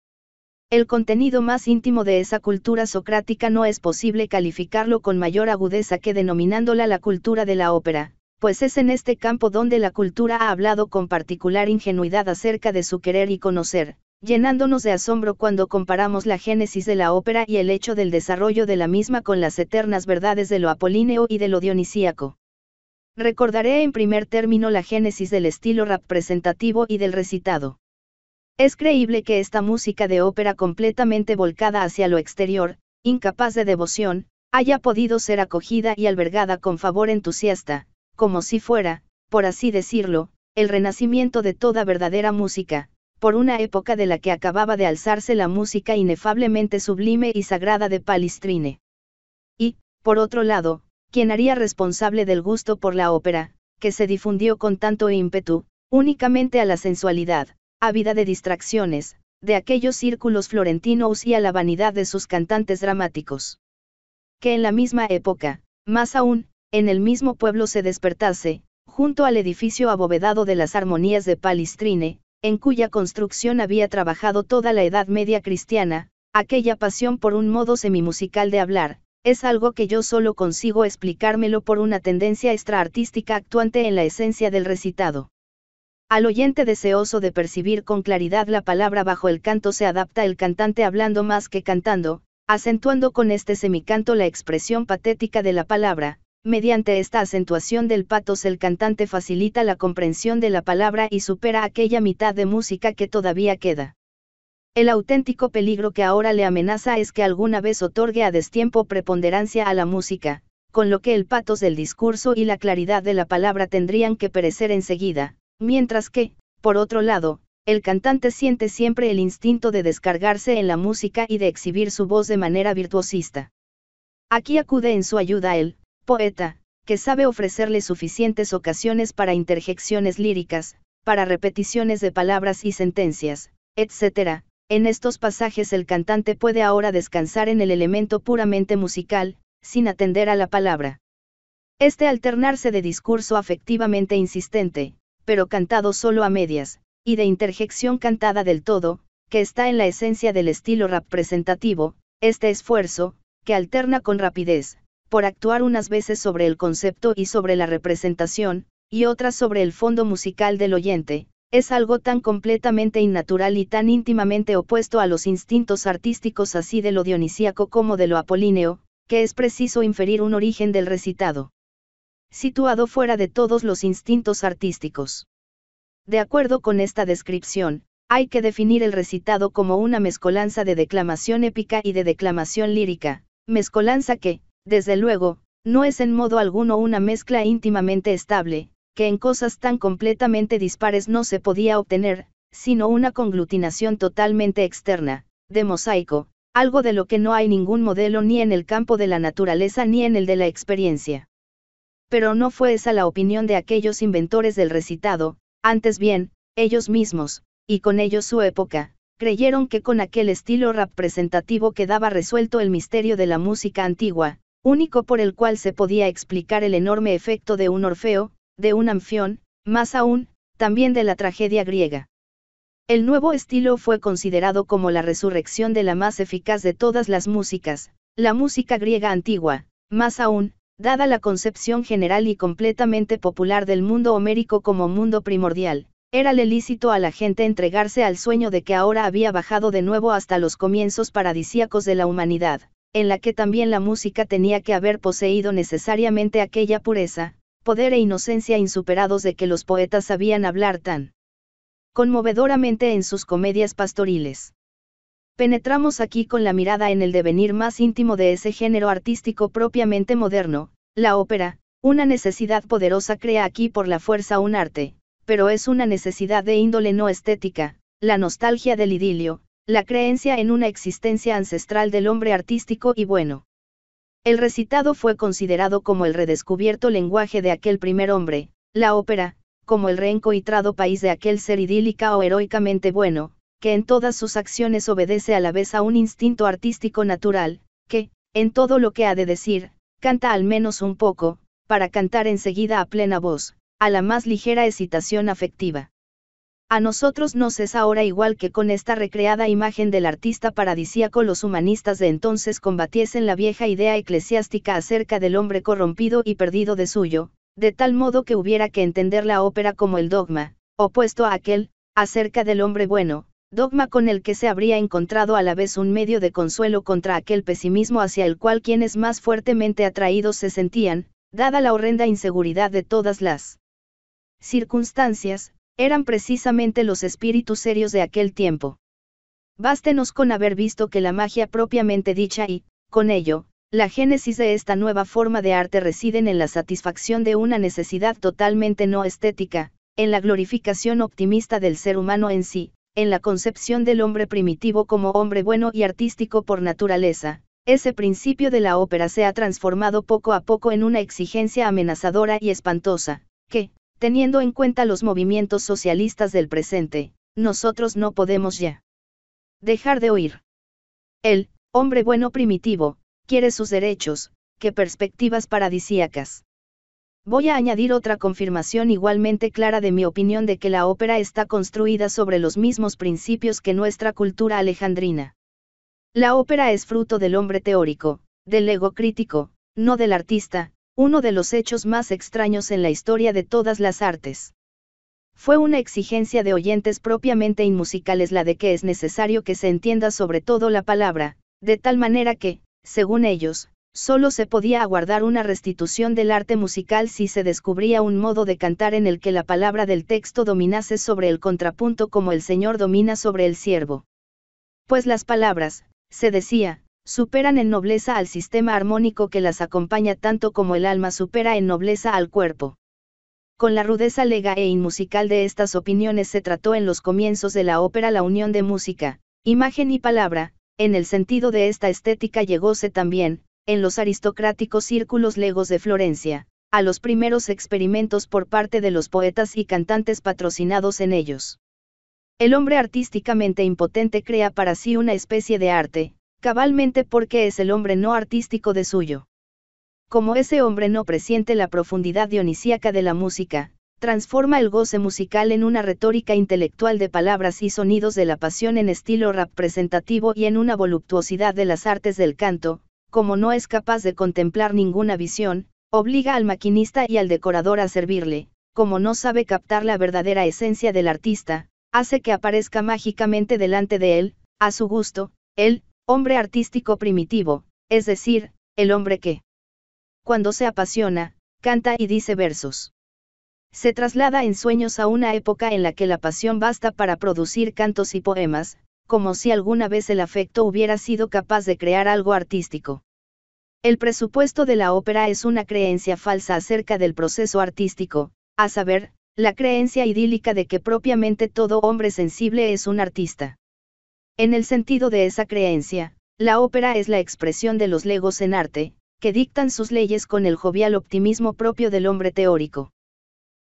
El contenido más íntimo de esa cultura socrática no es posible calificarlo con mayor agudeza que denominándola la cultura de la ópera, pues es en este campo donde la cultura ha hablado con particular ingenuidad acerca de su querer y conocer, llenándonos de asombro cuando comparamos la génesis de la ópera y el hecho del desarrollo de la misma con las eternas verdades de lo apolíneo y de lo dionisíaco. Recordaré en primer término la génesis del estilo representativo y del recitado. Es creíble que esta música de ópera completamente volcada hacia lo exterior, incapaz de devoción, haya podido ser acogida y albergada con favor entusiasta, como si fuera, por así decirlo, el renacimiento de toda verdadera música, por una época de la que acababa de alzarse la música inefablemente sublime y sagrada de palistrine Y, por otro lado, quien haría responsable del gusto por la ópera, que se difundió con tanto ímpetu, únicamente a la sensualidad, ávida de distracciones, de aquellos círculos florentinos y a la vanidad de sus cantantes dramáticos. Que en la misma época, más aún, en el mismo pueblo se despertase, junto al edificio abovedado de las armonías de palistrine en cuya construcción había trabajado toda la Edad Media cristiana, aquella pasión por un modo semimusical de hablar, es algo que yo solo consigo explicármelo por una tendencia extraartística actuante en la esencia del recitado. Al oyente deseoso de percibir con claridad la palabra bajo el canto se adapta el cantante hablando más que cantando, acentuando con este semicanto la expresión patética de la palabra, Mediante esta acentuación del patos el cantante facilita la comprensión de la palabra y supera aquella mitad de música que todavía queda. El auténtico peligro que ahora le amenaza es que alguna vez otorgue a destiempo preponderancia a la música, con lo que el patos del discurso y la claridad de la palabra tendrían que perecer enseguida, mientras que, por otro lado, el cantante siente siempre el instinto de descargarse en la música y de exhibir su voz de manera virtuosista. Aquí acude en su ayuda él poeta, que sabe ofrecerle suficientes ocasiones para interjecciones líricas, para repeticiones de palabras y sentencias, etc. En estos pasajes el cantante puede ahora descansar en el elemento puramente musical, sin atender a la palabra. Este alternarse de discurso afectivamente insistente, pero cantado solo a medias, y de interjección cantada del todo, que está en la esencia del estilo representativo, este esfuerzo, que alterna con rapidez, por actuar unas veces sobre el concepto y sobre la representación, y otras sobre el fondo musical del oyente, es algo tan completamente innatural y tan íntimamente opuesto a los instintos artísticos así de lo dionisíaco como de lo apolíneo, que es preciso inferir un origen del recitado. Situado fuera de todos los instintos artísticos. De acuerdo con esta descripción, hay que definir el recitado como una mezcolanza de declamación épica y de declamación lírica, mezcolanza que, desde luego, no es en modo alguno una mezcla íntimamente estable, que en cosas tan completamente dispares no se podía obtener, sino una conglutinación totalmente externa, de mosaico, algo de lo que no hay ningún modelo ni en el campo de la naturaleza ni en el de la experiencia. Pero no fue esa la opinión de aquellos inventores del recitado, antes bien, ellos mismos, y con ellos su época, creyeron que con aquel estilo representativo quedaba resuelto el misterio de la música antigua, único por el cual se podía explicar el enorme efecto de un Orfeo, de un Anfión, más aún, también de la tragedia griega. El nuevo estilo fue considerado como la resurrección de la más eficaz de todas las músicas, la música griega antigua, más aún, dada la concepción general y completamente popular del mundo homérico como mundo primordial, era lícito a la gente entregarse al sueño de que ahora había bajado de nuevo hasta los comienzos paradisíacos de la humanidad en la que también la música tenía que haber poseído necesariamente aquella pureza, poder e inocencia insuperados de que los poetas sabían hablar tan conmovedoramente en sus comedias pastoriles. Penetramos aquí con la mirada en el devenir más íntimo de ese género artístico propiamente moderno, la ópera, una necesidad poderosa crea aquí por la fuerza un arte, pero es una necesidad de índole no estética, la nostalgia del idilio, la creencia en una existencia ancestral del hombre artístico y bueno. El recitado fue considerado como el redescubierto lenguaje de aquel primer hombre, la ópera, como el reencoitrado país de aquel ser idílica o heroicamente bueno, que en todas sus acciones obedece a la vez a un instinto artístico natural, que, en todo lo que ha de decir, canta al menos un poco, para cantar enseguida a plena voz, a la más ligera excitación afectiva. A nosotros nos es ahora igual que con esta recreada imagen del artista paradisíaco los humanistas de entonces combatiesen la vieja idea eclesiástica acerca del hombre corrompido y perdido de suyo, de tal modo que hubiera que entender la ópera como el dogma, opuesto a aquel, acerca del hombre bueno, dogma con el que se habría encontrado a la vez un medio de consuelo contra aquel pesimismo hacia el cual quienes más fuertemente atraídos se sentían, dada la horrenda inseguridad de todas las circunstancias, eran precisamente los espíritus serios de aquel tiempo. Bástenos con haber visto que la magia propiamente dicha y, con ello, la génesis de esta nueva forma de arte residen en la satisfacción de una necesidad totalmente no estética, en la glorificación optimista del ser humano en sí, en la concepción del hombre primitivo como hombre bueno y artístico por naturaleza, ese principio de la ópera se ha transformado poco a poco en una exigencia amenazadora y espantosa, que, teniendo en cuenta los movimientos socialistas del presente, nosotros no podemos ya dejar de oír. El hombre bueno primitivo, quiere sus derechos, qué perspectivas paradisíacas. Voy a añadir otra confirmación igualmente clara de mi opinión de que la ópera está construida sobre los mismos principios que nuestra cultura alejandrina. La ópera es fruto del hombre teórico, del ego crítico, no del artista, uno de los hechos más extraños en la historia de todas las artes. Fue una exigencia de oyentes propiamente inmusicales la de que es necesario que se entienda sobre todo la palabra, de tal manera que, según ellos, solo se podía aguardar una restitución del arte musical si se descubría un modo de cantar en el que la palabra del texto dominase sobre el contrapunto como el Señor domina sobre el siervo. Pues las palabras, se decía, superan en nobleza al sistema armónico que las acompaña tanto como el alma supera en nobleza al cuerpo. Con la rudeza lega e inmusical de estas opiniones se trató en los comienzos de la ópera la unión de música, imagen y palabra, en el sentido de esta estética llegóse también, en los aristocráticos círculos legos de Florencia, a los primeros experimentos por parte de los poetas y cantantes patrocinados en ellos. El hombre artísticamente impotente crea para sí una especie de arte, Cabalmente porque es el hombre no artístico de suyo. Como ese hombre no presiente la profundidad dionisíaca de la música, transforma el goce musical en una retórica intelectual de palabras y sonidos de la pasión en estilo representativo y en una voluptuosidad de las artes del canto, como no es capaz de contemplar ninguna visión, obliga al maquinista y al decorador a servirle, como no sabe captar la verdadera esencia del artista, hace que aparezca mágicamente delante de él, a su gusto, él, Hombre artístico primitivo, es decir, el hombre que, cuando se apasiona, canta y dice versos. Se traslada en sueños a una época en la que la pasión basta para producir cantos y poemas, como si alguna vez el afecto hubiera sido capaz de crear algo artístico. El presupuesto de la ópera es una creencia falsa acerca del proceso artístico, a saber, la creencia idílica de que propiamente todo hombre sensible es un artista. En el sentido de esa creencia, la ópera es la expresión de los legos en arte, que dictan sus leyes con el jovial optimismo propio del hombre teórico.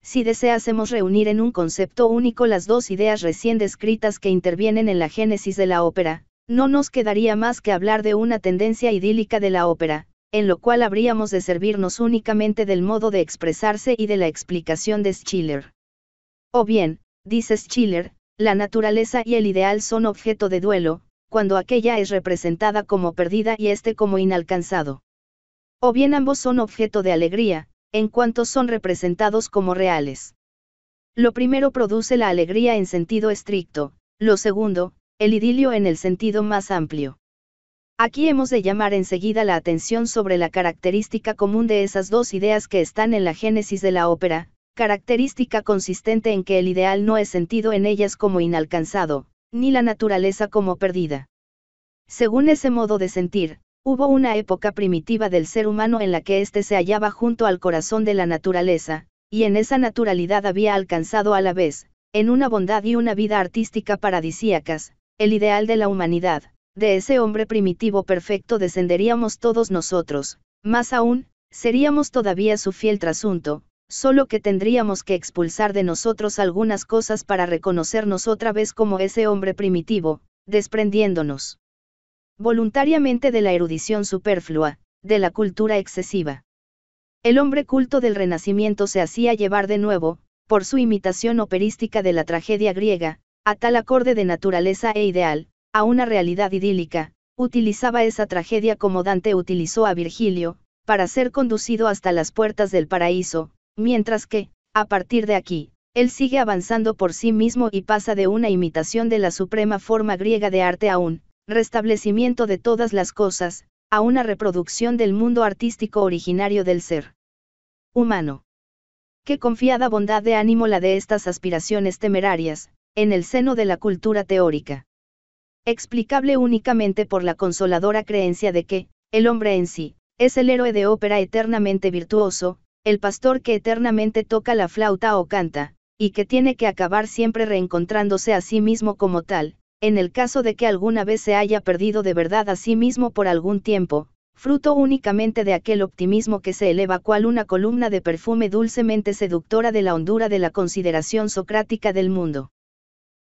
Si deseásemos reunir en un concepto único las dos ideas recién descritas que intervienen en la génesis de la ópera, no nos quedaría más que hablar de una tendencia idílica de la ópera, en lo cual habríamos de servirnos únicamente del modo de expresarse y de la explicación de Schiller. O bien, dice Schiller, la naturaleza y el ideal son objeto de duelo, cuando aquella es representada como perdida y este como inalcanzado. O bien ambos son objeto de alegría, en cuanto son representados como reales. Lo primero produce la alegría en sentido estricto, lo segundo, el idilio en el sentido más amplio. Aquí hemos de llamar enseguida la atención sobre la característica común de esas dos ideas que están en la génesis de la ópera, característica consistente en que el ideal no es sentido en ellas como inalcanzado, ni la naturaleza como perdida. Según ese modo de sentir, hubo una época primitiva del ser humano en la que éste se hallaba junto al corazón de la naturaleza, y en esa naturalidad había alcanzado a la vez, en una bondad y una vida artística paradisíacas, el ideal de la humanidad, de ese hombre primitivo perfecto descenderíamos todos nosotros, más aún, seríamos todavía su fiel trasunto, solo que tendríamos que expulsar de nosotros algunas cosas para reconocernos otra vez como ese hombre primitivo, desprendiéndonos voluntariamente de la erudición superflua, de la cultura excesiva. El hombre culto del Renacimiento se hacía llevar de nuevo, por su imitación operística de la tragedia griega, a tal acorde de naturaleza e ideal, a una realidad idílica, utilizaba esa tragedia como Dante utilizó a Virgilio, para ser conducido hasta las puertas del paraíso, mientras que, a partir de aquí, él sigue avanzando por sí mismo y pasa de una imitación de la suprema forma griega de arte a un restablecimiento de todas las cosas, a una reproducción del mundo artístico originario del ser humano. Qué confiada bondad de ánimo la de estas aspiraciones temerarias, en el seno de la cultura teórica. Explicable únicamente por la consoladora creencia de que, el hombre en sí, es el héroe de ópera eternamente virtuoso, el pastor que eternamente toca la flauta o canta, y que tiene que acabar siempre reencontrándose a sí mismo como tal, en el caso de que alguna vez se haya perdido de verdad a sí mismo por algún tiempo, fruto únicamente de aquel optimismo que se eleva cual una columna de perfume dulcemente seductora de la hondura de la consideración socrática del mundo.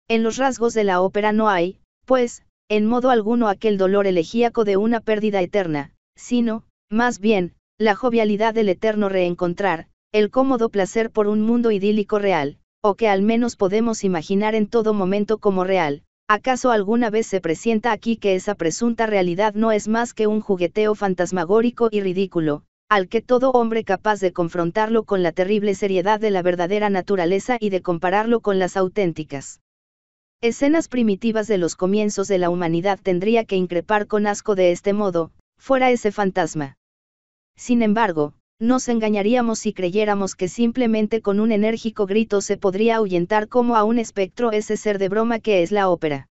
En los rasgos de la ópera no hay, pues, en modo alguno aquel dolor elegíaco de una pérdida eterna, sino, más bien, la jovialidad del eterno reencontrar, el cómodo placer por un mundo idílico real, o que al menos podemos imaginar en todo momento como real, ¿acaso alguna vez se presienta aquí que esa presunta realidad no es más que un jugueteo fantasmagórico y ridículo, al que todo hombre capaz de confrontarlo con la terrible seriedad de la verdadera naturaleza y de compararlo con las auténticas? Escenas primitivas de los comienzos de la humanidad tendría que increpar con asco de este modo, fuera ese fantasma. Sin embargo, nos engañaríamos si creyéramos que simplemente con un enérgico grito se podría ahuyentar como a un espectro ese ser de broma que es la ópera.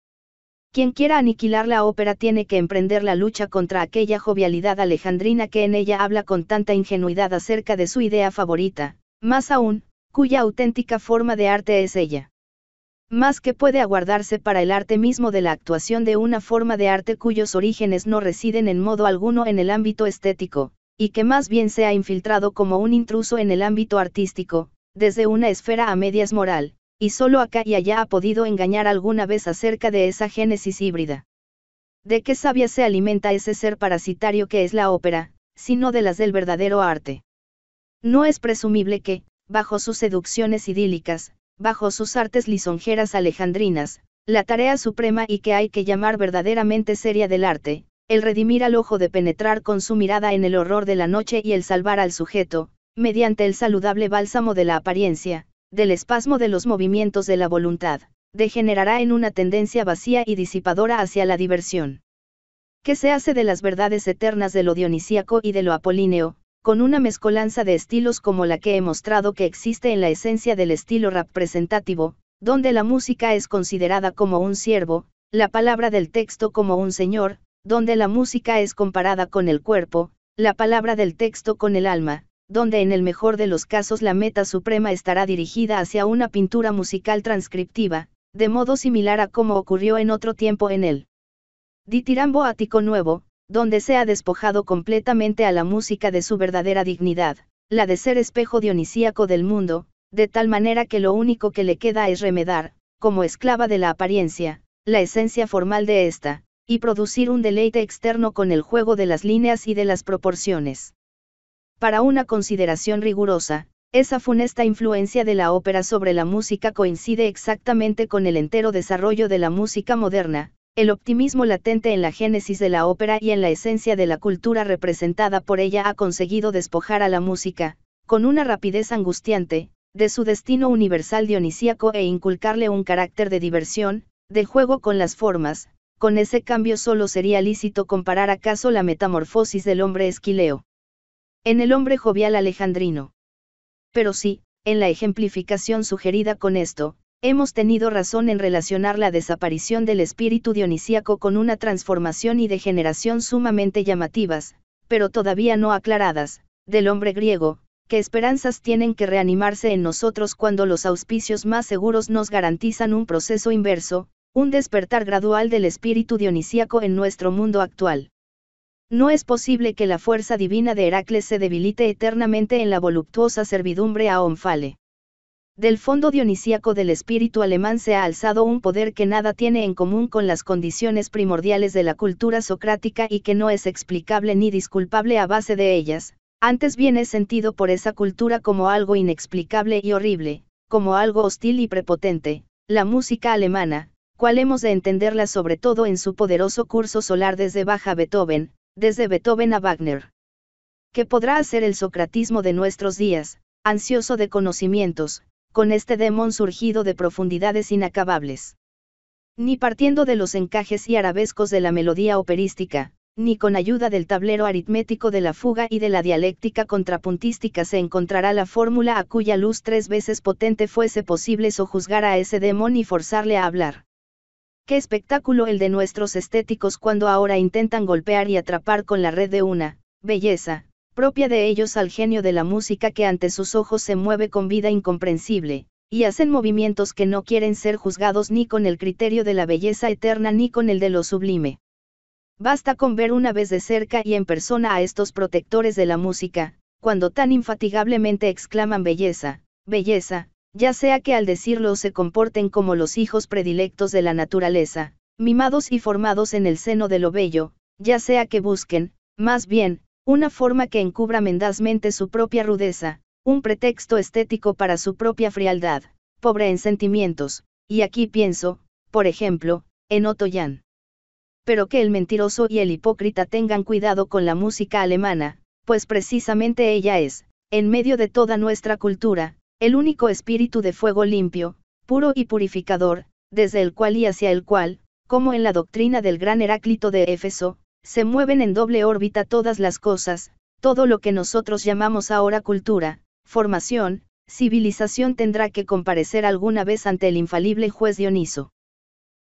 Quien quiera aniquilar la ópera tiene que emprender la lucha contra aquella jovialidad alejandrina que en ella habla con tanta ingenuidad acerca de su idea favorita, más aún, cuya auténtica forma de arte es ella. Más que puede aguardarse para el arte mismo de la actuación de una forma de arte cuyos orígenes no residen en modo alguno en el ámbito estético, y que más bien se ha infiltrado como un intruso en el ámbito artístico, desde una esfera a medias moral, y solo acá y allá ha podido engañar alguna vez acerca de esa génesis híbrida. ¿De qué sabia se alimenta ese ser parasitario que es la ópera, sino de las del verdadero arte? No es presumible que, bajo sus seducciones idílicas, bajo sus artes lisonjeras alejandrinas, la tarea suprema y que hay que llamar verdaderamente seria del arte, el redimir al ojo de penetrar con su mirada en el horror de la noche y el salvar al sujeto, mediante el saludable bálsamo de la apariencia, del espasmo de los movimientos de la voluntad, degenerará en una tendencia vacía y disipadora hacia la diversión. ¿Qué se hace de las verdades eternas de lo dionisíaco y de lo apolíneo, con una mezcolanza de estilos como la que he mostrado que existe en la esencia del estilo representativo, donde la música es considerada como un siervo, la palabra del texto como un señor, donde la música es comparada con el cuerpo, la palabra del texto con el alma, donde en el mejor de los casos la meta suprema estará dirigida hacia una pintura musical transcriptiva, de modo similar a como ocurrió en otro tiempo en el Ditirambo Ático Nuevo, donde se ha despojado completamente a la música de su verdadera dignidad, la de ser espejo dionisíaco del mundo, de tal manera que lo único que le queda es remedar, como esclava de la apariencia, la esencia formal de esta y producir un deleite externo con el juego de las líneas y de las proporciones. Para una consideración rigurosa, esa funesta influencia de la ópera sobre la música coincide exactamente con el entero desarrollo de la música moderna, el optimismo latente en la génesis de la ópera y en la esencia de la cultura representada por ella ha conseguido despojar a la música, con una rapidez angustiante, de su destino universal dionisíaco e inculcarle un carácter de diversión, de juego con las formas, con ese cambio solo sería lícito comparar acaso la metamorfosis del hombre esquileo. En el hombre jovial alejandrino. Pero sí, en la ejemplificación sugerida con esto, hemos tenido razón en relacionar la desaparición del espíritu dionisíaco con una transformación y degeneración sumamente llamativas, pero todavía no aclaradas, del hombre griego, que esperanzas tienen que reanimarse en nosotros cuando los auspicios más seguros nos garantizan un proceso inverso, un despertar gradual del espíritu dionisíaco en nuestro mundo actual. No es posible que la fuerza divina de Heracles se debilite eternamente en la voluptuosa servidumbre a Onfale. Del fondo dionisíaco del espíritu alemán se ha alzado un poder que nada tiene en común con las condiciones primordiales de la cultura socrática y que no es explicable ni disculpable a base de ellas, antes bien sentido por esa cultura como algo inexplicable y horrible, como algo hostil y prepotente. La música alemana, cual hemos de entenderla sobre todo en su poderoso curso solar desde Baja Beethoven, desde Beethoven a Wagner. ¿Qué podrá hacer el socratismo de nuestros días, ansioso de conocimientos, con este demon surgido de profundidades inacabables? Ni partiendo de los encajes y arabescos de la melodía operística, ni con ayuda del tablero aritmético de la fuga y de la dialéctica contrapuntística se encontrará la fórmula a cuya luz tres veces potente fuese posible sojuzgar a ese demon y forzarle a hablar. Qué espectáculo el de nuestros estéticos cuando ahora intentan golpear y atrapar con la red de una, belleza, propia de ellos al genio de la música que ante sus ojos se mueve con vida incomprensible, y hacen movimientos que no quieren ser juzgados ni con el criterio de la belleza eterna ni con el de lo sublime. Basta con ver una vez de cerca y en persona a estos protectores de la música, cuando tan infatigablemente exclaman belleza, belleza, ya sea que al decirlo se comporten como los hijos predilectos de la naturaleza, mimados y formados en el seno de lo bello, ya sea que busquen, más bien, una forma que encubra mendazmente su propia rudeza, un pretexto estético para su propia frialdad, pobre en sentimientos, y aquí pienso, por ejemplo, en Otto Jan. Pero que el mentiroso y el hipócrita tengan cuidado con la música alemana, pues precisamente ella es, en medio de toda nuestra cultura, el único espíritu de fuego limpio, puro y purificador, desde el cual y hacia el cual, como en la doctrina del gran Heráclito de Éfeso, se mueven en doble órbita todas las cosas, todo lo que nosotros llamamos ahora cultura, formación, civilización tendrá que comparecer alguna vez ante el infalible juez Dioniso.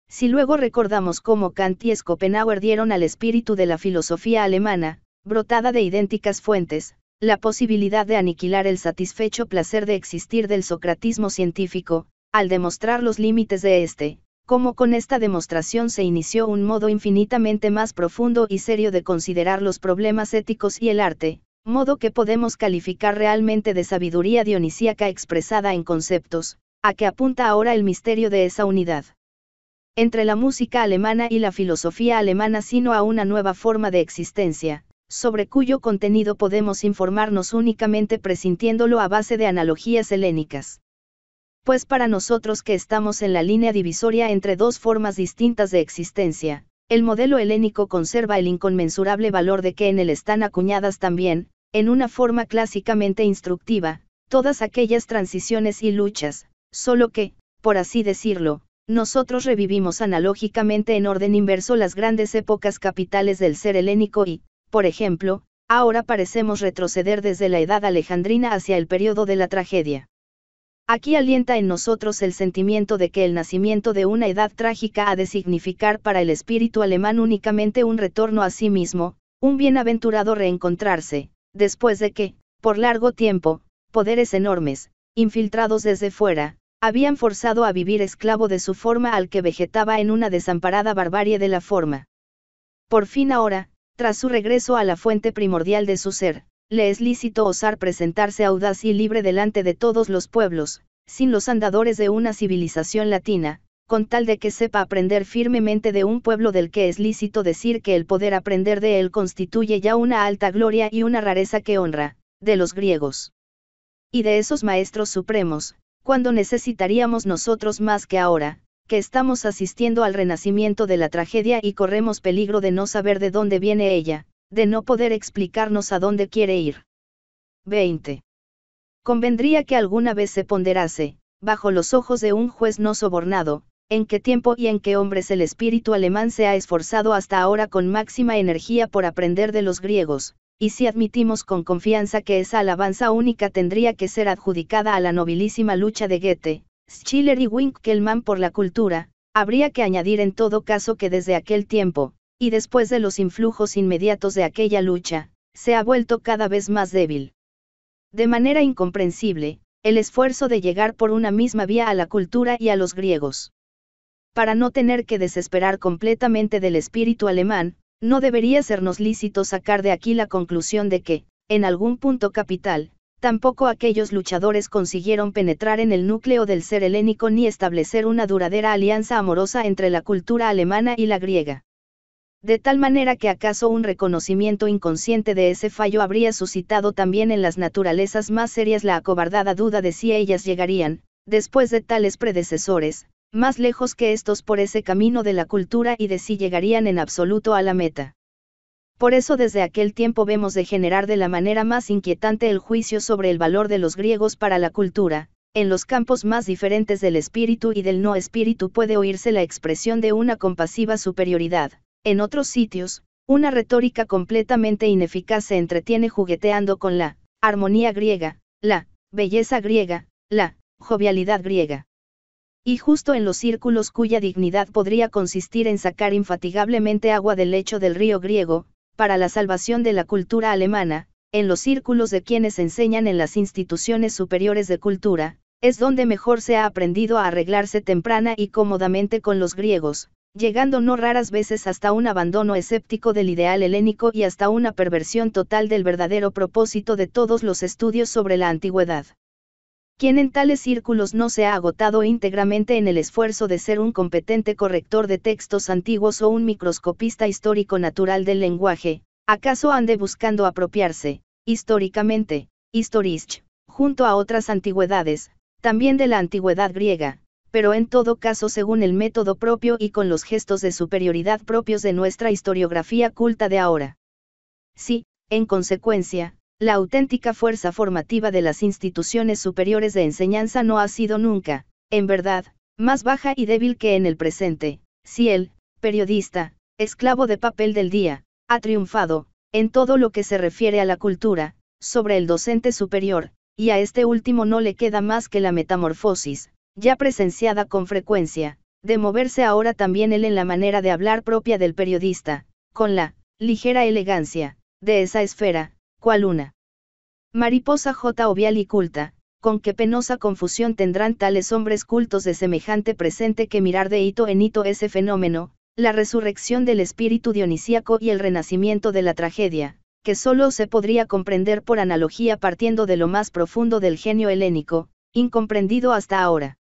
Si luego recordamos cómo Kant y Schopenhauer dieron al espíritu de la filosofía alemana, brotada de idénticas fuentes, la posibilidad de aniquilar el satisfecho placer de existir del socratismo científico, al demostrar los límites de éste, como con esta demostración se inició un modo infinitamente más profundo y serio de considerar los problemas éticos y el arte, modo que podemos calificar realmente de sabiduría dionisíaca expresada en conceptos, a que apunta ahora el misterio de esa unidad. Entre la música alemana y la filosofía alemana sino a una nueva forma de existencia, sobre cuyo contenido podemos informarnos únicamente presintiéndolo a base de analogías helénicas. Pues para nosotros que estamos en la línea divisoria entre dos formas distintas de existencia, el modelo helénico conserva el inconmensurable valor de que en él están acuñadas también, en una forma clásicamente instructiva, todas aquellas transiciones y luchas, solo que, por así decirlo, nosotros revivimos analógicamente en orden inverso las grandes épocas capitales del ser helénico y, por ejemplo, ahora parecemos retroceder desde la edad alejandrina hacia el periodo de la tragedia. Aquí alienta en nosotros el sentimiento de que el nacimiento de una edad trágica ha de significar para el espíritu alemán únicamente un retorno a sí mismo, un bienaventurado reencontrarse, después de que, por largo tiempo, poderes enormes, infiltrados desde fuera, habían forzado a vivir esclavo de su forma al que vegetaba en una desamparada barbarie de la forma. Por fin ahora, tras su regreso a la fuente primordial de su ser, le es lícito osar presentarse audaz y libre delante de todos los pueblos, sin los andadores de una civilización latina, con tal de que sepa aprender firmemente de un pueblo del que es lícito decir que el poder aprender de él constituye ya una alta gloria y una rareza que honra, de los griegos. Y de esos maestros supremos, cuando necesitaríamos nosotros más que ahora, que estamos asistiendo al renacimiento de la tragedia y corremos peligro de no saber de dónde viene ella, de no poder explicarnos a dónde quiere ir. 20. Convendría que alguna vez se ponderase, bajo los ojos de un juez no sobornado, en qué tiempo y en qué hombres el espíritu alemán se ha esforzado hasta ahora con máxima energía por aprender de los griegos, y si admitimos con confianza que esa alabanza única tendría que ser adjudicada a la nobilísima lucha de Goethe, Schiller y Winkelmann por la cultura, habría que añadir en todo caso que desde aquel tiempo, y después de los influjos inmediatos de aquella lucha, se ha vuelto cada vez más débil. De manera incomprensible, el esfuerzo de llegar por una misma vía a la cultura y a los griegos. Para no tener que desesperar completamente del espíritu alemán, no debería sernos lícito sacar de aquí la conclusión de que, en algún punto capital, tampoco aquellos luchadores consiguieron penetrar en el núcleo del ser helénico ni establecer una duradera alianza amorosa entre la cultura alemana y la griega. De tal manera que acaso un reconocimiento inconsciente de ese fallo habría suscitado también en las naturalezas más serias la acobardada duda de si ellas llegarían, después de tales predecesores, más lejos que estos por ese camino de la cultura y de si llegarían en absoluto a la meta. Por eso desde aquel tiempo vemos degenerar de la manera más inquietante el juicio sobre el valor de los griegos para la cultura, en los campos más diferentes del espíritu y del no espíritu puede oírse la expresión de una compasiva superioridad, en otros sitios, una retórica completamente ineficaz se entretiene jugueteando con la armonía griega, la belleza griega, la jovialidad griega. Y justo en los círculos cuya dignidad podría consistir en sacar infatigablemente agua del lecho del río griego, para la salvación de la cultura alemana, en los círculos de quienes enseñan en las instituciones superiores de cultura, es donde mejor se ha aprendido a arreglarse temprana y cómodamente con los griegos, llegando no raras veces hasta un abandono escéptico del ideal helénico y hasta una perversión total del verdadero propósito de todos los estudios sobre la antigüedad quien en tales círculos no se ha agotado íntegramente en el esfuerzo de ser un competente corrector de textos antiguos o un microscopista histórico natural del lenguaje, acaso ande buscando apropiarse, históricamente, historisch, junto a otras antigüedades, también de la antigüedad griega, pero en todo caso según el método propio y con los gestos de superioridad propios de nuestra historiografía culta de ahora. Sí, en consecuencia, la auténtica fuerza formativa de las instituciones superiores de enseñanza no ha sido nunca, en verdad, más baja y débil que en el presente, si el, periodista, esclavo de papel del día, ha triunfado, en todo lo que se refiere a la cultura, sobre el docente superior, y a este último no le queda más que la metamorfosis, ya presenciada con frecuencia, de moverse ahora también él en la manera de hablar propia del periodista, con la ligera elegancia, de esa esfera, cual una mariposa J. Ovial y culta, con qué penosa confusión tendrán tales hombres cultos de semejante presente que mirar de hito en hito ese fenómeno, la resurrección del espíritu dionisíaco y el renacimiento de la tragedia, que solo se podría comprender por analogía partiendo de lo más profundo del genio helénico, incomprendido hasta ahora.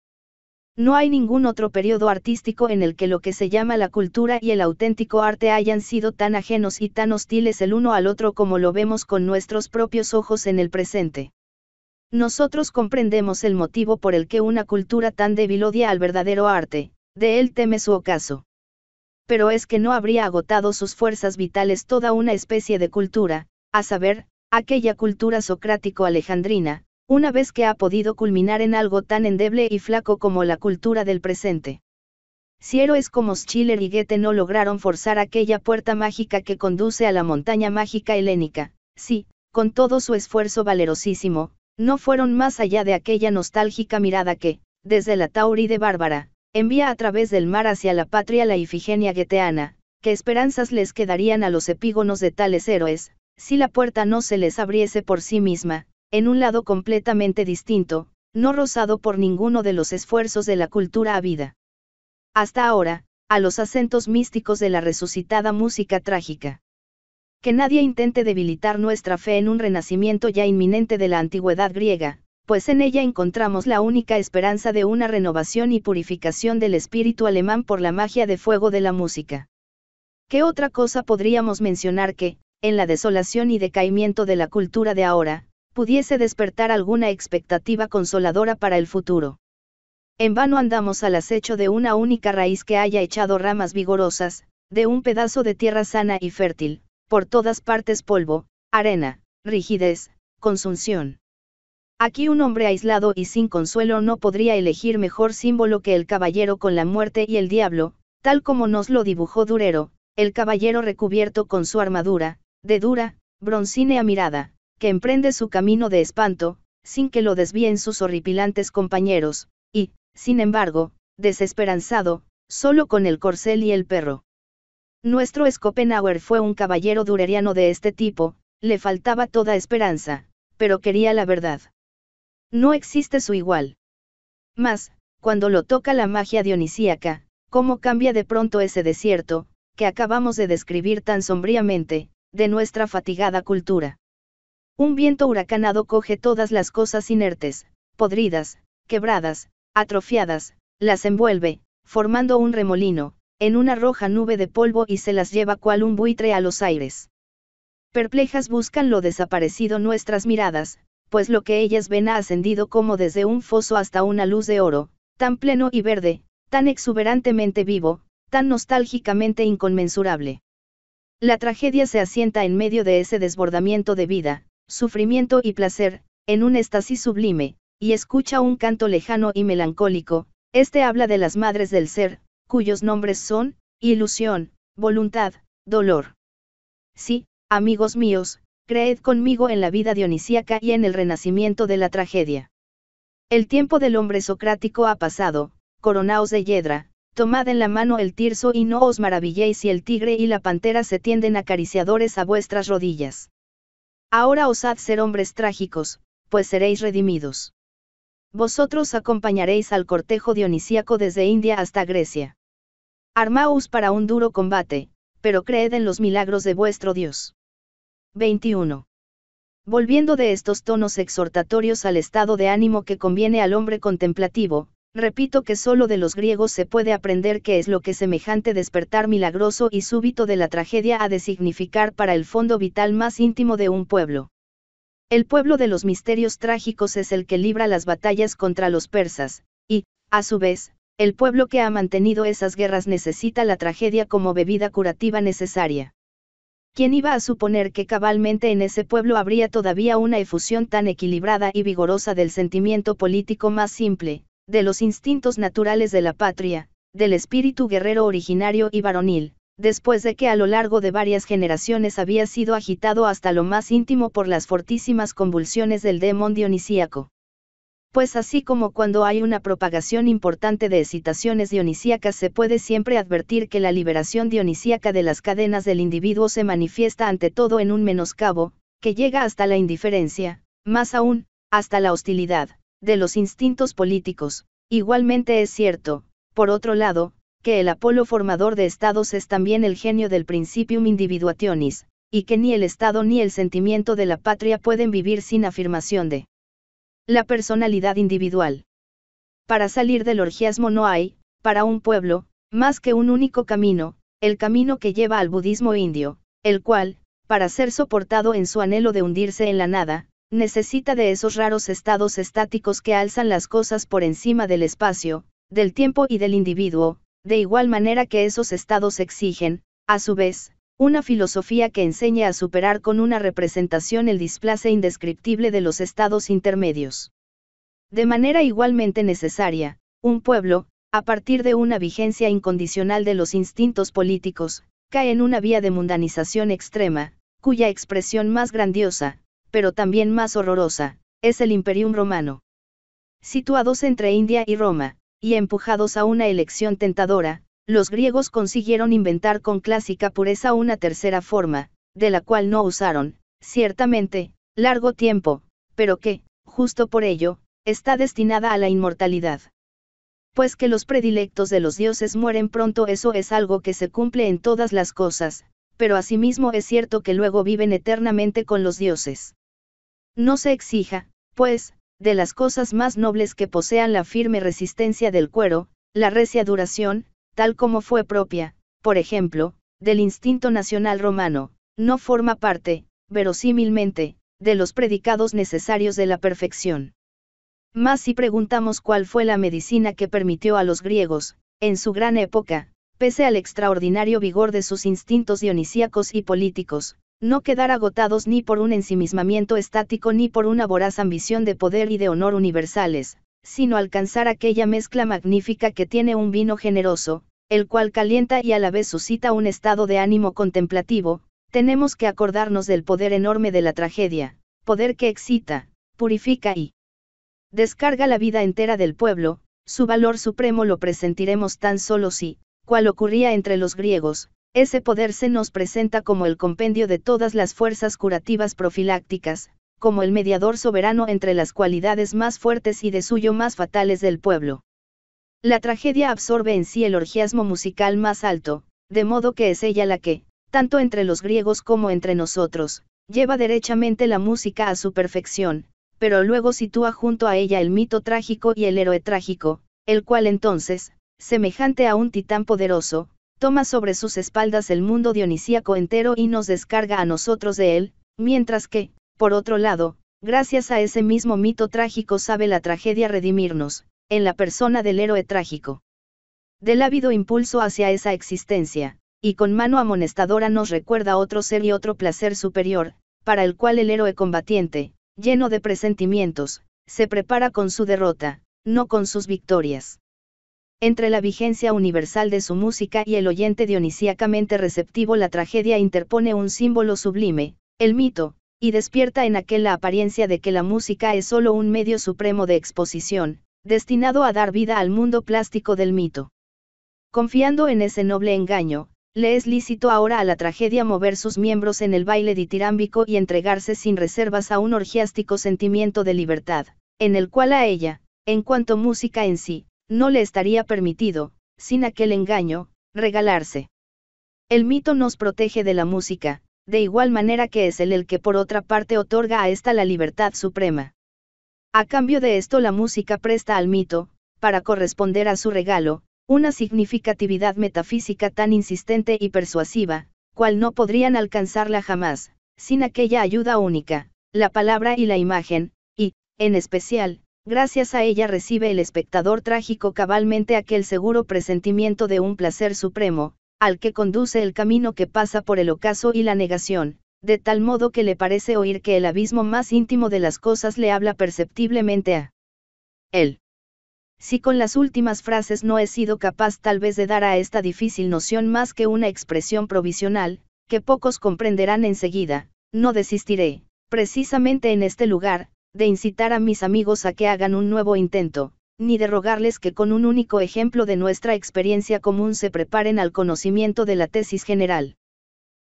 No hay ningún otro periodo artístico en el que lo que se llama la cultura y el auténtico arte hayan sido tan ajenos y tan hostiles el uno al otro como lo vemos con nuestros propios ojos en el presente. Nosotros comprendemos el motivo por el que una cultura tan débil odia al verdadero arte, de él teme su ocaso. Pero es que no habría agotado sus fuerzas vitales toda una especie de cultura, a saber, aquella cultura socrático-alejandrina, una vez que ha podido culminar en algo tan endeble y flaco como la cultura del presente. Si héroes como Schiller y Goethe no lograron forzar aquella puerta mágica que conduce a la montaña mágica helénica, si, con todo su esfuerzo valerosísimo, no fueron más allá de aquella nostálgica mirada que, desde la Tauride de Bárbara, envía a través del mar hacia la patria la Ifigenia gueteana, qué esperanzas les quedarían a los epígonos de tales héroes, si la puerta no se les abriese por sí misma, en un lado completamente distinto, no rozado por ninguno de los esfuerzos de la cultura habida. Hasta ahora, a los acentos místicos de la resucitada música trágica. Que nadie intente debilitar nuestra fe en un renacimiento ya inminente de la antigüedad griega, pues en ella encontramos la única esperanza de una renovación y purificación del espíritu alemán por la magia de fuego de la música. ¿Qué otra cosa podríamos mencionar que, en la desolación y decaimiento de la cultura de ahora, pudiese despertar alguna expectativa consoladora para el futuro. En vano andamos al acecho de una única raíz que haya echado ramas vigorosas, de un pedazo de tierra sana y fértil, por todas partes polvo, arena, rigidez, consunción. Aquí un hombre aislado y sin consuelo no podría elegir mejor símbolo que el caballero con la muerte y el diablo, tal como nos lo dibujó Durero, el caballero recubierto con su armadura, de dura, broncínea mirada, que emprende su camino de espanto, sin que lo desvíen sus horripilantes compañeros, y, sin embargo, desesperanzado, solo con el corcel y el perro. Nuestro Schopenhauer fue un caballero dureriano de este tipo, le faltaba toda esperanza, pero quería la verdad. No existe su igual. Mas, cuando lo toca la magia dionisíaca, cómo cambia de pronto ese desierto, que acabamos de describir tan sombríamente, de nuestra fatigada cultura. Un viento huracanado coge todas las cosas inertes, podridas, quebradas, atrofiadas, las envuelve, formando un remolino, en una roja nube de polvo y se las lleva cual un buitre a los aires. Perplejas buscan lo desaparecido nuestras miradas, pues lo que ellas ven ha ascendido como desde un foso hasta una luz de oro, tan pleno y verde, tan exuberantemente vivo, tan nostálgicamente inconmensurable. La tragedia se asienta en medio de ese desbordamiento de vida, sufrimiento y placer, en un éxtasis sublime, y escucha un canto lejano y melancólico, este habla de las madres del ser, cuyos nombres son, ilusión, voluntad, dolor. Sí, amigos míos, creed conmigo en la vida dionisíaca y en el renacimiento de la tragedia. El tiempo del hombre socrático ha pasado, coronaos de hiedra, tomad en la mano el tirso y no os maravilléis si el tigre y la pantera se tienden acariciadores a vuestras rodillas. Ahora osad ser hombres trágicos, pues seréis redimidos. Vosotros acompañaréis al cortejo dionisíaco desde India hasta Grecia. Armaos para un duro combate, pero creed en los milagros de vuestro Dios. 21. Volviendo de estos tonos exhortatorios al estado de ánimo que conviene al hombre contemplativo, Repito que solo de los griegos se puede aprender qué es lo que semejante despertar milagroso y súbito de la tragedia ha de significar para el fondo vital más íntimo de un pueblo. El pueblo de los misterios trágicos es el que libra las batallas contra los persas, y, a su vez, el pueblo que ha mantenido esas guerras necesita la tragedia como bebida curativa necesaria. ¿Quién iba a suponer que cabalmente en ese pueblo habría todavía una efusión tan equilibrada y vigorosa del sentimiento político más simple, de los instintos naturales de la patria, del espíritu guerrero originario y varonil, después de que a lo largo de varias generaciones había sido agitado hasta lo más íntimo por las fortísimas convulsiones del demon dionisíaco. Pues así como cuando hay una propagación importante de excitaciones dionisíacas se puede siempre advertir que la liberación dionisíaca de las cadenas del individuo se manifiesta ante todo en un menoscabo, que llega hasta la indiferencia, más aún, hasta la hostilidad de los instintos políticos. Igualmente es cierto, por otro lado, que el Apolo formador de estados es también el genio del principium individuationis, y que ni el Estado ni el sentimiento de la patria pueden vivir sin afirmación de la personalidad individual. Para salir del orgiasmo no hay, para un pueblo, más que un único camino, el camino que lleva al budismo indio, el cual, para ser soportado en su anhelo de hundirse en la nada, necesita de esos raros estados estáticos que alzan las cosas por encima del espacio, del tiempo y del individuo, de igual manera que esos estados exigen, a su vez, una filosofía que enseñe a superar con una representación el displace indescriptible de los estados intermedios. De manera igualmente necesaria, un pueblo, a partir de una vigencia incondicional de los instintos políticos, cae en una vía de mundanización extrema, cuya expresión más grandiosa, pero también más horrorosa, es el Imperium romano. Situados entre India y Roma, y empujados a una elección tentadora, los griegos consiguieron inventar con clásica pureza una tercera forma, de la cual no usaron, ciertamente, largo tiempo, pero que, justo por ello, está destinada a la inmortalidad. Pues que los predilectos de los dioses mueren pronto, eso es algo que se cumple en todas las cosas, pero asimismo es cierto que luego viven eternamente con los dioses. No se exija, pues, de las cosas más nobles que posean la firme resistencia del cuero, la recia duración, tal como fue propia, por ejemplo, del instinto nacional romano, no forma parte, verosímilmente, de los predicados necesarios de la perfección. Mas si preguntamos cuál fue la medicina que permitió a los griegos, en su gran época, pese al extraordinario vigor de sus instintos dionisíacos y políticos, no quedar agotados ni por un ensimismamiento estático ni por una voraz ambición de poder y de honor universales, sino alcanzar aquella mezcla magnífica que tiene un vino generoso, el cual calienta y a la vez suscita un estado de ánimo contemplativo, tenemos que acordarnos del poder enorme de la tragedia, poder que excita, purifica y descarga la vida entera del pueblo, su valor supremo lo presentiremos tan solo si, cual ocurría entre los griegos, ese poder se nos presenta como el compendio de todas las fuerzas curativas profilácticas, como el mediador soberano entre las cualidades más fuertes y de suyo más fatales del pueblo. La tragedia absorbe en sí el orgiasmo musical más alto, de modo que es ella la que, tanto entre los griegos como entre nosotros, lleva derechamente la música a su perfección, pero luego sitúa junto a ella el mito trágico y el héroe trágico, el cual entonces, semejante a un titán poderoso, toma sobre sus espaldas el mundo dionisíaco entero y nos descarga a nosotros de él, mientras que, por otro lado, gracias a ese mismo mito trágico sabe la tragedia redimirnos, en la persona del héroe trágico. Del ávido impulso hacia esa existencia, y con mano amonestadora nos recuerda otro ser y otro placer superior, para el cual el héroe combatiente, lleno de presentimientos, se prepara con su derrota, no con sus victorias entre la vigencia universal de su música y el oyente dionisíacamente receptivo la tragedia interpone un símbolo sublime, el mito, y despierta en aquel la apariencia de que la música es solo un medio supremo de exposición, destinado a dar vida al mundo plástico del mito. Confiando en ese noble engaño, le es lícito ahora a la tragedia mover sus miembros en el baile ditirámbico y entregarse sin reservas a un orgiástico sentimiento de libertad, en el cual a ella, en cuanto música en sí, no le estaría permitido, sin aquel engaño, regalarse. El mito nos protege de la música, de igual manera que es el el que por otra parte otorga a esta la libertad suprema. A cambio de esto la música presta al mito, para corresponder a su regalo, una significatividad metafísica tan insistente y persuasiva, cual no podrían alcanzarla jamás, sin aquella ayuda única, la palabra y la imagen, y, en especial, Gracias a ella recibe el espectador trágico cabalmente aquel seguro presentimiento de un placer supremo, al que conduce el camino que pasa por el ocaso y la negación, de tal modo que le parece oír que el abismo más íntimo de las cosas le habla perceptiblemente a él. Si con las últimas frases no he sido capaz tal vez de dar a esta difícil noción más que una expresión provisional, que pocos comprenderán enseguida, no desistiré, precisamente en este lugar, de incitar a mis amigos a que hagan un nuevo intento, ni de rogarles que con un único ejemplo de nuestra experiencia común se preparen al conocimiento de la tesis general.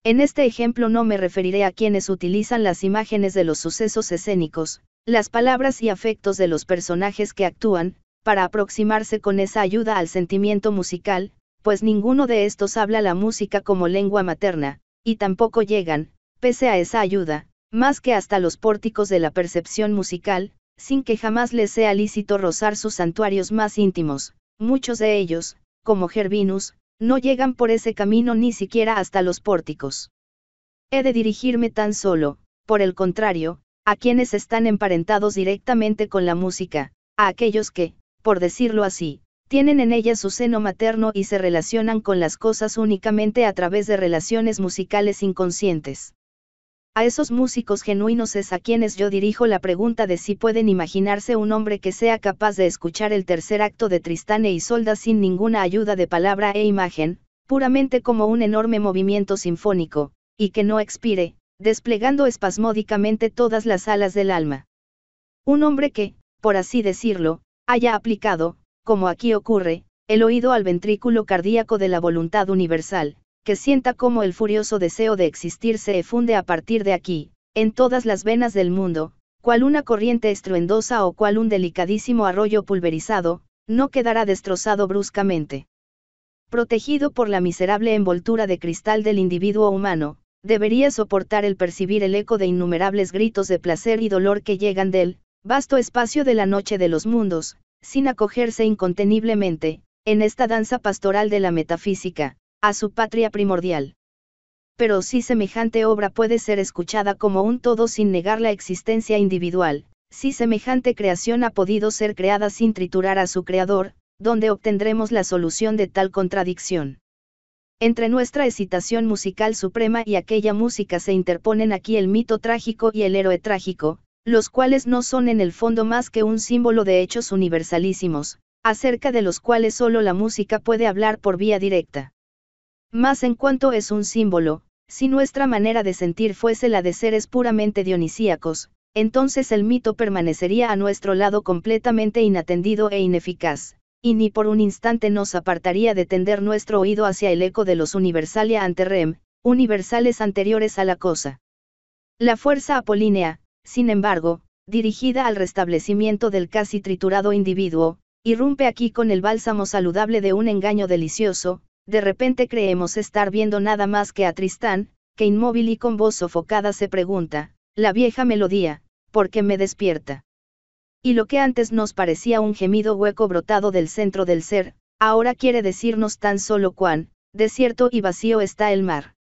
En este ejemplo no me referiré a quienes utilizan las imágenes de los sucesos escénicos, las palabras y afectos de los personajes que actúan, para aproximarse con esa ayuda al sentimiento musical, pues ninguno de estos habla la música como lengua materna, y tampoco llegan, pese a esa ayuda, más que hasta los pórticos de la percepción musical, sin que jamás les sea lícito rozar sus santuarios más íntimos, muchos de ellos, como Gervinus, no llegan por ese camino ni siquiera hasta los pórticos. He de dirigirme tan solo, por el contrario, a quienes están emparentados directamente con la música, a aquellos que, por decirlo así, tienen en ella su seno materno y se relacionan con las cosas únicamente a través de relaciones musicales inconscientes. A esos músicos genuinos es a quienes yo dirijo la pregunta de si pueden imaginarse un hombre que sea capaz de escuchar el tercer acto de Tristán e Isolda sin ninguna ayuda de palabra e imagen, puramente como un enorme movimiento sinfónico, y que no expire, desplegando espasmódicamente todas las alas del alma. Un hombre que, por así decirlo, haya aplicado, como aquí ocurre, el oído al ventrículo cardíaco de la voluntad universal, que sienta cómo el furioso deseo de existir se efunde a partir de aquí, en todas las venas del mundo, cual una corriente estruendosa o cual un delicadísimo arroyo pulverizado, no quedará destrozado bruscamente. Protegido por la miserable envoltura de cristal del individuo humano, debería soportar el percibir el eco de innumerables gritos de placer y dolor que llegan del vasto espacio de la noche de los mundos, sin acogerse inconteniblemente, en esta danza pastoral de la metafísica, a su patria primordial. Pero si semejante obra puede ser escuchada como un todo sin negar la existencia individual, si semejante creación ha podido ser creada sin triturar a su creador, donde obtendremos la solución de tal contradicción. Entre nuestra excitación musical suprema y aquella música se interponen aquí el mito trágico y el héroe trágico, los cuales no son en el fondo más que un símbolo de hechos universalísimos, acerca de los cuales solo la música puede hablar por vía directa. Más en cuanto es un símbolo, si nuestra manera de sentir fuese la de seres puramente dionisíacos, entonces el mito permanecería a nuestro lado completamente inatendido e ineficaz, y ni por un instante nos apartaría de tender nuestro oído hacia el eco de los universalia ante rem, universales anteriores a la cosa. La fuerza apolínea, sin embargo, dirigida al restablecimiento del casi triturado individuo, irrumpe aquí con el bálsamo saludable de un engaño delicioso, de repente creemos estar viendo nada más que a Tristán, que inmóvil y con voz sofocada se pregunta, la vieja melodía, ¿por qué me despierta? Y lo que antes nos parecía un gemido hueco brotado del centro del ser, ahora quiere decirnos tan solo cuán, desierto y vacío está el mar.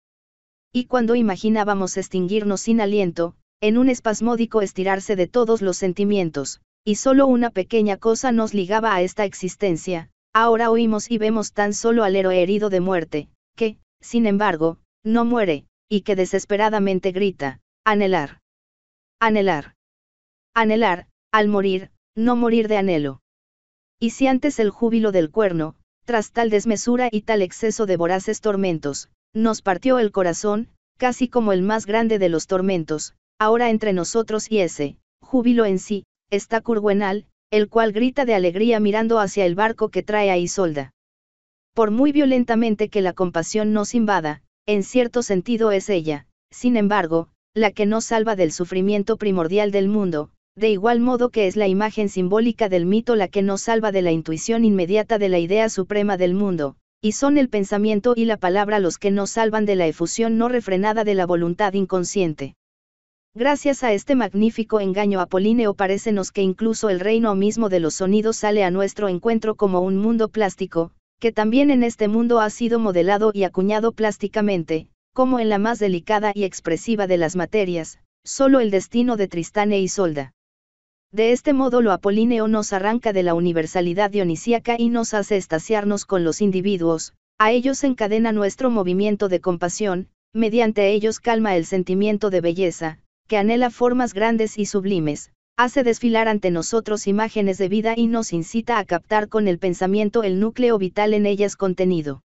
Y cuando imaginábamos extinguirnos sin aliento, en un espasmódico estirarse de todos los sentimientos, y solo una pequeña cosa nos ligaba a esta existencia, Ahora oímos y vemos tan solo al héroe herido de muerte, que, sin embargo, no muere, y que desesperadamente grita, anhelar. Anhelar. Anhelar, al morir, no morir de anhelo. Y si antes el júbilo del cuerno, tras tal desmesura y tal exceso de voraces tormentos, nos partió el corazón, casi como el más grande de los tormentos, ahora entre nosotros y ese, júbilo en sí, está curguenal, el cual grita de alegría mirando hacia el barco que trae a Isolda. Por muy violentamente que la compasión nos invada, en cierto sentido es ella, sin embargo, la que nos salva del sufrimiento primordial del mundo, de igual modo que es la imagen simbólica del mito la que nos salva de la intuición inmediata de la idea suprema del mundo, y son el pensamiento y la palabra los que nos salvan de la efusión no refrenada de la voluntad inconsciente. Gracias a este magnífico engaño apolíneo parécenos que incluso el reino mismo de los sonidos sale a nuestro encuentro como un mundo plástico, que también en este mundo ha sido modelado y acuñado plásticamente, como en la más delicada y expresiva de las materias, solo el destino de Tristán y Isolda. De este modo lo apolíneo nos arranca de la universalidad dionisíaca y nos hace estaciarnos con los individuos, a ellos encadena nuestro movimiento de compasión, mediante ellos calma el sentimiento de belleza, que anhela formas grandes y sublimes, hace desfilar ante nosotros imágenes de vida y nos incita a captar con el pensamiento el núcleo vital en ellas contenido.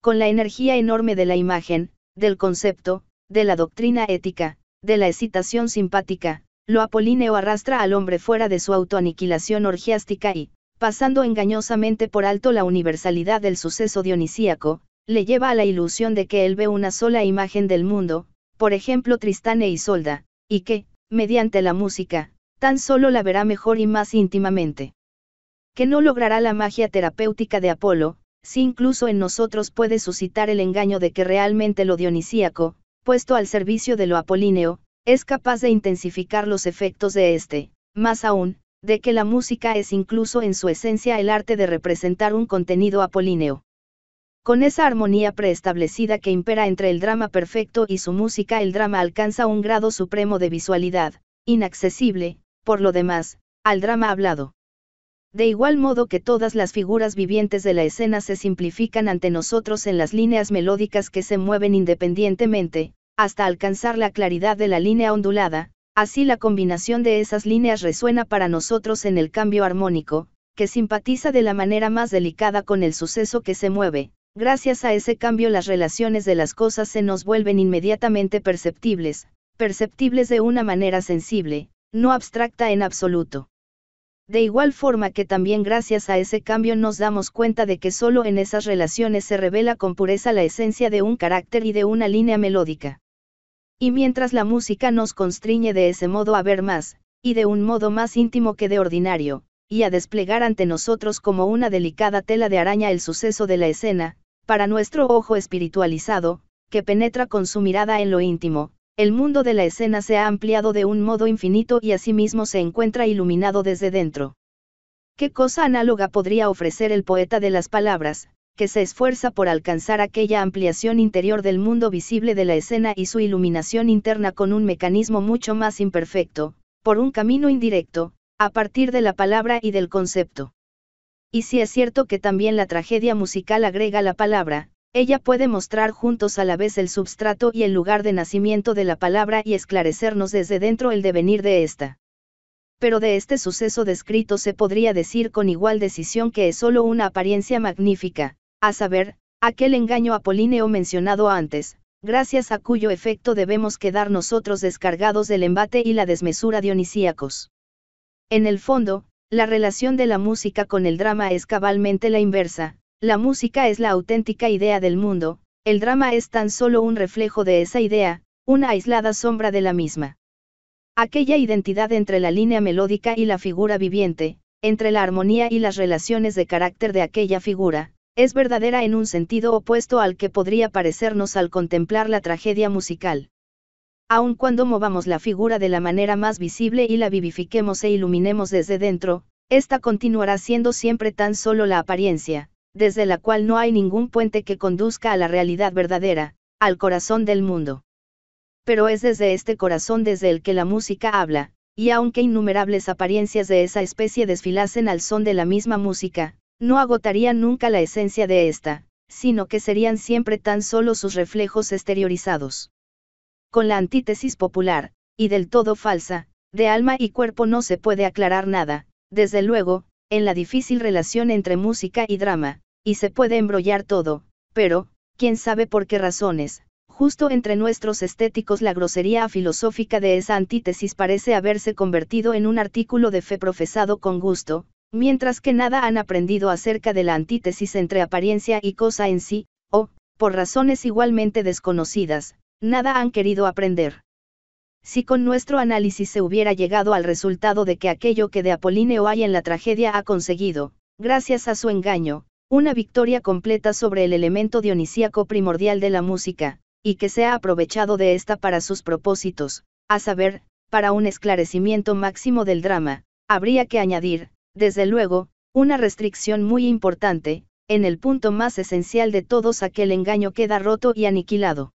Con la energía enorme de la imagen, del concepto, de la doctrina ética, de la excitación simpática, lo apolíneo arrastra al hombre fuera de su autoaniquilación orgiástica y, pasando engañosamente por alto la universalidad del suceso dionisíaco, le lleva a la ilusión de que él ve una sola imagen del mundo, por ejemplo Tristán e Isolda, y que, mediante la música, tan solo la verá mejor y más íntimamente. Que no logrará la magia terapéutica de Apolo, si incluso en nosotros puede suscitar el engaño de que realmente lo dionisíaco, puesto al servicio de lo apolíneo, es capaz de intensificar los efectos de este, más aún, de que la música es incluso en su esencia el arte de representar un contenido apolíneo. Con esa armonía preestablecida que impera entre el drama perfecto y su música, el drama alcanza un grado supremo de visualidad, inaccesible, por lo demás, al drama hablado. De igual modo que todas las figuras vivientes de la escena se simplifican ante nosotros en las líneas melódicas que se mueven independientemente, hasta alcanzar la claridad de la línea ondulada, así la combinación de esas líneas resuena para nosotros en el cambio armónico, que simpatiza de la manera más delicada con el suceso que se mueve, Gracias a ese cambio las relaciones de las cosas se nos vuelven inmediatamente perceptibles, perceptibles de una manera sensible, no abstracta en absoluto. De igual forma que también gracias a ese cambio nos damos cuenta de que solo en esas relaciones se revela con pureza la esencia de un carácter y de una línea melódica. Y mientras la música nos constriñe de ese modo a ver más, y de un modo más íntimo que de ordinario, y a desplegar ante nosotros como una delicada tela de araña el suceso de la escena, para nuestro ojo espiritualizado, que penetra con su mirada en lo íntimo, el mundo de la escena se ha ampliado de un modo infinito y asimismo se encuentra iluminado desde dentro. ¿Qué cosa análoga podría ofrecer el poeta de las palabras, que se esfuerza por alcanzar aquella ampliación interior del mundo visible de la escena y su iluminación interna con un mecanismo mucho más imperfecto, por un camino indirecto, a partir de la palabra y del concepto. Y si es cierto que también la tragedia musical agrega la palabra, ella puede mostrar juntos a la vez el substrato y el lugar de nacimiento de la palabra y esclarecernos desde dentro el devenir de ésta. Pero de este suceso descrito se podría decir con igual decisión que es solo una apariencia magnífica, a saber, aquel engaño apolíneo mencionado antes, gracias a cuyo efecto debemos quedar nosotros descargados del embate y la desmesura dionisíacos. En el fondo, la relación de la música con el drama es cabalmente la inversa, la música es la auténtica idea del mundo, el drama es tan solo un reflejo de esa idea, una aislada sombra de la misma. Aquella identidad entre la línea melódica y la figura viviente, entre la armonía y las relaciones de carácter de aquella figura, es verdadera en un sentido opuesto al que podría parecernos al contemplar la tragedia musical. Aun cuando movamos la figura de la manera más visible y la vivifiquemos e iluminemos desde dentro, esta continuará siendo siempre tan solo la apariencia, desde la cual no hay ningún puente que conduzca a la realidad verdadera, al corazón del mundo. Pero es desde este corazón desde el que la música habla, y aunque innumerables apariencias de esa especie desfilasen al son de la misma música, no agotarían nunca la esencia de ésta, sino que serían siempre tan solo sus reflejos exteriorizados con la antítesis popular, y del todo falsa, de alma y cuerpo no se puede aclarar nada, desde luego, en la difícil relación entre música y drama, y se puede embrollar todo, pero, quién sabe por qué razones, justo entre nuestros estéticos la grosería filosófica de esa antítesis parece haberse convertido en un artículo de fe profesado con gusto, mientras que nada han aprendido acerca de la antítesis entre apariencia y cosa en sí, o, por razones igualmente desconocidas, Nada han querido aprender. Si con nuestro análisis se hubiera llegado al resultado de que aquello que de Apolíneo hay en la tragedia ha conseguido, gracias a su engaño, una victoria completa sobre el elemento dionisíaco primordial de la música, y que se ha aprovechado de esta para sus propósitos, a saber, para un esclarecimiento máximo del drama, habría que añadir, desde luego, una restricción muy importante, en el punto más esencial de todos aquel engaño queda roto y aniquilado.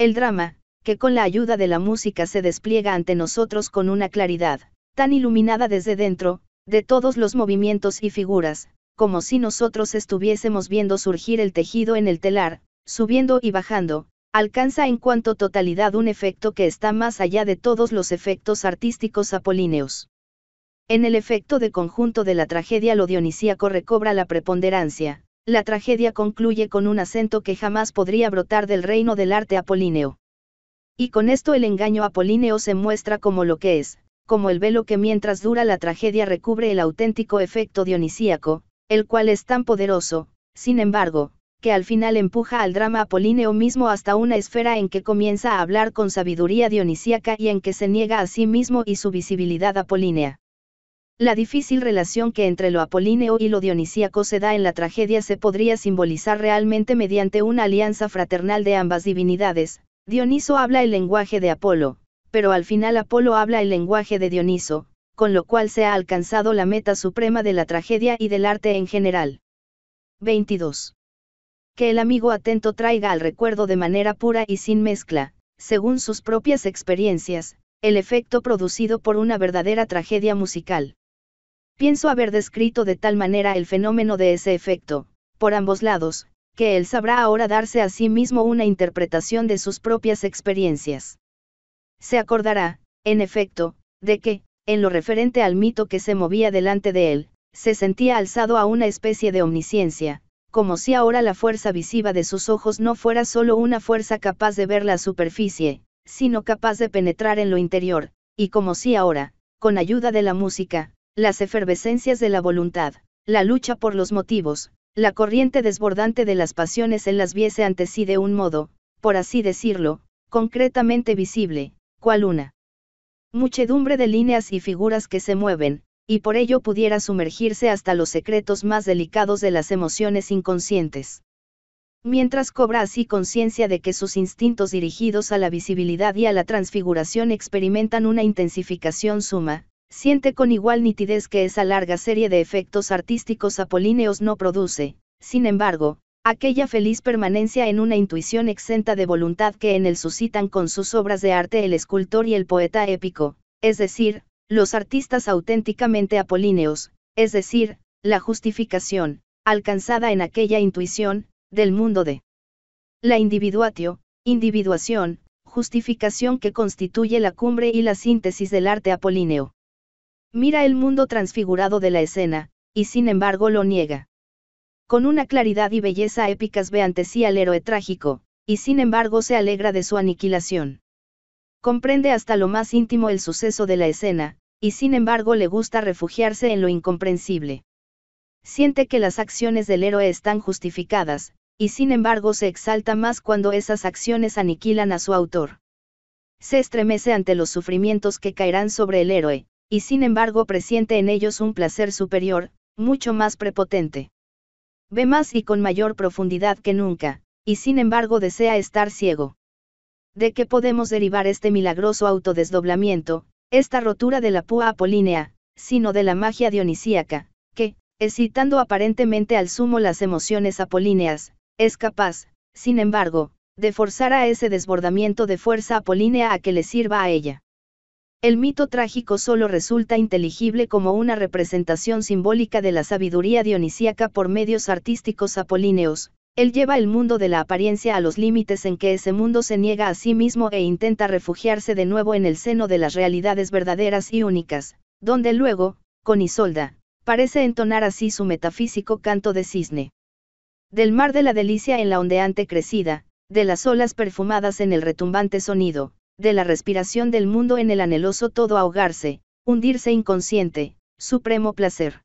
El drama, que con la ayuda de la música se despliega ante nosotros con una claridad, tan iluminada desde dentro, de todos los movimientos y figuras, como si nosotros estuviésemos viendo surgir el tejido en el telar, subiendo y bajando, alcanza en cuanto totalidad un efecto que está más allá de todos los efectos artísticos apolíneos. En el efecto de conjunto de la tragedia lo dionisíaco recobra la preponderancia, la tragedia concluye con un acento que jamás podría brotar del reino del arte apolíneo. Y con esto el engaño apolíneo se muestra como lo que es, como el velo que mientras dura la tragedia recubre el auténtico efecto dionisíaco, el cual es tan poderoso, sin embargo, que al final empuja al drama apolíneo mismo hasta una esfera en que comienza a hablar con sabiduría dionisíaca y en que se niega a sí mismo y su visibilidad apolínea. La difícil relación que entre lo apolíneo y lo dionisíaco se da en la tragedia se podría simbolizar realmente mediante una alianza fraternal de ambas divinidades. Dioniso habla el lenguaje de Apolo, pero al final Apolo habla el lenguaje de Dioniso, con lo cual se ha alcanzado la meta suprema de la tragedia y del arte en general. 22. Que el amigo atento traiga al recuerdo de manera pura y sin mezcla, según sus propias experiencias, el efecto producido por una verdadera tragedia musical. Pienso haber descrito de tal manera el fenómeno de ese efecto, por ambos lados, que él sabrá ahora darse a sí mismo una interpretación de sus propias experiencias. Se acordará, en efecto, de que, en lo referente al mito que se movía delante de él, se sentía alzado a una especie de omnisciencia, como si ahora la fuerza visiva de sus ojos no fuera solo una fuerza capaz de ver la superficie, sino capaz de penetrar en lo interior, y como si ahora, con ayuda de la música, las efervescencias de la voluntad, la lucha por los motivos, la corriente desbordante de las pasiones en las viese ante sí de un modo, por así decirlo, concretamente visible, cual una muchedumbre de líneas y figuras que se mueven, y por ello pudiera sumergirse hasta los secretos más delicados de las emociones inconscientes. Mientras cobra así conciencia de que sus instintos dirigidos a la visibilidad y a la transfiguración experimentan una intensificación suma, siente con igual nitidez que esa larga serie de efectos artísticos apolíneos no produce, sin embargo, aquella feliz permanencia en una intuición exenta de voluntad que en él suscitan con sus obras de arte el escultor y el poeta épico, es decir, los artistas auténticamente apolíneos, es decir, la justificación, alcanzada en aquella intuición, del mundo de la individuatio, individuación, justificación que constituye la cumbre y la síntesis del arte apolíneo. Mira el mundo transfigurado de la escena, y sin embargo lo niega. Con una claridad y belleza épicas ve ante sí al héroe trágico, y sin embargo se alegra de su aniquilación. Comprende hasta lo más íntimo el suceso de la escena, y sin embargo le gusta refugiarse en lo incomprensible. Siente que las acciones del héroe están justificadas, y sin embargo se exalta más cuando esas acciones aniquilan a su autor. Se estremece ante los sufrimientos que caerán sobre el héroe, y sin embargo presiente en ellos un placer superior, mucho más prepotente. Ve más y con mayor profundidad que nunca, y sin embargo desea estar ciego. ¿De qué podemos derivar este milagroso autodesdoblamiento, esta rotura de la púa apolínea, sino de la magia dionisíaca, que, excitando aparentemente al sumo las emociones apolíneas, es capaz, sin embargo, de forzar a ese desbordamiento de fuerza apolínea a que le sirva a ella? El mito trágico solo resulta inteligible como una representación simbólica de la sabiduría dionisíaca por medios artísticos apolíneos. Él lleva el mundo de la apariencia a los límites en que ese mundo se niega a sí mismo e intenta refugiarse de nuevo en el seno de las realidades verdaderas y únicas, donde luego, con Isolda, parece entonar así su metafísico canto de cisne. Del mar de la delicia en la ondeante crecida, de las olas perfumadas en el retumbante sonido, de la respiración del mundo en el anheloso todo ahogarse, hundirse inconsciente, supremo placer.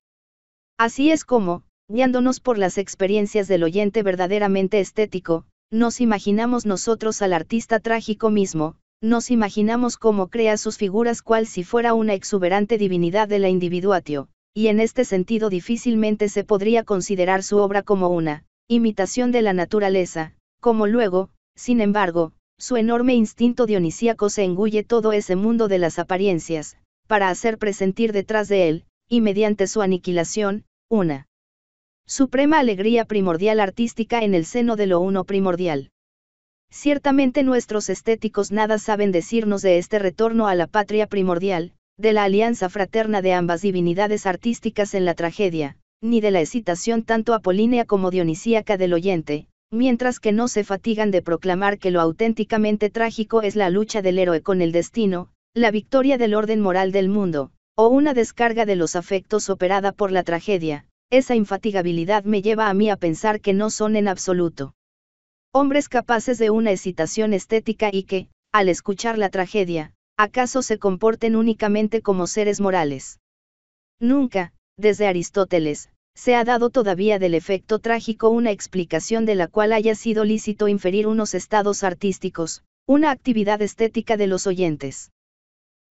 Así es como, guiándonos por las experiencias del oyente verdaderamente estético, nos imaginamos nosotros al artista trágico mismo, nos imaginamos cómo crea sus figuras cual si fuera una exuberante divinidad de la individuatio, y en este sentido difícilmente se podría considerar su obra como una imitación de la naturaleza, como luego, sin embargo, su enorme instinto dionisíaco se engulle todo ese mundo de las apariencias, para hacer presentir detrás de él, y mediante su aniquilación, una suprema alegría primordial artística en el seno de lo uno primordial. Ciertamente nuestros estéticos nada saben decirnos de este retorno a la patria primordial, de la alianza fraterna de ambas divinidades artísticas en la tragedia, ni de la excitación tanto apolínea como dionisíaca del oyente, mientras que no se fatigan de proclamar que lo auténticamente trágico es la lucha del héroe con el destino, la victoria del orden moral del mundo, o una descarga de los afectos operada por la tragedia, esa infatigabilidad me lleva a mí a pensar que no son en absoluto. Hombres capaces de una excitación estética y que, al escuchar la tragedia, acaso se comporten únicamente como seres morales. Nunca, desde Aristóteles, se ha dado todavía del efecto trágico una explicación de la cual haya sido lícito inferir unos estados artísticos, una actividad estética de los oyentes.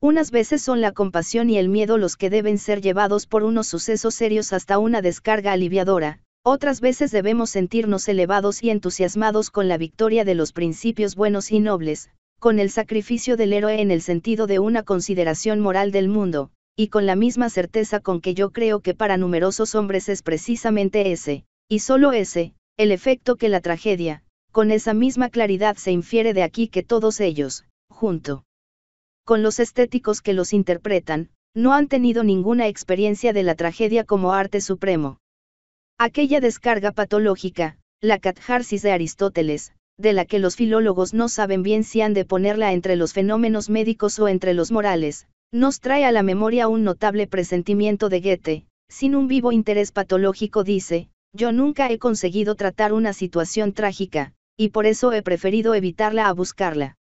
Unas veces son la compasión y el miedo los que deben ser llevados por unos sucesos serios hasta una descarga aliviadora, otras veces debemos sentirnos elevados y entusiasmados con la victoria de los principios buenos y nobles, con el sacrificio del héroe en el sentido de una consideración moral del mundo, y con la misma certeza con que yo creo que para numerosos hombres es precisamente ese, y solo ese, el efecto que la tragedia, con esa misma claridad se infiere de aquí que todos ellos, junto con los estéticos que los interpretan, no han tenido ninguna experiencia de la tragedia como arte supremo. Aquella descarga patológica, la catarsis de Aristóteles, de la que los filólogos no saben bien si han de ponerla entre los fenómenos médicos o entre los morales, nos trae a la memoria un notable presentimiento de Goethe, sin un vivo interés patológico dice, yo nunca he conseguido tratar una situación trágica, y por eso he preferido evitarla a buscarla.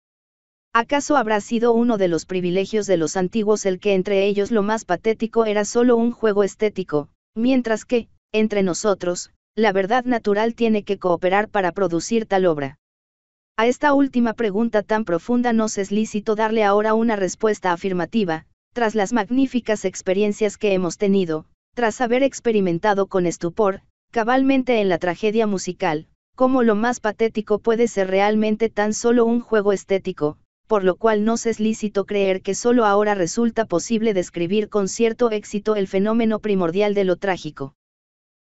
¿Acaso habrá sido uno de los privilegios de los antiguos el que entre ellos lo más patético era solo un juego estético, mientras que, entre nosotros, la verdad natural tiene que cooperar para producir tal obra? A esta última pregunta tan profunda nos es lícito darle ahora una respuesta afirmativa, tras las magníficas experiencias que hemos tenido, tras haber experimentado con estupor, cabalmente en la tragedia musical, cómo lo más patético puede ser realmente tan solo un juego estético, por lo cual nos es lícito creer que solo ahora resulta posible describir con cierto éxito el fenómeno primordial de lo trágico.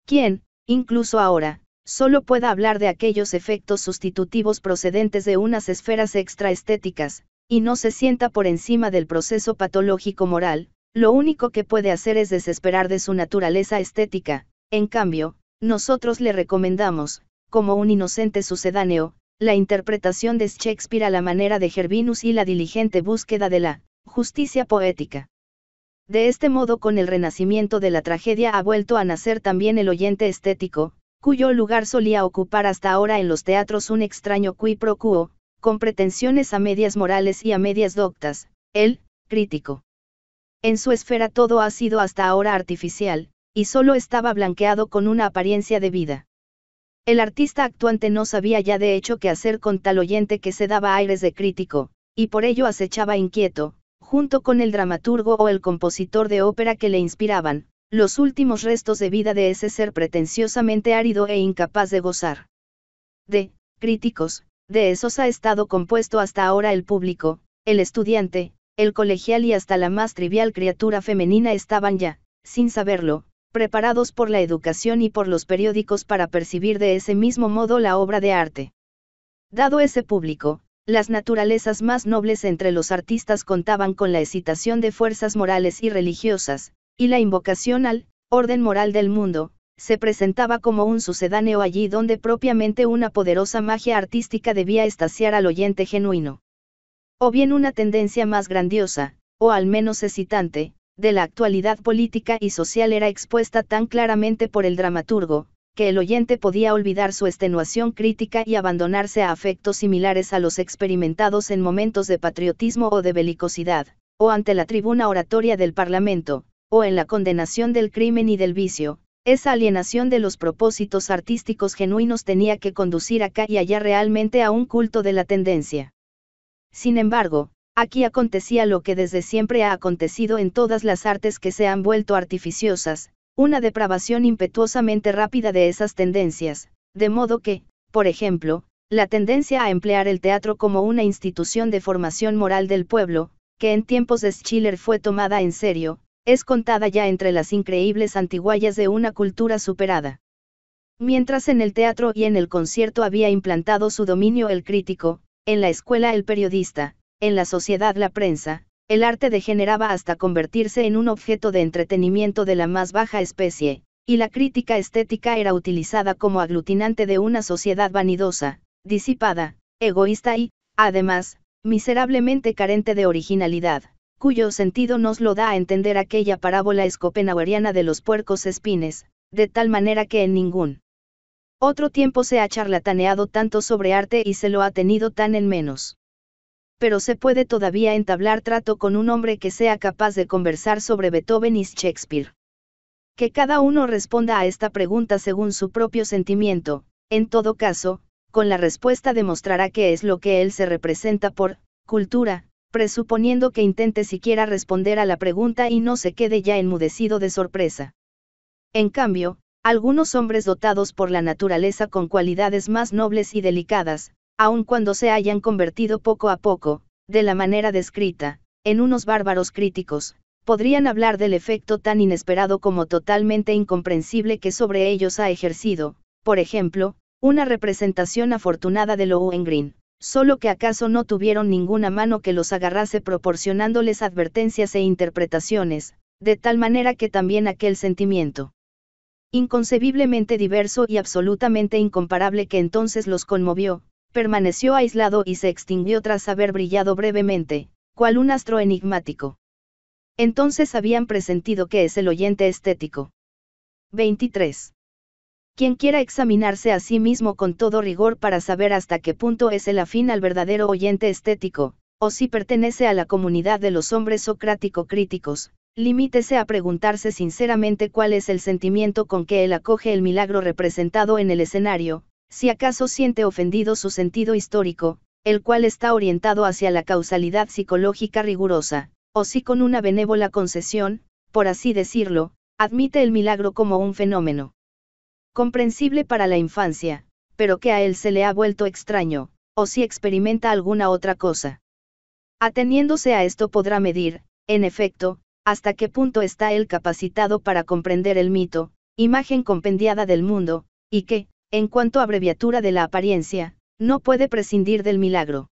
¿Quién, incluso ahora, sólo pueda hablar de aquellos efectos sustitutivos procedentes de unas esferas extraestéticas, y no se sienta por encima del proceso patológico moral, lo único que puede hacer es desesperar de su naturaleza estética, en cambio, nosotros le recomendamos, como un inocente sucedáneo, la interpretación de Shakespeare a la manera de Gervinus y la diligente búsqueda de la justicia poética. De este modo con el renacimiento de la tragedia ha vuelto a nacer también el oyente estético, cuyo lugar solía ocupar hasta ahora en los teatros un extraño qui pro quo, con pretensiones a medias morales y a medias doctas, él, crítico. En su esfera todo ha sido hasta ahora artificial, y solo estaba blanqueado con una apariencia de vida. El artista actuante no sabía ya de hecho qué hacer con tal oyente que se daba aires de crítico, y por ello acechaba inquieto, junto con el dramaturgo o el compositor de ópera que le inspiraban, los últimos restos de vida de ese ser pretenciosamente árido e incapaz de gozar. De, críticos, de esos ha estado compuesto hasta ahora el público, el estudiante, el colegial y hasta la más trivial criatura femenina estaban ya, sin saberlo, preparados por la educación y por los periódicos para percibir de ese mismo modo la obra de arte. Dado ese público, las naturalezas más nobles entre los artistas contaban con la excitación de fuerzas morales y religiosas, y la invocación al orden moral del mundo, se presentaba como un sucedáneo allí donde propiamente una poderosa magia artística debía estaciar al oyente genuino. O bien una tendencia más grandiosa, o al menos excitante, de la actualidad política y social era expuesta tan claramente por el dramaturgo, que el oyente podía olvidar su extenuación crítica y abandonarse a afectos similares a los experimentados en momentos de patriotismo o de belicosidad, o ante la tribuna oratoria del Parlamento, o en la condenación del crimen y del vicio, esa alienación de los propósitos artísticos genuinos tenía que conducir acá y allá realmente a un culto de la tendencia. Sin embargo, aquí acontecía lo que desde siempre ha acontecido en todas las artes que se han vuelto artificiosas, una depravación impetuosamente rápida de esas tendencias, de modo que, por ejemplo, la tendencia a emplear el teatro como una institución de formación moral del pueblo, que en tiempos de Schiller fue tomada en serio, es contada ya entre las increíbles antiguallas de una cultura superada. Mientras en el teatro y en el concierto había implantado su dominio el crítico, en la escuela el periodista, en la sociedad la prensa, el arte degeneraba hasta convertirse en un objeto de entretenimiento de la más baja especie, y la crítica estética era utilizada como aglutinante de una sociedad vanidosa, disipada, egoísta y, además, miserablemente carente de originalidad cuyo sentido nos lo da a entender aquella parábola escopenhaueriana de los puercos espines, de tal manera que en ningún otro tiempo se ha charlataneado tanto sobre arte y se lo ha tenido tan en menos. Pero se puede todavía entablar trato con un hombre que sea capaz de conversar sobre Beethoven y Shakespeare. Que cada uno responda a esta pregunta según su propio sentimiento, en todo caso, con la respuesta demostrará qué es lo que él se representa por cultura, presuponiendo que intente siquiera responder a la pregunta y no se quede ya enmudecido de sorpresa. En cambio, algunos hombres dotados por la naturaleza con cualidades más nobles y delicadas, aun cuando se hayan convertido poco a poco, de la manera descrita, en unos bárbaros críticos, podrían hablar del efecto tan inesperado como totalmente incomprensible que sobre ellos ha ejercido, por ejemplo, una representación afortunada de Green solo que acaso no tuvieron ninguna mano que los agarrase proporcionándoles advertencias e interpretaciones, de tal manera que también aquel sentimiento inconcebiblemente diverso y absolutamente incomparable que entonces los conmovió, permaneció aislado y se extinguió tras haber brillado brevemente, cual un astro enigmático. Entonces habían presentido que es el oyente estético. 23. Quien quiera examinarse a sí mismo con todo rigor para saber hasta qué punto es el afín al verdadero oyente estético, o si pertenece a la comunidad de los hombres socrático-críticos, limítese a preguntarse sinceramente cuál es el sentimiento con que él acoge el milagro representado en el escenario, si acaso siente ofendido su sentido histórico, el cual está orientado hacia la causalidad psicológica rigurosa, o si con una benévola concesión, por así decirlo, admite el milagro como un fenómeno comprensible para la infancia, pero que a él se le ha vuelto extraño, o si experimenta alguna otra cosa. Ateniéndose a esto podrá medir, en efecto, hasta qué punto está él capacitado para comprender el mito, imagen compendiada del mundo, y que, en cuanto a abreviatura de la apariencia, no puede prescindir del milagro.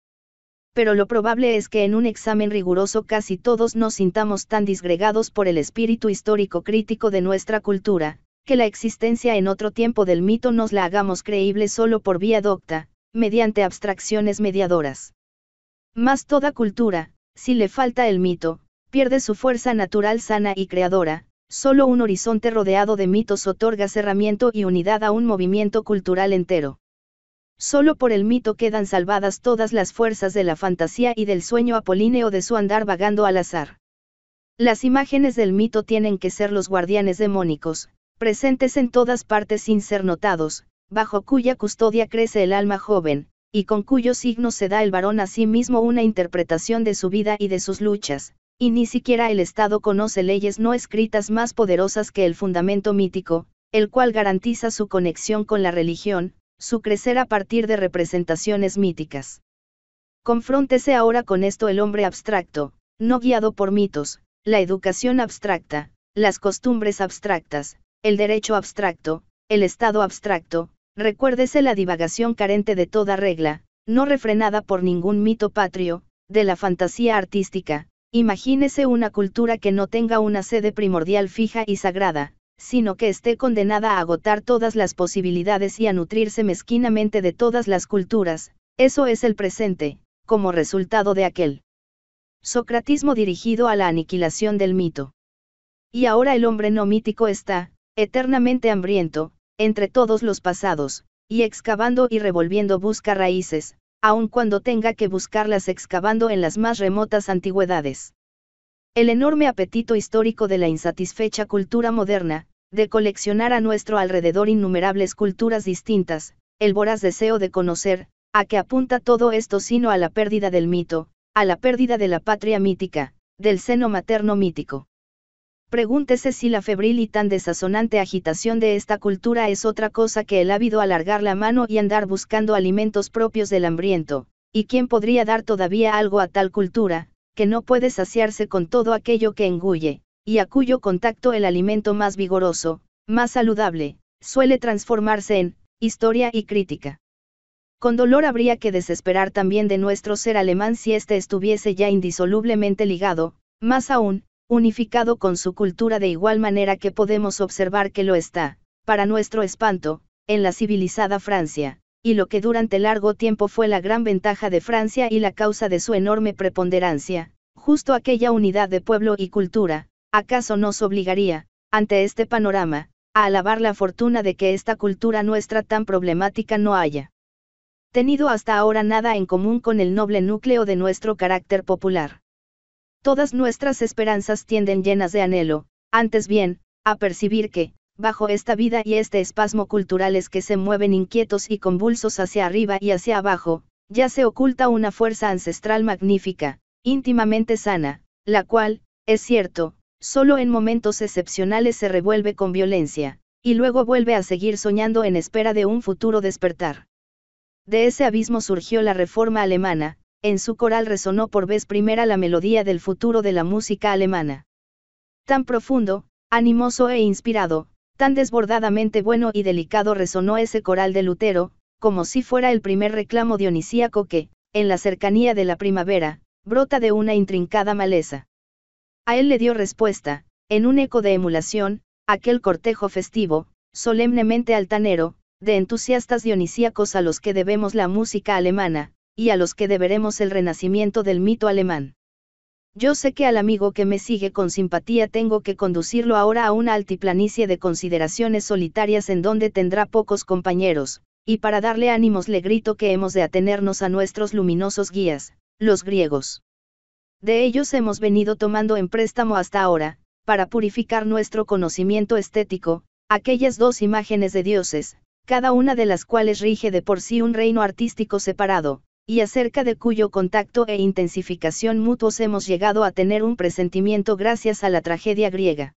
Pero lo probable es que en un examen riguroso casi todos nos sintamos tan disgregados por el espíritu histórico crítico de nuestra cultura, que la existencia en otro tiempo del mito nos la hagamos creíble solo por vía docta, mediante abstracciones mediadoras. Mas toda cultura, si le falta el mito, pierde su fuerza natural sana y creadora, solo un horizonte rodeado de mitos otorga cerramiento y unidad a un movimiento cultural entero. Solo por el mito quedan salvadas todas las fuerzas de la fantasía y del sueño apolíneo de su andar vagando al azar. Las imágenes del mito tienen que ser los guardianes demónicos, presentes en todas partes sin ser notados, bajo cuya custodia crece el alma joven, y con cuyos signos se da el varón a sí mismo una interpretación de su vida y de sus luchas, y ni siquiera el Estado conoce leyes no escritas más poderosas que el fundamento mítico, el cual garantiza su conexión con la religión, su crecer a partir de representaciones míticas. Confróntese ahora con esto el hombre abstracto, no guiado por mitos, la educación abstracta, las costumbres abstractas, el derecho abstracto, el estado abstracto, recuérdese la divagación carente de toda regla, no refrenada por ningún mito patrio, de la fantasía artística, imagínese una cultura que no tenga una sede primordial fija y sagrada, sino que esté condenada a agotar todas las posibilidades y a nutrirse mezquinamente de todas las culturas, eso es el presente, como resultado de aquel socratismo dirigido a la aniquilación del mito. Y ahora el hombre no mítico está, Eternamente hambriento, entre todos los pasados, y excavando y revolviendo busca raíces, aun cuando tenga que buscarlas excavando en las más remotas antigüedades. El enorme apetito histórico de la insatisfecha cultura moderna, de coleccionar a nuestro alrededor innumerables culturas distintas, el voraz deseo de conocer, a que apunta todo esto sino a la pérdida del mito, a la pérdida de la patria mítica, del seno materno mítico. Pregúntese si la febril y tan desazonante agitación de esta cultura es otra cosa que el ávido alargar la mano y andar buscando alimentos propios del hambriento, y quién podría dar todavía algo a tal cultura, que no puede saciarse con todo aquello que engulle, y a cuyo contacto el alimento más vigoroso, más saludable, suele transformarse en, historia y crítica. Con dolor habría que desesperar también de nuestro ser alemán si éste estuviese ya indisolublemente ligado, más aún, unificado con su cultura de igual manera que podemos observar que lo está, para nuestro espanto, en la civilizada Francia, y lo que durante largo tiempo fue la gran ventaja de Francia y la causa de su enorme preponderancia, justo aquella unidad de pueblo y cultura, acaso nos obligaría, ante este panorama, a alabar la fortuna de que esta cultura nuestra tan problemática no haya tenido hasta ahora nada en común con el noble núcleo de nuestro carácter popular. Todas nuestras esperanzas tienden llenas de anhelo, antes bien, a percibir que, bajo esta vida y este espasmo culturales que se mueven inquietos y convulsos hacia arriba y hacia abajo, ya se oculta una fuerza ancestral magnífica, íntimamente sana, la cual, es cierto, solo en momentos excepcionales se revuelve con violencia, y luego vuelve a seguir soñando en espera de un futuro despertar. De ese abismo surgió la reforma alemana, en su coral resonó por vez primera la melodía del futuro de la música alemana. Tan profundo, animoso e inspirado, tan desbordadamente bueno y delicado resonó ese coral de Lutero, como si fuera el primer reclamo dionisíaco que, en la cercanía de la primavera, brota de una intrincada maleza. A él le dio respuesta, en un eco de emulación, aquel cortejo festivo, solemnemente altanero, de entusiastas dionisíacos a los que debemos la música alemana, y a los que deberemos el renacimiento del mito alemán. Yo sé que al amigo que me sigue con simpatía tengo que conducirlo ahora a una altiplanicie de consideraciones solitarias en donde tendrá pocos compañeros, y para darle ánimos le grito que hemos de atenernos a nuestros luminosos guías, los griegos. De ellos hemos venido tomando en préstamo hasta ahora, para purificar nuestro conocimiento estético, aquellas dos imágenes de dioses, cada una de las cuales rige de por sí un reino artístico separado, y acerca de cuyo contacto e intensificación mutuos hemos llegado a tener un presentimiento gracias a la tragedia griega.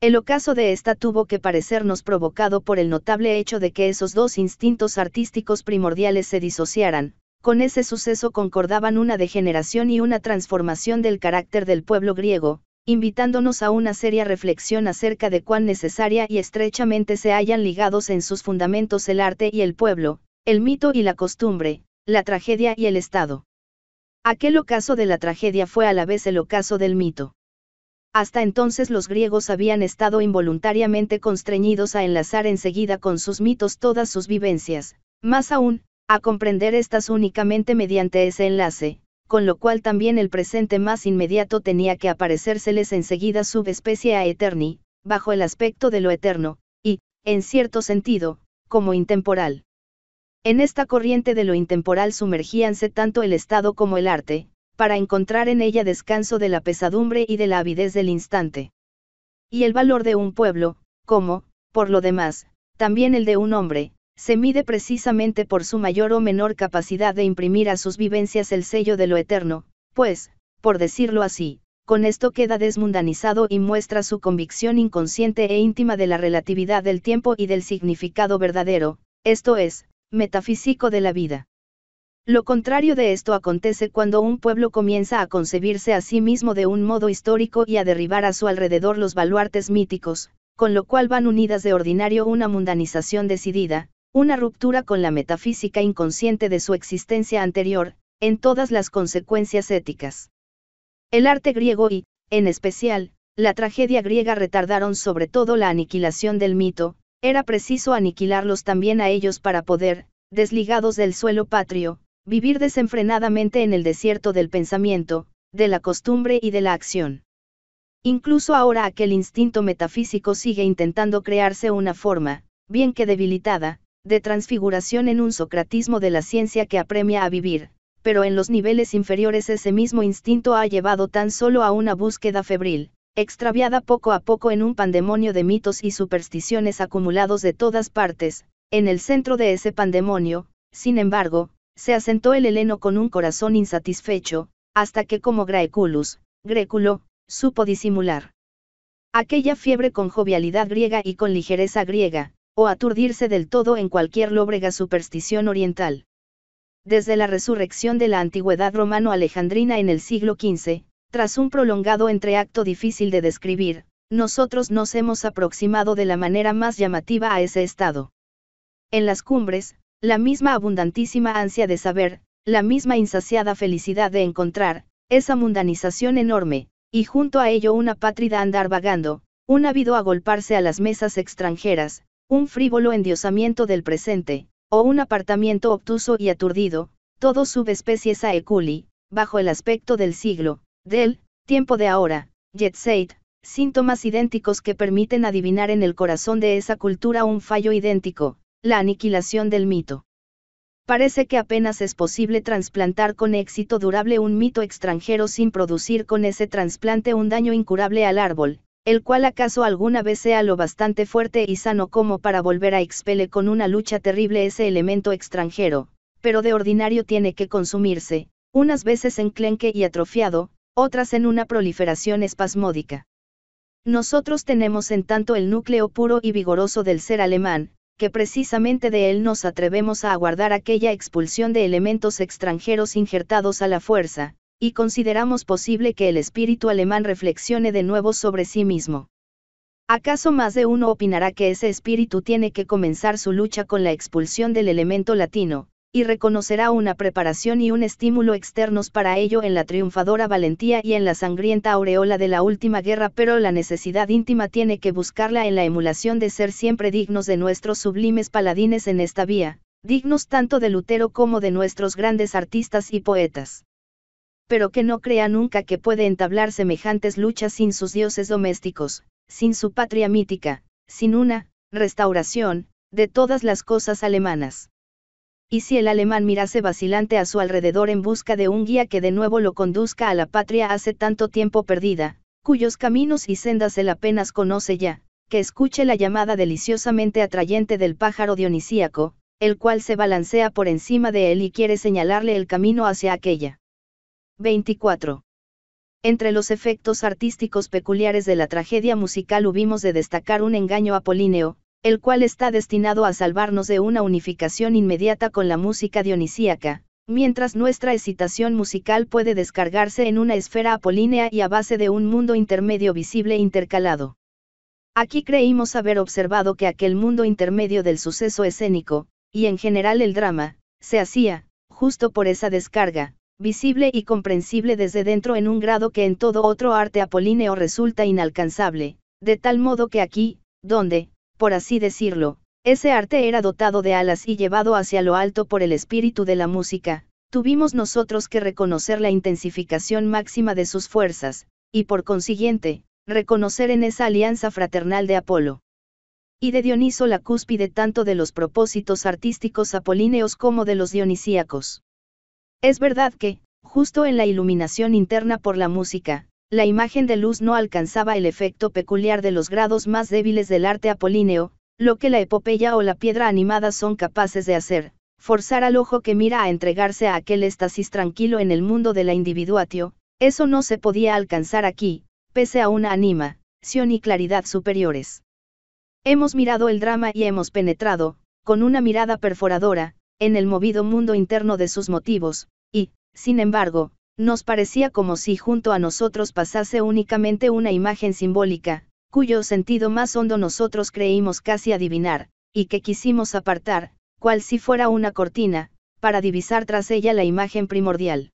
El ocaso de esta tuvo que parecernos provocado por el notable hecho de que esos dos instintos artísticos primordiales se disociaran, con ese suceso concordaban una degeneración y una transformación del carácter del pueblo griego, invitándonos a una seria reflexión acerca de cuán necesaria y estrechamente se hayan ligados en sus fundamentos el arte y el pueblo, el mito y la costumbre, la tragedia y el Estado. Aquel ocaso de la tragedia fue a la vez el ocaso del mito. Hasta entonces los griegos habían estado involuntariamente constreñidos a enlazar enseguida con sus mitos todas sus vivencias, más aún, a comprender estas únicamente mediante ese enlace, con lo cual también el presente más inmediato tenía que aparecérseles enseguida subespecie a eterni, bajo el aspecto de lo eterno, y, en cierto sentido, como intemporal. En esta corriente de lo intemporal sumergíanse tanto el Estado como el arte, para encontrar en ella descanso de la pesadumbre y de la avidez del instante. Y el valor de un pueblo, como, por lo demás, también el de un hombre, se mide precisamente por su mayor o menor capacidad de imprimir a sus vivencias el sello de lo eterno, pues, por decirlo así, con esto queda desmundanizado y muestra su convicción inconsciente e íntima de la relatividad del tiempo y del significado verdadero, esto es, metafísico de la vida. Lo contrario de esto acontece cuando un pueblo comienza a concebirse a sí mismo de un modo histórico y a derribar a su alrededor los baluartes míticos, con lo cual van unidas de ordinario una mundanización decidida, una ruptura con la metafísica inconsciente de su existencia anterior, en todas las consecuencias éticas. El arte griego y, en especial, la tragedia griega retardaron sobre todo la aniquilación del mito, era preciso aniquilarlos también a ellos para poder, desligados del suelo patrio, vivir desenfrenadamente en el desierto del pensamiento, de la costumbre y de la acción. Incluso ahora aquel instinto metafísico sigue intentando crearse una forma, bien que debilitada, de transfiguración en un socratismo de la ciencia que apremia a vivir, pero en los niveles inferiores ese mismo instinto ha llevado tan solo a una búsqueda febril, extraviada poco a poco en un pandemonio de mitos y supersticiones acumulados de todas partes, en el centro de ese pandemonio, sin embargo, se asentó el heleno con un corazón insatisfecho, hasta que como Graeculus, Gréculo, supo disimular. Aquella fiebre con jovialidad griega y con ligereza griega, o aturdirse del todo en cualquier lóbrega superstición oriental. Desde la resurrección de la antigüedad romano-alejandrina en el siglo XV, tras un prolongado entreacto difícil de describir, nosotros nos hemos aproximado de la manera más llamativa a ese estado. En las cumbres, la misma abundantísima ansia de saber, la misma insaciada felicidad de encontrar, esa mundanización enorme, y junto a ello una pátrida andar vagando, un ávido agolparse a las mesas extranjeras, un frívolo endiosamiento del presente, o un apartamiento obtuso y aturdido, todo subespecies Eculi, bajo el aspecto del siglo, del, tiempo de ahora, Jet síntomas idénticos que permiten adivinar en el corazón de esa cultura un fallo idéntico, la aniquilación del mito. Parece que apenas es posible trasplantar con éxito durable un mito extranjero sin producir con ese trasplante un daño incurable al árbol, el cual acaso alguna vez sea lo bastante fuerte y sano como para volver a expele con una lucha terrible ese elemento extranjero, pero de ordinario tiene que consumirse, unas veces enclenque y atrofiado, otras en una proliferación espasmódica. Nosotros tenemos en tanto el núcleo puro y vigoroso del ser alemán, que precisamente de él nos atrevemos a aguardar aquella expulsión de elementos extranjeros injertados a la fuerza, y consideramos posible que el espíritu alemán reflexione de nuevo sobre sí mismo. ¿Acaso más de uno opinará que ese espíritu tiene que comenzar su lucha con la expulsión del elemento latino, y reconocerá una preparación y un estímulo externos para ello en la triunfadora valentía y en la sangrienta aureola de la última guerra, pero la necesidad íntima tiene que buscarla en la emulación de ser siempre dignos de nuestros sublimes paladines en esta vía, dignos tanto de Lutero como de nuestros grandes artistas y poetas. Pero que no crea nunca que puede entablar semejantes luchas sin sus dioses domésticos, sin su patria mítica, sin una restauración de todas las cosas alemanas y si el alemán mirase vacilante a su alrededor en busca de un guía que de nuevo lo conduzca a la patria hace tanto tiempo perdida, cuyos caminos y sendas él apenas conoce ya, que escuche la llamada deliciosamente atrayente del pájaro dionisíaco, el cual se balancea por encima de él y quiere señalarle el camino hacia aquella. 24. Entre los efectos artísticos peculiares de la tragedia musical hubimos de destacar un engaño apolíneo, el cual está destinado a salvarnos de una unificación inmediata con la música dionisíaca, mientras nuestra excitación musical puede descargarse en una esfera apolínea y a base de un mundo intermedio visible e intercalado. Aquí creímos haber observado que aquel mundo intermedio del suceso escénico, y en general el drama, se hacía, justo por esa descarga, visible y comprensible desde dentro en un grado que en todo otro arte apolíneo resulta inalcanzable, de tal modo que aquí, donde, por así decirlo, ese arte era dotado de alas y llevado hacia lo alto por el espíritu de la música, tuvimos nosotros que reconocer la intensificación máxima de sus fuerzas, y por consiguiente, reconocer en esa alianza fraternal de Apolo y de Dioniso la cúspide tanto de los propósitos artísticos apolíneos como de los dionisíacos. Es verdad que, justo en la iluminación interna por la música, la imagen de luz no alcanzaba el efecto peculiar de los grados más débiles del arte apolíneo, lo que la epopeya o la piedra animada son capaces de hacer, forzar al ojo que mira a entregarse a aquel éxtasis tranquilo en el mundo de la individuatio, eso no se podía alcanzar aquí, pese a una animación y claridad superiores. Hemos mirado el drama y hemos penetrado, con una mirada perforadora, en el movido mundo interno de sus motivos, y, sin embargo, nos parecía como si junto a nosotros pasase únicamente una imagen simbólica, cuyo sentido más hondo nosotros creímos casi adivinar, y que quisimos apartar, cual si fuera una cortina, para divisar tras ella la imagen primordial.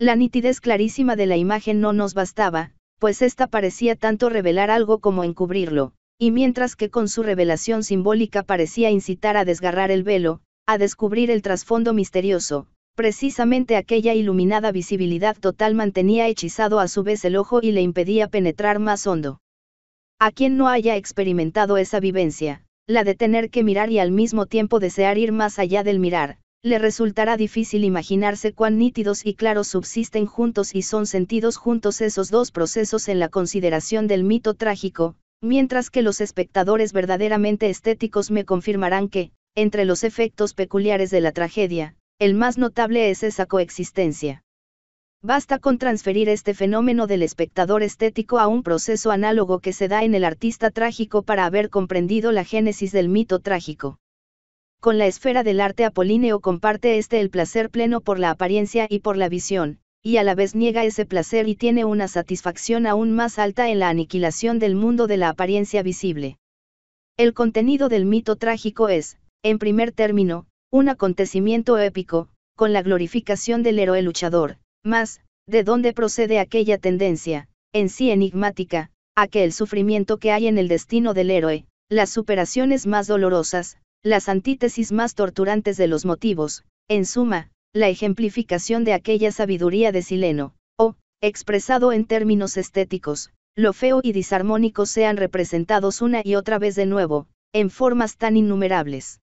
La nitidez clarísima de la imagen no nos bastaba, pues ésta parecía tanto revelar algo como encubrirlo, y mientras que con su revelación simbólica parecía incitar a desgarrar el velo, a descubrir el trasfondo misterioso, Precisamente aquella iluminada visibilidad total mantenía hechizado a su vez el ojo y le impedía penetrar más hondo. A quien no haya experimentado esa vivencia, la de tener que mirar y al mismo tiempo desear ir más allá del mirar, le resultará difícil imaginarse cuán nítidos y claros subsisten juntos y son sentidos juntos esos dos procesos en la consideración del mito trágico, mientras que los espectadores verdaderamente estéticos me confirmarán que, entre los efectos peculiares de la tragedia, el más notable es esa coexistencia. Basta con transferir este fenómeno del espectador estético a un proceso análogo que se da en el artista trágico para haber comprendido la génesis del mito trágico. Con la esfera del arte apolíneo comparte este el placer pleno por la apariencia y por la visión, y a la vez niega ese placer y tiene una satisfacción aún más alta en la aniquilación del mundo de la apariencia visible. El contenido del mito trágico es, en primer término, un acontecimiento épico, con la glorificación del héroe luchador, más, de dónde procede aquella tendencia, en sí enigmática, a que el sufrimiento que hay en el destino del héroe, las superaciones más dolorosas, las antítesis más torturantes de los motivos, en suma, la ejemplificación de aquella sabiduría de Sileno, o, expresado en términos estéticos, lo feo y disarmónico sean representados una y otra vez de nuevo, en formas tan innumerables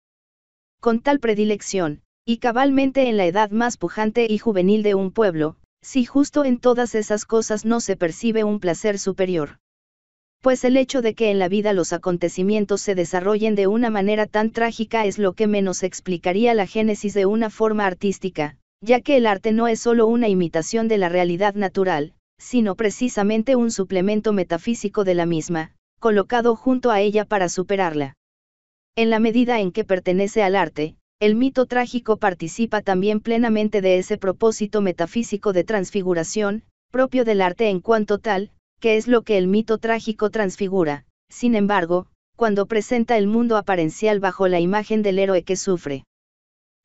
con tal predilección, y cabalmente en la edad más pujante y juvenil de un pueblo, si justo en todas esas cosas no se percibe un placer superior. Pues el hecho de que en la vida los acontecimientos se desarrollen de una manera tan trágica es lo que menos explicaría la génesis de una forma artística, ya que el arte no es solo una imitación de la realidad natural, sino precisamente un suplemento metafísico de la misma, colocado junto a ella para superarla. En la medida en que pertenece al arte, el mito trágico participa también plenamente de ese propósito metafísico de transfiguración, propio del arte en cuanto tal, que es lo que el mito trágico transfigura, sin embargo, cuando presenta el mundo aparencial bajo la imagen del héroe que sufre.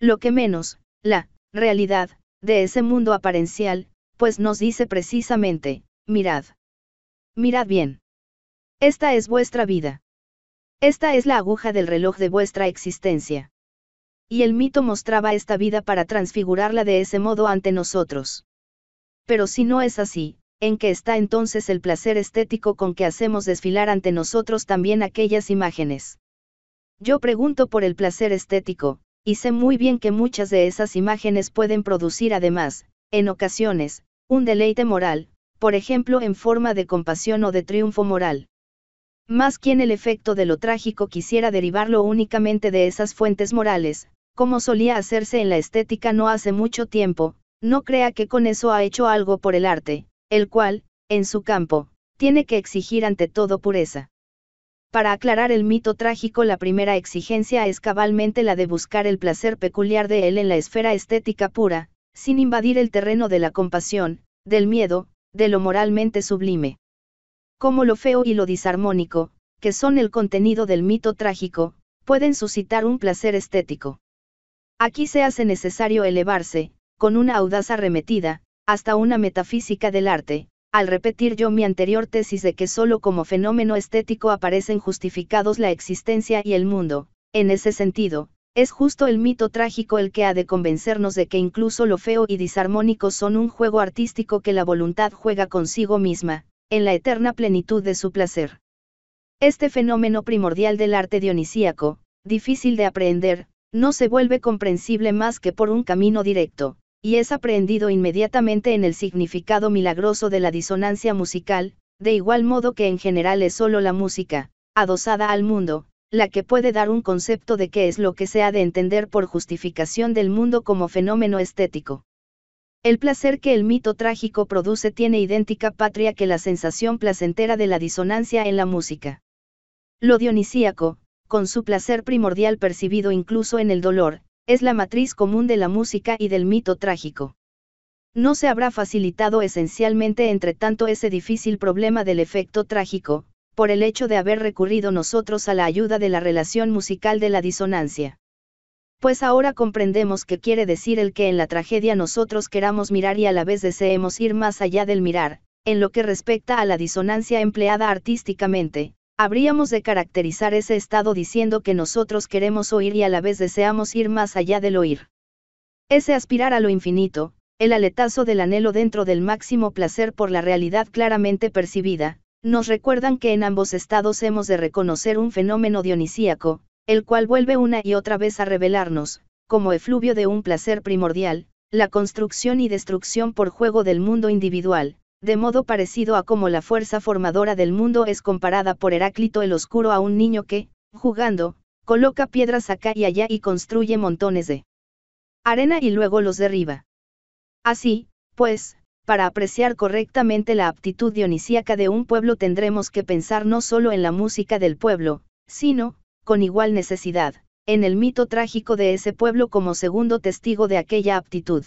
Lo que menos, la realidad, de ese mundo aparencial, pues nos dice precisamente, mirad. Mirad bien. Esta es vuestra vida. Esta es la aguja del reloj de vuestra existencia. Y el mito mostraba esta vida para transfigurarla de ese modo ante nosotros. Pero si no es así, ¿en qué está entonces el placer estético con que hacemos desfilar ante nosotros también aquellas imágenes? Yo pregunto por el placer estético, y sé muy bien que muchas de esas imágenes pueden producir además, en ocasiones, un deleite moral, por ejemplo en forma de compasión o de triunfo moral. Más quien el efecto de lo trágico quisiera derivarlo únicamente de esas fuentes morales, como solía hacerse en la estética no hace mucho tiempo, no crea que con eso ha hecho algo por el arte, el cual, en su campo, tiene que exigir ante todo pureza. Para aclarar el mito trágico la primera exigencia es cabalmente la de buscar el placer peculiar de él en la esfera estética pura, sin invadir el terreno de la compasión, del miedo, de lo moralmente sublime cómo lo feo y lo disarmónico, que son el contenido del mito trágico, pueden suscitar un placer estético. Aquí se hace necesario elevarse, con una audaz arremetida, hasta una metafísica del arte, al repetir yo mi anterior tesis de que solo como fenómeno estético aparecen justificados la existencia y el mundo, en ese sentido, es justo el mito trágico el que ha de convencernos de que incluso lo feo y disarmónico son un juego artístico que la voluntad juega consigo misma, en la eterna plenitud de su placer. Este fenómeno primordial del arte dionisíaco, difícil de aprender, no se vuelve comprensible más que por un camino directo, y es aprendido inmediatamente en el significado milagroso de la disonancia musical, de igual modo que en general es sólo la música, adosada al mundo, la que puede dar un concepto de qué es lo que se ha de entender por justificación del mundo como fenómeno estético. El placer que el mito trágico produce tiene idéntica patria que la sensación placentera de la disonancia en la música. Lo dionisíaco, con su placer primordial percibido incluso en el dolor, es la matriz común de la música y del mito trágico. No se habrá facilitado esencialmente entre tanto ese difícil problema del efecto trágico, por el hecho de haber recurrido nosotros a la ayuda de la relación musical de la disonancia pues ahora comprendemos qué quiere decir el que en la tragedia nosotros queramos mirar y a la vez deseemos ir más allá del mirar, en lo que respecta a la disonancia empleada artísticamente, habríamos de caracterizar ese estado diciendo que nosotros queremos oír y a la vez deseamos ir más allá del oír. Ese aspirar a lo infinito, el aletazo del anhelo dentro del máximo placer por la realidad claramente percibida, nos recuerdan que en ambos estados hemos de reconocer un fenómeno dionisíaco, el cual vuelve una y otra vez a revelarnos, como efluvio de un placer primordial, la construcción y destrucción por juego del mundo individual, de modo parecido a como la fuerza formadora del mundo es comparada por Heráclito el Oscuro a un niño que, jugando, coloca piedras acá y allá y construye montones de arena y luego los derriba. Así, pues, para apreciar correctamente la aptitud dionisíaca de un pueblo tendremos que pensar no solo en la música del pueblo, sino, con igual necesidad, en el mito trágico de ese pueblo como segundo testigo de aquella aptitud.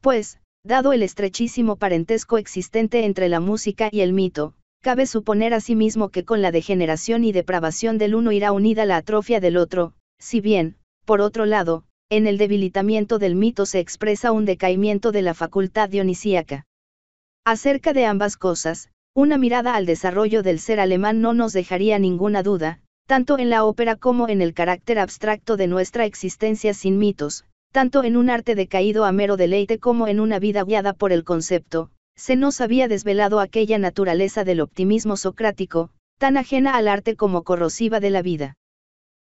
Pues, dado el estrechísimo parentesco existente entre la música y el mito, cabe suponer asimismo que con la degeneración y depravación del uno irá unida la atrofia del otro, si bien, por otro lado, en el debilitamiento del mito se expresa un decaimiento de la facultad dionisíaca. Acerca de ambas cosas, una mirada al desarrollo del ser alemán no nos dejaría ninguna duda, tanto en la ópera como en el carácter abstracto de nuestra existencia sin mitos, tanto en un arte decaído a mero deleite como en una vida guiada por el concepto, se nos había desvelado aquella naturaleza del optimismo socrático, tan ajena al arte como corrosiva de la vida.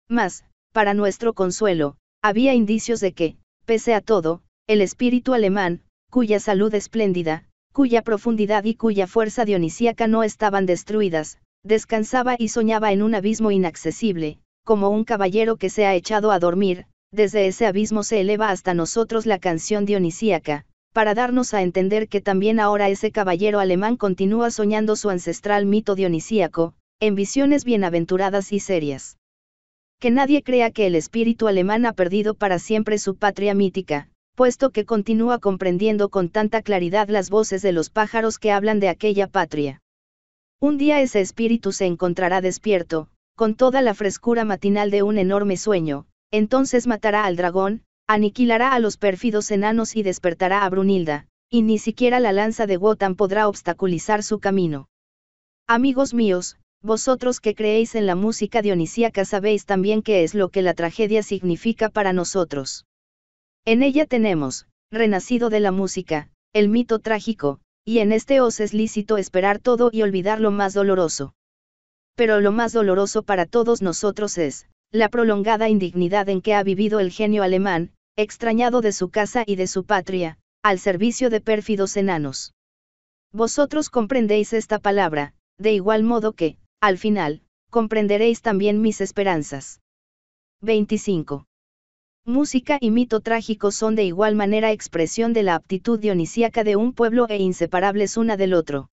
Mas, para nuestro consuelo, había indicios de que, pese a todo, el espíritu alemán, cuya salud espléndida, cuya profundidad y cuya fuerza dionisíaca no estaban destruidas, descansaba y soñaba en un abismo inaccesible, como un caballero que se ha echado a dormir, desde ese abismo se eleva hasta nosotros la canción dionisíaca, para darnos a entender que también ahora ese caballero alemán continúa soñando su ancestral mito dionisíaco, en visiones bienaventuradas y serias. Que nadie crea que el espíritu alemán ha perdido para siempre su patria mítica, puesto que continúa comprendiendo con tanta claridad las voces de los pájaros que hablan de aquella patria. Un día ese espíritu se encontrará despierto, con toda la frescura matinal de un enorme sueño, entonces matará al dragón, aniquilará a los pérfidos enanos y despertará a Brunilda, y ni siquiera la lanza de Wotan podrá obstaculizar su camino. Amigos míos, vosotros que creéis en la música dionisíaca sabéis también qué es lo que la tragedia significa para nosotros. En ella tenemos, renacido de la música, el mito trágico, y en este os es lícito esperar todo y olvidar lo más doloroso. Pero lo más doloroso para todos nosotros es, la prolongada indignidad en que ha vivido el genio alemán, extrañado de su casa y de su patria, al servicio de pérfidos enanos. Vosotros comprendéis esta palabra, de igual modo que, al final, comprenderéis también mis esperanzas. 25. Música y mito trágico son de igual manera expresión de la aptitud dionisíaca de un pueblo e inseparables una del otro.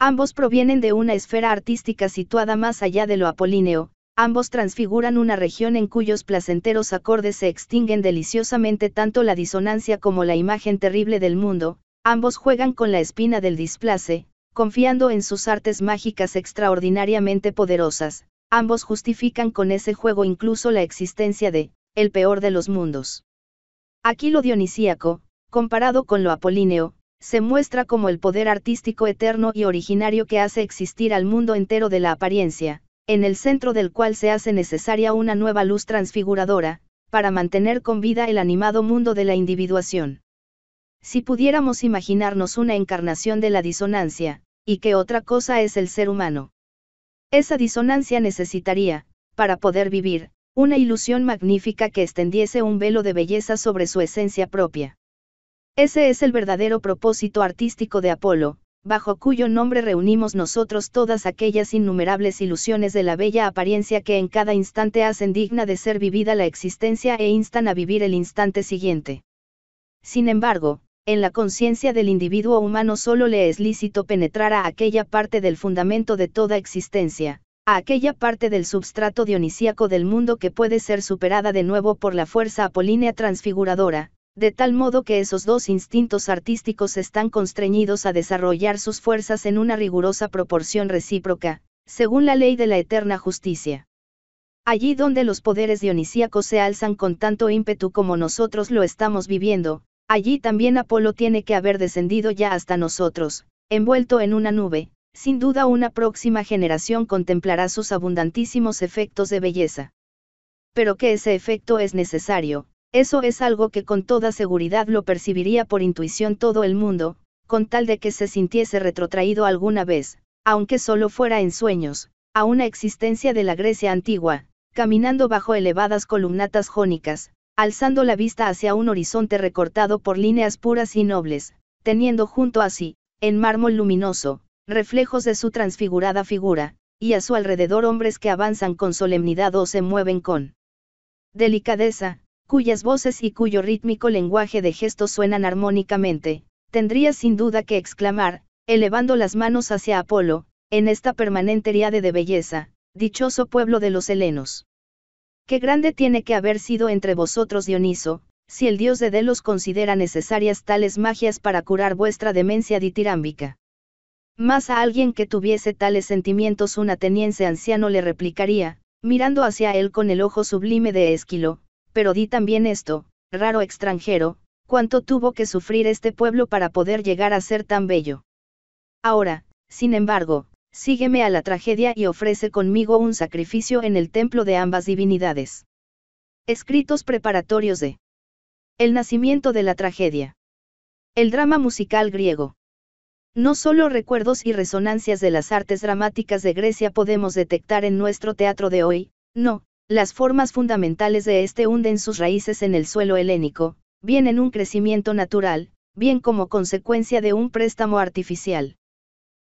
Ambos provienen de una esfera artística situada más allá de lo apolíneo, ambos transfiguran una región en cuyos placenteros acordes se extinguen deliciosamente tanto la disonancia como la imagen terrible del mundo, ambos juegan con la espina del displace, confiando en sus artes mágicas extraordinariamente poderosas, ambos justifican con ese juego incluso la existencia de el peor de los mundos. Aquí lo dionisíaco, comparado con lo apolíneo, se muestra como el poder artístico eterno y originario que hace existir al mundo entero de la apariencia, en el centro del cual se hace necesaria una nueva luz transfiguradora, para mantener con vida el animado mundo de la individuación. Si pudiéramos imaginarnos una encarnación de la disonancia, y que otra cosa es el ser humano. Esa disonancia necesitaría, para poder vivir, una ilusión magnífica que extendiese un velo de belleza sobre su esencia propia. Ese es el verdadero propósito artístico de Apolo, bajo cuyo nombre reunimos nosotros todas aquellas innumerables ilusiones de la bella apariencia que en cada instante hacen digna de ser vivida la existencia e instan a vivir el instante siguiente. Sin embargo, en la conciencia del individuo humano solo le es lícito penetrar a aquella parte del fundamento de toda existencia, a aquella parte del substrato dionisíaco del mundo que puede ser superada de nuevo por la fuerza apolínea transfiguradora, de tal modo que esos dos instintos artísticos están constreñidos a desarrollar sus fuerzas en una rigurosa proporción recíproca, según la ley de la eterna justicia. Allí donde los poderes dionisíacos se alzan con tanto ímpetu como nosotros lo estamos viviendo, allí también Apolo tiene que haber descendido ya hasta nosotros, envuelto en una nube, sin duda una próxima generación contemplará sus abundantísimos efectos de belleza. Pero que ese efecto es necesario, eso es algo que con toda seguridad lo percibiría por intuición todo el mundo, con tal de que se sintiese retrotraído alguna vez, aunque solo fuera en sueños, a una existencia de la Grecia antigua, caminando bajo elevadas columnatas jónicas, alzando la vista hacia un horizonte recortado por líneas puras y nobles, teniendo junto a sí, en mármol luminoso, reflejos de su transfigurada figura, y a su alrededor hombres que avanzan con solemnidad o se mueven con delicadeza, cuyas voces y cuyo rítmico lenguaje de gestos suenan armónicamente, tendría sin duda que exclamar, elevando las manos hacia Apolo, en esta permanente riade de belleza, dichoso pueblo de los helenos. Qué grande tiene que haber sido entre vosotros Dioniso, si el dios de Delos considera necesarias tales magias para curar vuestra demencia ditirámbica. Más a alguien que tuviese tales sentimientos un ateniense anciano le replicaría, mirando hacia él con el ojo sublime de Esquilo, pero di también esto, raro extranjero, cuánto tuvo que sufrir este pueblo para poder llegar a ser tan bello. Ahora, sin embargo, sígueme a la tragedia y ofrece conmigo un sacrificio en el templo de ambas divinidades. Escritos preparatorios de El nacimiento de la tragedia. El drama musical griego. No solo recuerdos y resonancias de las artes dramáticas de Grecia podemos detectar en nuestro teatro de hoy, no, las formas fundamentales de este hunden sus raíces en el suelo helénico, bien en un crecimiento natural, bien como consecuencia de un préstamo artificial.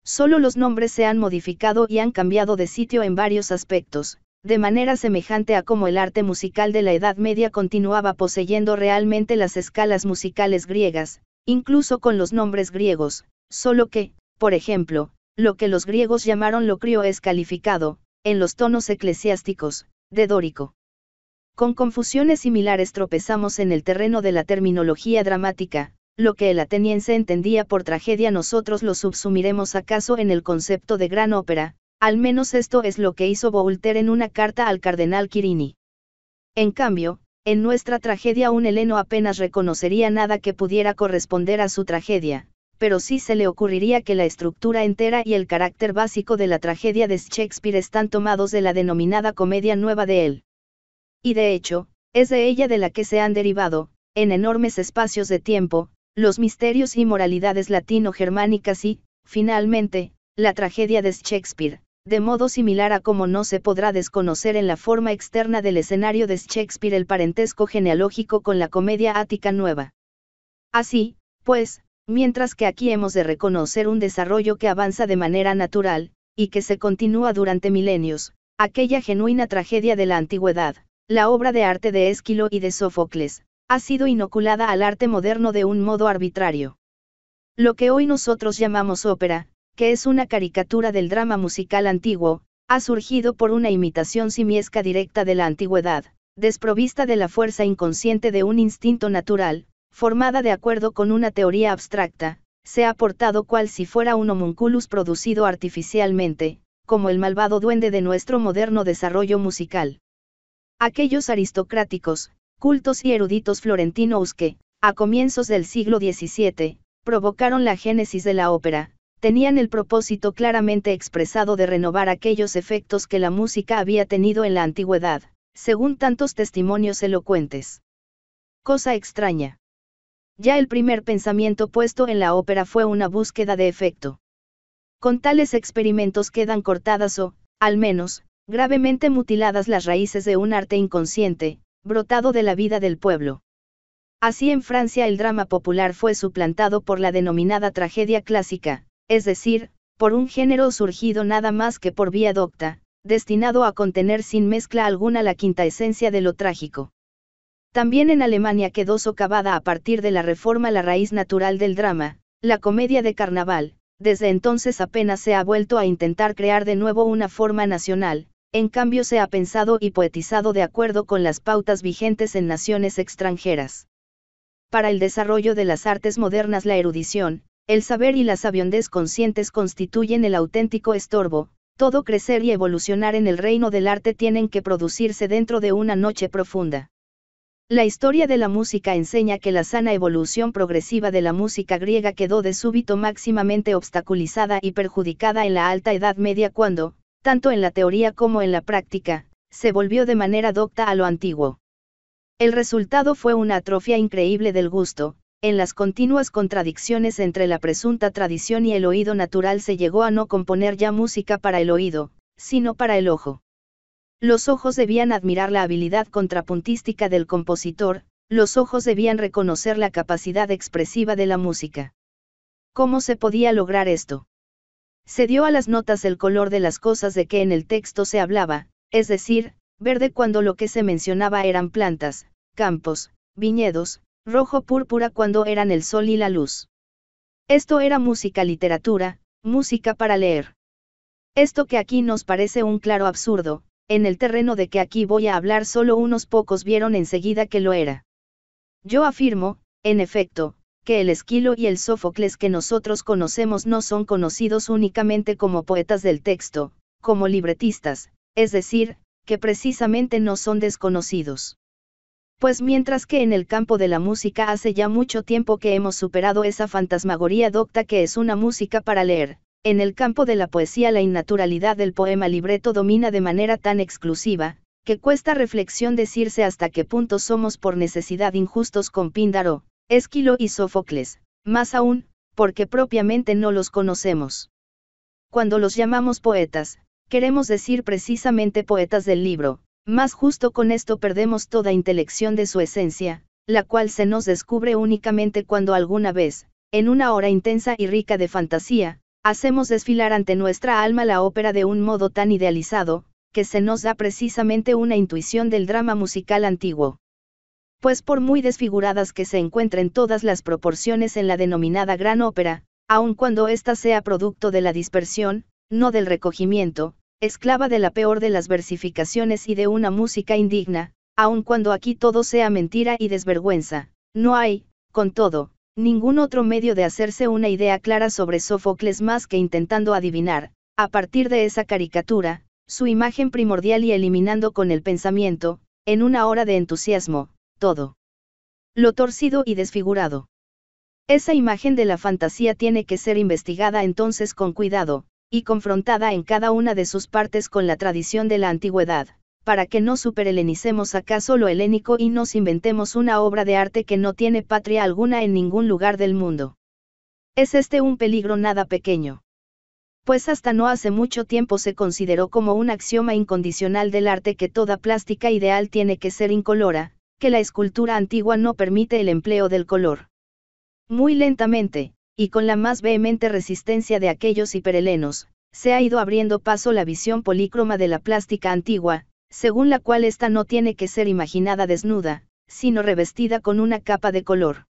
Solo los nombres se han modificado y han cambiado de sitio en varios aspectos, de manera semejante a como el arte musical de la Edad Media continuaba poseyendo realmente las escalas musicales griegas, incluso con los nombres griegos, solo que, por ejemplo, lo que los griegos llamaron locrio es calificado, en los tonos eclesiásticos, de dórico. Con confusiones similares tropezamos en el terreno de la terminología dramática, lo que el ateniense entendía por tragedia nosotros lo subsumiremos acaso en el concepto de gran ópera, al menos esto es lo que hizo Voltaire en una carta al cardenal Quirini. En cambio, en nuestra tragedia un heleno apenas reconocería nada que pudiera corresponder a su tragedia, pero sí se le ocurriría que la estructura entera y el carácter básico de la tragedia de Shakespeare están tomados de la denominada comedia nueva de él. Y de hecho, es de ella de la que se han derivado, en enormes espacios de tiempo, los misterios y moralidades latino-germánicas y, finalmente, la tragedia de Shakespeare, de modo similar a como no se podrá desconocer en la forma externa del escenario de Shakespeare el parentesco genealógico con la comedia ática nueva. Así, pues, mientras que aquí hemos de reconocer un desarrollo que avanza de manera natural, y que se continúa durante milenios, aquella genuina tragedia de la antigüedad, la obra de arte de Esquilo y de Sófocles, ha sido inoculada al arte moderno de un modo arbitrario. Lo que hoy nosotros llamamos ópera, que es una caricatura del drama musical antiguo, ha surgido por una imitación simiesca directa de la antigüedad, desprovista de la fuerza inconsciente de un instinto natural, formada de acuerdo con una teoría abstracta, se ha portado cual si fuera un homunculus producido artificialmente, como el malvado duende de nuestro moderno desarrollo musical. Aquellos aristocráticos, cultos y eruditos florentinos que, a comienzos del siglo XVII, provocaron la génesis de la ópera, tenían el propósito claramente expresado de renovar aquellos efectos que la música había tenido en la antigüedad, según tantos testimonios elocuentes. Cosa extraña. Ya el primer pensamiento puesto en la ópera fue una búsqueda de efecto. Con tales experimentos quedan cortadas o, al menos, gravemente mutiladas las raíces de un arte inconsciente, brotado de la vida del pueblo. Así en Francia el drama popular fue suplantado por la denominada tragedia clásica, es decir, por un género surgido nada más que por vía docta, destinado a contener sin mezcla alguna la quinta esencia de lo trágico. También en Alemania quedó socavada a partir de la reforma la raíz natural del drama, la comedia de carnaval, desde entonces apenas se ha vuelto a intentar crear de nuevo una forma nacional, en cambio se ha pensado y poetizado de acuerdo con las pautas vigentes en naciones extranjeras. Para el desarrollo de las artes modernas la erudición, el saber y la sabiondez conscientes constituyen el auténtico estorbo, todo crecer y evolucionar en el reino del arte tienen que producirse dentro de una noche profunda. La historia de la música enseña que la sana evolución progresiva de la música griega quedó de súbito máximamente obstaculizada y perjudicada en la Alta Edad Media cuando, tanto en la teoría como en la práctica, se volvió de manera docta a lo antiguo. El resultado fue una atrofia increíble del gusto, en las continuas contradicciones entre la presunta tradición y el oído natural se llegó a no componer ya música para el oído, sino para el ojo. Los ojos debían admirar la habilidad contrapuntística del compositor, los ojos debían reconocer la capacidad expresiva de la música. ¿Cómo se podía lograr esto? Se dio a las notas el color de las cosas de que en el texto se hablaba, es decir, verde cuando lo que se mencionaba eran plantas, campos, viñedos, rojo púrpura cuando eran el sol y la luz. Esto era música literatura, música para leer. Esto que aquí nos parece un claro absurdo, en el terreno de que aquí voy a hablar solo unos pocos vieron enseguida que lo era. Yo afirmo, en efecto, que el Esquilo y el Sófocles que nosotros conocemos no son conocidos únicamente como poetas del texto, como libretistas, es decir, que precisamente no son desconocidos. Pues mientras que en el campo de la música hace ya mucho tiempo que hemos superado esa fantasmagoría docta que es una música para leer, en el campo de la poesía la innaturalidad del poema libreto domina de manera tan exclusiva, que cuesta reflexión decirse hasta qué punto somos por necesidad injustos con Píndaro, Esquilo y Sófocles, más aún, porque propiamente no los conocemos. Cuando los llamamos poetas, queremos decir precisamente poetas del libro, más justo con esto perdemos toda intelección de su esencia, la cual se nos descubre únicamente cuando alguna vez, en una hora intensa y rica de fantasía, Hacemos desfilar ante nuestra alma la ópera de un modo tan idealizado, que se nos da precisamente una intuición del drama musical antiguo. Pues por muy desfiguradas que se encuentren todas las proporciones en la denominada gran ópera, aun cuando ésta sea producto de la dispersión, no del recogimiento, esclava de la peor de las versificaciones y de una música indigna, aun cuando aquí todo sea mentira y desvergüenza, no hay, con todo, Ningún otro medio de hacerse una idea clara sobre Sófocles más que intentando adivinar, a partir de esa caricatura, su imagen primordial y eliminando con el pensamiento, en una hora de entusiasmo, todo. Lo torcido y desfigurado. Esa imagen de la fantasía tiene que ser investigada entonces con cuidado, y confrontada en cada una de sus partes con la tradición de la antigüedad, para que no superhelenicemos acaso lo helénico y nos inventemos una obra de arte que no tiene patria alguna en ningún lugar del mundo. Es este un peligro nada pequeño. Pues hasta no hace mucho tiempo se consideró como un axioma incondicional del arte que toda plástica ideal tiene que ser incolora, que la escultura antigua no permite el empleo del color. Muy lentamente, y con la más vehemente resistencia de aquellos hiperhelenos, se ha ido abriendo paso la visión polícroma de la plástica antigua, según la cual ésta no tiene que ser imaginada desnuda, sino revestida con una capa de color.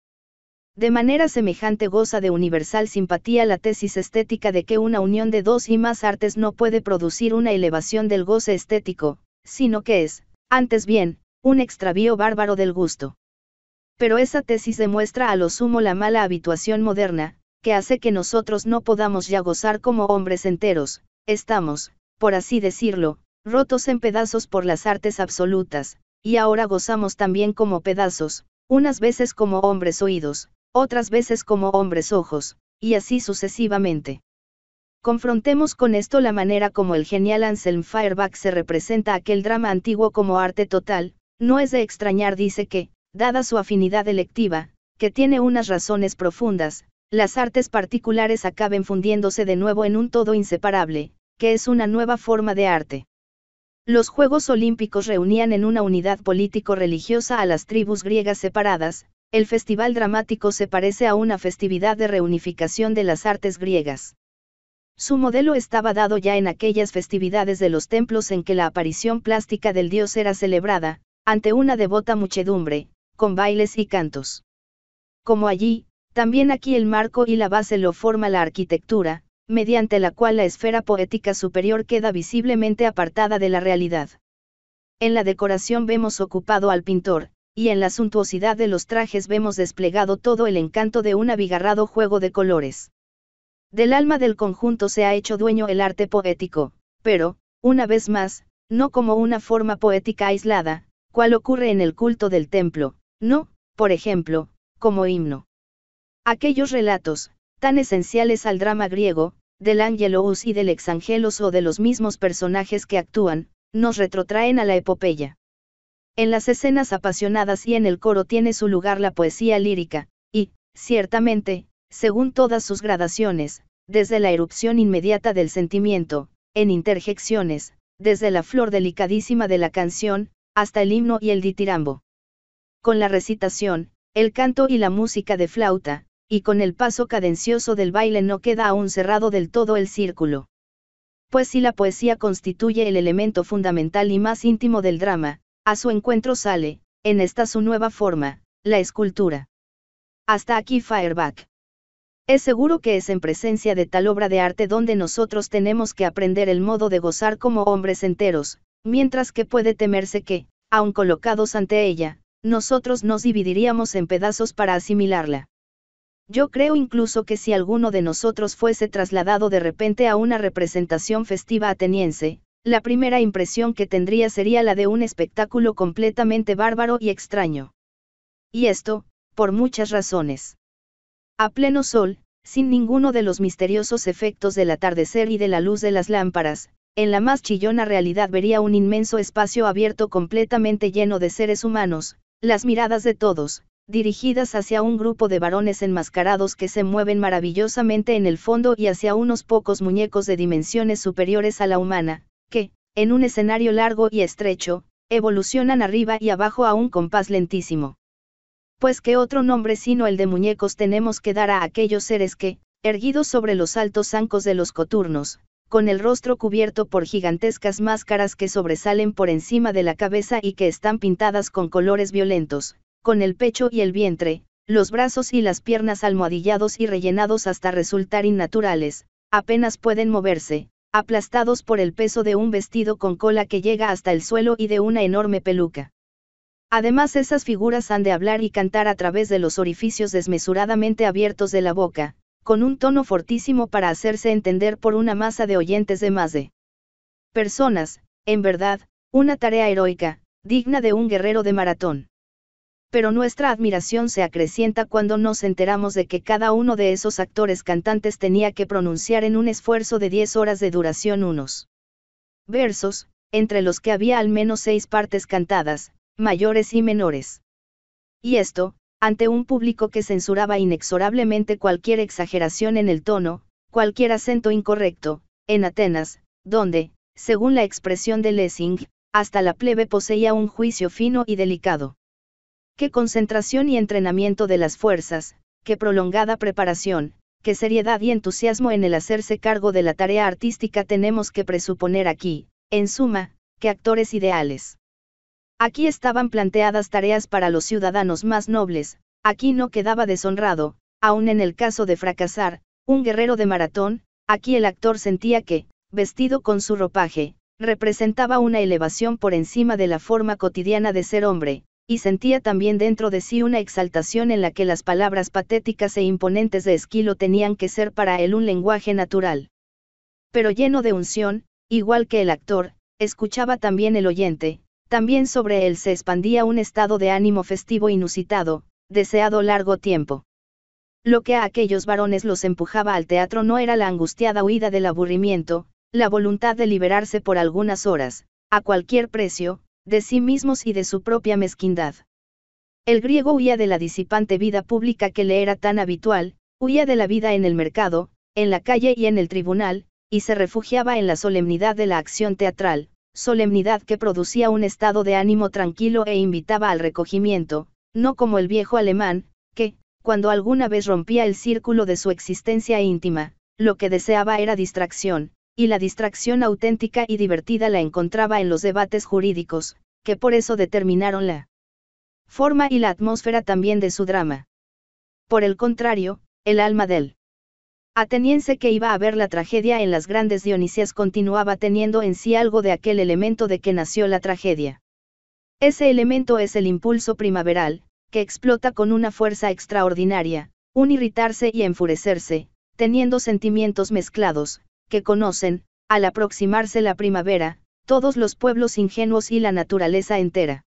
De manera semejante goza de universal simpatía la tesis estética de que una unión de dos y más artes no puede producir una elevación del goce estético, sino que es, antes bien, un extravío bárbaro del gusto. Pero esa tesis demuestra a lo sumo la mala habituación moderna, que hace que nosotros no podamos ya gozar como hombres enteros, estamos, por así decirlo, rotos en pedazos por las artes absolutas, y ahora gozamos también como pedazos, unas veces como hombres oídos, otras veces como hombres ojos, y así sucesivamente. Confrontemos con esto la manera como el genial Anselm Fireback se representa aquel drama antiguo como arte total, no es de extrañar dice que, dada su afinidad electiva, que tiene unas razones profundas, las artes particulares acaben fundiéndose de nuevo en un todo inseparable, que es una nueva forma de arte. Los Juegos Olímpicos reunían en una unidad político-religiosa a las tribus griegas separadas, el festival dramático se parece a una festividad de reunificación de las artes griegas. Su modelo estaba dado ya en aquellas festividades de los templos en que la aparición plástica del dios era celebrada, ante una devota muchedumbre, con bailes y cantos. Como allí, también aquí el marco y la base lo forma la arquitectura, mediante la cual la esfera poética superior queda visiblemente apartada de la realidad. En la decoración vemos ocupado al pintor, y en la suntuosidad de los trajes vemos desplegado todo el encanto de un abigarrado juego de colores. Del alma del conjunto se ha hecho dueño el arte poético, pero, una vez más, no como una forma poética aislada, cual ocurre en el culto del templo, no, por ejemplo, como himno. Aquellos relatos, tan esenciales al drama griego, del ángelos y del Exangelos o de los mismos personajes que actúan, nos retrotraen a la epopeya. En las escenas apasionadas y en el coro tiene su lugar la poesía lírica, y, ciertamente, según todas sus gradaciones, desde la erupción inmediata del sentimiento, en interjecciones, desde la flor delicadísima de la canción, hasta el himno y el ditirambo. Con la recitación, el canto y la música de flauta, y con el paso cadencioso del baile no queda aún cerrado del todo el círculo. Pues si la poesía constituye el elemento fundamental y más íntimo del drama, a su encuentro sale, en esta su nueva forma, la escultura. Hasta aquí Fireback. Es seguro que es en presencia de tal obra de arte donde nosotros tenemos que aprender el modo de gozar como hombres enteros, mientras que puede temerse que, aun colocados ante ella, nosotros nos dividiríamos en pedazos para asimilarla. Yo creo incluso que si alguno de nosotros fuese trasladado de repente a una representación festiva ateniense, la primera impresión que tendría sería la de un espectáculo completamente bárbaro y extraño. Y esto, por muchas razones. A pleno sol, sin ninguno de los misteriosos efectos del atardecer y de la luz de las lámparas, en la más chillona realidad vería un inmenso espacio abierto completamente lleno de seres humanos, las miradas de todos, dirigidas hacia un grupo de varones enmascarados que se mueven maravillosamente en el fondo y hacia unos pocos muñecos de dimensiones superiores a la humana, que, en un escenario largo y estrecho, evolucionan arriba y abajo a un compás lentísimo. Pues qué otro nombre sino el de muñecos tenemos que dar a aquellos seres que, erguidos sobre los altos zancos de los coturnos, con el rostro cubierto por gigantescas máscaras que sobresalen por encima de la cabeza y que están pintadas con colores violentos, con el pecho y el vientre, los brazos y las piernas almohadillados y rellenados hasta resultar innaturales, apenas pueden moverse, aplastados por el peso de un vestido con cola que llega hasta el suelo y de una enorme peluca. Además esas figuras han de hablar y cantar a través de los orificios desmesuradamente abiertos de la boca, con un tono fortísimo para hacerse entender por una masa de oyentes de más de personas, en verdad, una tarea heroica, digna de un guerrero de maratón pero nuestra admiración se acrecienta cuando nos enteramos de que cada uno de esos actores cantantes tenía que pronunciar en un esfuerzo de 10 horas de duración unos versos, entre los que había al menos seis partes cantadas, mayores y menores. Y esto, ante un público que censuraba inexorablemente cualquier exageración en el tono, cualquier acento incorrecto, en Atenas, donde, según la expresión de Lessing, hasta la plebe poseía un juicio fino y delicado. Qué concentración y entrenamiento de las fuerzas, qué prolongada preparación, qué seriedad y entusiasmo en el hacerse cargo de la tarea artística tenemos que presuponer aquí, en suma, que actores ideales. Aquí estaban planteadas tareas para los ciudadanos más nobles, aquí no quedaba deshonrado, aun en el caso de fracasar, un guerrero de maratón, aquí el actor sentía que, vestido con su ropaje, representaba una elevación por encima de la forma cotidiana de ser hombre, y sentía también dentro de sí una exaltación en la que las palabras patéticas e imponentes de Esquilo tenían que ser para él un lenguaje natural. Pero lleno de unción, igual que el actor, escuchaba también el oyente, también sobre él se expandía un estado de ánimo festivo inusitado, deseado largo tiempo. Lo que a aquellos varones los empujaba al teatro no era la angustiada huida del aburrimiento, la voluntad de liberarse por algunas horas, a cualquier precio, de sí mismos y de su propia mezquindad. El griego huía de la disipante vida pública que le era tan habitual, huía de la vida en el mercado, en la calle y en el tribunal, y se refugiaba en la solemnidad de la acción teatral, solemnidad que producía un estado de ánimo tranquilo e invitaba al recogimiento, no como el viejo alemán, que, cuando alguna vez rompía el círculo de su existencia íntima, lo que deseaba era distracción, y la distracción auténtica y divertida la encontraba en los debates jurídicos, que por eso determinaron la forma y la atmósfera también de su drama. Por el contrario, el alma del ateniense que iba a ver la tragedia en las grandes Dionisias continuaba teniendo en sí algo de aquel elemento de que nació la tragedia. Ese elemento es el impulso primaveral, que explota con una fuerza extraordinaria, un irritarse y enfurecerse, teniendo sentimientos mezclados, que conocen, al aproximarse la primavera, todos los pueblos ingenuos y la naturaleza entera.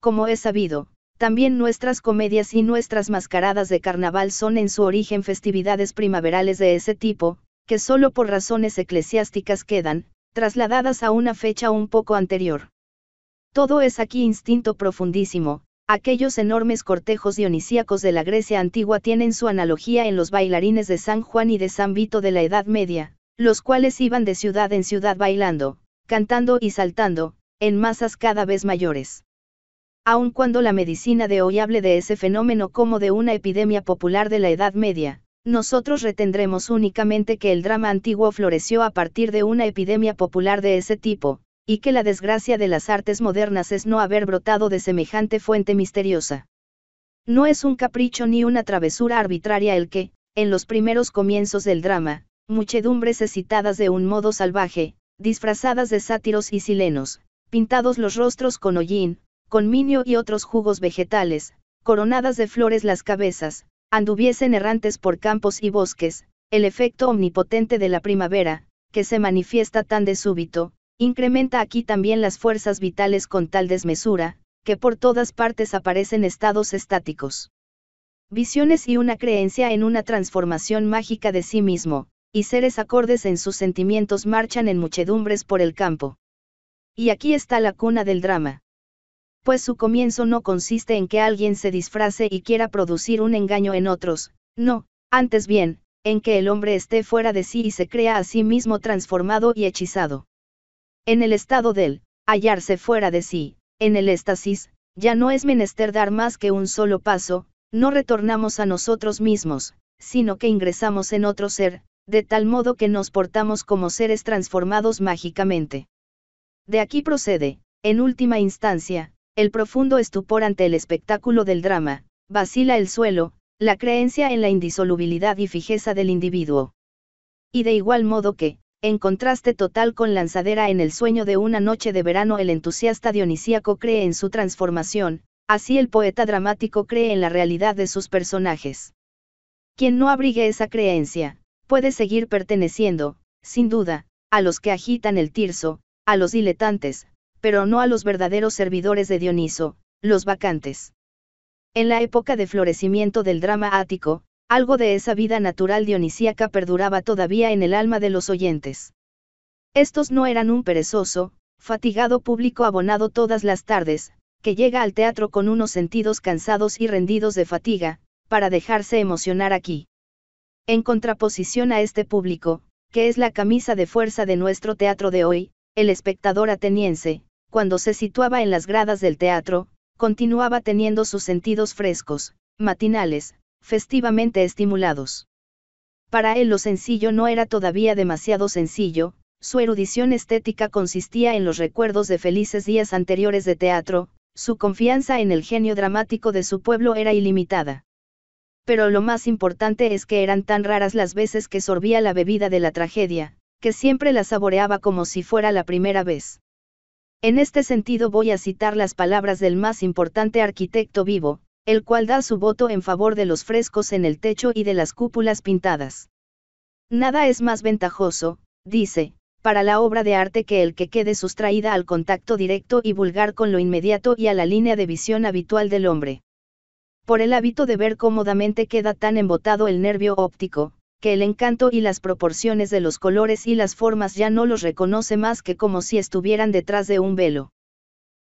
Como es sabido, también nuestras comedias y nuestras mascaradas de carnaval son en su origen festividades primaverales de ese tipo, que solo por razones eclesiásticas quedan, trasladadas a una fecha un poco anterior. Todo es aquí instinto profundísimo, aquellos enormes cortejos dionisíacos de la Grecia antigua tienen su analogía en los bailarines de San Juan y de San Vito de la Edad Media, los cuales iban de ciudad en ciudad bailando, cantando y saltando, en masas cada vez mayores. Aun cuando la medicina de hoy hable de ese fenómeno como de una epidemia popular de la Edad Media, nosotros retendremos únicamente que el drama antiguo floreció a partir de una epidemia popular de ese tipo, y que la desgracia de las artes modernas es no haber brotado de semejante fuente misteriosa. No es un capricho ni una travesura arbitraria el que, en los primeros comienzos del drama, muchedumbres excitadas de un modo salvaje, disfrazadas de sátiros y silenos, pintados los rostros con hollín, con minio y otros jugos vegetales, coronadas de flores las cabezas, anduviesen errantes por campos y bosques, el efecto omnipotente de la primavera, que se manifiesta tan de súbito, incrementa aquí también las fuerzas vitales con tal desmesura, que por todas partes aparecen estados estáticos. Visiones y una creencia en una transformación mágica de sí mismo, y seres acordes en sus sentimientos marchan en muchedumbres por el campo. Y aquí está la cuna del drama. Pues su comienzo no consiste en que alguien se disfrace y quiera producir un engaño en otros, no, antes bien, en que el hombre esté fuera de sí y se crea a sí mismo transformado y hechizado. En el estado del, hallarse fuera de sí, en el éxtasis, ya no es menester dar más que un solo paso, no retornamos a nosotros mismos, sino que ingresamos en otro ser, de tal modo que nos portamos como seres transformados mágicamente. De aquí procede, en última instancia, el profundo estupor ante el espectáculo del drama, vacila el suelo, la creencia en la indisolubilidad y fijeza del individuo. Y de igual modo que, en contraste total con lanzadera en el sueño de una noche de verano, el entusiasta dionisíaco cree en su transformación, así el poeta dramático cree en la realidad de sus personajes. Quien no abrigue esa creencia, puede seguir perteneciendo, sin duda, a los que agitan el tirso, a los diletantes, pero no a los verdaderos servidores de Dioniso, los vacantes. En la época de florecimiento del drama ático, algo de esa vida natural dionisíaca perduraba todavía en el alma de los oyentes. Estos no eran un perezoso, fatigado público abonado todas las tardes, que llega al teatro con unos sentidos cansados y rendidos de fatiga, para dejarse emocionar aquí. En contraposición a este público, que es la camisa de fuerza de nuestro teatro de hoy, el espectador ateniense, cuando se situaba en las gradas del teatro, continuaba teniendo sus sentidos frescos, matinales, festivamente estimulados. Para él lo sencillo no era todavía demasiado sencillo, su erudición estética consistía en los recuerdos de felices días anteriores de teatro, su confianza en el genio dramático de su pueblo era ilimitada pero lo más importante es que eran tan raras las veces que sorbía la bebida de la tragedia, que siempre la saboreaba como si fuera la primera vez. En este sentido voy a citar las palabras del más importante arquitecto vivo, el cual da su voto en favor de los frescos en el techo y de las cúpulas pintadas. Nada es más ventajoso, dice, para la obra de arte que el que quede sustraída al contacto directo y vulgar con lo inmediato y a la línea de visión habitual del hombre. Por el hábito de ver cómodamente queda tan embotado el nervio óptico, que el encanto y las proporciones de los colores y las formas ya no los reconoce más que como si estuvieran detrás de un velo.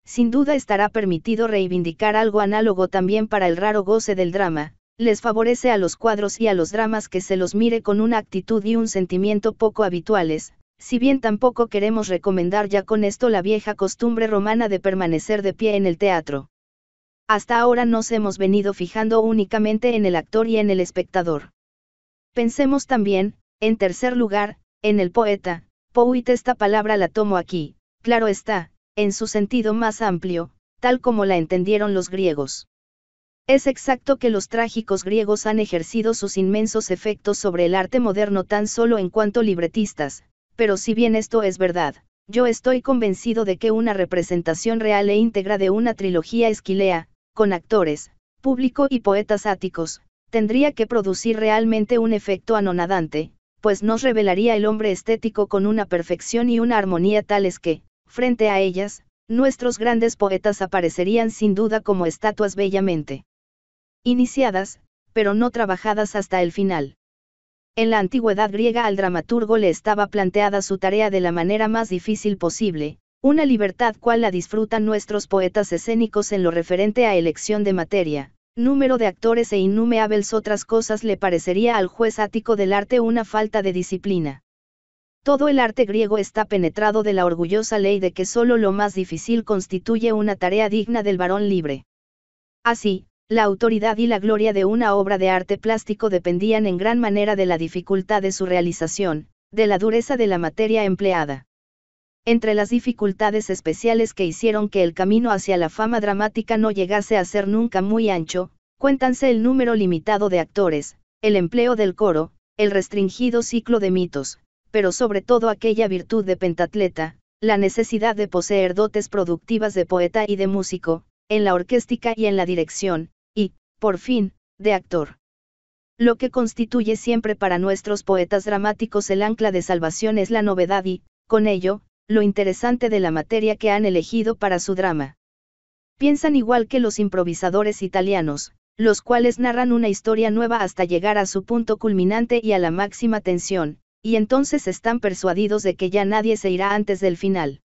Sin duda estará permitido reivindicar algo análogo también para el raro goce del drama, les favorece a los cuadros y a los dramas que se los mire con una actitud y un sentimiento poco habituales, si bien tampoco queremos recomendar ya con esto la vieja costumbre romana de permanecer de pie en el teatro. Hasta ahora nos hemos venido fijando únicamente en el actor y en el espectador. Pensemos también, en tercer lugar, en el poeta, poeta esta palabra la tomo aquí, claro está, en su sentido más amplio, tal como la entendieron los griegos. Es exacto que los trágicos griegos han ejercido sus inmensos efectos sobre el arte moderno tan solo en cuanto libretistas, pero si bien esto es verdad, yo estoy convencido de que una representación real e íntegra de una trilogía esquilea, con actores, público y poetas áticos, tendría que producir realmente un efecto anonadante, pues nos revelaría el hombre estético con una perfección y una armonía tales que, frente a ellas, nuestros grandes poetas aparecerían sin duda como estatuas bellamente iniciadas, pero no trabajadas hasta el final. En la antigüedad griega al dramaturgo le estaba planteada su tarea de la manera más difícil posible, una libertad cual la disfrutan nuestros poetas escénicos en lo referente a elección de materia, número de actores e innumerables otras cosas le parecería al juez ático del arte una falta de disciplina. Todo el arte griego está penetrado de la orgullosa ley de que solo lo más difícil constituye una tarea digna del varón libre. Así, la autoridad y la gloria de una obra de arte plástico dependían en gran manera de la dificultad de su realización, de la dureza de la materia empleada entre las dificultades especiales que hicieron que el camino hacia la fama dramática no llegase a ser nunca muy ancho, cuéntanse el número limitado de actores, el empleo del coro, el restringido ciclo de mitos, pero sobre todo aquella virtud de pentatleta, la necesidad de poseer dotes productivas de poeta y de músico, en la orquéstica y en la dirección, y, por fin, de actor. Lo que constituye siempre para nuestros poetas dramáticos el ancla de salvación es la novedad y, con ello, lo interesante de la materia que han elegido para su drama. Piensan igual que los improvisadores italianos, los cuales narran una historia nueva hasta llegar a su punto culminante y a la máxima tensión, y entonces están persuadidos de que ya nadie se irá antes del final.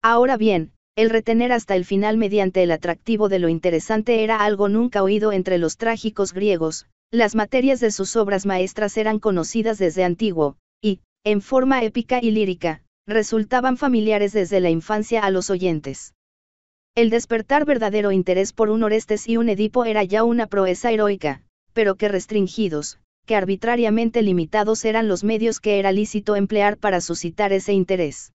Ahora bien, el retener hasta el final mediante el atractivo de lo interesante era algo nunca oído entre los trágicos griegos, las materias de sus obras maestras eran conocidas desde antiguo, y, en forma épica y lírica, resultaban familiares desde la infancia a los oyentes. El despertar verdadero interés por un Orestes y un Edipo era ya una proeza heroica, pero que restringidos, que arbitrariamente limitados eran los medios que era lícito emplear para suscitar ese interés.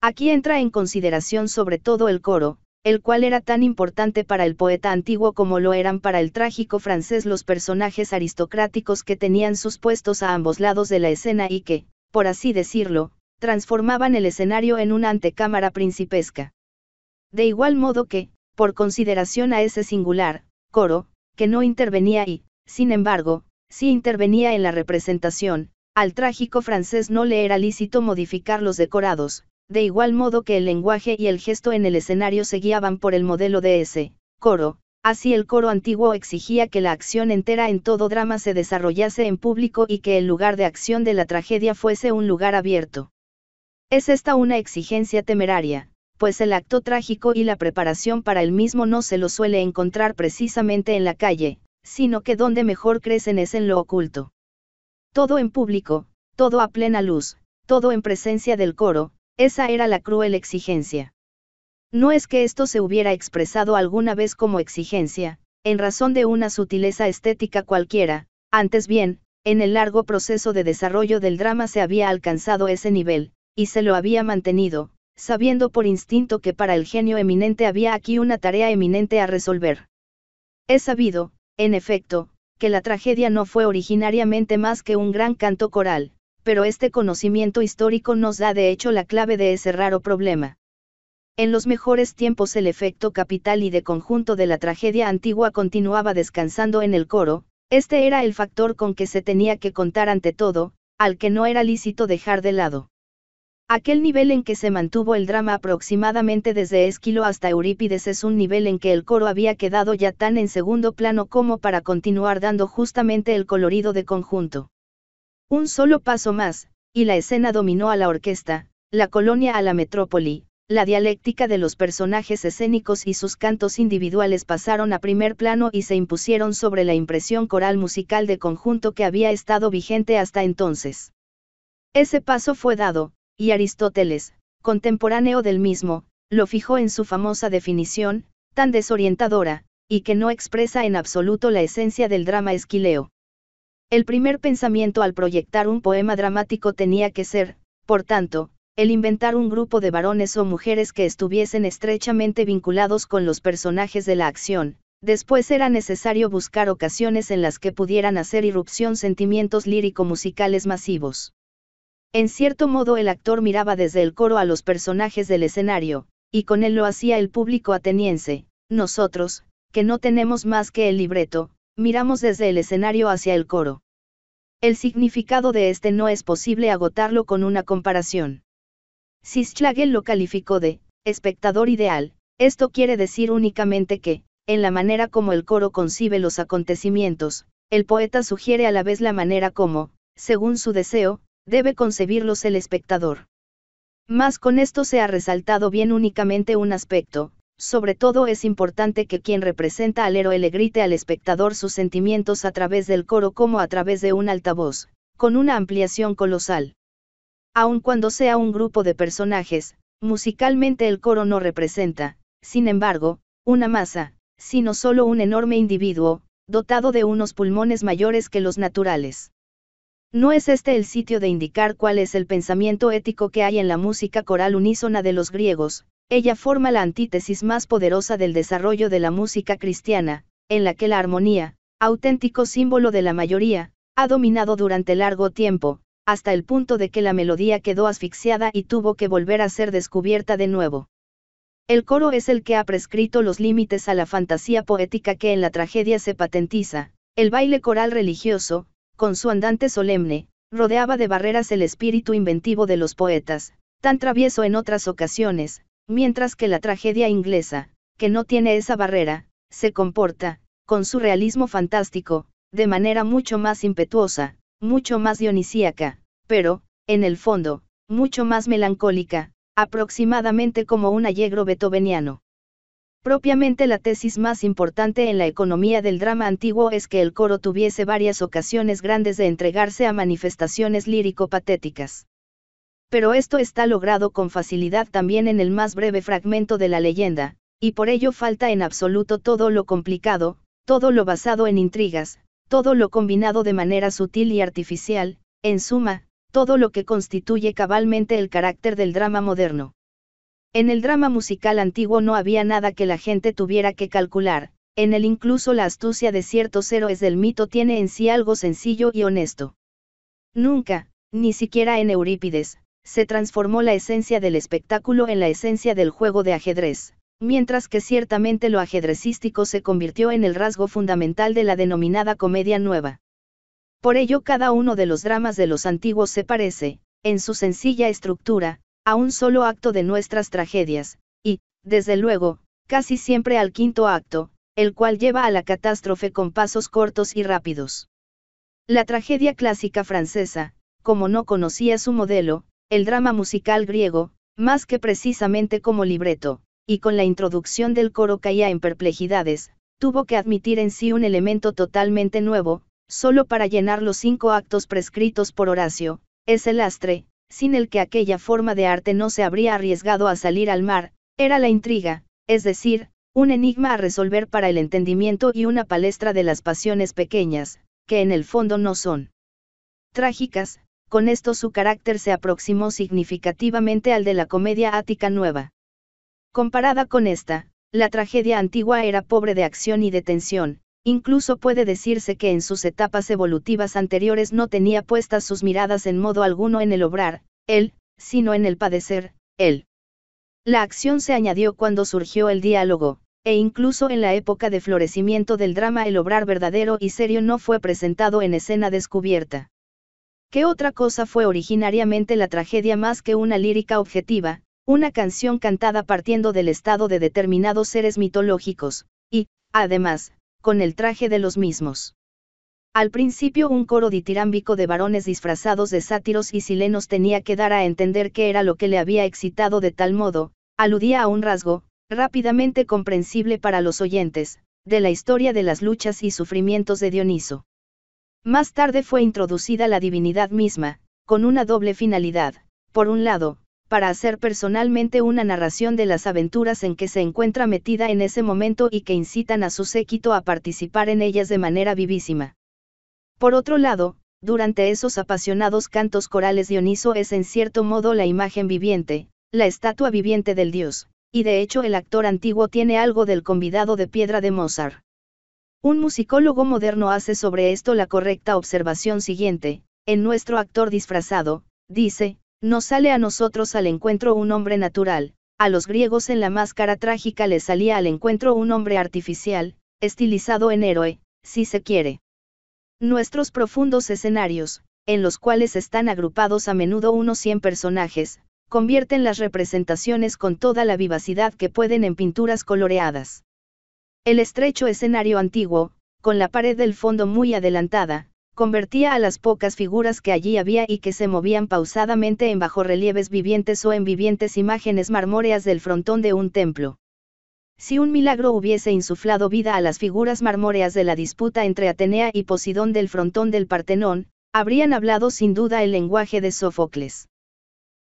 Aquí entra en consideración sobre todo el coro, el cual era tan importante para el poeta antiguo como lo eran para el trágico francés los personajes aristocráticos que tenían sus puestos a ambos lados de la escena y que, por así decirlo, transformaban el escenario en una antecámara principesca. De igual modo que, por consideración a ese singular, coro, que no intervenía y, sin embargo, sí intervenía en la representación, al trágico francés no le era lícito modificar los decorados, de igual modo que el lenguaje y el gesto en el escenario se guiaban por el modelo de ese coro, así el coro antiguo exigía que la acción entera en todo drama se desarrollase en público y que el lugar de acción de la tragedia fuese un lugar abierto. Es esta una exigencia temeraria, pues el acto trágico y la preparación para el mismo no se lo suele encontrar precisamente en la calle, sino que donde mejor crecen es en lo oculto. Todo en público, todo a plena luz, todo en presencia del coro, esa era la cruel exigencia. No es que esto se hubiera expresado alguna vez como exigencia, en razón de una sutileza estética cualquiera, antes bien, en el largo proceso de desarrollo del drama se había alcanzado ese nivel, y se lo había mantenido, sabiendo por instinto que para el genio eminente había aquí una tarea eminente a resolver. He sabido, en efecto, que la tragedia no fue originariamente más que un gran canto coral, pero este conocimiento histórico nos da de hecho la clave de ese raro problema. En los mejores tiempos el efecto capital y de conjunto de la tragedia antigua continuaba descansando en el coro, este era el factor con que se tenía que contar ante todo, al que no era lícito dejar de lado. Aquel nivel en que se mantuvo el drama aproximadamente desde Esquilo hasta Eurípides es un nivel en que el coro había quedado ya tan en segundo plano como para continuar dando justamente el colorido de conjunto. Un solo paso más, y la escena dominó a la orquesta, la colonia a la metrópoli, la dialéctica de los personajes escénicos y sus cantos individuales pasaron a primer plano y se impusieron sobre la impresión coral musical de conjunto que había estado vigente hasta entonces. Ese paso fue dado, y Aristóteles, contemporáneo del mismo, lo fijó en su famosa definición, tan desorientadora, y que no expresa en absoluto la esencia del drama esquileo. El primer pensamiento al proyectar un poema dramático tenía que ser, por tanto, el inventar un grupo de varones o mujeres que estuviesen estrechamente vinculados con los personajes de la acción, después era necesario buscar ocasiones en las que pudieran hacer irrupción sentimientos lírico-musicales masivos. En cierto modo el actor miraba desde el coro a los personajes del escenario, y con él lo hacía el público ateniense, nosotros, que no tenemos más que el libreto, miramos desde el escenario hacia el coro. El significado de este no es posible agotarlo con una comparación. Si Schlagel lo calificó de espectador ideal, esto quiere decir únicamente que, en la manera como el coro concibe los acontecimientos, el poeta sugiere a la vez la manera como, según su deseo, debe concebirlos el espectador. Más con esto se ha resaltado bien únicamente un aspecto, sobre todo es importante que quien representa al héroe le grite al espectador sus sentimientos a través del coro como a través de un altavoz, con una ampliación colosal. Aun cuando sea un grupo de personajes, musicalmente el coro no representa, sin embargo, una masa, sino solo un enorme individuo, dotado de unos pulmones mayores que los naturales. No es este el sitio de indicar cuál es el pensamiento ético que hay en la música coral unísona de los griegos, ella forma la antítesis más poderosa del desarrollo de la música cristiana, en la que la armonía, auténtico símbolo de la mayoría, ha dominado durante largo tiempo, hasta el punto de que la melodía quedó asfixiada y tuvo que volver a ser descubierta de nuevo. El coro es el que ha prescrito los límites a la fantasía poética que en la tragedia se patentiza, el baile coral religioso, con su andante solemne, rodeaba de barreras el espíritu inventivo de los poetas, tan travieso en otras ocasiones, mientras que la tragedia inglesa, que no tiene esa barrera, se comporta, con su realismo fantástico, de manera mucho más impetuosa, mucho más dionisíaca, pero, en el fondo, mucho más melancólica, aproximadamente como un allegro beethoveniano. Propiamente la tesis más importante en la economía del drama antiguo es que el coro tuviese varias ocasiones grandes de entregarse a manifestaciones lírico-patéticas. Pero esto está logrado con facilidad también en el más breve fragmento de la leyenda, y por ello falta en absoluto todo lo complicado, todo lo basado en intrigas, todo lo combinado de manera sutil y artificial, en suma, todo lo que constituye cabalmente el carácter del drama moderno. En el drama musical antiguo no había nada que la gente tuviera que calcular, en él incluso la astucia de ciertos héroes del mito tiene en sí algo sencillo y honesto. Nunca, ni siquiera en Eurípides, se transformó la esencia del espectáculo en la esencia del juego de ajedrez, mientras que ciertamente lo ajedrecístico se convirtió en el rasgo fundamental de la denominada comedia nueva. Por ello cada uno de los dramas de los antiguos se parece, en su sencilla estructura, a un solo acto de nuestras tragedias, y, desde luego, casi siempre al quinto acto, el cual lleva a la catástrofe con pasos cortos y rápidos. La tragedia clásica francesa, como no conocía su modelo, el drama musical griego, más que precisamente como libreto, y con la introducción del coro caía en perplejidades, tuvo que admitir en sí un elemento totalmente nuevo, solo para llenar los cinco actos prescritos por Horacio, es el astre, sin el que aquella forma de arte no se habría arriesgado a salir al mar, era la intriga, es decir, un enigma a resolver para el entendimiento y una palestra de las pasiones pequeñas, que en el fondo no son trágicas, con esto su carácter se aproximó significativamente al de la comedia ática nueva. Comparada con esta, la tragedia antigua era pobre de acción y de tensión, Incluso puede decirse que en sus etapas evolutivas anteriores no tenía puestas sus miradas en modo alguno en el obrar, él, sino en el padecer, él. La acción se añadió cuando surgió el diálogo, e incluso en la época de florecimiento del drama el obrar verdadero y serio no fue presentado en escena descubierta. ¿Qué otra cosa fue originariamente la tragedia más que una lírica objetiva, una canción cantada partiendo del estado de determinados seres mitológicos, y, además, con el traje de los mismos. Al principio un coro ditirámbico de varones disfrazados de sátiros y silenos tenía que dar a entender qué era lo que le había excitado de tal modo, aludía a un rasgo, rápidamente comprensible para los oyentes, de la historia de las luchas y sufrimientos de Dioniso. Más tarde fue introducida la divinidad misma, con una doble finalidad, por un lado, para hacer personalmente una narración de las aventuras en que se encuentra metida en ese momento y que incitan a su séquito a participar en ellas de manera vivísima. Por otro lado, durante esos apasionados cantos corales Dioniso es en cierto modo la imagen viviente, la estatua viviente del dios, y de hecho el actor antiguo tiene algo del convidado de piedra de Mozart. Un musicólogo moderno hace sobre esto la correcta observación siguiente, en nuestro actor disfrazado, dice, nos sale a nosotros al encuentro un hombre natural, a los griegos en la máscara trágica les salía al encuentro un hombre artificial, estilizado en héroe, si se quiere. Nuestros profundos escenarios, en los cuales están agrupados a menudo unos 100 personajes, convierten las representaciones con toda la vivacidad que pueden en pinturas coloreadas. El estrecho escenario antiguo, con la pared del fondo muy adelantada, convertía a las pocas figuras que allí había y que se movían pausadamente en bajorrelieves vivientes o en vivientes imágenes marmóreas del frontón de un templo. Si un milagro hubiese insuflado vida a las figuras marmóreas de la disputa entre Atenea y Posidón del frontón del Partenón, habrían hablado sin duda el lenguaje de Sófocles.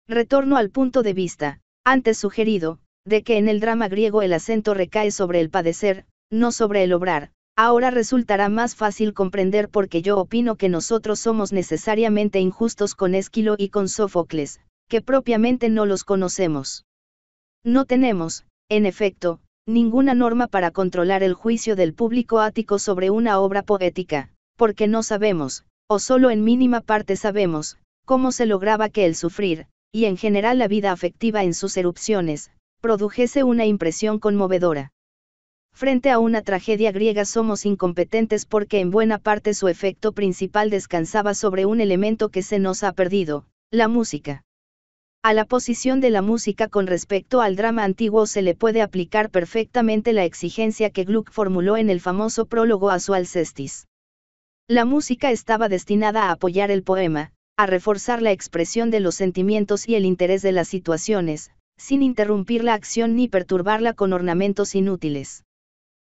Retorno al punto de vista, antes sugerido, de que en el drama griego el acento recae sobre el padecer, no sobre el obrar, Ahora resultará más fácil comprender por qué yo opino que nosotros somos necesariamente injustos con Esquilo y con Sófocles, que propiamente no los conocemos. No tenemos, en efecto, ninguna norma para controlar el juicio del público ático sobre una obra poética, porque no sabemos, o solo en mínima parte sabemos, cómo se lograba que el sufrir, y en general la vida afectiva en sus erupciones, produjese una impresión conmovedora. Frente a una tragedia griega somos incompetentes porque en buena parte su efecto principal descansaba sobre un elemento que se nos ha perdido, la música. A la posición de la música con respecto al drama antiguo se le puede aplicar perfectamente la exigencia que Gluck formuló en el famoso prólogo a su Alcestis. La música estaba destinada a apoyar el poema, a reforzar la expresión de los sentimientos y el interés de las situaciones, sin interrumpir la acción ni perturbarla con ornamentos inútiles.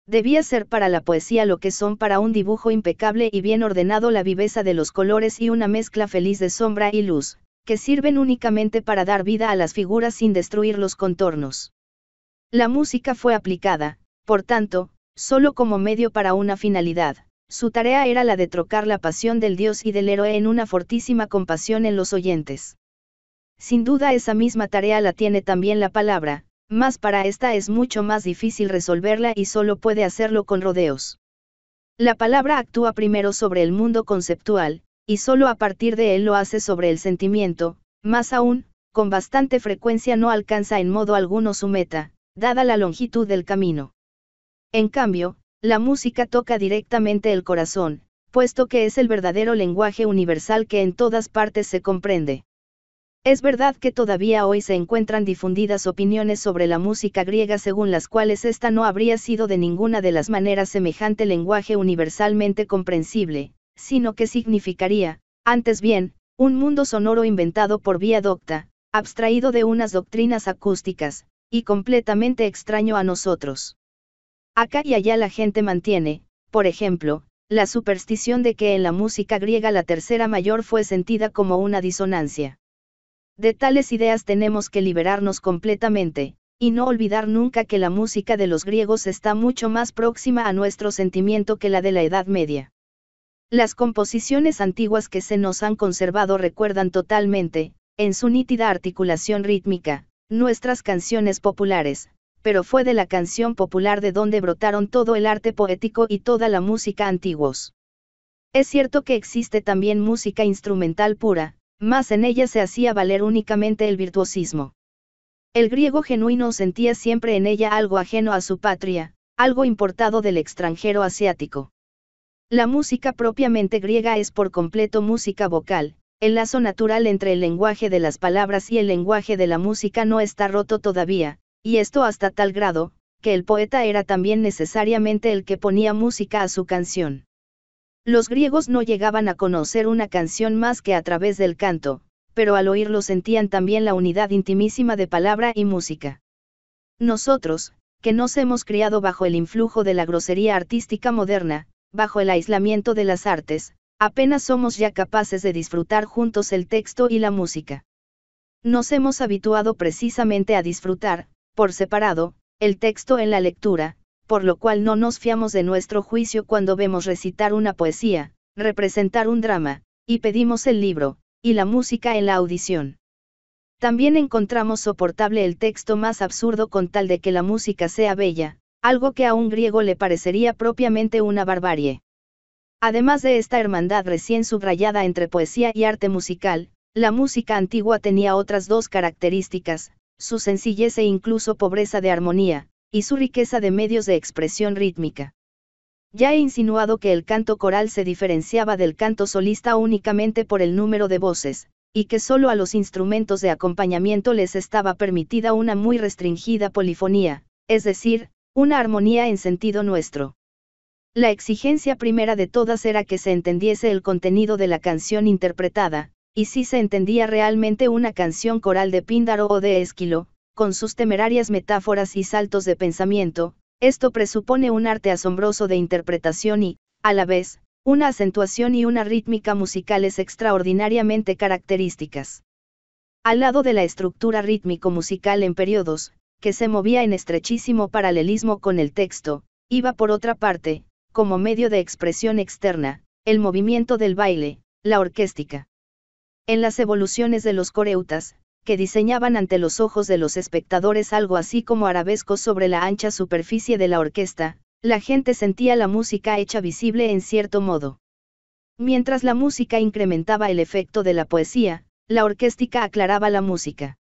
Debía ser para la poesía lo que son para un dibujo impecable y bien ordenado la viveza de los colores y una mezcla feliz de sombra y luz, que sirven únicamente para dar vida a las figuras sin destruir los contornos. La música fue aplicada, por tanto, solo como medio para una finalidad. Su tarea era la de trocar la pasión del dios y del héroe en una fortísima compasión en los oyentes. Sin duda esa misma tarea la tiene también la palabra, más para esta es mucho más difícil resolverla y solo puede hacerlo con rodeos. La palabra actúa primero sobre el mundo conceptual, y solo a partir de él lo hace sobre el sentimiento, más aún, con bastante frecuencia no alcanza en modo alguno su meta, dada la longitud del camino. En cambio, la música toca directamente el corazón, puesto que es el verdadero lenguaje universal que en todas partes se comprende. Es verdad que todavía hoy se encuentran difundidas opiniones sobre la música griega según las cuales ésta no habría sido de ninguna de las maneras semejante lenguaje universalmente comprensible, sino que significaría, antes bien, un mundo sonoro inventado por vía docta, abstraído de unas doctrinas acústicas, y completamente extraño a nosotros. Acá y allá la gente mantiene, por ejemplo, la superstición de que en la música griega la tercera mayor fue sentida como una disonancia. De tales ideas tenemos que liberarnos completamente, y no olvidar nunca que la música de los griegos está mucho más próxima a nuestro sentimiento que la de la Edad Media. Las composiciones antiguas que se nos han conservado recuerdan totalmente, en su nítida articulación rítmica, nuestras canciones populares, pero fue de la canción popular de donde brotaron todo el arte poético y toda la música antiguos. Es cierto que existe también música instrumental pura, más en ella se hacía valer únicamente el virtuosismo. El griego genuino sentía siempre en ella algo ajeno a su patria, algo importado del extranjero asiático. La música propiamente griega es por completo música vocal, el lazo natural entre el lenguaje de las palabras y el lenguaje de la música no está roto todavía, y esto hasta tal grado, que el poeta era también necesariamente el que ponía música a su canción. Los griegos no llegaban a conocer una canción más que a través del canto, pero al oírlo sentían también la unidad intimísima de palabra y música. Nosotros, que nos hemos criado bajo el influjo de la grosería artística moderna, bajo el aislamiento de las artes, apenas somos ya capaces de disfrutar juntos el texto y la música. Nos hemos habituado precisamente a disfrutar, por separado, el texto en la lectura, por lo cual no nos fiamos de nuestro juicio cuando vemos recitar una poesía, representar un drama, y pedimos el libro, y la música en la audición. También encontramos soportable el texto más absurdo con tal de que la música sea bella, algo que a un griego le parecería propiamente una barbarie. Además de esta hermandad recién subrayada entre poesía y arte musical, la música antigua tenía otras dos características, su sencillez e incluso pobreza de armonía, y su riqueza de medios de expresión rítmica. Ya he insinuado que el canto coral se diferenciaba del canto solista únicamente por el número de voces, y que solo a los instrumentos de acompañamiento les estaba permitida una muy restringida polifonía, es decir, una armonía en sentido nuestro. La exigencia primera de todas era que se entendiese el contenido de la canción interpretada, y si se entendía realmente una canción coral de Píndaro o de Esquilo, con sus temerarias metáforas y saltos de pensamiento, esto presupone un arte asombroso de interpretación y, a la vez, una acentuación y una rítmica musicales extraordinariamente características. Al lado de la estructura rítmico-musical en periodos, que se movía en estrechísimo paralelismo con el texto, iba por otra parte, como medio de expresión externa, el movimiento del baile, la orquéstica. En las evoluciones de los coreutas, que diseñaban ante los ojos de los espectadores algo así como arabescos sobre la ancha superficie de la orquesta, la gente sentía la música hecha visible en cierto modo. Mientras la música incrementaba el efecto de la poesía, la orquéstica aclaraba la música.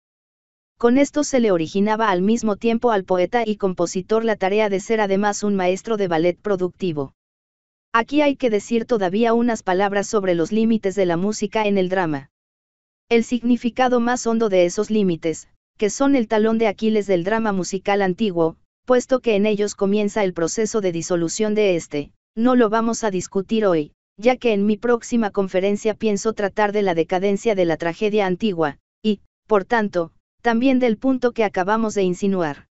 Con esto se le originaba al mismo tiempo al poeta y compositor la tarea de ser además un maestro de ballet productivo. Aquí hay que decir todavía unas palabras sobre los límites de la música en el drama. El significado más hondo de esos límites, que son el talón de Aquiles del drama musical antiguo, puesto que en ellos comienza el proceso de disolución de este, no lo vamos a discutir hoy, ya que en mi próxima conferencia pienso tratar de la decadencia de la tragedia antigua, y, por tanto, también del punto que acabamos de insinuar.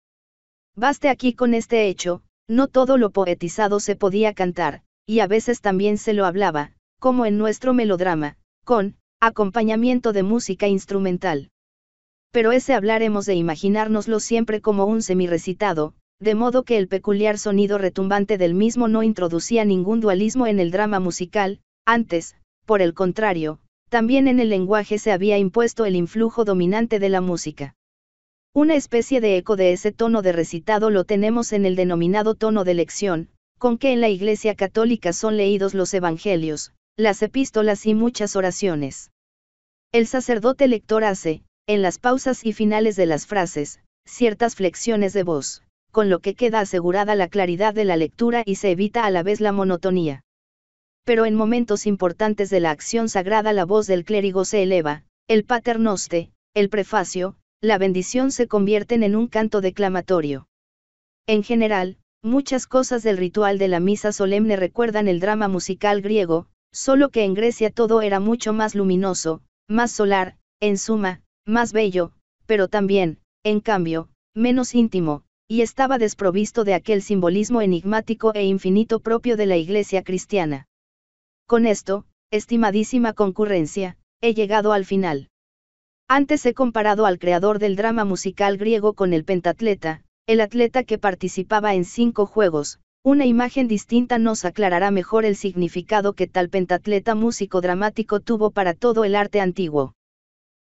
Baste aquí con este hecho, no todo lo poetizado se podía cantar, y a veces también se lo hablaba, como en nuestro melodrama, con, acompañamiento de música instrumental. Pero ese hablaremos de imaginárnoslo siempre como un semirecitado, de modo que el peculiar sonido retumbante del mismo no introducía ningún dualismo en el drama musical, antes, por el contrario, también en el lenguaje se había impuesto el influjo dominante de la música. Una especie de eco de ese tono de recitado lo tenemos en el denominado tono de lección, con que en la Iglesia Católica son leídos los Evangelios, las epístolas y muchas oraciones. El sacerdote lector hace, en las pausas y finales de las frases, ciertas flexiones de voz, con lo que queda asegurada la claridad de la lectura y se evita a la vez la monotonía. Pero en momentos importantes de la acción sagrada la voz del clérigo se eleva, el paternoste, el prefacio, la bendición se convierten en un canto declamatorio. En general, muchas cosas del ritual de la misa solemne recuerdan el drama musical griego, solo que en Grecia todo era mucho más luminoso, más solar, en suma, más bello, pero también, en cambio, menos íntimo, y estaba desprovisto de aquel simbolismo enigmático e infinito propio de la Iglesia cristiana. Con esto, estimadísima concurrencia, he llegado al final. Antes he comparado al creador del drama musical griego con el pentatleta, el atleta que participaba en cinco juegos, una imagen distinta nos aclarará mejor el significado que tal pentatleta músico dramático tuvo para todo el arte antiguo.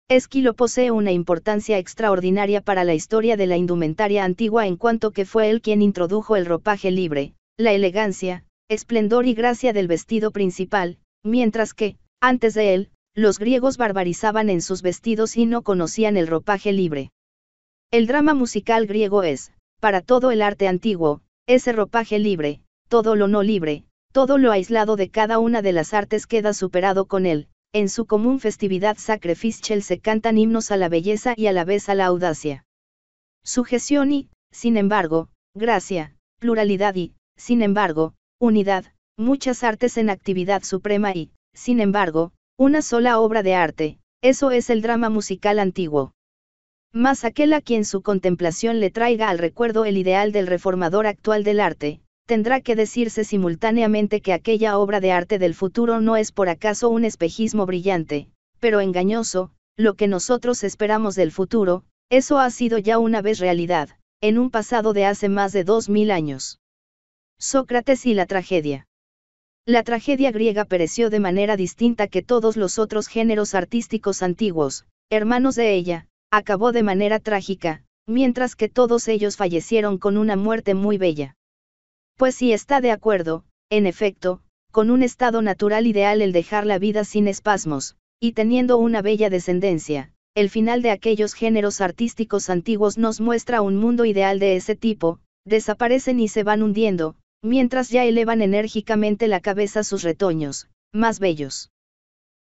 Esquilo posee una importancia extraordinaria para la historia de la indumentaria antigua en cuanto que fue él quien introdujo el ropaje libre, la elegancia, esplendor y gracia del vestido principal, mientras que, antes de él, los griegos barbarizaban en sus vestidos y no conocían el ropaje libre. El drama musical griego es, para todo el arte antiguo, ese ropaje libre, todo lo no libre, todo lo aislado de cada una de las artes queda superado con él. En su común festividad sacrificial se cantan himnos a la belleza y a la vez a la audacia. Sujeción y, sin embargo, gracia, pluralidad y, sin embargo, unidad, muchas artes en actividad suprema y, sin embargo, una sola obra de arte, eso es el drama musical antiguo. Más aquel a quien su contemplación le traiga al recuerdo el ideal del reformador actual del arte, tendrá que decirse simultáneamente que aquella obra de arte del futuro no es por acaso un espejismo brillante, pero engañoso, lo que nosotros esperamos del futuro, eso ha sido ya una vez realidad, en un pasado de hace más de dos mil años. Sócrates y la tragedia. La tragedia griega pereció de manera distinta que todos los otros géneros artísticos antiguos, hermanos de ella, acabó de manera trágica, mientras que todos ellos fallecieron con una muerte muy bella. Pues si está de acuerdo, en efecto, con un estado natural ideal el dejar la vida sin espasmos, y teniendo una bella descendencia, el final de aquellos géneros artísticos antiguos nos muestra un mundo ideal de ese tipo, desaparecen y se van hundiendo, mientras ya elevan enérgicamente la cabeza sus retoños, más bellos.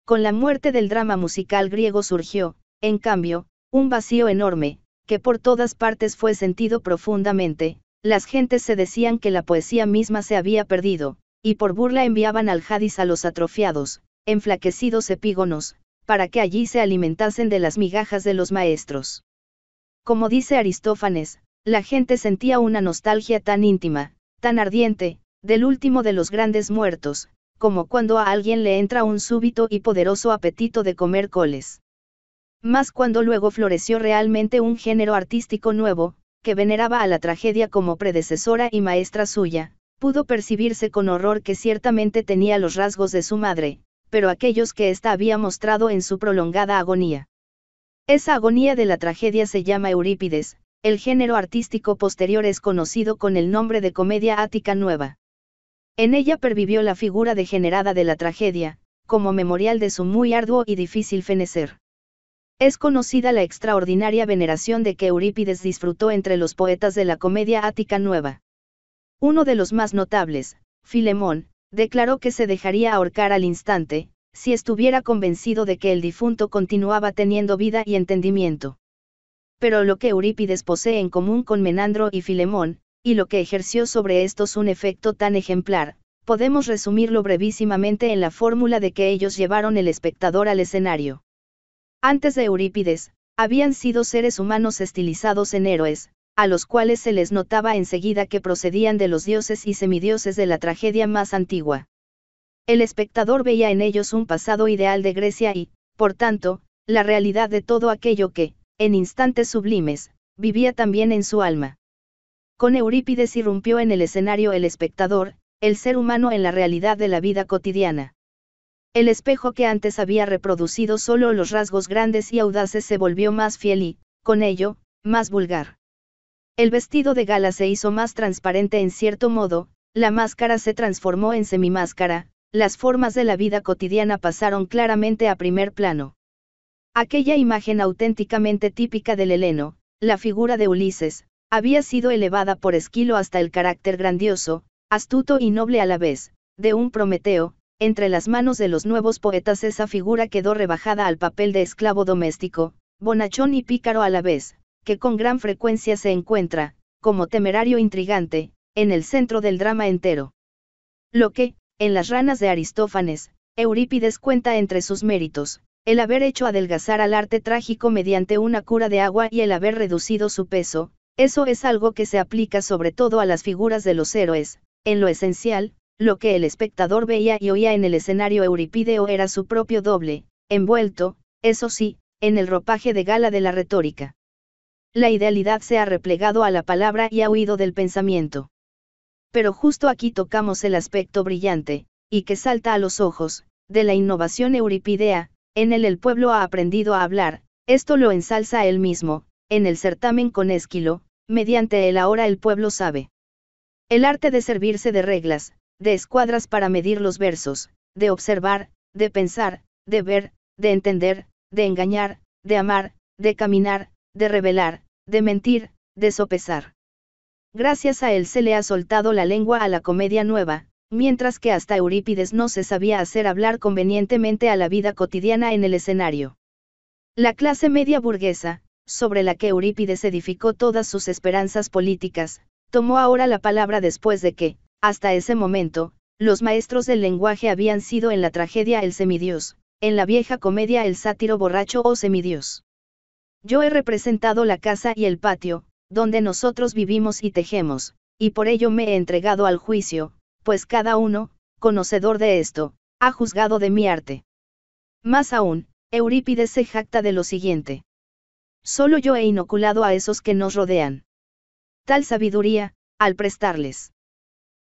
Con la muerte del drama musical griego surgió, en cambio, un vacío enorme, que por todas partes fue sentido profundamente, las gentes se decían que la poesía misma se había perdido, y por burla enviaban al Hadis a los atrofiados, enflaquecidos epígonos, para que allí se alimentasen de las migajas de los maestros. Como dice Aristófanes, la gente sentía una nostalgia tan íntima, tan ardiente, del último de los grandes muertos, como cuando a alguien le entra un súbito y poderoso apetito de comer coles más cuando luego floreció realmente un género artístico nuevo, que veneraba a la tragedia como predecesora y maestra suya, pudo percibirse con horror que ciertamente tenía los rasgos de su madre, pero aquellos que ésta había mostrado en su prolongada agonía. Esa agonía de la tragedia se llama Eurípides, el género artístico posterior es conocido con el nombre de comedia ática nueva. En ella pervivió la figura degenerada de la tragedia, como memorial de su muy arduo y difícil fenecer. Es conocida la extraordinaria veneración de que Eurípides disfrutó entre los poetas de la comedia ática nueva. Uno de los más notables, Filemón, declaró que se dejaría ahorcar al instante, si estuviera convencido de que el difunto continuaba teniendo vida y entendimiento. Pero lo que Eurípides posee en común con Menandro y Filemón, y lo que ejerció sobre estos un efecto tan ejemplar, podemos resumirlo brevísimamente en la fórmula de que ellos llevaron el espectador al escenario. Antes de Eurípides, habían sido seres humanos estilizados en héroes, a los cuales se les notaba enseguida que procedían de los dioses y semidioses de la tragedia más antigua. El espectador veía en ellos un pasado ideal de Grecia y, por tanto, la realidad de todo aquello que, en instantes sublimes, vivía también en su alma. Con Eurípides irrumpió en el escenario el espectador, el ser humano en la realidad de la vida cotidiana. El espejo que antes había reproducido solo los rasgos grandes y audaces se volvió más fiel y, con ello, más vulgar. El vestido de gala se hizo más transparente en cierto modo, la máscara se transformó en semimáscara, las formas de la vida cotidiana pasaron claramente a primer plano. Aquella imagen auténticamente típica del heleno, la figura de Ulises, había sido elevada por Esquilo hasta el carácter grandioso, astuto y noble a la vez, de un Prometeo, entre las manos de los nuevos poetas esa figura quedó rebajada al papel de esclavo doméstico, bonachón y pícaro a la vez, que con gran frecuencia se encuentra, como temerario intrigante, en el centro del drama entero. Lo que, en las ranas de Aristófanes, Eurípides cuenta entre sus méritos, el haber hecho adelgazar al arte trágico mediante una cura de agua y el haber reducido su peso, eso es algo que se aplica sobre todo a las figuras de los héroes, en lo esencial, lo que el espectador veía y oía en el escenario euripideo era su propio doble, envuelto, eso sí, en el ropaje de gala de la retórica. La idealidad se ha replegado a la palabra y ha huido del pensamiento. Pero justo aquí tocamos el aspecto brillante, y que salta a los ojos, de la innovación euripidea, en el el pueblo ha aprendido a hablar, esto lo ensalza él mismo, en el certamen con Esquilo, mediante el ahora el pueblo sabe. El arte de servirse de reglas, de escuadras para medir los versos, de observar, de pensar, de ver, de entender, de engañar, de amar, de caminar, de revelar, de mentir, de sopesar. Gracias a él se le ha soltado la lengua a la comedia nueva, mientras que hasta Eurípides no se sabía hacer hablar convenientemente a la vida cotidiana en el escenario. La clase media burguesa, sobre la que Eurípides edificó todas sus esperanzas políticas, tomó ahora la palabra después de que, hasta ese momento, los maestros del lenguaje habían sido en la tragedia el semidios, en la vieja comedia el sátiro borracho o semidios. Yo he representado la casa y el patio, donde nosotros vivimos y tejemos, y por ello me he entregado al juicio, pues cada uno, conocedor de esto, ha juzgado de mi arte. Más aún, Eurípides se jacta de lo siguiente. Solo yo he inoculado a esos que nos rodean. Tal sabiduría, al prestarles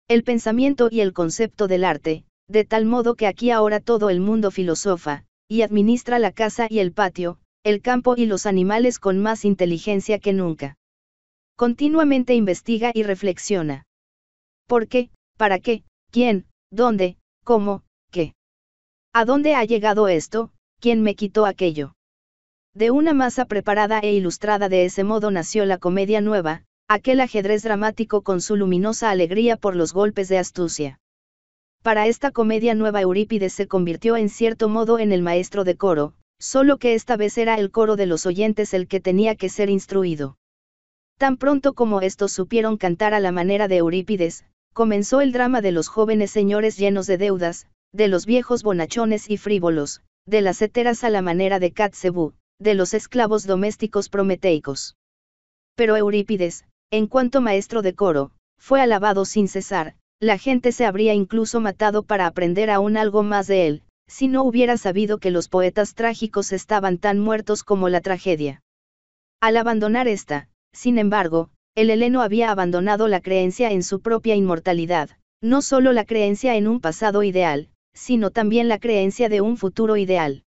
el pensamiento y el concepto del arte, de tal modo que aquí ahora todo el mundo filosofa, y administra la casa y el patio, el campo y los animales con más inteligencia que nunca. Continuamente investiga y reflexiona. ¿Por qué? ¿Para qué? ¿Quién? ¿Dónde? ¿Cómo? ¿Qué? ¿A dónde ha llegado esto? ¿Quién me quitó aquello? De una masa preparada e ilustrada de ese modo nació la comedia nueva, aquel ajedrez dramático con su luminosa alegría por los golpes de astucia. Para esta comedia nueva Eurípides se convirtió en cierto modo en el maestro de coro, solo que esta vez era el coro de los oyentes el que tenía que ser instruido. Tan pronto como estos supieron cantar a la manera de Eurípides, comenzó el drama de los jóvenes señores llenos de deudas, de los viejos bonachones y frívolos, de las heteras a la manera de Katzebu, de los esclavos domésticos prometeicos. Pero Eurípides, en cuanto maestro de coro, fue alabado sin cesar, la gente se habría incluso matado para aprender aún algo más de él, si no hubiera sabido que los poetas trágicos estaban tan muertos como la tragedia. Al abandonar esta, sin embargo, el heleno había abandonado la creencia en su propia inmortalidad, no solo la creencia en un pasado ideal, sino también la creencia de un futuro ideal.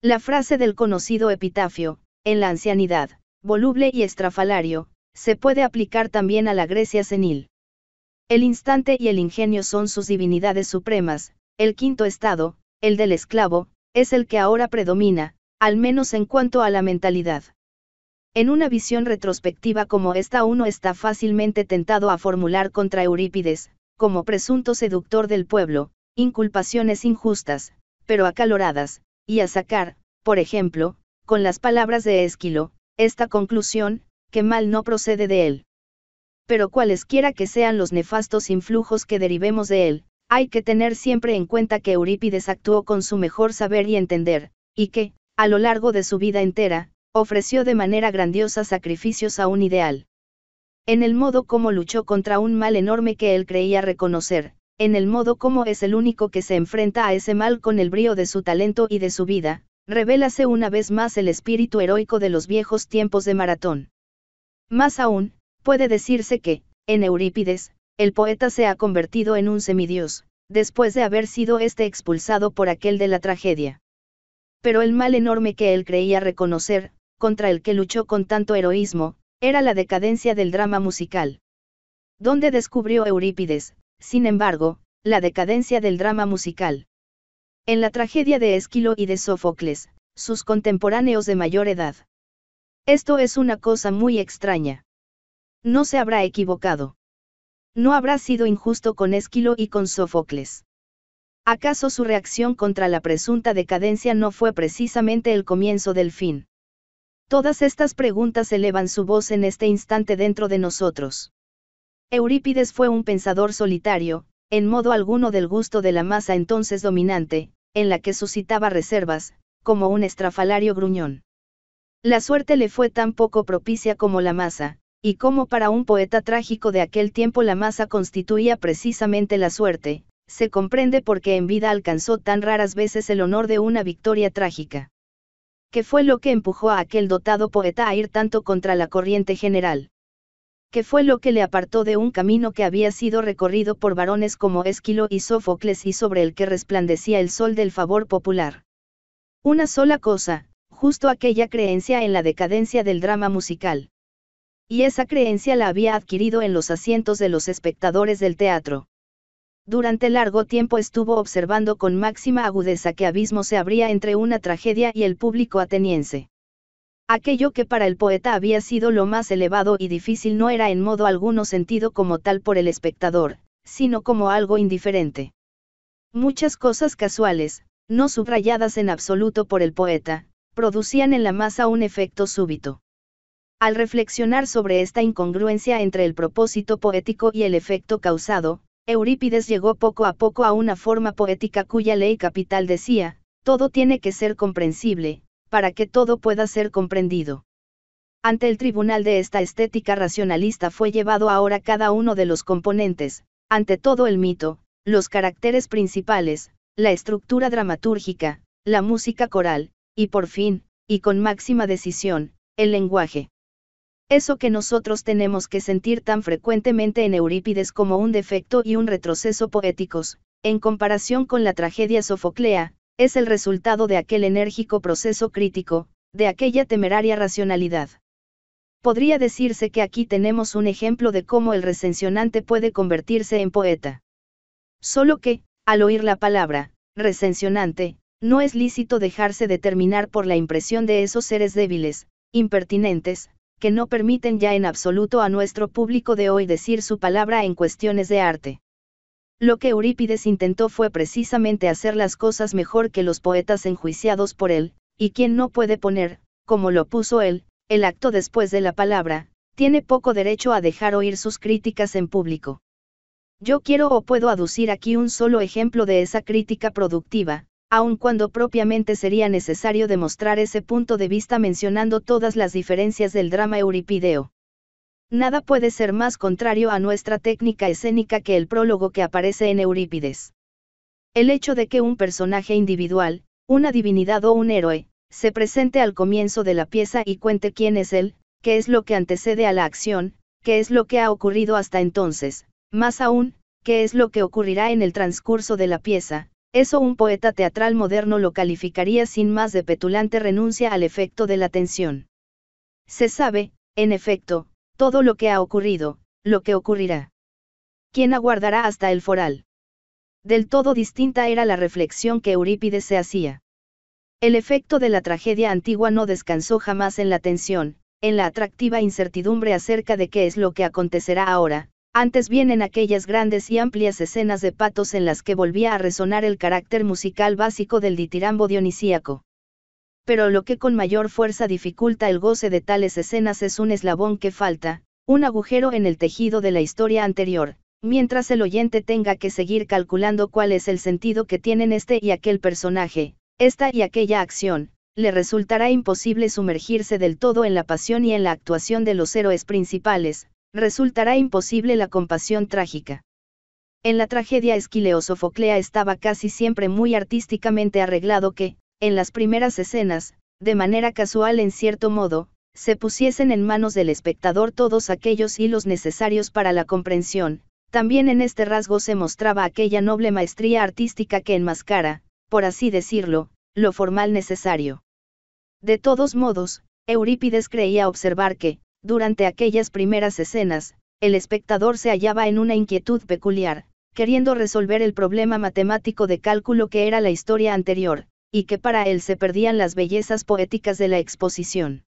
La frase del conocido epitafio, en la ancianidad, voluble y estrafalario, se puede aplicar también a la Grecia senil. El instante y el ingenio son sus divinidades supremas, el quinto estado, el del esclavo, es el que ahora predomina, al menos en cuanto a la mentalidad. En una visión retrospectiva como esta uno está fácilmente tentado a formular contra Eurípides, como presunto seductor del pueblo, inculpaciones injustas, pero acaloradas, y a sacar, por ejemplo, con las palabras de Esquilo, esta conclusión, que mal no procede de él. Pero cualesquiera que sean los nefastos influjos que derivemos de él, hay que tener siempre en cuenta que Eurípides actuó con su mejor saber y entender, y que, a lo largo de su vida entera, ofreció de manera grandiosa sacrificios a un ideal. En el modo como luchó contra un mal enorme que él creía reconocer, en el modo como es el único que se enfrenta a ese mal con el brío de su talento y de su vida, revélase una vez más el espíritu heroico de los viejos tiempos de maratón. Más aún, puede decirse que, en Eurípides, el poeta se ha convertido en un semidios, después de haber sido éste expulsado por aquel de la tragedia. Pero el mal enorme que él creía reconocer, contra el que luchó con tanto heroísmo, era la decadencia del drama musical. Donde descubrió Eurípides, sin embargo, la decadencia del drama musical. En la tragedia de Esquilo y de Sófocles, sus contemporáneos de mayor edad, esto es una cosa muy extraña. No se habrá equivocado. No habrá sido injusto con Esquilo y con Sófocles. ¿Acaso su reacción contra la presunta decadencia no fue precisamente el comienzo del fin? Todas estas preguntas elevan su voz en este instante dentro de nosotros. Eurípides fue un pensador solitario, en modo alguno del gusto de la masa entonces dominante, en la que suscitaba reservas, como un estrafalario gruñón. La suerte le fue tan poco propicia como la masa, y como para un poeta trágico de aquel tiempo la masa constituía precisamente la suerte, se comprende por qué en vida alcanzó tan raras veces el honor de una victoria trágica. ¿Qué fue lo que empujó a aquel dotado poeta a ir tanto contra la corriente general? ¿Qué fue lo que le apartó de un camino que había sido recorrido por varones como Esquilo y Sófocles y sobre el que resplandecía el sol del favor popular? Una sola cosa, justo aquella creencia en la decadencia del drama musical. Y esa creencia la había adquirido en los asientos de los espectadores del teatro. Durante largo tiempo estuvo observando con máxima agudeza qué abismo se abría entre una tragedia y el público ateniense. Aquello que para el poeta había sido lo más elevado y difícil no era en modo alguno sentido como tal por el espectador, sino como algo indiferente. Muchas cosas casuales, no subrayadas en absoluto por el poeta, producían en la masa un efecto súbito. Al reflexionar sobre esta incongruencia entre el propósito poético y el efecto causado, Eurípides llegó poco a poco a una forma poética cuya ley capital decía, todo tiene que ser comprensible, para que todo pueda ser comprendido. Ante el tribunal de esta estética racionalista fue llevado ahora cada uno de los componentes, ante todo el mito, los caracteres principales, la estructura dramatúrgica, la música coral, y por fin, y con máxima decisión, el lenguaje. Eso que nosotros tenemos que sentir tan frecuentemente en Eurípides como un defecto y un retroceso poéticos, en comparación con la tragedia sofoclea, es el resultado de aquel enérgico proceso crítico, de aquella temeraria racionalidad. Podría decirse que aquí tenemos un ejemplo de cómo el recensionante puede convertirse en poeta. Solo que, al oír la palabra, recensionante, no es lícito dejarse determinar por la impresión de esos seres débiles, impertinentes, que no permiten ya en absoluto a nuestro público de hoy decir su palabra en cuestiones de arte. Lo que Eurípides intentó fue precisamente hacer las cosas mejor que los poetas enjuiciados por él, y quien no puede poner, como lo puso él, el acto después de la palabra, tiene poco derecho a dejar oír sus críticas en público. Yo quiero o puedo aducir aquí un solo ejemplo de esa crítica productiva, aun cuando propiamente sería necesario demostrar ese punto de vista mencionando todas las diferencias del drama euripideo. Nada puede ser más contrario a nuestra técnica escénica que el prólogo que aparece en Eurípides. El hecho de que un personaje individual, una divinidad o un héroe, se presente al comienzo de la pieza y cuente quién es él, qué es lo que antecede a la acción, qué es lo que ha ocurrido hasta entonces, más aún, qué es lo que ocurrirá en el transcurso de la pieza, eso un poeta teatral moderno lo calificaría sin más de petulante renuncia al efecto de la tensión. Se sabe, en efecto, todo lo que ha ocurrido, lo que ocurrirá. ¿Quién aguardará hasta el foral? Del todo distinta era la reflexión que Eurípides se hacía. El efecto de la tragedia antigua no descansó jamás en la tensión, en la atractiva incertidumbre acerca de qué es lo que acontecerá ahora, antes vienen aquellas grandes y amplias escenas de patos en las que volvía a resonar el carácter musical básico del ditirambo dionisíaco. Pero lo que con mayor fuerza dificulta el goce de tales escenas es un eslabón que falta, un agujero en el tejido de la historia anterior, mientras el oyente tenga que seguir calculando cuál es el sentido que tienen este y aquel personaje, esta y aquella acción, le resultará imposible sumergirse del todo en la pasión y en la actuación de los héroes principales, resultará imposible la compasión trágica. En la tragedia Esquileo Sofoclea estaba casi siempre muy artísticamente arreglado que, en las primeras escenas, de manera casual en cierto modo, se pusiesen en manos del espectador todos aquellos hilos necesarios para la comprensión, también en este rasgo se mostraba aquella noble maestría artística que enmascara, por así decirlo, lo formal necesario. De todos modos, Eurípides creía observar que, durante aquellas primeras escenas, el espectador se hallaba en una inquietud peculiar, queriendo resolver el problema matemático de cálculo que era la historia anterior, y que para él se perdían las bellezas poéticas de la exposición.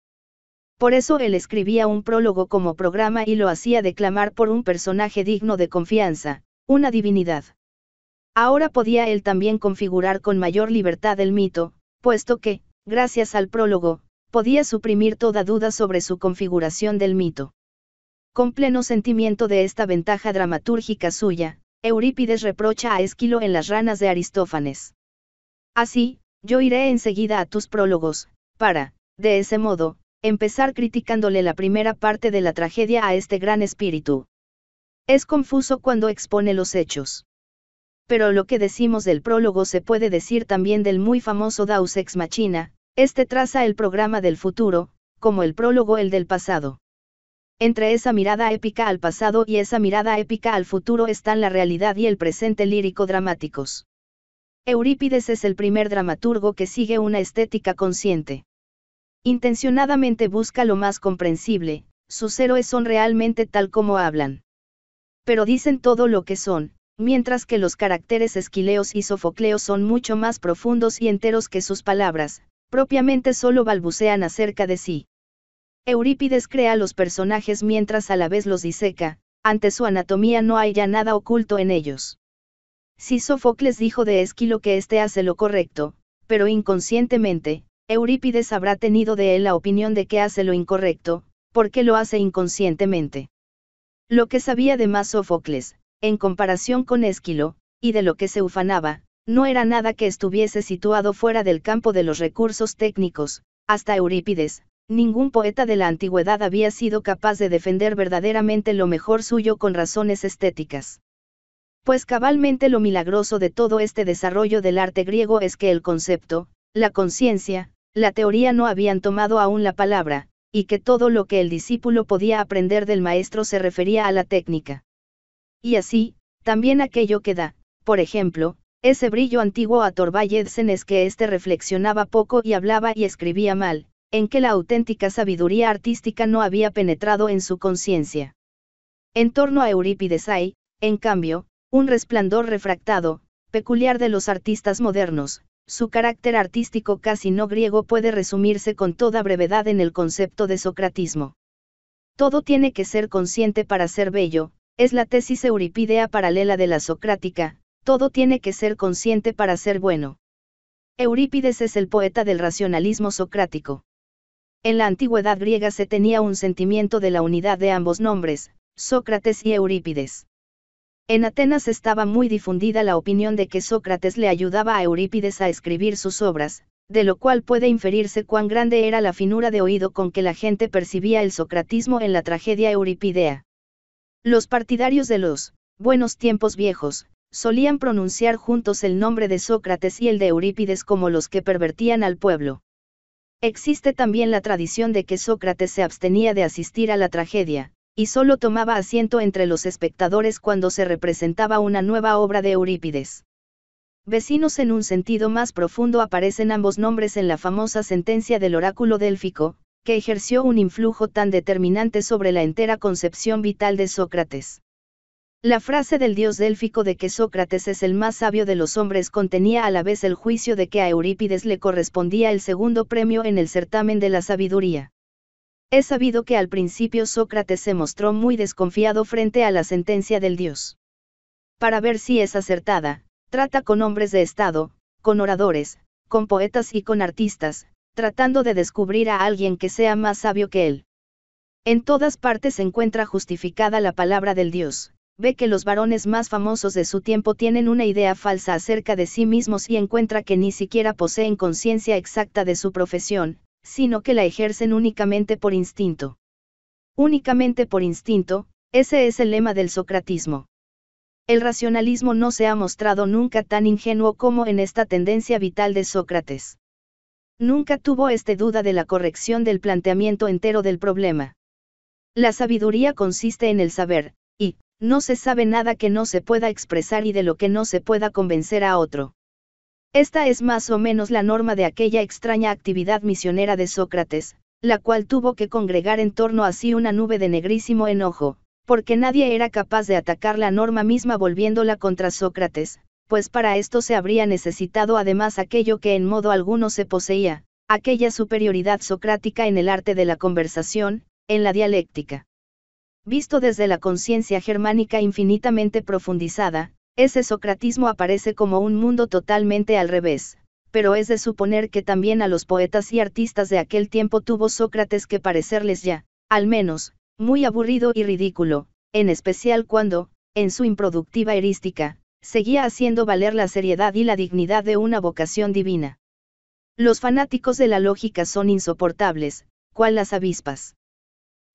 Por eso él escribía un prólogo como programa y lo hacía declamar por un personaje digno de confianza, una divinidad. Ahora podía él también configurar con mayor libertad el mito, puesto que, gracias al prólogo, podía suprimir toda duda sobre su configuración del mito. Con pleno sentimiento de esta ventaja dramatúrgica suya, Eurípides reprocha a Esquilo en las ranas de Aristófanes. Así, yo iré enseguida a tus prólogos, para, de ese modo, empezar criticándole la primera parte de la tragedia a este gran espíritu. Es confuso cuando expone los hechos. Pero lo que decimos del prólogo se puede decir también del muy famoso Daus Ex Machina, este traza el programa del futuro, como el prólogo el del pasado. Entre esa mirada épica al pasado y esa mirada épica al futuro están la realidad y el presente lírico dramáticos. Eurípides es el primer dramaturgo que sigue una estética consciente. Intencionadamente busca lo más comprensible, sus héroes son realmente tal como hablan. Pero dicen todo lo que son, mientras que los caracteres esquileos y sofocleos son mucho más profundos y enteros que sus palabras, propiamente solo balbucean acerca de sí. Eurípides crea los personajes mientras a la vez los diseca, ante su anatomía no hay ya nada oculto en ellos. Si Sófocles dijo de Esquilo que éste hace lo correcto, pero inconscientemente, Eurípides habrá tenido de él la opinión de que hace lo incorrecto, porque lo hace inconscientemente. Lo que sabía de más Sófocles, en comparación con Esquilo, y de lo que se ufanaba, no era nada que estuviese situado fuera del campo de los recursos técnicos, hasta Eurípides, ningún poeta de la antigüedad había sido capaz de defender verdaderamente lo mejor suyo con razones estéticas. Pues cabalmente lo milagroso de todo este desarrollo del arte griego es que el concepto, la conciencia, la teoría no habían tomado aún la palabra, y que todo lo que el discípulo podía aprender del maestro se refería a la técnica. Y así, también aquello que da, por ejemplo, ese brillo antiguo a Torvaldsen es que éste reflexionaba poco y hablaba y escribía mal, en que la auténtica sabiduría artística no había penetrado en su conciencia. En torno a Eurípides hay, en cambio, un resplandor refractado, peculiar de los artistas modernos, su carácter artístico casi no griego puede resumirse con toda brevedad en el concepto de socratismo. Todo tiene que ser consciente para ser bello, es la tesis eurípidea paralela de la socrática, todo tiene que ser consciente para ser bueno. Eurípides es el poeta del racionalismo socrático. En la antigüedad griega se tenía un sentimiento de la unidad de ambos nombres, Sócrates y Eurípides. En Atenas estaba muy difundida la opinión de que Sócrates le ayudaba a Eurípides a escribir sus obras, de lo cual puede inferirse cuán grande era la finura de oído con que la gente percibía el socratismo en la tragedia eurípidea. Los partidarios de los buenos tiempos viejos, solían pronunciar juntos el nombre de Sócrates y el de Eurípides como los que pervertían al pueblo. Existe también la tradición de que Sócrates se abstenía de asistir a la tragedia, y solo tomaba asiento entre los espectadores cuando se representaba una nueva obra de Eurípides. Vecinos en un sentido más profundo aparecen ambos nombres en la famosa sentencia del oráculo délfico, que ejerció un influjo tan determinante sobre la entera concepción vital de Sócrates. La frase del dios délfico de que Sócrates es el más sabio de los hombres contenía a la vez el juicio de que a Eurípides le correspondía el segundo premio en el certamen de la sabiduría. Es sabido que al principio Sócrates se mostró muy desconfiado frente a la sentencia del dios. Para ver si es acertada, trata con hombres de Estado, con oradores, con poetas y con artistas, tratando de descubrir a alguien que sea más sabio que él. En todas partes se encuentra justificada la palabra del dios, ve que los varones más famosos de su tiempo tienen una idea falsa acerca de sí mismos y encuentra que ni siquiera poseen conciencia exacta de su profesión, sino que la ejercen únicamente por instinto. Únicamente por instinto, ese es el lema del socratismo. El racionalismo no se ha mostrado nunca tan ingenuo como en esta tendencia vital de Sócrates. Nunca tuvo este duda de la corrección del planteamiento entero del problema. La sabiduría consiste en el saber, no se sabe nada que no se pueda expresar y de lo que no se pueda convencer a otro. Esta es más o menos la norma de aquella extraña actividad misionera de Sócrates, la cual tuvo que congregar en torno a sí una nube de negrísimo enojo, porque nadie era capaz de atacar la norma misma volviéndola contra Sócrates, pues para esto se habría necesitado además aquello que en modo alguno se poseía, aquella superioridad socrática en el arte de la conversación, en la dialéctica. Visto desde la conciencia germánica infinitamente profundizada, ese socratismo aparece como un mundo totalmente al revés, pero es de suponer que también a los poetas y artistas de aquel tiempo tuvo Sócrates que parecerles ya, al menos, muy aburrido y ridículo, en especial cuando, en su improductiva erística, seguía haciendo valer la seriedad y la dignidad de una vocación divina. Los fanáticos de la lógica son insoportables, cual las avispas.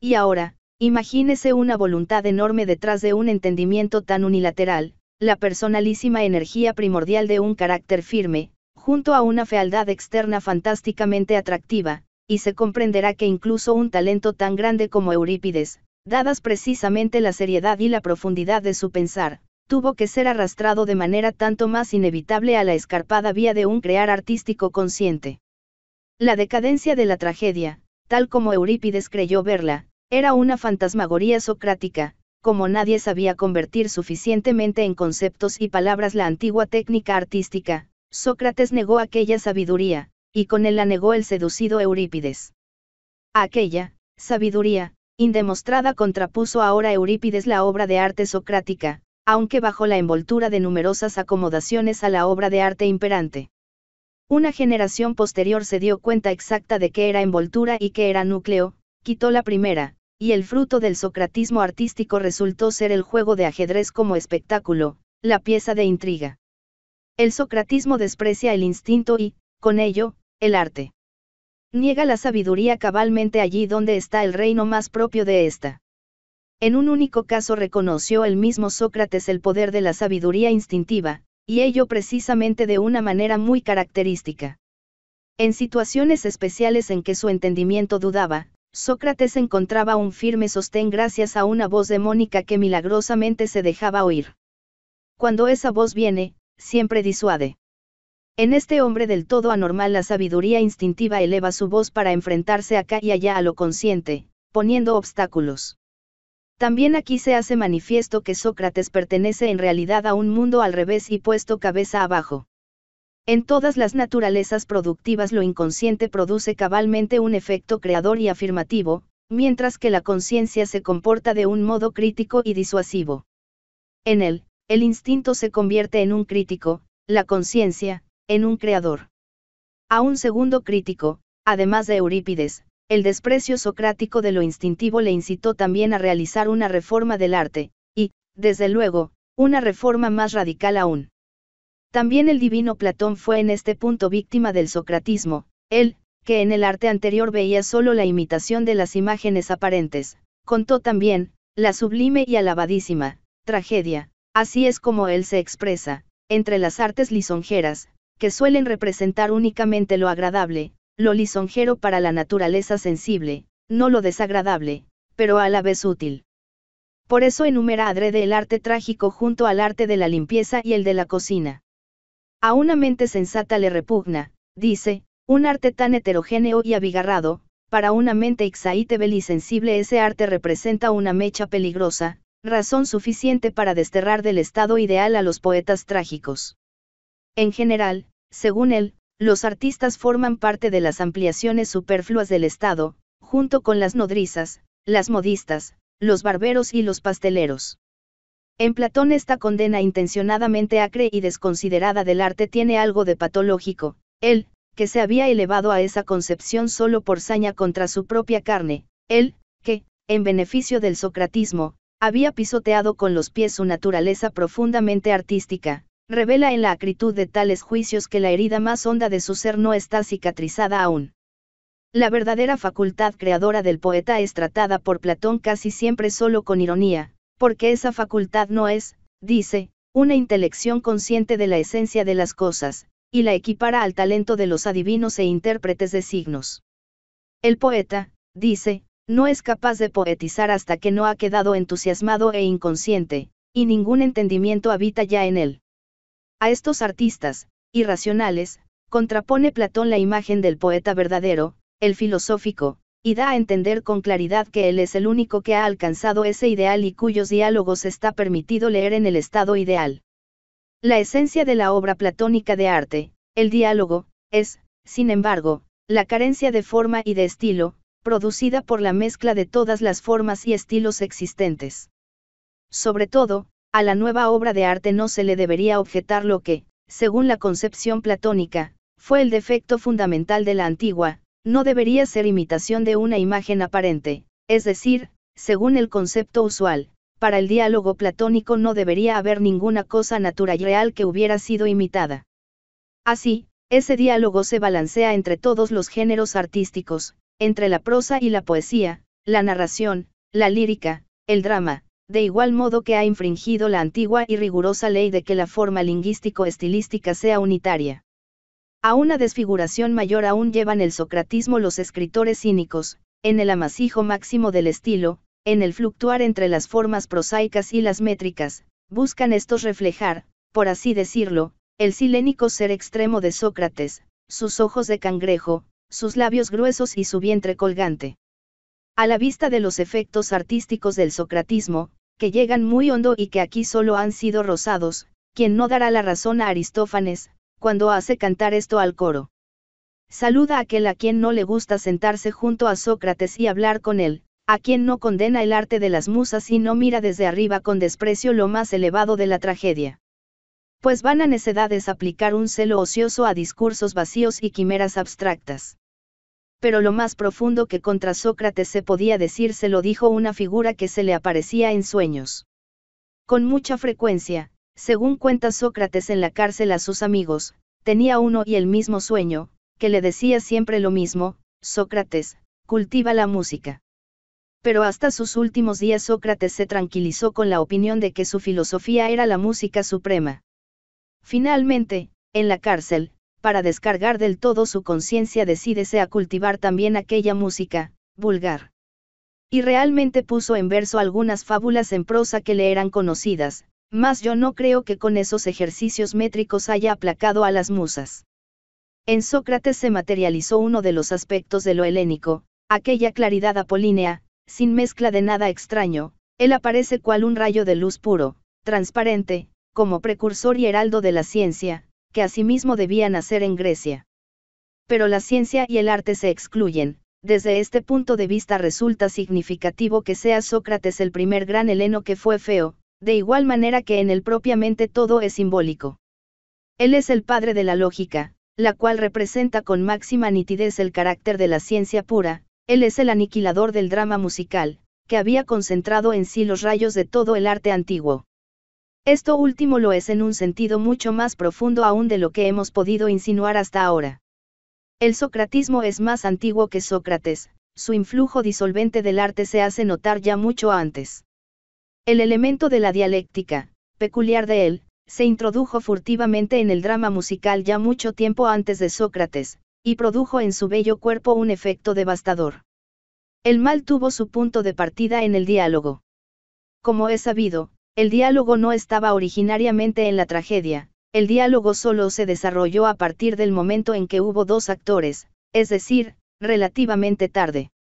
Y ahora, Imagínese una voluntad enorme detrás de un entendimiento tan unilateral, la personalísima energía primordial de un carácter firme, junto a una fealdad externa fantásticamente atractiva, y se comprenderá que incluso un talento tan grande como Eurípides, dadas precisamente la seriedad y la profundidad de su pensar, tuvo que ser arrastrado de manera tanto más inevitable a la escarpada vía de un crear artístico consciente. La decadencia de la tragedia, tal como Eurípides creyó verla, era una fantasmagoría socrática, como nadie sabía convertir suficientemente en conceptos y palabras la antigua técnica artística, Sócrates negó aquella sabiduría, y con él la negó el seducido Eurípides. Aquella, sabiduría, indemostrada contrapuso ahora Eurípides la obra de arte socrática, aunque bajo la envoltura de numerosas acomodaciones a la obra de arte imperante. Una generación posterior se dio cuenta exacta de qué era envoltura y qué era núcleo, quitó la primera, y el fruto del socratismo artístico resultó ser el juego de ajedrez como espectáculo, la pieza de intriga. El socratismo desprecia el instinto y, con ello, el arte. Niega la sabiduría cabalmente allí donde está el reino más propio de ésta. En un único caso reconoció el mismo Sócrates el poder de la sabiduría instintiva, y ello precisamente de una manera muy característica. En situaciones especiales en que su entendimiento dudaba, Sócrates encontraba un firme sostén gracias a una voz demónica que milagrosamente se dejaba oír. Cuando esa voz viene, siempre disuade. En este hombre del todo anormal la sabiduría instintiva eleva su voz para enfrentarse acá y allá a lo consciente, poniendo obstáculos. También aquí se hace manifiesto que Sócrates pertenece en realidad a un mundo al revés y puesto cabeza abajo. En todas las naturalezas productivas lo inconsciente produce cabalmente un efecto creador y afirmativo, mientras que la conciencia se comporta de un modo crítico y disuasivo. En él, el instinto se convierte en un crítico, la conciencia, en un creador. A un segundo crítico, además de Eurípides, el desprecio socrático de lo instintivo le incitó también a realizar una reforma del arte, y, desde luego, una reforma más radical aún. También el divino Platón fue en este punto víctima del socratismo, él, que en el arte anterior veía solo la imitación de las imágenes aparentes, contó también, la sublime y alabadísima, tragedia, así es como él se expresa, entre las artes lisonjeras, que suelen representar únicamente lo agradable, lo lisonjero para la naturaleza sensible, no lo desagradable, pero a la vez útil. Por eso enumera adrede el arte trágico junto al arte de la limpieza y el de la cocina. A una mente sensata le repugna, dice, un arte tan heterogéneo y abigarrado, para una mente exaítevel y sensible ese arte representa una mecha peligrosa, razón suficiente para desterrar del estado ideal a los poetas trágicos. En general, según él, los artistas forman parte de las ampliaciones superfluas del Estado, junto con las nodrizas, las modistas, los barberos y los pasteleros. En Platón esta condena intencionadamente acre y desconsiderada del arte tiene algo de patológico, él, que se había elevado a esa concepción solo por saña contra su propia carne, él, que, en beneficio del socratismo, había pisoteado con los pies su naturaleza profundamente artística, revela en la acritud de tales juicios que la herida más honda de su ser no está cicatrizada aún. La verdadera facultad creadora del poeta es tratada por Platón casi siempre solo con ironía, porque esa facultad no es, dice, una intelección consciente de la esencia de las cosas, y la equipara al talento de los adivinos e intérpretes de signos. El poeta, dice, no es capaz de poetizar hasta que no ha quedado entusiasmado e inconsciente, y ningún entendimiento habita ya en él. A estos artistas, irracionales, contrapone Platón la imagen del poeta verdadero, el filosófico, y da a entender con claridad que él es el único que ha alcanzado ese ideal y cuyos diálogos está permitido leer en el estado ideal. La esencia de la obra platónica de arte, el diálogo, es, sin embargo, la carencia de forma y de estilo, producida por la mezcla de todas las formas y estilos existentes. Sobre todo, a la nueva obra de arte no se le debería objetar lo que, según la concepción platónica, fue el defecto fundamental de la antigua, no debería ser imitación de una imagen aparente, es decir, según el concepto usual, para el diálogo platónico no debería haber ninguna cosa natural y real que hubiera sido imitada. Así, ese diálogo se balancea entre todos los géneros artísticos, entre la prosa y la poesía, la narración, la lírica, el drama, de igual modo que ha infringido la antigua y rigurosa ley de que la forma lingüístico-estilística sea unitaria. A una desfiguración mayor aún llevan el socratismo los escritores cínicos, en el amasijo máximo del estilo, en el fluctuar entre las formas prosaicas y las métricas, buscan estos reflejar, por así decirlo, el silénico ser extremo de Sócrates, sus ojos de cangrejo, sus labios gruesos y su vientre colgante. A la vista de los efectos artísticos del socratismo, que llegan muy hondo y que aquí solo han sido rosados, quien no dará la razón a Aristófanes, cuando hace cantar esto al coro. Saluda a aquel a quien no le gusta sentarse junto a Sócrates y hablar con él, a quien no condena el arte de las musas y no mira desde arriba con desprecio lo más elevado de la tragedia. Pues van a necedades aplicar un celo ocioso a discursos vacíos y quimeras abstractas. Pero lo más profundo que contra Sócrates se podía decir se lo dijo una figura que se le aparecía en sueños. Con mucha frecuencia, según cuenta Sócrates en la cárcel a sus amigos, tenía uno y el mismo sueño, que le decía siempre lo mismo, Sócrates, cultiva la música. Pero hasta sus últimos días Sócrates se tranquilizó con la opinión de que su filosofía era la música suprema. Finalmente, en la cárcel, para descargar del todo su conciencia decídese a cultivar también aquella música, vulgar. Y realmente puso en verso algunas fábulas en prosa que le eran conocidas, mas yo no creo que con esos ejercicios métricos haya aplacado a las musas. En Sócrates se materializó uno de los aspectos de lo helénico, aquella claridad apolínea, sin mezcla de nada extraño, él aparece cual un rayo de luz puro, transparente, como precursor y heraldo de la ciencia, que asimismo debía nacer en Grecia. Pero la ciencia y el arte se excluyen, desde este punto de vista resulta significativo que sea Sócrates el primer gran heleno que fue feo, de igual manera que en él propiamente todo es simbólico. Él es el padre de la lógica, la cual representa con máxima nitidez el carácter de la ciencia pura, él es el aniquilador del drama musical, que había concentrado en sí los rayos de todo el arte antiguo. Esto último lo es en un sentido mucho más profundo aún de lo que hemos podido insinuar hasta ahora. El socratismo es más antiguo que Sócrates, su influjo disolvente del arte se hace notar ya mucho antes. El elemento de la dialéctica, peculiar de él, se introdujo furtivamente en el drama musical ya mucho tiempo antes de Sócrates, y produjo en su bello cuerpo un efecto devastador. El mal tuvo su punto de partida en el diálogo. Como es sabido, el diálogo no estaba originariamente en la tragedia, el diálogo solo se desarrolló a partir del momento en que hubo dos actores, es decir, relativamente tarde.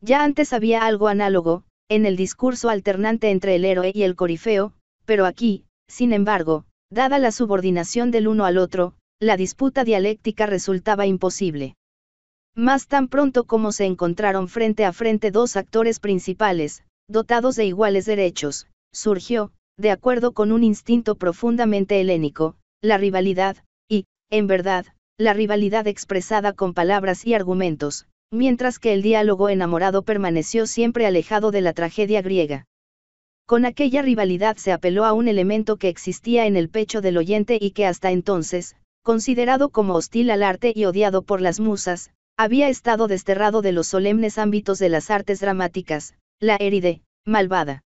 Ya antes había algo análogo, en el discurso alternante entre el héroe y el corifeo, pero aquí, sin embargo, dada la subordinación del uno al otro, la disputa dialéctica resultaba imposible. Más tan pronto como se encontraron frente a frente dos actores principales, dotados de iguales derechos, surgió, de acuerdo con un instinto profundamente helénico, la rivalidad, y, en verdad, la rivalidad expresada con palabras y argumentos, mientras que el diálogo enamorado permaneció siempre alejado de la tragedia griega. Con aquella rivalidad se apeló a un elemento que existía en el pecho del oyente y que hasta entonces, considerado como hostil al arte y odiado por las musas, había estado desterrado de los solemnes ámbitos de las artes dramáticas, la éride, malvada.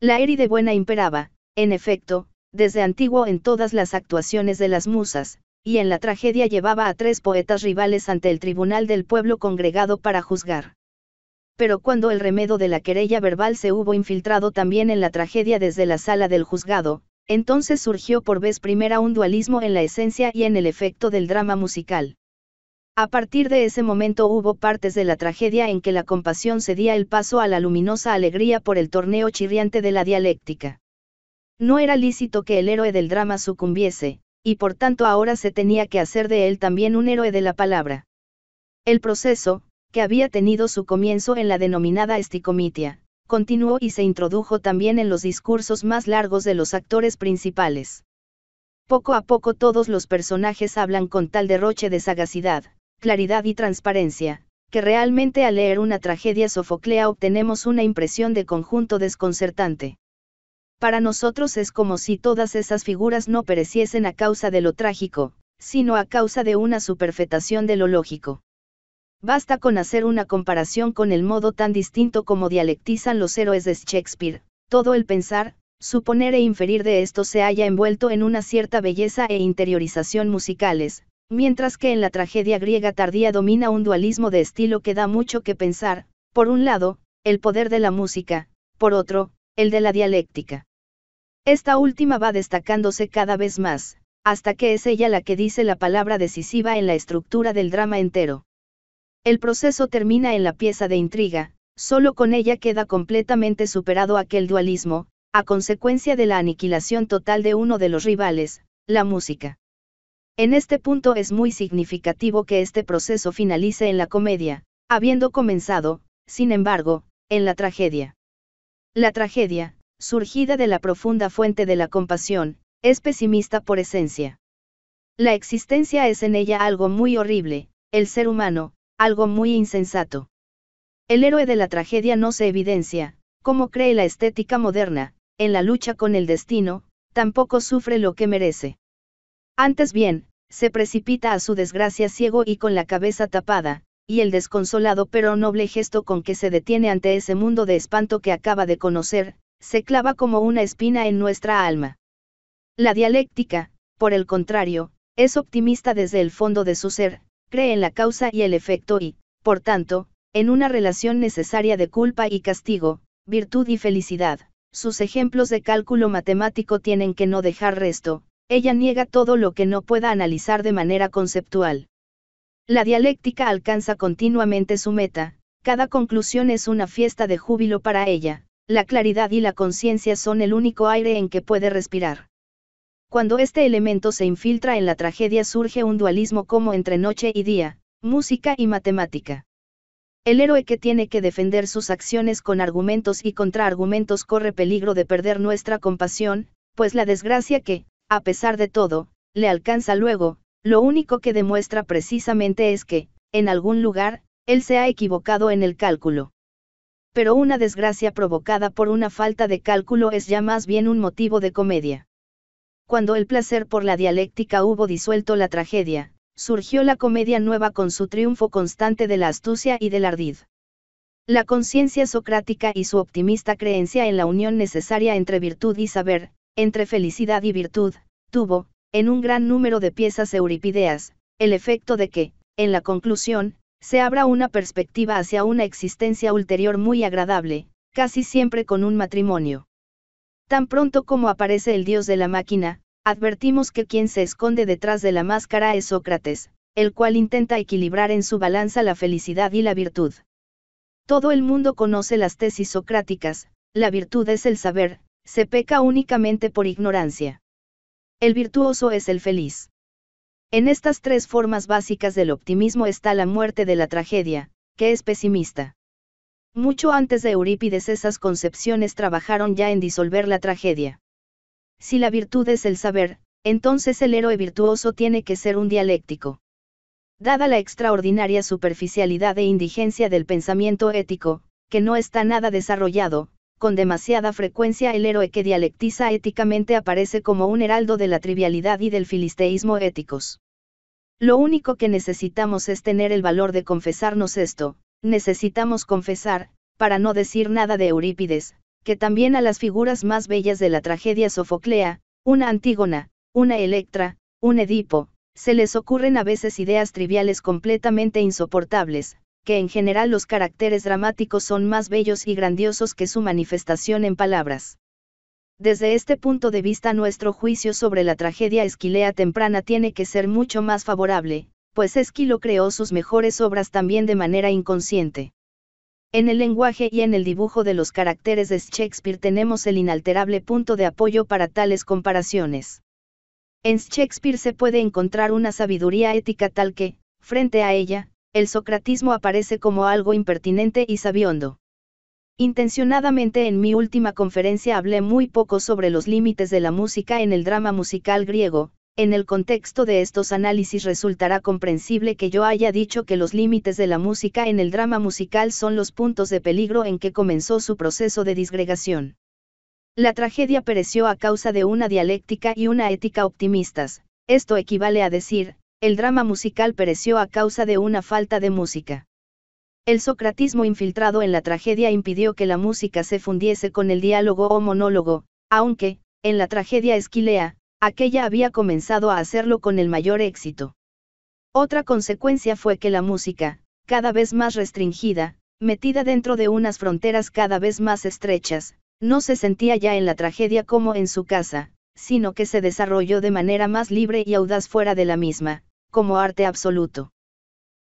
La éride buena imperaba, en efecto, desde antiguo en todas las actuaciones de las musas, y en la tragedia llevaba a tres poetas rivales ante el tribunal del pueblo congregado para juzgar. Pero cuando el remedo de la querella verbal se hubo infiltrado también en la tragedia desde la sala del juzgado, entonces surgió por vez primera un dualismo en la esencia y en el efecto del drama musical. A partir de ese momento hubo partes de la tragedia en que la compasión cedía el paso a la luminosa alegría por el torneo chirriante de la dialéctica. No era lícito que el héroe del drama sucumbiese, y por tanto ahora se tenía que hacer de él también un héroe de la palabra. El proceso, que había tenido su comienzo en la denominada esticomitia, continuó y se introdujo también en los discursos más largos de los actores principales. Poco a poco todos los personajes hablan con tal derroche de sagacidad, claridad y transparencia, que realmente al leer una tragedia sofoclea obtenemos una impresión de conjunto desconcertante para nosotros es como si todas esas figuras no pereciesen a causa de lo trágico, sino a causa de una superfetación de lo lógico. Basta con hacer una comparación con el modo tan distinto como dialectizan los héroes de Shakespeare, todo el pensar, suponer e inferir de esto se halla envuelto en una cierta belleza e interiorización musicales, mientras que en la tragedia griega tardía domina un dualismo de estilo que da mucho que pensar, por un lado, el poder de la música, por otro, el de la dialéctica. Esta última va destacándose cada vez más, hasta que es ella la que dice la palabra decisiva en la estructura del drama entero. El proceso termina en la pieza de intriga, solo con ella queda completamente superado aquel dualismo, a consecuencia de la aniquilación total de uno de los rivales, la música. En este punto es muy significativo que este proceso finalice en la comedia, habiendo comenzado, sin embargo, en la tragedia. La tragedia, surgida de la profunda fuente de la compasión, es pesimista por esencia. La existencia es en ella algo muy horrible, el ser humano, algo muy insensato. El héroe de la tragedia no se evidencia, como cree la estética moderna, en la lucha con el destino, tampoco sufre lo que merece. Antes bien, se precipita a su desgracia ciego y con la cabeza tapada, y el desconsolado pero noble gesto con que se detiene ante ese mundo de espanto que acaba de conocer, se clava como una espina en nuestra alma. La dialéctica, por el contrario, es optimista desde el fondo de su ser, cree en la causa y el efecto y, por tanto, en una relación necesaria de culpa y castigo, virtud y felicidad. Sus ejemplos de cálculo matemático tienen que no dejar resto, ella niega todo lo que no pueda analizar de manera conceptual. La dialéctica alcanza continuamente su meta, cada conclusión es una fiesta de júbilo para ella, la claridad y la conciencia son el único aire en que puede respirar. Cuando este elemento se infiltra en la tragedia surge un dualismo como entre noche y día, música y matemática. El héroe que tiene que defender sus acciones con argumentos y contraargumentos corre peligro de perder nuestra compasión, pues la desgracia que, a pesar de todo, le alcanza luego, lo único que demuestra precisamente es que, en algún lugar, él se ha equivocado en el cálculo pero una desgracia provocada por una falta de cálculo es ya más bien un motivo de comedia. Cuando el placer por la dialéctica hubo disuelto la tragedia, surgió la comedia nueva con su triunfo constante de la astucia y del ardid. La conciencia socrática y su optimista creencia en la unión necesaria entre virtud y saber, entre felicidad y virtud, tuvo, en un gran número de piezas euripideas, el efecto de que, en la conclusión, se abra una perspectiva hacia una existencia ulterior muy agradable, casi siempre con un matrimonio. Tan pronto como aparece el dios de la máquina, advertimos que quien se esconde detrás de la máscara es Sócrates, el cual intenta equilibrar en su balanza la felicidad y la virtud. Todo el mundo conoce las tesis socráticas, la virtud es el saber, se peca únicamente por ignorancia. El virtuoso es el feliz. En estas tres formas básicas del optimismo está la muerte de la tragedia, que es pesimista. Mucho antes de Eurípides esas concepciones trabajaron ya en disolver la tragedia. Si la virtud es el saber, entonces el héroe virtuoso tiene que ser un dialéctico. Dada la extraordinaria superficialidad e indigencia del pensamiento ético, que no está nada desarrollado, con demasiada frecuencia el héroe que dialectiza éticamente aparece como un heraldo de la trivialidad y del filisteísmo éticos. Lo único que necesitamos es tener el valor de confesarnos esto, necesitamos confesar, para no decir nada de Eurípides, que también a las figuras más bellas de la tragedia sofoclea, una Antígona, una Electra, un Edipo, se les ocurren a veces ideas triviales completamente insoportables, que en general los caracteres dramáticos son más bellos y grandiosos que su manifestación en palabras. Desde este punto de vista nuestro juicio sobre la tragedia esquilea temprana tiene que ser mucho más favorable, pues Esquilo creó sus mejores obras también de manera inconsciente. En el lenguaje y en el dibujo de los caracteres de Shakespeare tenemos el inalterable punto de apoyo para tales comparaciones. En Shakespeare se puede encontrar una sabiduría ética tal que, frente a ella, el socratismo aparece como algo impertinente y sabiondo. Intencionadamente en mi última conferencia hablé muy poco sobre los límites de la música en el drama musical griego, en el contexto de estos análisis resultará comprensible que yo haya dicho que los límites de la música en el drama musical son los puntos de peligro en que comenzó su proceso de disgregación. La tragedia pereció a causa de una dialéctica y una ética optimistas, esto equivale a decir, el drama musical pereció a causa de una falta de música. El socratismo infiltrado en la tragedia impidió que la música se fundiese con el diálogo o monólogo, aunque, en la tragedia Esquilea, aquella había comenzado a hacerlo con el mayor éxito. Otra consecuencia fue que la música, cada vez más restringida, metida dentro de unas fronteras cada vez más estrechas, no se sentía ya en la tragedia como en su casa, sino que se desarrolló de manera más libre y audaz fuera de la misma, como arte absoluto.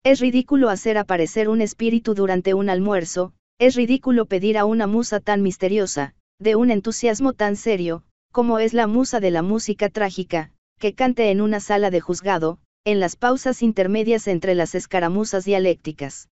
Es ridículo hacer aparecer un espíritu durante un almuerzo, es ridículo pedir a una musa tan misteriosa, de un entusiasmo tan serio, como es la musa de la música trágica, que cante en una sala de juzgado, en las pausas intermedias entre las escaramuzas dialécticas.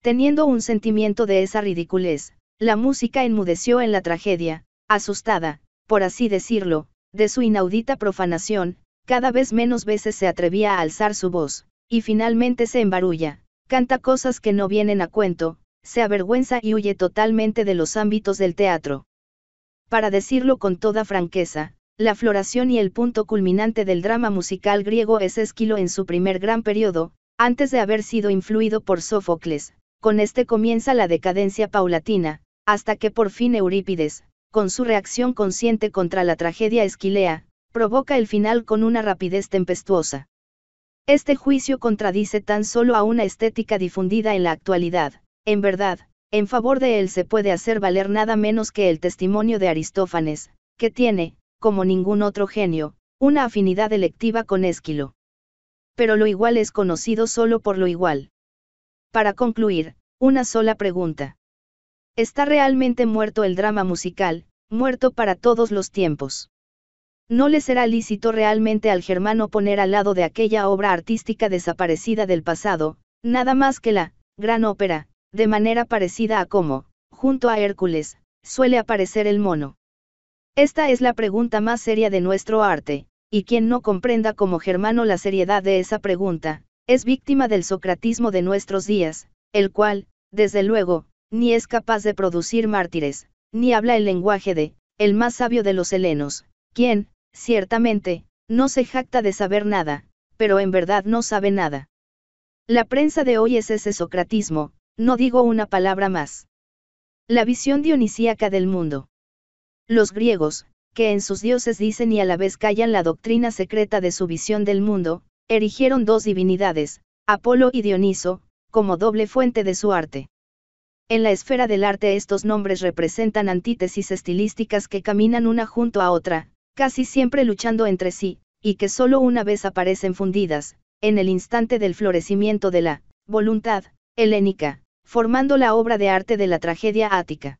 Teniendo un sentimiento de esa ridiculez, la música enmudeció en la tragedia, asustada, por así decirlo, de su inaudita profanación, cada vez menos veces se atrevía a alzar su voz, y finalmente se embarulla, canta cosas que no vienen a cuento, se avergüenza y huye totalmente de los ámbitos del teatro. Para decirlo con toda franqueza, la floración y el punto culminante del drama musical griego es Esquilo en su primer gran periodo, antes de haber sido influido por Sófocles, con este comienza la decadencia paulatina, hasta que por fin Eurípides, con su reacción consciente contra la tragedia esquilea, provoca el final con una rapidez tempestuosa. Este juicio contradice tan solo a una estética difundida en la actualidad, en verdad, en favor de él se puede hacer valer nada menos que el testimonio de Aristófanes, que tiene, como ningún otro genio, una afinidad electiva con Esquilo. Pero lo igual es conocido solo por lo igual. Para concluir, una sola pregunta. ¿Está realmente muerto el drama musical, muerto para todos los tiempos? No le será lícito realmente al germano poner al lado de aquella obra artística desaparecida del pasado, nada más que la gran ópera, de manera parecida a cómo, junto a Hércules, suele aparecer el mono. Esta es la pregunta más seria de nuestro arte, y quien no comprenda como germano la seriedad de esa pregunta, es víctima del socratismo de nuestros días, el cual, desde luego, ni es capaz de producir mártires, ni habla el lenguaje de, el más sabio de los helenos, quien, Ciertamente, no se jacta de saber nada, pero en verdad no sabe nada. La prensa de hoy es ese socratismo, no digo una palabra más. La visión dionisíaca del mundo. Los griegos, que en sus dioses dicen y a la vez callan la doctrina secreta de su visión del mundo, erigieron dos divinidades, Apolo y Dioniso, como doble fuente de su arte. En la esfera del arte estos nombres representan antítesis estilísticas que caminan una junto a otra, casi siempre luchando entre sí, y que solo una vez aparecen fundidas, en el instante del florecimiento de la voluntad helénica, formando la obra de arte de la tragedia ática.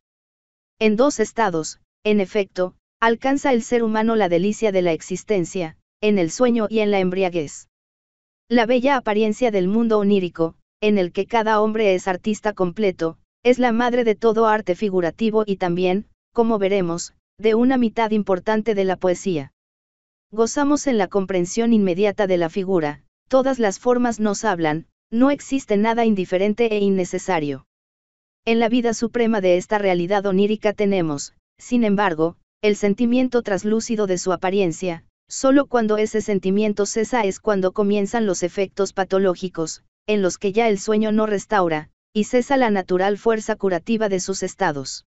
En dos estados, en efecto, alcanza el ser humano la delicia de la existencia, en el sueño y en la embriaguez. La bella apariencia del mundo onírico, en el que cada hombre es artista completo, es la madre de todo arte figurativo y también, como veremos, de una mitad importante de la poesía. Gozamos en la comprensión inmediata de la figura, todas las formas nos hablan, no existe nada indiferente e innecesario. En la vida suprema de esta realidad onírica tenemos, sin embargo, el sentimiento traslúcido de su apariencia, solo cuando ese sentimiento cesa es cuando comienzan los efectos patológicos, en los que ya el sueño no restaura, y cesa la natural fuerza curativa de sus estados.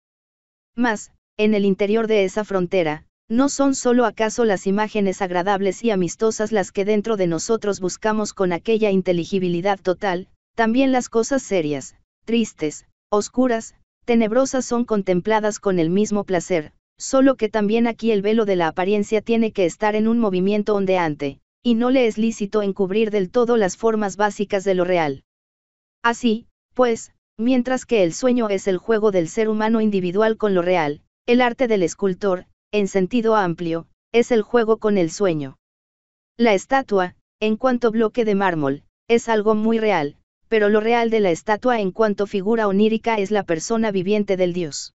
Mas, en el interior de esa frontera, ¿No son solo acaso las imágenes agradables y amistosas las que dentro de nosotros buscamos con aquella inteligibilidad total? También las cosas serias, tristes, oscuras, tenebrosas son contempladas con el mismo placer, solo que también aquí el velo de la apariencia tiene que estar en un movimiento ondeante, y no le es lícito encubrir del todo las formas básicas de lo real. Así, pues, mientras que el sueño es el juego del ser humano individual con lo real, el arte del escultor, en sentido amplio, es el juego con el sueño. La estatua, en cuanto bloque de mármol, es algo muy real, pero lo real de la estatua en cuanto figura onírica es la persona viviente del dios.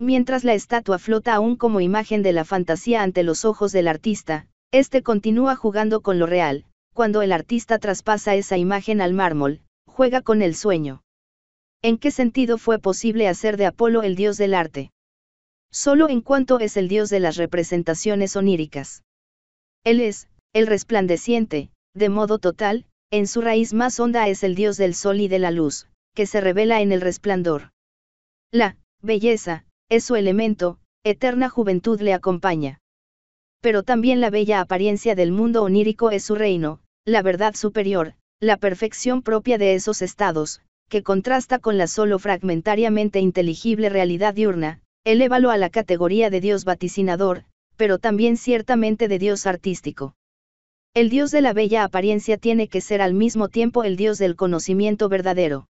Mientras la estatua flota aún como imagen de la fantasía ante los ojos del artista, este continúa jugando con lo real, cuando el artista traspasa esa imagen al mármol, juega con el sueño. ¿En qué sentido fue posible hacer de Apolo el dios del arte? solo en cuanto es el dios de las representaciones oníricas. Él es, el resplandeciente, de modo total, en su raíz más honda es el dios del sol y de la luz, que se revela en el resplandor. La, belleza, es su elemento, eterna juventud le acompaña. Pero también la bella apariencia del mundo onírico es su reino, la verdad superior, la perfección propia de esos estados, que contrasta con la solo fragmentariamente inteligible realidad diurna, Elévalo a la categoría de Dios vaticinador, pero también ciertamente de Dios artístico. El Dios de la bella apariencia tiene que ser al mismo tiempo el Dios del conocimiento verdadero.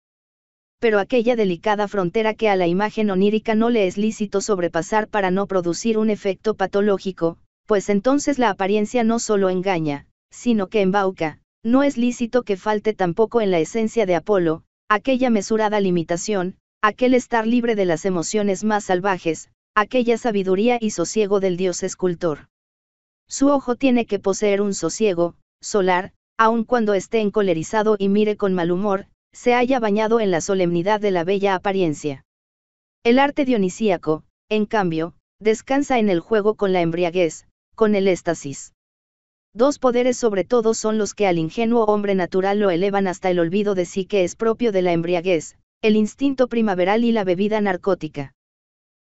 Pero aquella delicada frontera que a la imagen onírica no le es lícito sobrepasar para no producir un efecto patológico, pues entonces la apariencia no solo engaña, sino que embauca, no es lícito que falte tampoco en la esencia de Apolo, aquella mesurada limitación, aquel estar libre de las emociones más salvajes, aquella sabiduría y sosiego del dios escultor. Su ojo tiene que poseer un sosiego, solar, aun cuando esté encolerizado y mire con mal humor, se haya bañado en la solemnidad de la bella apariencia. El arte dionisíaco, en cambio, descansa en el juego con la embriaguez, con el éxtasis. Dos poderes sobre todo son los que al ingenuo hombre natural lo elevan hasta el olvido de sí que es propio de la embriaguez, el instinto primaveral y la bebida narcótica.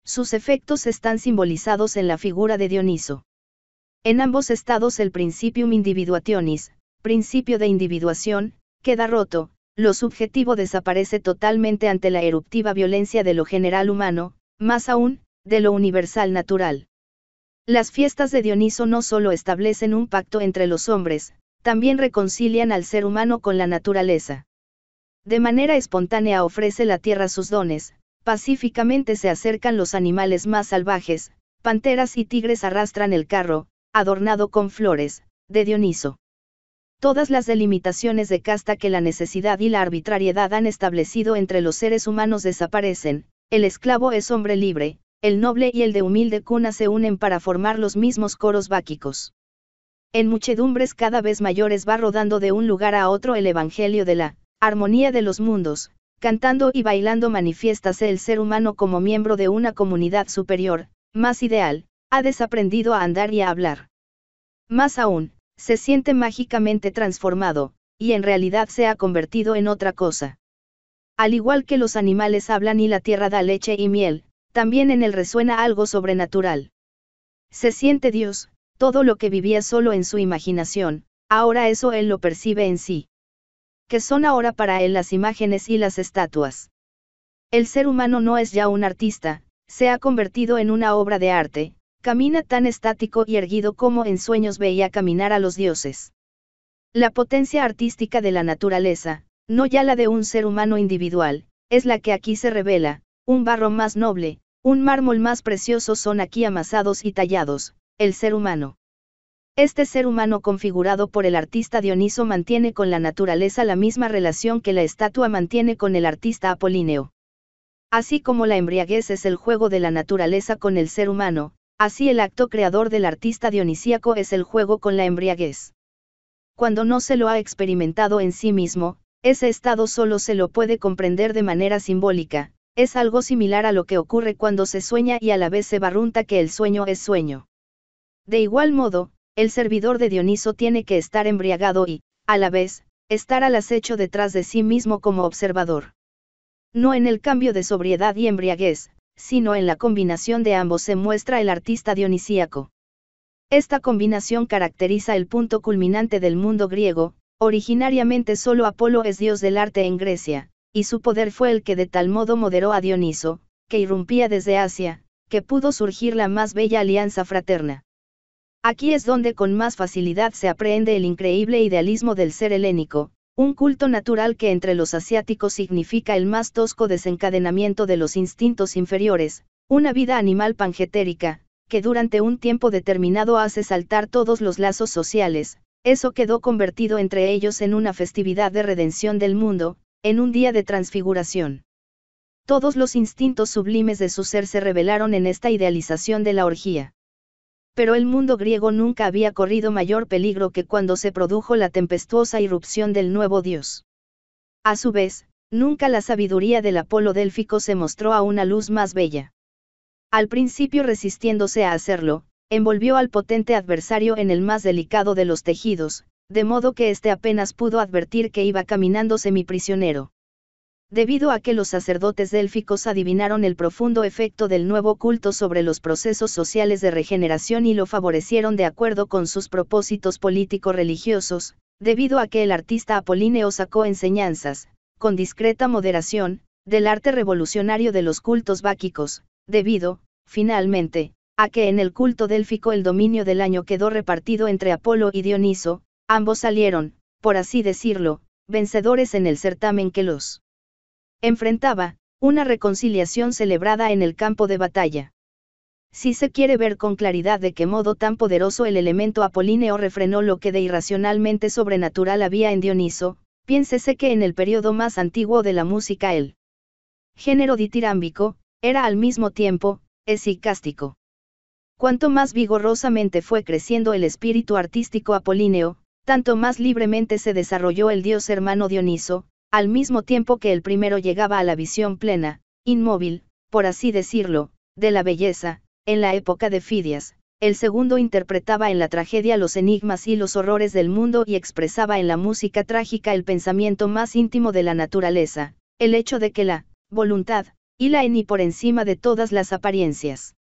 Sus efectos están simbolizados en la figura de Dioniso. En ambos estados el principium individuationis, principio de individuación, queda roto, lo subjetivo desaparece totalmente ante la eruptiva violencia de lo general humano, más aún, de lo universal natural. Las fiestas de Dioniso no solo establecen un pacto entre los hombres, también reconcilian al ser humano con la naturaleza. De manera espontánea ofrece la tierra sus dones, pacíficamente se acercan los animales más salvajes, panteras y tigres arrastran el carro, adornado con flores, de Dioniso. Todas las delimitaciones de casta que la necesidad y la arbitrariedad han establecido entre los seres humanos desaparecen, el esclavo es hombre libre, el noble y el de humilde cuna se unen para formar los mismos coros báquicos. En muchedumbres cada vez mayores va rodando de un lugar a otro el Evangelio de la Armonía de los mundos, cantando y bailando manifiéstase el ser humano como miembro de una comunidad superior, más ideal, ha desaprendido a andar y a hablar. Más aún, se siente mágicamente transformado, y en realidad se ha convertido en otra cosa. Al igual que los animales hablan y la tierra da leche y miel, también en él resuena algo sobrenatural. Se siente Dios, todo lo que vivía solo en su imaginación, ahora eso él lo percibe en sí que son ahora para él las imágenes y las estatuas. El ser humano no es ya un artista, se ha convertido en una obra de arte, camina tan estático y erguido como en sueños veía caminar a los dioses. La potencia artística de la naturaleza, no ya la de un ser humano individual, es la que aquí se revela, un barro más noble, un mármol más precioso son aquí amasados y tallados, el ser humano. Este ser humano configurado por el artista Dioniso mantiene con la naturaleza la misma relación que la estatua mantiene con el artista Apolíneo. Así como la embriaguez es el juego de la naturaleza con el ser humano, así el acto creador del artista dionisíaco es el juego con la embriaguez. Cuando no se lo ha experimentado en sí mismo, ese estado solo se lo puede comprender de manera simbólica, es algo similar a lo que ocurre cuando se sueña y a la vez se barrunta que el sueño es sueño. De igual modo, el servidor de Dioniso tiene que estar embriagado y, a la vez, estar al acecho detrás de sí mismo como observador. No en el cambio de sobriedad y embriaguez, sino en la combinación de ambos se muestra el artista dionisíaco. Esta combinación caracteriza el punto culminante del mundo griego, originariamente solo Apolo es dios del arte en Grecia, y su poder fue el que de tal modo moderó a Dioniso, que irrumpía desde Asia, que pudo surgir la más bella alianza fraterna. Aquí es donde con más facilidad se aprehende el increíble idealismo del ser helénico, un culto natural que entre los asiáticos significa el más tosco desencadenamiento de los instintos inferiores, una vida animal pangetérica, que durante un tiempo determinado hace saltar todos los lazos sociales, eso quedó convertido entre ellos en una festividad de redención del mundo, en un día de transfiguración. Todos los instintos sublimes de su ser se revelaron en esta idealización de la orgía pero el mundo griego nunca había corrido mayor peligro que cuando se produjo la tempestuosa irrupción del nuevo dios. A su vez, nunca la sabiduría del Apolo délfico se mostró a una luz más bella. Al principio resistiéndose a hacerlo, envolvió al potente adversario en el más delicado de los tejidos, de modo que éste apenas pudo advertir que iba caminando semiprisionero. Debido a que los sacerdotes délficos adivinaron el profundo efecto del nuevo culto sobre los procesos sociales de regeneración y lo favorecieron de acuerdo con sus propósitos político-religiosos, debido a que el artista Apolíneo sacó enseñanzas, con discreta moderación, del arte revolucionario de los cultos báquicos, debido, finalmente, a que en el culto délfico el dominio del año quedó repartido entre Apolo y Dioniso, ambos salieron, por así decirlo, vencedores en el certamen que los Enfrentaba, una reconciliación celebrada en el campo de batalla. Si se quiere ver con claridad de qué modo tan poderoso el elemento apolíneo refrenó lo que de irracionalmente sobrenatural había en Dioniso, piénsese que en el periodo más antiguo de la música el género ditirámbico, era al mismo tiempo, esicástico. Cuanto más vigorosamente fue creciendo el espíritu artístico apolíneo, tanto más libremente se desarrolló el dios hermano Dioniso, al mismo tiempo que el primero llegaba a la visión plena, inmóvil, por así decirlo, de la belleza, en la época de Fidias, el segundo interpretaba en la tragedia los enigmas y los horrores del mundo y expresaba en la música trágica el pensamiento más íntimo de la naturaleza, el hecho de que la voluntad, y la en por encima de todas las apariencias.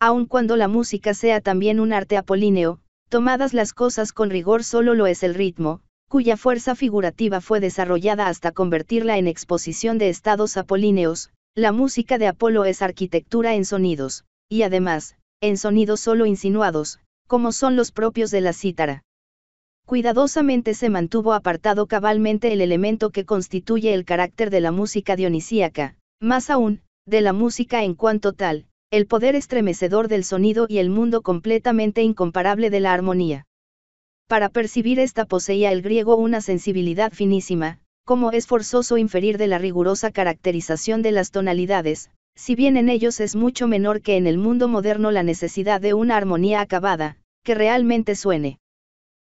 Aun cuando la música sea también un arte apolíneo, tomadas las cosas con rigor solo lo es el ritmo, cuya fuerza figurativa fue desarrollada hasta convertirla en exposición de estados apolíneos, la música de Apolo es arquitectura en sonidos, y además, en sonidos solo insinuados, como son los propios de la cítara. Cuidadosamente se mantuvo apartado cabalmente el elemento que constituye el carácter de la música dionisíaca, más aún, de la música en cuanto tal, el poder estremecedor del sonido y el mundo completamente incomparable de la armonía. Para percibir esta poseía el griego una sensibilidad finísima, como es forzoso inferir de la rigurosa caracterización de las tonalidades, si bien en ellos es mucho menor que en el mundo moderno la necesidad de una armonía acabada, que realmente suene.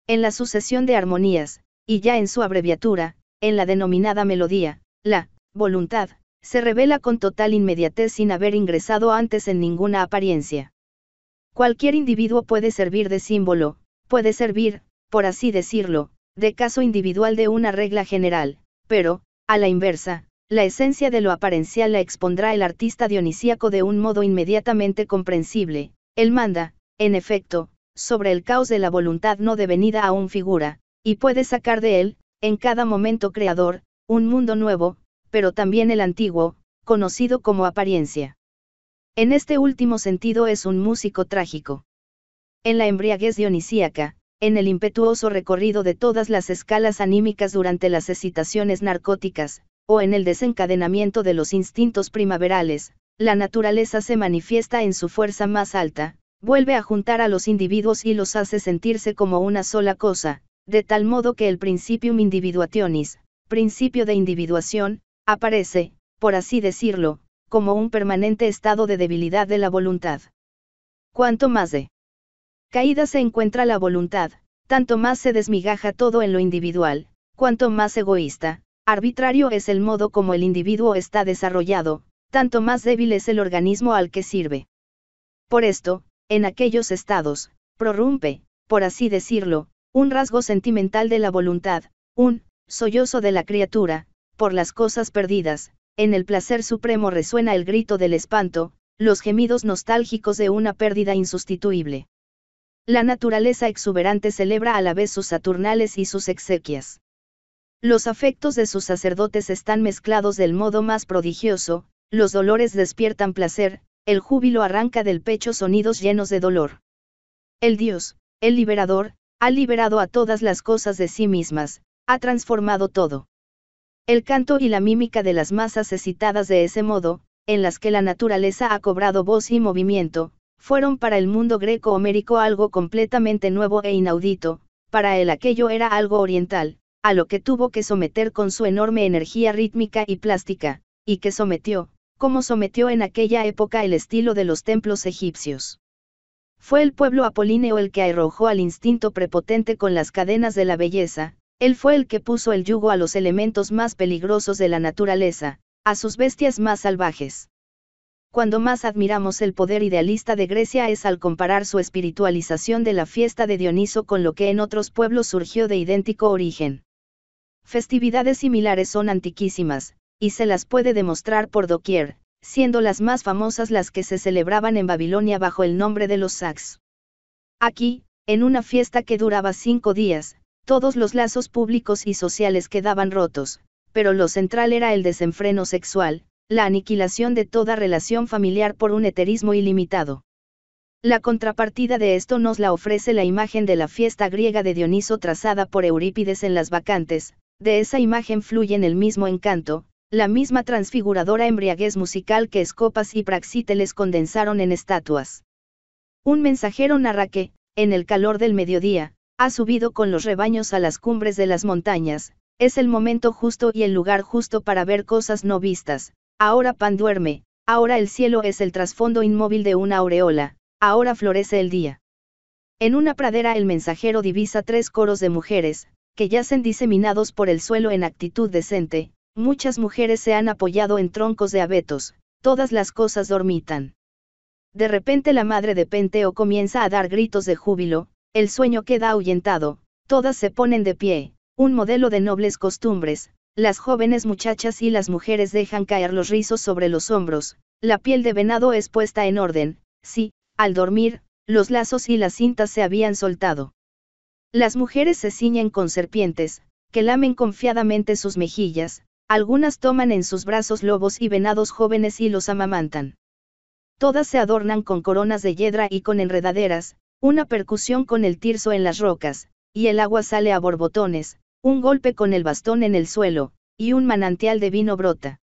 En la sucesión de armonías, y ya en su abreviatura, en la denominada melodía, la voluntad, se revela con total inmediatez sin haber ingresado antes en ninguna apariencia. Cualquier individuo puede servir de símbolo, puede servir, por así decirlo, de caso individual de una regla general, pero, a la inversa, la esencia de lo aparencial la expondrá el artista dionisíaco de un modo inmediatamente comprensible, él manda, en efecto, sobre el caos de la voluntad no devenida aún figura, y puede sacar de él, en cada momento creador, un mundo nuevo, pero también el antiguo, conocido como apariencia. En este último sentido es un músico trágico. En la embriaguez dionisíaca, en el impetuoso recorrido de todas las escalas anímicas durante las excitaciones narcóticas, o en el desencadenamiento de los instintos primaverales, la naturaleza se manifiesta en su fuerza más alta, vuelve a juntar a los individuos y los hace sentirse como una sola cosa, de tal modo que el principium individuationis, principio de individuación, aparece, por así decirlo, como un permanente estado de debilidad de la voluntad. Cuanto más de Caída se encuentra la voluntad, tanto más se desmigaja todo en lo individual, cuanto más egoísta, arbitrario es el modo como el individuo está desarrollado, tanto más débil es el organismo al que sirve. Por esto, en aquellos estados, prorrumpe, por así decirlo, un rasgo sentimental de la voluntad, un sollozo de la criatura, por las cosas perdidas, en el placer supremo resuena el grito del espanto, los gemidos nostálgicos de una pérdida insustituible. La naturaleza exuberante celebra a la vez sus saturnales y sus exequias. Los afectos de sus sacerdotes están mezclados del modo más prodigioso, los dolores despiertan placer, el júbilo arranca del pecho sonidos llenos de dolor. El Dios, el liberador, ha liberado a todas las cosas de sí mismas, ha transformado todo. El canto y la mímica de las masas excitadas de ese modo, en las que la naturaleza ha cobrado voz y movimiento, fueron para el mundo greco-homérico algo completamente nuevo e inaudito, para él aquello era algo oriental, a lo que tuvo que someter con su enorme energía rítmica y plástica, y que sometió, como sometió en aquella época el estilo de los templos egipcios. Fue el pueblo apolíneo el que arrojó al instinto prepotente con las cadenas de la belleza, él fue el que puso el yugo a los elementos más peligrosos de la naturaleza, a sus bestias más salvajes cuando más admiramos el poder idealista de Grecia es al comparar su espiritualización de la fiesta de Dioniso con lo que en otros pueblos surgió de idéntico origen. Festividades similares son antiquísimas, y se las puede demostrar por doquier, siendo las más famosas las que se celebraban en Babilonia bajo el nombre de los Sax. Aquí, en una fiesta que duraba cinco días, todos los lazos públicos y sociales quedaban rotos, pero lo central era el desenfreno sexual, la aniquilación de toda relación familiar por un eterismo ilimitado. La contrapartida de esto nos la ofrece la imagen de la fiesta griega de Dioniso trazada por Eurípides en las vacantes, de esa imagen fluyen el mismo encanto, la misma transfiguradora embriaguez musical que Escopas y Praxíteles condensaron en estatuas. Un mensajero narra que, en el calor del mediodía, ha subido con los rebaños a las cumbres de las montañas, es el momento justo y el lugar justo para ver cosas no vistas, Ahora Pan duerme, ahora el cielo es el trasfondo inmóvil de una aureola, ahora florece el día. En una pradera el mensajero divisa tres coros de mujeres, que yacen diseminados por el suelo en actitud decente, muchas mujeres se han apoyado en troncos de abetos, todas las cosas dormitan. De repente la madre de Penteo comienza a dar gritos de júbilo, el sueño queda ahuyentado, todas se ponen de pie, un modelo de nobles costumbres, las jóvenes muchachas y las mujeres dejan caer los rizos sobre los hombros, la piel de venado es puesta en orden, sí, al dormir, los lazos y las cintas se habían soltado. Las mujeres se ciñen con serpientes, que lamen confiadamente sus mejillas, algunas toman en sus brazos lobos y venados jóvenes y los amamantan. Todas se adornan con coronas de yedra y con enredaderas, una percusión con el tirso en las rocas, y el agua sale a borbotones, un golpe con el bastón en el suelo, y un manantial de vino brota.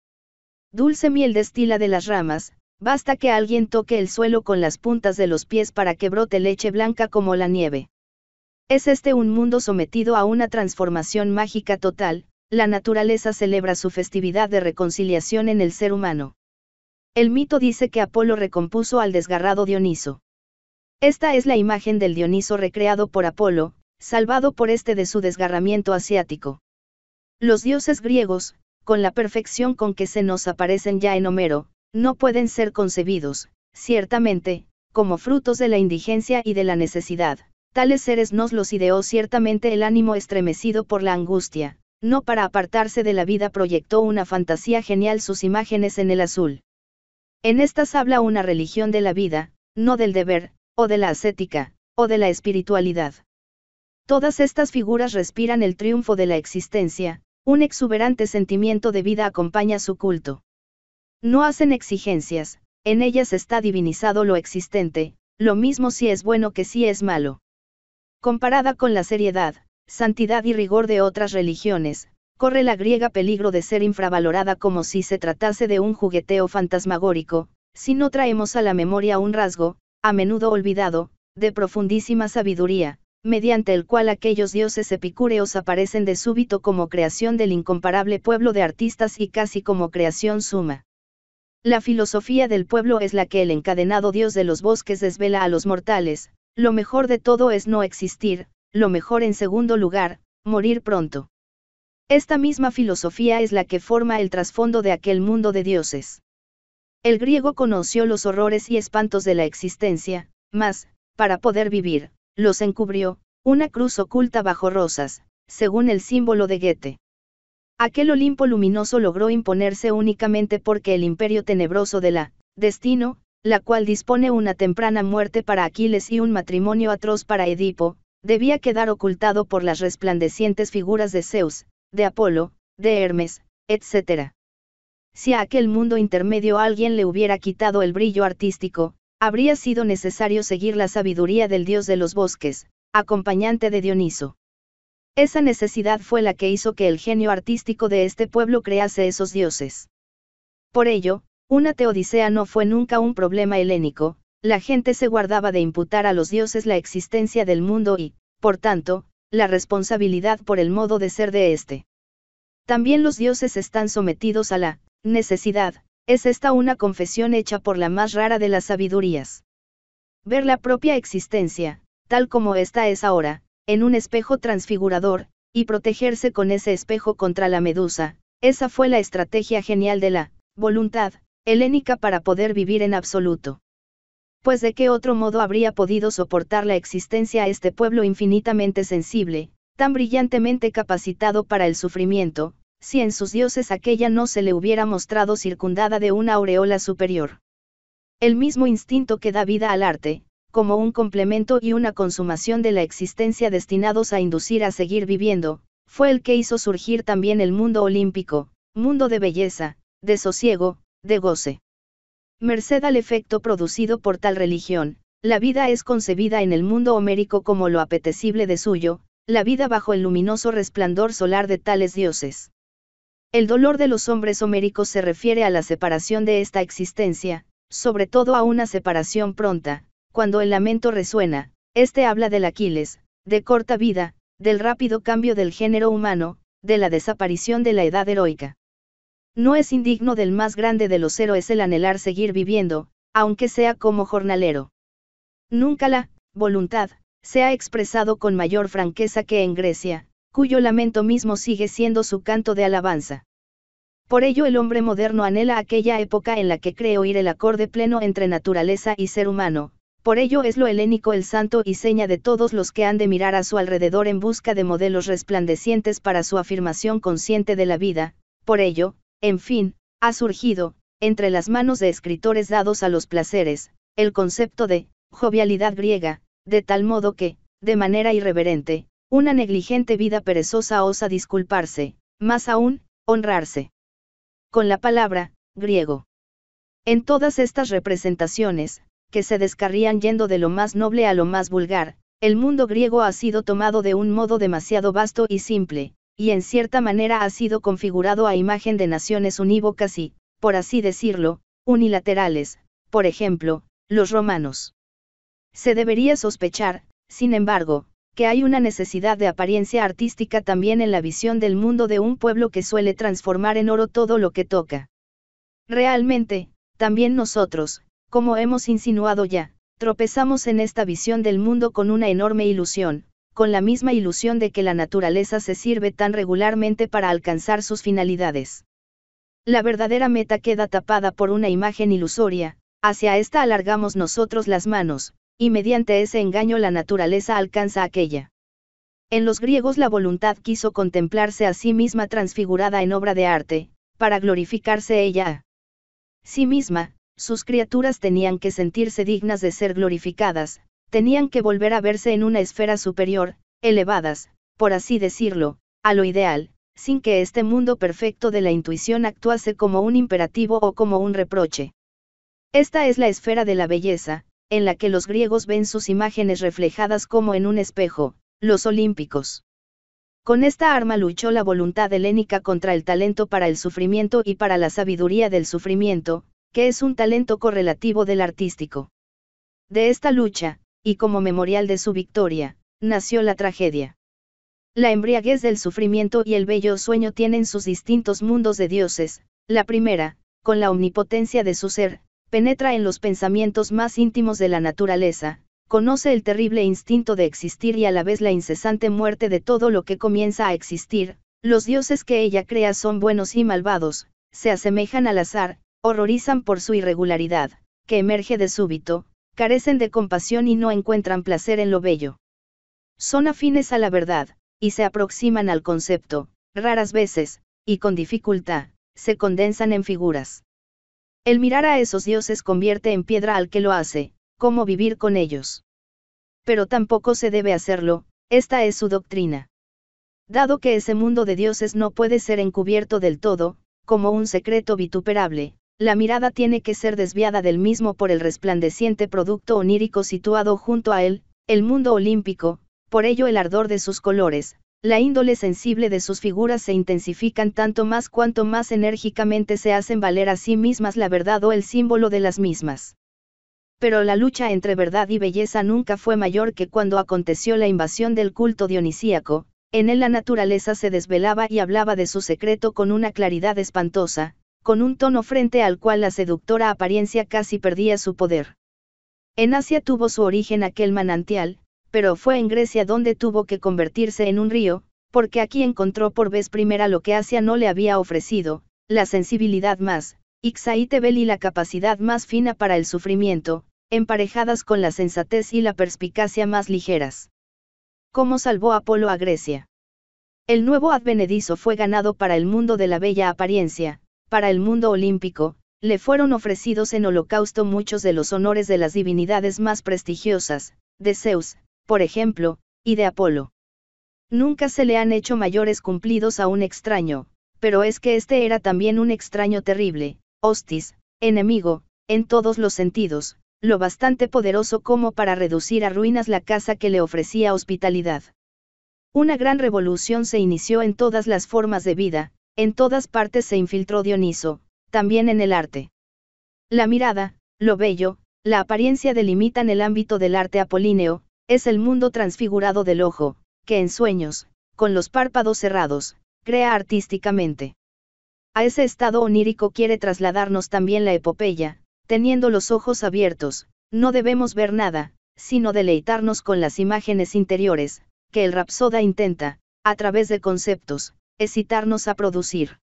Dulce miel destila de las ramas, basta que alguien toque el suelo con las puntas de los pies para que brote leche blanca como la nieve. Es este un mundo sometido a una transformación mágica total, la naturaleza celebra su festividad de reconciliación en el ser humano. El mito dice que Apolo recompuso al desgarrado Dioniso. Esta es la imagen del Dioniso recreado por Apolo, salvado por este de su desgarramiento asiático. Los dioses griegos, con la perfección con que se nos aparecen ya en Homero, no pueden ser concebidos, ciertamente, como frutos de la indigencia y de la necesidad. Tales seres nos los ideó ciertamente el ánimo estremecido por la angustia, no para apartarse de la vida proyectó una fantasía genial sus imágenes en el azul. En estas habla una religión de la vida, no del deber, o de la ascética, o de la espiritualidad. Todas estas figuras respiran el triunfo de la existencia, un exuberante sentimiento de vida acompaña su culto. No hacen exigencias, en ellas está divinizado lo existente, lo mismo si es bueno que si es malo. Comparada con la seriedad, santidad y rigor de otras religiones, corre la griega peligro de ser infravalorada como si se tratase de un jugueteo fantasmagórico, si no traemos a la memoria un rasgo, a menudo olvidado, de profundísima sabiduría, mediante el cual aquellos dioses epicúreos aparecen de súbito como creación del incomparable pueblo de artistas y casi como creación suma. La filosofía del pueblo es la que el encadenado dios de los bosques desvela a los mortales, lo mejor de todo es no existir, lo mejor en segundo lugar, morir pronto. Esta misma filosofía es la que forma el trasfondo de aquel mundo de dioses. El griego conoció los horrores y espantos de la existencia, mas, para poder vivir, los encubrió, una cruz oculta bajo rosas, según el símbolo de Goethe. Aquel Olimpo luminoso logró imponerse únicamente porque el imperio tenebroso de la, destino, la cual dispone una temprana muerte para Aquiles y un matrimonio atroz para Edipo, debía quedar ocultado por las resplandecientes figuras de Zeus, de Apolo, de Hermes, etc. Si a aquel mundo intermedio alguien le hubiera quitado el brillo artístico, habría sido necesario seguir la sabiduría del dios de los bosques, acompañante de Dioniso. Esa necesidad fue la que hizo que el genio artístico de este pueblo crease esos dioses. Por ello, una teodicea no fue nunca un problema helénico, la gente se guardaba de imputar a los dioses la existencia del mundo y, por tanto, la responsabilidad por el modo de ser de éste. También los dioses están sometidos a la necesidad, es esta una confesión hecha por la más rara de las sabidurías. Ver la propia existencia, tal como esta es ahora, en un espejo transfigurador, y protegerse con ese espejo contra la medusa, esa fue la estrategia genial de la voluntad helénica para poder vivir en absoluto. Pues de qué otro modo habría podido soportar la existencia a este pueblo infinitamente sensible, tan brillantemente capacitado para el sufrimiento, si en sus dioses aquella no se le hubiera mostrado circundada de una aureola superior. El mismo instinto que da vida al arte, como un complemento y una consumación de la existencia destinados a inducir a seguir viviendo, fue el que hizo surgir también el mundo olímpico, mundo de belleza, de sosiego, de goce. Merced al efecto producido por tal religión, la vida es concebida en el mundo homérico como lo apetecible de suyo, la vida bajo el luminoso resplandor solar de tales dioses. El dolor de los hombres homéricos se refiere a la separación de esta existencia, sobre todo a una separación pronta, cuando el lamento resuena, este habla del Aquiles, de corta vida, del rápido cambio del género humano, de la desaparición de la edad heroica. No es indigno del más grande de los héroes el anhelar seguir viviendo, aunque sea como jornalero. Nunca la voluntad se ha expresado con mayor franqueza que en Grecia, cuyo lamento mismo sigue siendo su canto de alabanza. Por ello el hombre moderno anhela aquella época en la que cree oír el acorde pleno entre naturaleza y ser humano, por ello es lo helénico el santo y seña de todos los que han de mirar a su alrededor en busca de modelos resplandecientes para su afirmación consciente de la vida, por ello, en fin, ha surgido, entre las manos de escritores dados a los placeres, el concepto de jovialidad griega, de tal modo que, de manera irreverente, una negligente vida perezosa osa disculparse, más aún, honrarse. Con la palabra, griego. En todas estas representaciones, que se descarrían yendo de lo más noble a lo más vulgar, el mundo griego ha sido tomado de un modo demasiado vasto y simple, y en cierta manera ha sido configurado a imagen de naciones unívocas y, por así decirlo, unilaterales, por ejemplo, los romanos. Se debería sospechar, sin embargo, que hay una necesidad de apariencia artística también en la visión del mundo de un pueblo que suele transformar en oro todo lo que toca. Realmente, también nosotros, como hemos insinuado ya, tropezamos en esta visión del mundo con una enorme ilusión, con la misma ilusión de que la naturaleza se sirve tan regularmente para alcanzar sus finalidades. La verdadera meta queda tapada por una imagen ilusoria, hacia esta alargamos nosotros las manos, y mediante ese engaño la naturaleza alcanza aquella. En los griegos la voluntad quiso contemplarse a sí misma transfigurada en obra de arte, para glorificarse ella sí misma, sus criaturas tenían que sentirse dignas de ser glorificadas, tenían que volver a verse en una esfera superior, elevadas, por así decirlo, a lo ideal, sin que este mundo perfecto de la intuición actuase como un imperativo o como un reproche. Esta es la esfera de la belleza, en la que los griegos ven sus imágenes reflejadas como en un espejo, los olímpicos. Con esta arma luchó la voluntad helénica contra el talento para el sufrimiento y para la sabiduría del sufrimiento, que es un talento correlativo del artístico. De esta lucha, y como memorial de su victoria, nació la tragedia. La embriaguez del sufrimiento y el bello sueño tienen sus distintos mundos de dioses, la primera, con la omnipotencia de su ser, penetra en los pensamientos más íntimos de la naturaleza, conoce el terrible instinto de existir y a la vez la incesante muerte de todo lo que comienza a existir, los dioses que ella crea son buenos y malvados, se asemejan al azar, horrorizan por su irregularidad, que emerge de súbito, carecen de compasión y no encuentran placer en lo bello. Son afines a la verdad, y se aproximan al concepto, raras veces, y con dificultad, se condensan en figuras. El mirar a esos dioses convierte en piedra al que lo hace, cómo vivir con ellos. Pero tampoco se debe hacerlo, esta es su doctrina. Dado que ese mundo de dioses no puede ser encubierto del todo, como un secreto vituperable, la mirada tiene que ser desviada del mismo por el resplandeciente producto onírico situado junto a él, el mundo olímpico, por ello el ardor de sus colores, la índole sensible de sus figuras se intensifican tanto más cuanto más enérgicamente se hacen valer a sí mismas la verdad o el símbolo de las mismas. Pero la lucha entre verdad y belleza nunca fue mayor que cuando aconteció la invasión del culto dionisíaco, en él la naturaleza se desvelaba y hablaba de su secreto con una claridad espantosa, con un tono frente al cual la seductora apariencia casi perdía su poder. En Asia tuvo su origen aquel manantial, pero fue en Grecia donde tuvo que convertirse en un río, porque aquí encontró por vez primera lo que Asia no le había ofrecido, la sensibilidad más, Ixaitebel y la capacidad más fina para el sufrimiento, emparejadas con la sensatez y la perspicacia más ligeras. ¿Cómo salvó Apolo a Grecia? El nuevo advenedizo fue ganado para el mundo de la bella apariencia, para el mundo olímpico, le fueron ofrecidos en holocausto muchos de los honores de las divinidades más prestigiosas, de Zeus, por ejemplo, y de Apolo. Nunca se le han hecho mayores cumplidos a un extraño, pero es que este era también un extraño terrible, hostis, enemigo, en todos los sentidos, lo bastante poderoso como para reducir a ruinas la casa que le ofrecía hospitalidad. Una gran revolución se inició en todas las formas de vida, en todas partes se infiltró Dioniso, también en el arte. La mirada, lo bello, la apariencia delimitan el ámbito del arte apolíneo, es el mundo transfigurado del ojo, que en sueños, con los párpados cerrados, crea artísticamente. A ese estado onírico quiere trasladarnos también la epopeya, teniendo los ojos abiertos, no debemos ver nada, sino deleitarnos con las imágenes interiores, que el rapsoda intenta, a través de conceptos, excitarnos a producir.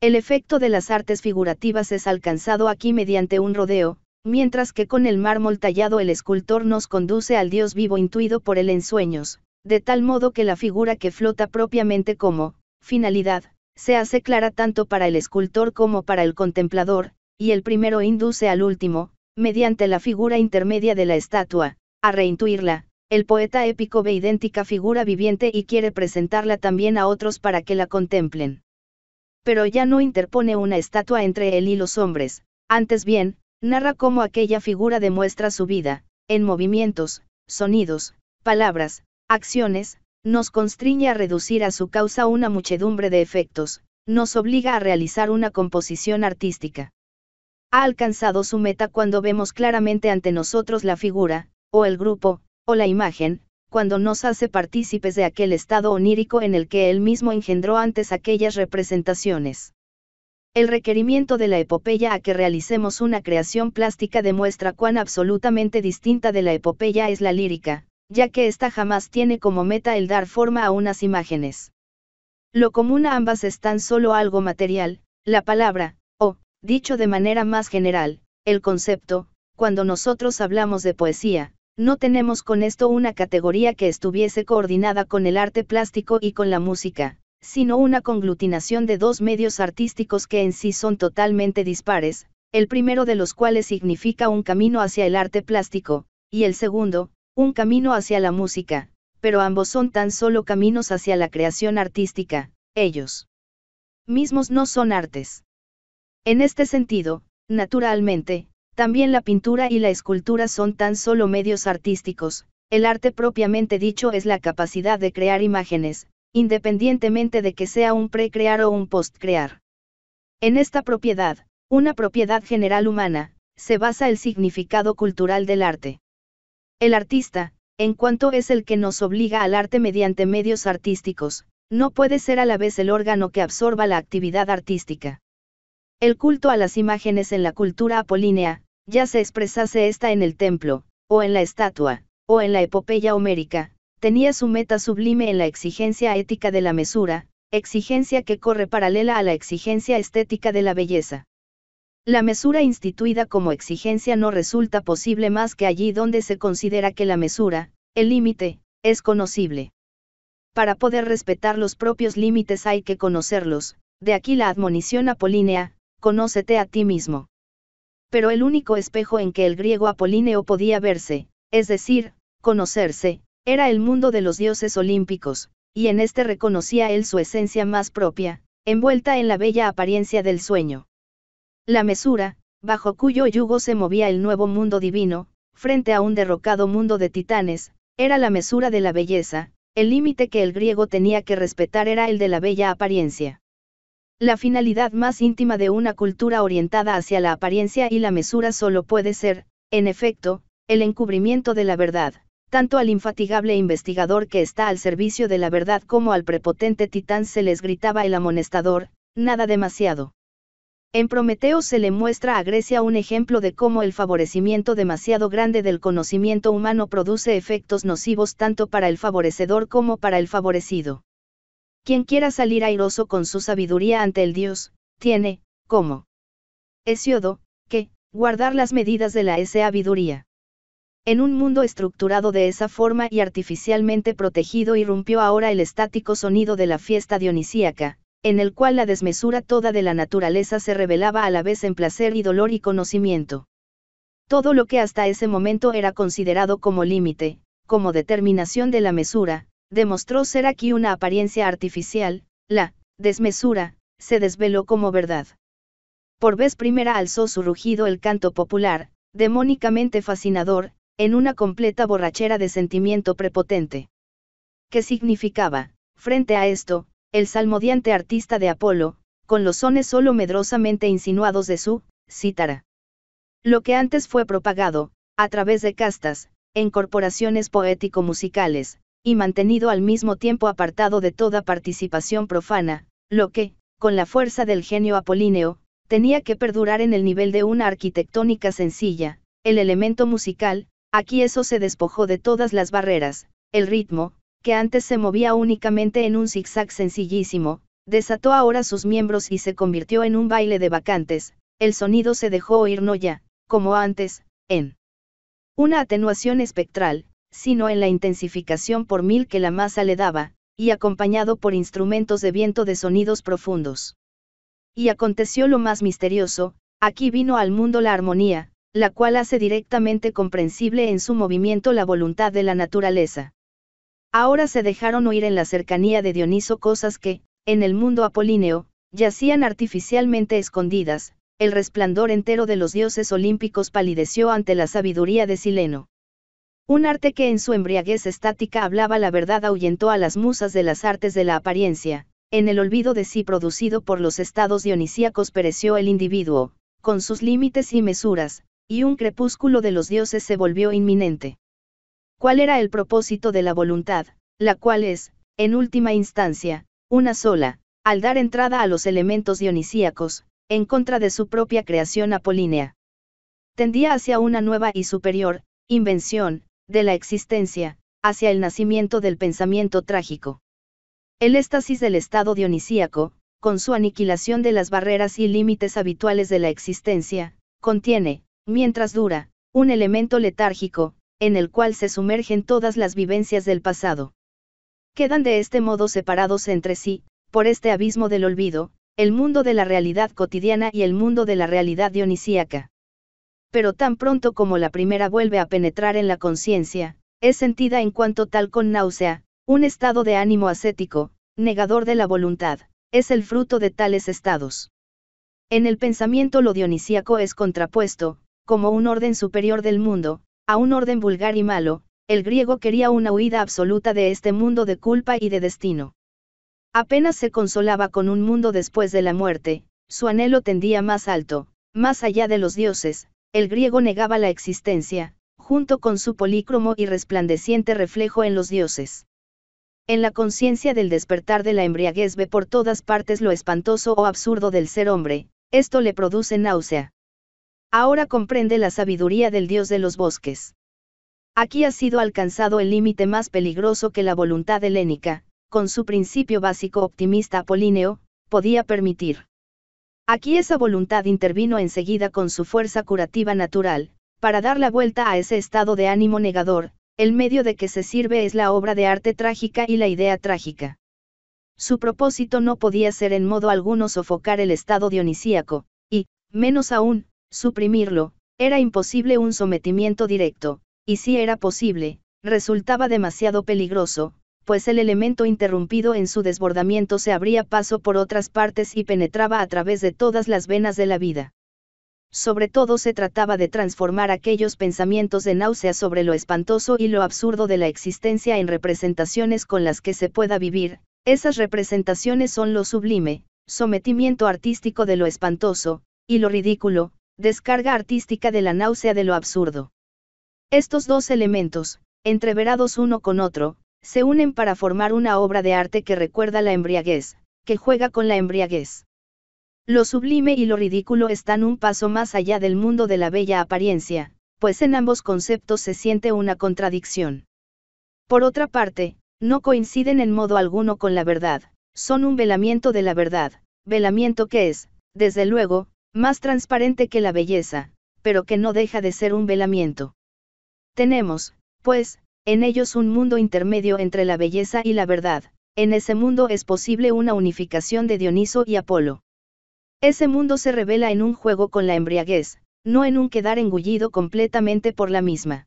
El efecto de las artes figurativas es alcanzado aquí mediante un rodeo, mientras que con el mármol tallado el escultor nos conduce al Dios vivo intuido por él en sueños, de tal modo que la figura que flota propiamente como, finalidad, se hace clara tanto para el escultor como para el contemplador, y el primero induce al último, mediante la figura intermedia de la estatua, a reintuirla, el poeta épico ve idéntica figura viviente y quiere presentarla también a otros para que la contemplen. Pero ya no interpone una estatua entre él y los hombres, antes bien, Narra cómo aquella figura demuestra su vida, en movimientos, sonidos, palabras, acciones, nos constriñe a reducir a su causa una muchedumbre de efectos, nos obliga a realizar una composición artística. Ha alcanzado su meta cuando vemos claramente ante nosotros la figura, o el grupo, o la imagen, cuando nos hace partícipes de aquel estado onírico en el que él mismo engendró antes aquellas representaciones. El requerimiento de la epopeya a que realicemos una creación plástica demuestra cuán absolutamente distinta de la epopeya es la lírica, ya que ésta jamás tiene como meta el dar forma a unas imágenes. Lo común a ambas es tan solo algo material, la palabra, o, dicho de manera más general, el concepto, cuando nosotros hablamos de poesía, no tenemos con esto una categoría que estuviese coordinada con el arte plástico y con la música, sino una conglutinación de dos medios artísticos que en sí son totalmente dispares, el primero de los cuales significa un camino hacia el arte plástico, y el segundo, un camino hacia la música, pero ambos son tan solo caminos hacia la creación artística, ellos mismos no son artes. En este sentido, naturalmente, también la pintura y la escultura son tan solo medios artísticos, el arte propiamente dicho es la capacidad de crear imágenes, independientemente de que sea un precrear o un post-crear. En esta propiedad, una propiedad general humana, se basa el significado cultural del arte. El artista, en cuanto es el que nos obliga al arte mediante medios artísticos, no puede ser a la vez el órgano que absorba la actividad artística. El culto a las imágenes en la cultura apolínea, ya se expresase esta en el templo, o en la estatua, o en la epopeya homérica, tenía su meta sublime en la exigencia ética de la mesura, exigencia que corre paralela a la exigencia estética de la belleza. La mesura instituida como exigencia no resulta posible más que allí donde se considera que la mesura, el límite, es conocible. Para poder respetar los propios límites hay que conocerlos, de aquí la admonición apolínea, conócete a ti mismo. Pero el único espejo en que el griego apolíneo podía verse, es decir, conocerse, era el mundo de los dioses olímpicos, y en este reconocía él su esencia más propia, envuelta en la bella apariencia del sueño. La mesura, bajo cuyo yugo se movía el nuevo mundo divino, frente a un derrocado mundo de titanes, era la mesura de la belleza, el límite que el griego tenía que respetar era el de la bella apariencia. La finalidad más íntima de una cultura orientada hacia la apariencia y la mesura solo puede ser, en efecto, el encubrimiento de la verdad tanto al infatigable investigador que está al servicio de la verdad como al prepotente titán se les gritaba el amonestador, nada demasiado. En Prometeo se le muestra a Grecia un ejemplo de cómo el favorecimiento demasiado grande del conocimiento humano produce efectos nocivos tanto para el favorecedor como para el favorecido. Quien quiera salir airoso con su sabiduría ante el dios, tiene, como Hesiodo, que, guardar las medidas de la sabiduría. En un mundo estructurado de esa forma y artificialmente protegido irrumpió ahora el estático sonido de la fiesta dionisíaca, en el cual la desmesura toda de la naturaleza se revelaba a la vez en placer y dolor y conocimiento. Todo lo que hasta ese momento era considerado como límite, como determinación de la mesura, demostró ser aquí una apariencia artificial, la desmesura, se desveló como verdad. Por vez primera alzó su rugido el canto popular, demónicamente fascinador, en una completa borrachera de sentimiento prepotente. ¿Qué significaba, frente a esto, el salmodiante artista de Apolo, con los sones solo medrosamente insinuados de su cítara? Lo que antes fue propagado, a través de castas, en corporaciones poético-musicales, y mantenido al mismo tiempo apartado de toda participación profana, lo que, con la fuerza del genio apolíneo, tenía que perdurar en el nivel de una arquitectónica sencilla, el elemento musical, Aquí eso se despojó de todas las barreras, el ritmo, que antes se movía únicamente en un zigzag sencillísimo, desató ahora sus miembros y se convirtió en un baile de vacantes, el sonido se dejó oír no ya, como antes, en una atenuación espectral, sino en la intensificación por mil que la masa le daba, y acompañado por instrumentos de viento de sonidos profundos. Y aconteció lo más misterioso, aquí vino al mundo la armonía, la cual hace directamente comprensible en su movimiento la voluntad de la naturaleza. Ahora se dejaron oír en la cercanía de Dioniso cosas que, en el mundo apolíneo, yacían artificialmente escondidas, el resplandor entero de los dioses olímpicos palideció ante la sabiduría de Sileno. Un arte que en su embriaguez estática hablaba la verdad ahuyentó a las musas de las artes de la apariencia, en el olvido de sí producido por los estados dionisíacos pereció el individuo, con sus límites y mesuras, y un crepúsculo de los dioses se volvió inminente. ¿Cuál era el propósito de la voluntad, la cual es, en última instancia, una sola, al dar entrada a los elementos dionisíacos, en contra de su propia creación apolínea? Tendía hacia una nueva y superior, invención, de la existencia, hacia el nacimiento del pensamiento trágico. El éxtasis del estado dionisíaco, con su aniquilación de las barreras y límites habituales de la existencia, contiene, Mientras dura, un elemento letárgico, en el cual se sumergen todas las vivencias del pasado. Quedan de este modo separados entre sí, por este abismo del olvido, el mundo de la realidad cotidiana y el mundo de la realidad dionisíaca. Pero tan pronto como la primera vuelve a penetrar en la conciencia, es sentida en cuanto tal con náusea, un estado de ánimo ascético, negador de la voluntad, es el fruto de tales estados. En el pensamiento lo dionisíaco es contrapuesto, como un orden superior del mundo, a un orden vulgar y malo, el griego quería una huida absoluta de este mundo de culpa y de destino. Apenas se consolaba con un mundo después de la muerte, su anhelo tendía más alto, más allá de los dioses, el griego negaba la existencia, junto con su polícromo y resplandeciente reflejo en los dioses. En la conciencia del despertar de la embriaguez ve por todas partes lo espantoso o absurdo del ser hombre, esto le produce náusea. Ahora comprende la sabiduría del Dios de los bosques. Aquí ha sido alcanzado el límite más peligroso que la voluntad helénica, con su principio básico optimista apolíneo, podía permitir. Aquí esa voluntad intervino enseguida con su fuerza curativa natural, para dar la vuelta a ese estado de ánimo negador, el medio de que se sirve es la obra de arte trágica y la idea trágica. Su propósito no podía ser en modo alguno sofocar el estado dionisíaco, y, menos aún, Suprimirlo, era imposible un sometimiento directo, y si era posible, resultaba demasiado peligroso, pues el elemento interrumpido en su desbordamiento se abría paso por otras partes y penetraba a través de todas las venas de la vida. Sobre todo se trataba de transformar aquellos pensamientos de náusea sobre lo espantoso y lo absurdo de la existencia en representaciones con las que se pueda vivir, esas representaciones son lo sublime, sometimiento artístico de lo espantoso, y lo ridículo, Descarga artística de la náusea de lo absurdo. Estos dos elementos, entreverados uno con otro, se unen para formar una obra de arte que recuerda la embriaguez, que juega con la embriaguez. Lo sublime y lo ridículo están un paso más allá del mundo de la bella apariencia, pues en ambos conceptos se siente una contradicción. Por otra parte, no coinciden en modo alguno con la verdad, son un velamiento de la verdad, velamiento que es, desde luego, más transparente que la belleza, pero que no deja de ser un velamiento. Tenemos, pues, en ellos un mundo intermedio entre la belleza y la verdad, en ese mundo es posible una unificación de Dioniso y Apolo. Ese mundo se revela en un juego con la embriaguez, no en un quedar engullido completamente por la misma.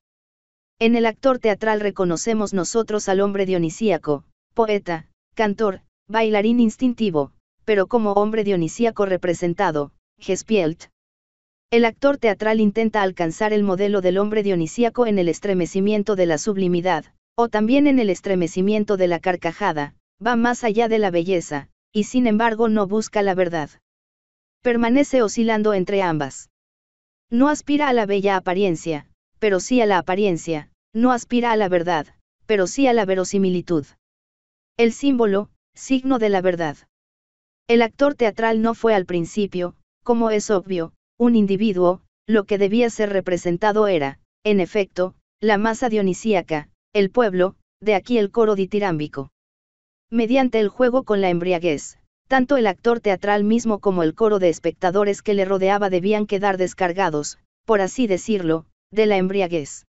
En el actor teatral reconocemos nosotros al hombre dionisíaco, poeta, cantor, bailarín instintivo, pero como hombre dionisíaco representado, Gespielt. El actor teatral intenta alcanzar el modelo del hombre dionisíaco en el estremecimiento de la sublimidad, o también en el estremecimiento de la carcajada, va más allá de la belleza, y sin embargo no busca la verdad. Permanece oscilando entre ambas. No aspira a la bella apariencia, pero sí a la apariencia, no aspira a la verdad, pero sí a la verosimilitud. El símbolo, signo de la verdad. El actor teatral no fue al principio, como es obvio, un individuo, lo que debía ser representado era, en efecto, la masa dionisíaca, el pueblo, de aquí el coro ditirámbico. Mediante el juego con la embriaguez, tanto el actor teatral mismo como el coro de espectadores que le rodeaba debían quedar descargados, por así decirlo, de la embriaguez.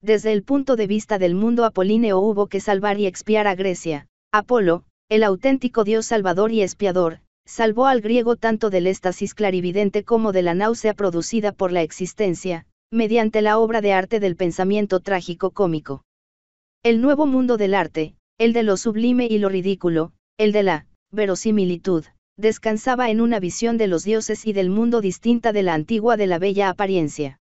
Desde el punto de vista del mundo apolíneo hubo que salvar y expiar a Grecia, Apolo, el auténtico dios salvador y expiador, salvó al griego tanto del éxtasis clarividente como de la náusea producida por la existencia, mediante la obra de arte del pensamiento trágico-cómico. El nuevo mundo del arte, el de lo sublime y lo ridículo, el de la verosimilitud, descansaba en una visión de los dioses y del mundo distinta de la antigua de la bella apariencia.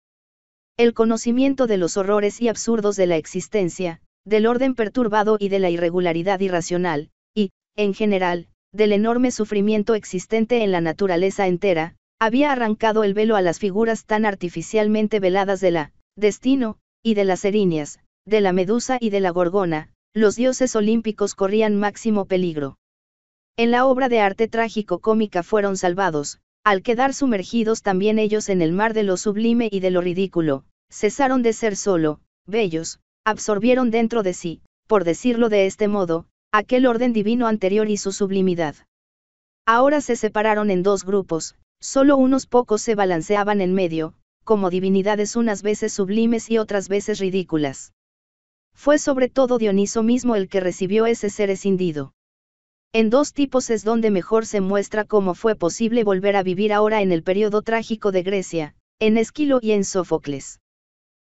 El conocimiento de los horrores y absurdos de la existencia, del orden perturbado y de la irregularidad irracional, y, en general, del enorme sufrimiento existente en la naturaleza entera, había arrancado el velo a las figuras tan artificialmente veladas de la, destino, y de las erinias, de la medusa y de la gorgona, los dioses olímpicos corrían máximo peligro. En la obra de arte trágico-cómica fueron salvados, al quedar sumergidos también ellos en el mar de lo sublime y de lo ridículo, cesaron de ser solo, bellos, absorbieron dentro de sí, por decirlo de este modo, aquel orden divino anterior y su sublimidad. Ahora se separaron en dos grupos, solo unos pocos se balanceaban en medio, como divinidades unas veces sublimes y otras veces ridículas. Fue sobre todo Dioniso mismo el que recibió ese ser escindido. En dos tipos es donde mejor se muestra cómo fue posible volver a vivir ahora en el periodo trágico de Grecia, en Esquilo y en Sófocles.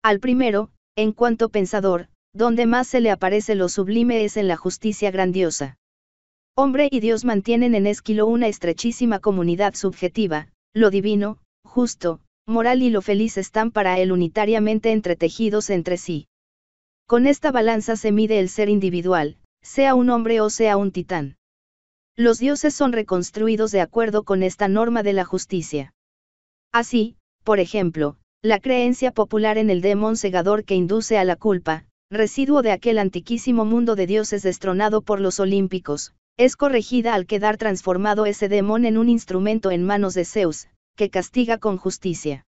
Al primero, en cuanto pensador, donde más se le aparece lo sublime es en la justicia grandiosa. Hombre y Dios mantienen en Esquilo una estrechísima comunidad subjetiva, lo divino, justo, moral y lo feliz están para él unitariamente entretejidos entre sí. Con esta balanza se mide el ser individual, sea un hombre o sea un titán. Los dioses son reconstruidos de acuerdo con esta norma de la justicia. Así, por ejemplo, la creencia popular en el demon segador que induce a la culpa, residuo de aquel antiquísimo mundo de dioses destronado por los olímpicos, es corregida al quedar transformado ese demon en un instrumento en manos de Zeus, que castiga con justicia.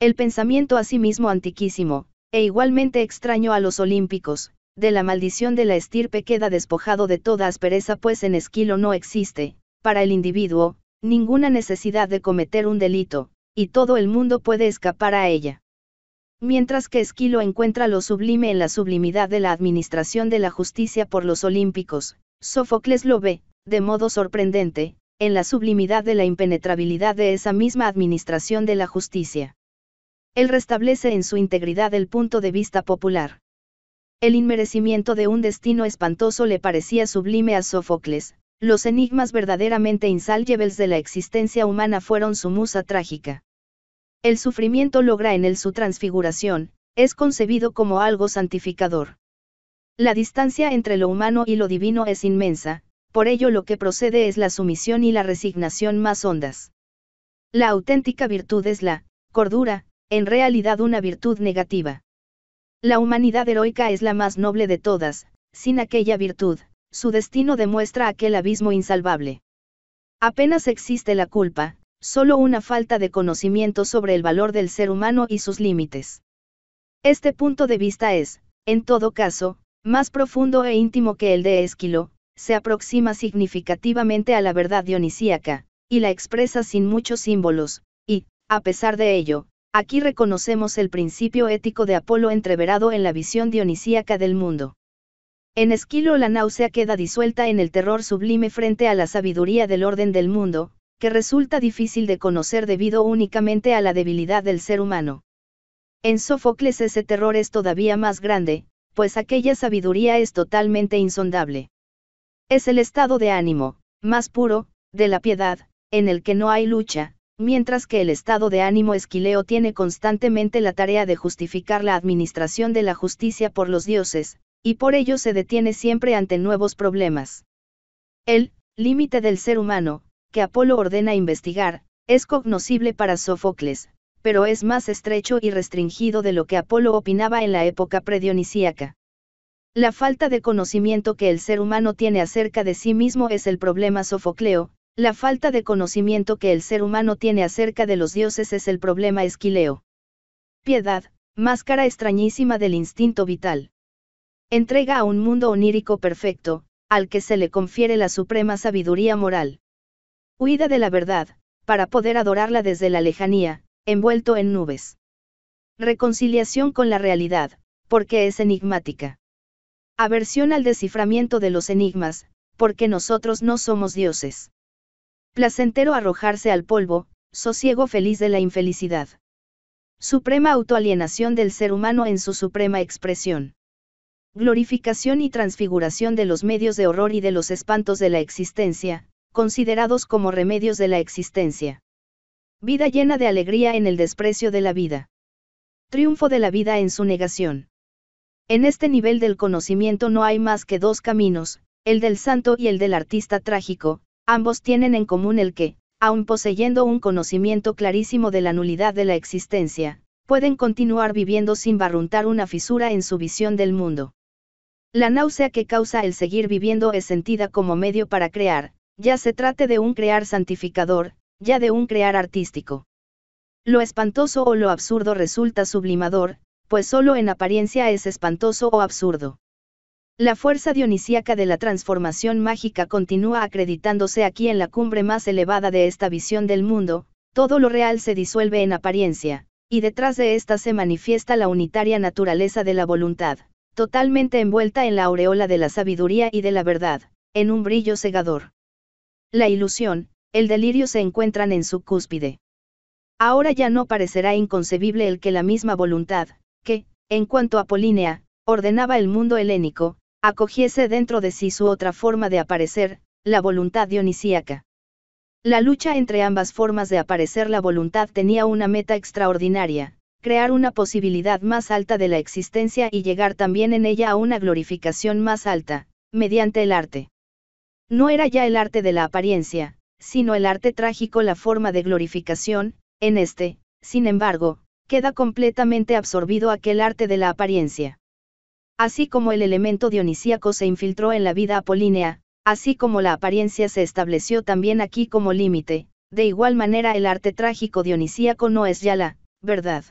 El pensamiento asimismo antiquísimo, e igualmente extraño a los olímpicos, de la maldición de la estirpe queda despojado de toda aspereza pues en Esquilo no existe, para el individuo, ninguna necesidad de cometer un delito, y todo el mundo puede escapar a ella mientras que Esquilo encuentra lo sublime en la sublimidad de la administración de la justicia por los olímpicos, Sófocles lo ve, de modo sorprendente, en la sublimidad de la impenetrabilidad de esa misma administración de la justicia. Él restablece en su integridad el punto de vista popular. El inmerecimiento de un destino espantoso le parecía sublime a Sófocles, los enigmas verdaderamente insalvables de la existencia humana fueron su musa trágica. El sufrimiento logra en él su transfiguración, es concebido como algo santificador. La distancia entre lo humano y lo divino es inmensa, por ello lo que procede es la sumisión y la resignación más hondas. La auténtica virtud es la, cordura, en realidad una virtud negativa. La humanidad heroica es la más noble de todas, sin aquella virtud, su destino demuestra aquel abismo insalvable. Apenas existe la culpa, solo una falta de conocimiento sobre el valor del ser humano y sus límites. Este punto de vista es, en todo caso, más profundo e íntimo que el de Esquilo, se aproxima significativamente a la verdad dionisíaca, y la expresa sin muchos símbolos, y, a pesar de ello, aquí reconocemos el principio ético de Apolo entreverado en la visión dionisíaca del mundo. En Esquilo la náusea queda disuelta en el terror sublime frente a la sabiduría del orden del mundo, que resulta difícil de conocer debido únicamente a la debilidad del ser humano. En Sófocles ese terror es todavía más grande, pues aquella sabiduría es totalmente insondable. Es el estado de ánimo, más puro, de la piedad, en el que no hay lucha, mientras que el estado de ánimo esquileo tiene constantemente la tarea de justificar la administración de la justicia por los dioses, y por ello se detiene siempre ante nuevos problemas. El límite del ser humano, que Apolo ordena investigar, es cognoscible para Sófocles, pero es más estrecho y restringido de lo que Apolo opinaba en la época predionisíaca. La falta de conocimiento que el ser humano tiene acerca de sí mismo es el problema sofocleo, la falta de conocimiento que el ser humano tiene acerca de los dioses es el problema esquileo. Piedad, máscara extrañísima del instinto vital. Entrega a un mundo onírico perfecto, al que se le confiere la suprema sabiduría moral huida de la verdad, para poder adorarla desde la lejanía, envuelto en nubes. Reconciliación con la realidad, porque es enigmática. Aversión al desciframiento de los enigmas, porque nosotros no somos dioses. Placentero arrojarse al polvo, sosiego feliz de la infelicidad. Suprema autoalienación del ser humano en su suprema expresión. Glorificación y transfiguración de los medios de horror y de los espantos de la existencia, considerados como remedios de la existencia. Vida llena de alegría en el desprecio de la vida. Triunfo de la vida en su negación. En este nivel del conocimiento no hay más que dos caminos, el del santo y el del artista trágico, ambos tienen en común el que, aun poseyendo un conocimiento clarísimo de la nulidad de la existencia, pueden continuar viviendo sin barruntar una fisura en su visión del mundo. La náusea que causa el seguir viviendo es sentida como medio para crear, ya se trate de un crear santificador, ya de un crear artístico. Lo espantoso o lo absurdo resulta sublimador, pues solo en apariencia es espantoso o absurdo. La fuerza dionisíaca de la transformación mágica continúa acreditándose aquí en la cumbre más elevada de esta visión del mundo, todo lo real se disuelve en apariencia, y detrás de ésta se manifiesta la unitaria naturaleza de la voluntad, totalmente envuelta en la aureola de la sabiduría y de la verdad, en un brillo cegador la ilusión, el delirio se encuentran en su cúspide. Ahora ya no parecerá inconcebible el que la misma voluntad, que, en cuanto a Polínea, ordenaba el mundo helénico, acogiese dentro de sí su otra forma de aparecer, la voluntad dionisíaca. La lucha entre ambas formas de aparecer la voluntad tenía una meta extraordinaria, crear una posibilidad más alta de la existencia y llegar también en ella a una glorificación más alta, mediante el arte. No era ya el arte de la apariencia, sino el arte trágico la forma de glorificación, en este, sin embargo, queda completamente absorbido aquel arte de la apariencia. Así como el elemento dionisíaco se infiltró en la vida apolínea, así como la apariencia se estableció también aquí como límite, de igual manera el arte trágico dionisíaco no es ya la, verdad.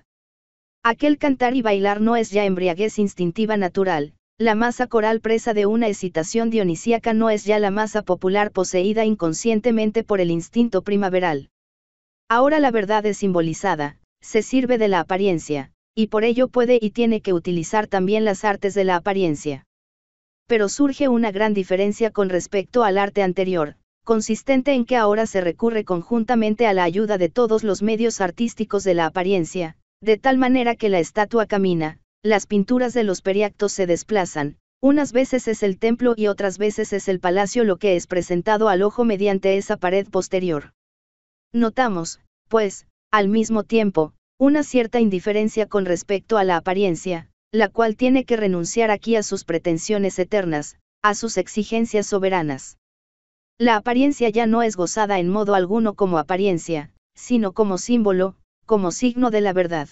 Aquel cantar y bailar no es ya embriaguez instintiva natural, la masa coral presa de una excitación dionisíaca no es ya la masa popular poseída inconscientemente por el instinto primaveral. Ahora la verdad es simbolizada, se sirve de la apariencia, y por ello puede y tiene que utilizar también las artes de la apariencia. Pero surge una gran diferencia con respecto al arte anterior, consistente en que ahora se recurre conjuntamente a la ayuda de todos los medios artísticos de la apariencia, de tal manera que la estatua camina, las pinturas de los periactos se desplazan, unas veces es el templo y otras veces es el palacio lo que es presentado al ojo mediante esa pared posterior. Notamos, pues, al mismo tiempo, una cierta indiferencia con respecto a la apariencia, la cual tiene que renunciar aquí a sus pretensiones eternas, a sus exigencias soberanas. La apariencia ya no es gozada en modo alguno como apariencia, sino como símbolo, como signo de la verdad.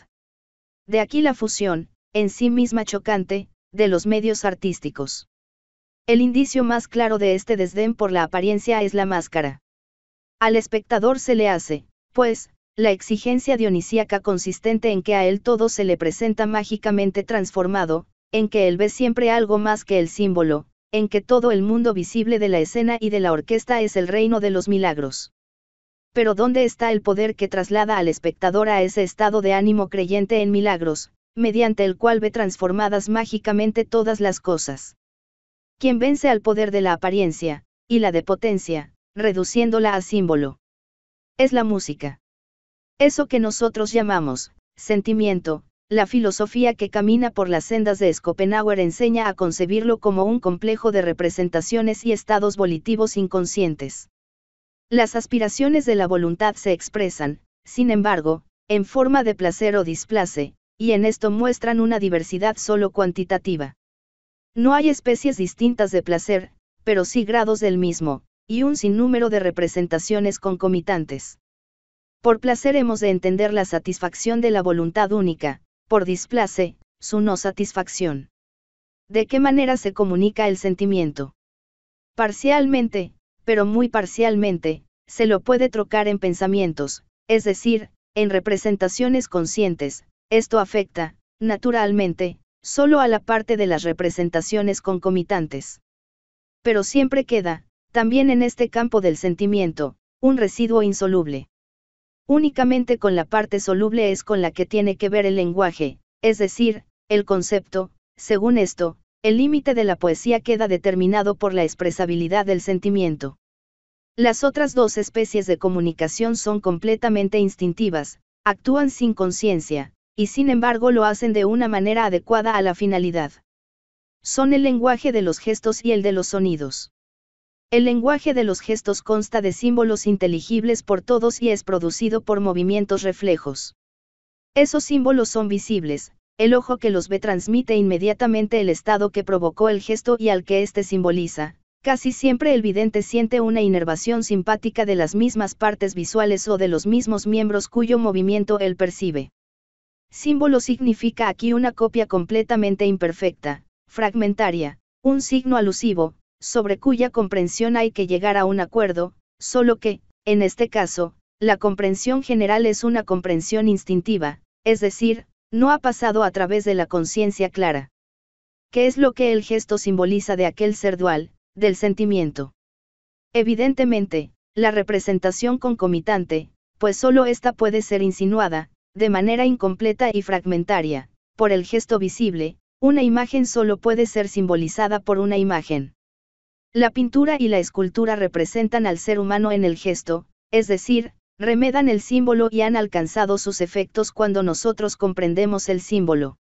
De aquí la fusión, en sí misma chocante, de los medios artísticos. El indicio más claro de este desdén por la apariencia es la máscara. Al espectador se le hace, pues, la exigencia dionisíaca consistente en que a él todo se le presenta mágicamente transformado, en que él ve siempre algo más que el símbolo, en que todo el mundo visible de la escena y de la orquesta es el reino de los milagros. Pero ¿dónde está el poder que traslada al espectador a ese estado de ánimo creyente en milagros, mediante el cual ve transformadas mágicamente todas las cosas. Quien vence al poder de la apariencia, y la de potencia, reduciéndola a símbolo. Es la música. Eso que nosotros llamamos, sentimiento, la filosofía que camina por las sendas de Schopenhauer enseña a concebirlo como un complejo de representaciones y estados volitivos inconscientes. Las aspiraciones de la voluntad se expresan, sin embargo, en forma de placer o displace, y en esto muestran una diversidad solo cuantitativa. No hay especies distintas de placer, pero sí grados del mismo, y un sinnúmero de representaciones concomitantes. Por placer hemos de entender la satisfacción de la voluntad única, por displace, su no satisfacción. ¿De qué manera se comunica el sentimiento? Parcialmente, pero muy parcialmente, se lo puede trocar en pensamientos, es decir, en representaciones conscientes, esto afecta, naturalmente, solo a la parte de las representaciones concomitantes. Pero siempre queda, también en este campo del sentimiento, un residuo insoluble. Únicamente con la parte soluble es con la que tiene que ver el lenguaje, es decir, el concepto, según esto, el límite de la poesía queda determinado por la expresabilidad del sentimiento. Las otras dos especies de comunicación son completamente instintivas, actúan sin conciencia, y sin embargo lo hacen de una manera adecuada a la finalidad. Son el lenguaje de los gestos y el de los sonidos. El lenguaje de los gestos consta de símbolos inteligibles por todos y es producido por movimientos reflejos. Esos símbolos son visibles, el ojo que los ve transmite inmediatamente el estado que provocó el gesto y al que éste simboliza, Casi siempre el vidente siente una inervación simpática de las mismas partes visuales o de los mismos miembros cuyo movimiento él percibe. Símbolo significa aquí una copia completamente imperfecta, fragmentaria, un signo alusivo, sobre cuya comprensión hay que llegar a un acuerdo, solo que, en este caso, la comprensión general es una comprensión instintiva, es decir, no ha pasado a través de la conciencia clara. ¿Qué es lo que el gesto simboliza de aquel ser dual, del sentimiento? Evidentemente, la representación concomitante, pues solo esta puede ser insinuada, de manera incompleta y fragmentaria, por el gesto visible, una imagen solo puede ser simbolizada por una imagen. La pintura y la escultura representan al ser humano en el gesto, es decir, remedan el símbolo y han alcanzado sus efectos cuando nosotros comprendemos el símbolo.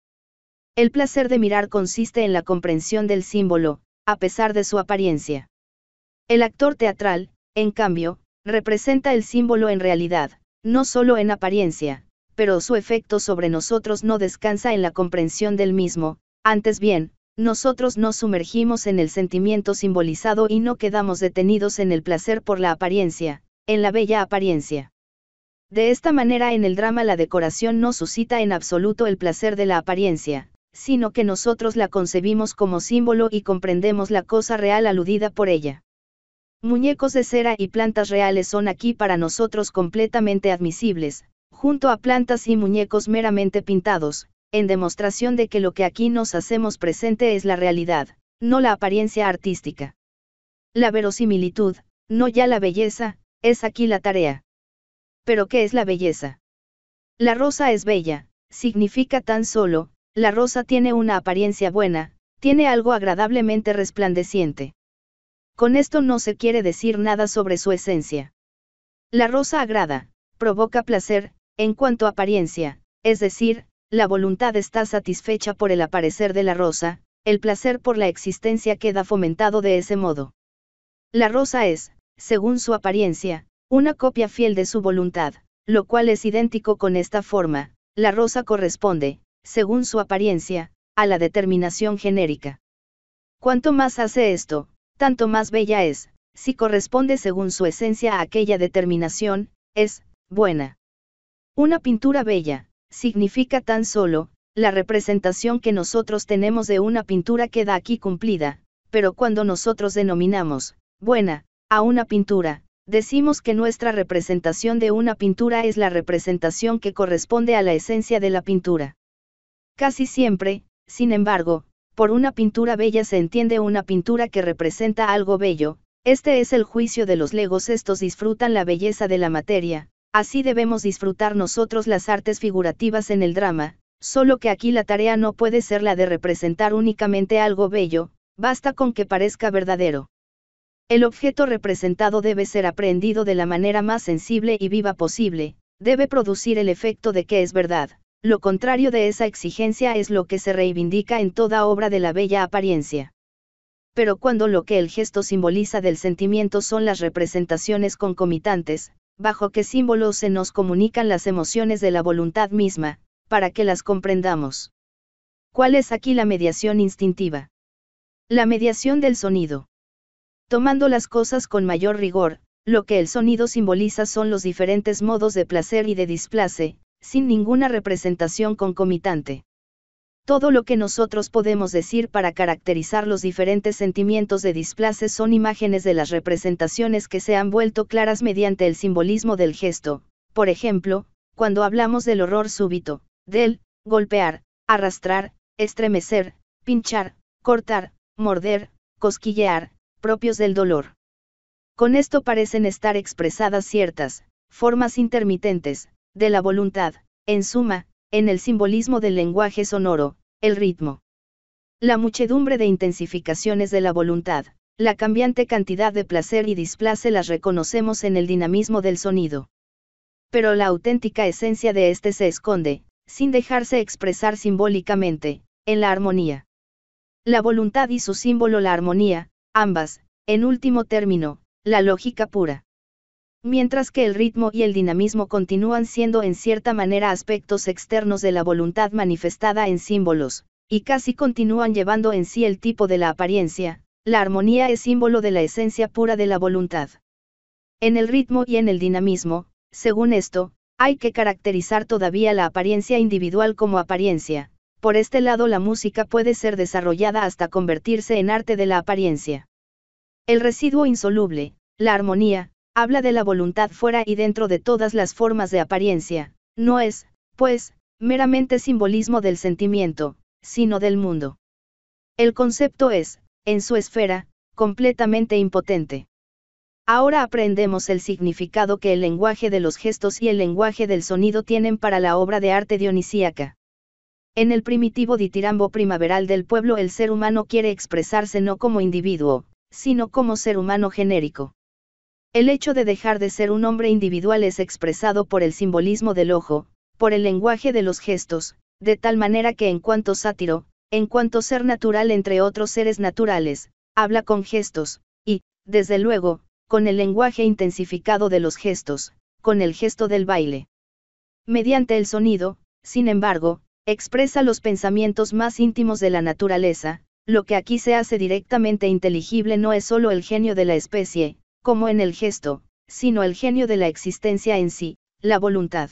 El placer de mirar consiste en la comprensión del símbolo, a pesar de su apariencia. El actor teatral, en cambio, representa el símbolo en realidad, no solo en apariencia, pero su efecto sobre nosotros no descansa en la comprensión del mismo, antes bien, nosotros nos sumergimos en el sentimiento simbolizado y no quedamos detenidos en el placer por la apariencia, en la bella apariencia. De esta manera en el drama la decoración no suscita en absoluto el placer de la apariencia, sino que nosotros la concebimos como símbolo y comprendemos la cosa real aludida por ella. Muñecos de cera y plantas reales son aquí para nosotros completamente admisibles, junto a plantas y muñecos meramente pintados, en demostración de que lo que aquí nos hacemos presente es la realidad, no la apariencia artística. La verosimilitud, no ya la belleza, es aquí la tarea. Pero ¿qué es la belleza? La rosa es bella, significa tan solo, la rosa tiene una apariencia buena, tiene algo agradablemente resplandeciente. Con esto no se quiere decir nada sobre su esencia. La rosa agrada, provoca placer, en cuanto a apariencia, es decir, la voluntad está satisfecha por el aparecer de la rosa, el placer por la existencia queda fomentado de ese modo. La rosa es, según su apariencia, una copia fiel de su voluntad, lo cual es idéntico con esta forma, la rosa corresponde, según su apariencia, a la determinación genérica. Cuanto más hace esto, tanto más bella es, si corresponde según su esencia a aquella determinación, es, buena. Una pintura bella, significa tan solo, la representación que nosotros tenemos de una pintura queda aquí cumplida, pero cuando nosotros denominamos, buena, a una pintura, decimos que nuestra representación de una pintura es la representación que corresponde a la esencia de la pintura. Casi siempre, sin embargo, por una pintura bella se entiende una pintura que representa algo bello, este es el juicio de los legos, estos disfrutan la belleza de la materia, Así debemos disfrutar nosotros las artes figurativas en el drama, solo que aquí la tarea no puede ser la de representar únicamente algo bello, basta con que parezca verdadero. El objeto representado debe ser aprendido de la manera más sensible y viva posible, debe producir el efecto de que es verdad. Lo contrario de esa exigencia es lo que se reivindica en toda obra de la bella apariencia. Pero cuando lo que el gesto simboliza del sentimiento son las representaciones concomitantes, bajo qué símbolos se nos comunican las emociones de la voluntad misma, para que las comprendamos. ¿Cuál es aquí la mediación instintiva? La mediación del sonido. Tomando las cosas con mayor rigor, lo que el sonido simboliza son los diferentes modos de placer y de displace, sin ninguna representación concomitante. Todo lo que nosotros podemos decir para caracterizar los diferentes sentimientos de displaces son imágenes de las representaciones que se han vuelto claras mediante el simbolismo del gesto, por ejemplo, cuando hablamos del horror súbito, del golpear, arrastrar, estremecer, pinchar, cortar, morder, cosquillear, propios del dolor. Con esto parecen estar expresadas ciertas formas intermitentes de la voluntad, en suma, en el simbolismo del lenguaje sonoro, el ritmo. La muchedumbre de intensificaciones de la voluntad, la cambiante cantidad de placer y displace las reconocemos en el dinamismo del sonido. Pero la auténtica esencia de este se esconde, sin dejarse expresar simbólicamente, en la armonía. La voluntad y su símbolo la armonía, ambas, en último término, la lógica pura mientras que el ritmo y el dinamismo continúan siendo en cierta manera aspectos externos de la voluntad manifestada en símbolos, y casi continúan llevando en sí el tipo de la apariencia, la armonía es símbolo de la esencia pura de la voluntad. En el ritmo y en el dinamismo, según esto, hay que caracterizar todavía la apariencia individual como apariencia, por este lado la música puede ser desarrollada hasta convertirse en arte de la apariencia. El residuo insoluble, la armonía, habla de la voluntad fuera y dentro de todas las formas de apariencia, no es, pues, meramente simbolismo del sentimiento, sino del mundo. El concepto es, en su esfera, completamente impotente. Ahora aprendemos el significado que el lenguaje de los gestos y el lenguaje del sonido tienen para la obra de arte dionisíaca. En el primitivo ditirambo primaveral del pueblo el ser humano quiere expresarse no como individuo, sino como ser humano genérico. El hecho de dejar de ser un hombre individual es expresado por el simbolismo del ojo, por el lenguaje de los gestos, de tal manera que en cuanto sátiro, en cuanto ser natural entre otros seres naturales, habla con gestos, y, desde luego, con el lenguaje intensificado de los gestos, con el gesto del baile. Mediante el sonido, sin embargo, expresa los pensamientos más íntimos de la naturaleza, lo que aquí se hace directamente inteligible no es solo el genio de la especie, como en el gesto, sino el genio de la existencia en sí, la voluntad.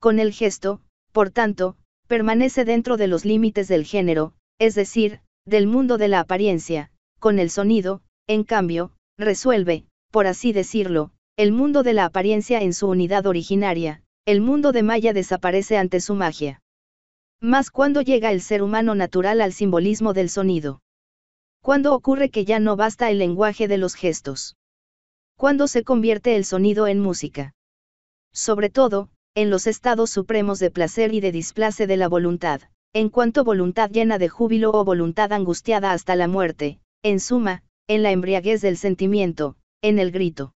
Con el gesto, por tanto, permanece dentro de los límites del género, es decir, del mundo de la apariencia, con el sonido, en cambio, resuelve, por así decirlo, el mundo de la apariencia en su unidad originaria, el mundo de Maya desaparece ante su magia. Más cuando llega el ser humano natural al simbolismo del sonido. Cuando ocurre que ya no basta el lenguaje de los gestos cuando se convierte el sonido en música. Sobre todo, en los estados supremos de placer y de displace de la voluntad, en cuanto voluntad llena de júbilo o voluntad angustiada hasta la muerte, en suma, en la embriaguez del sentimiento, en el grito.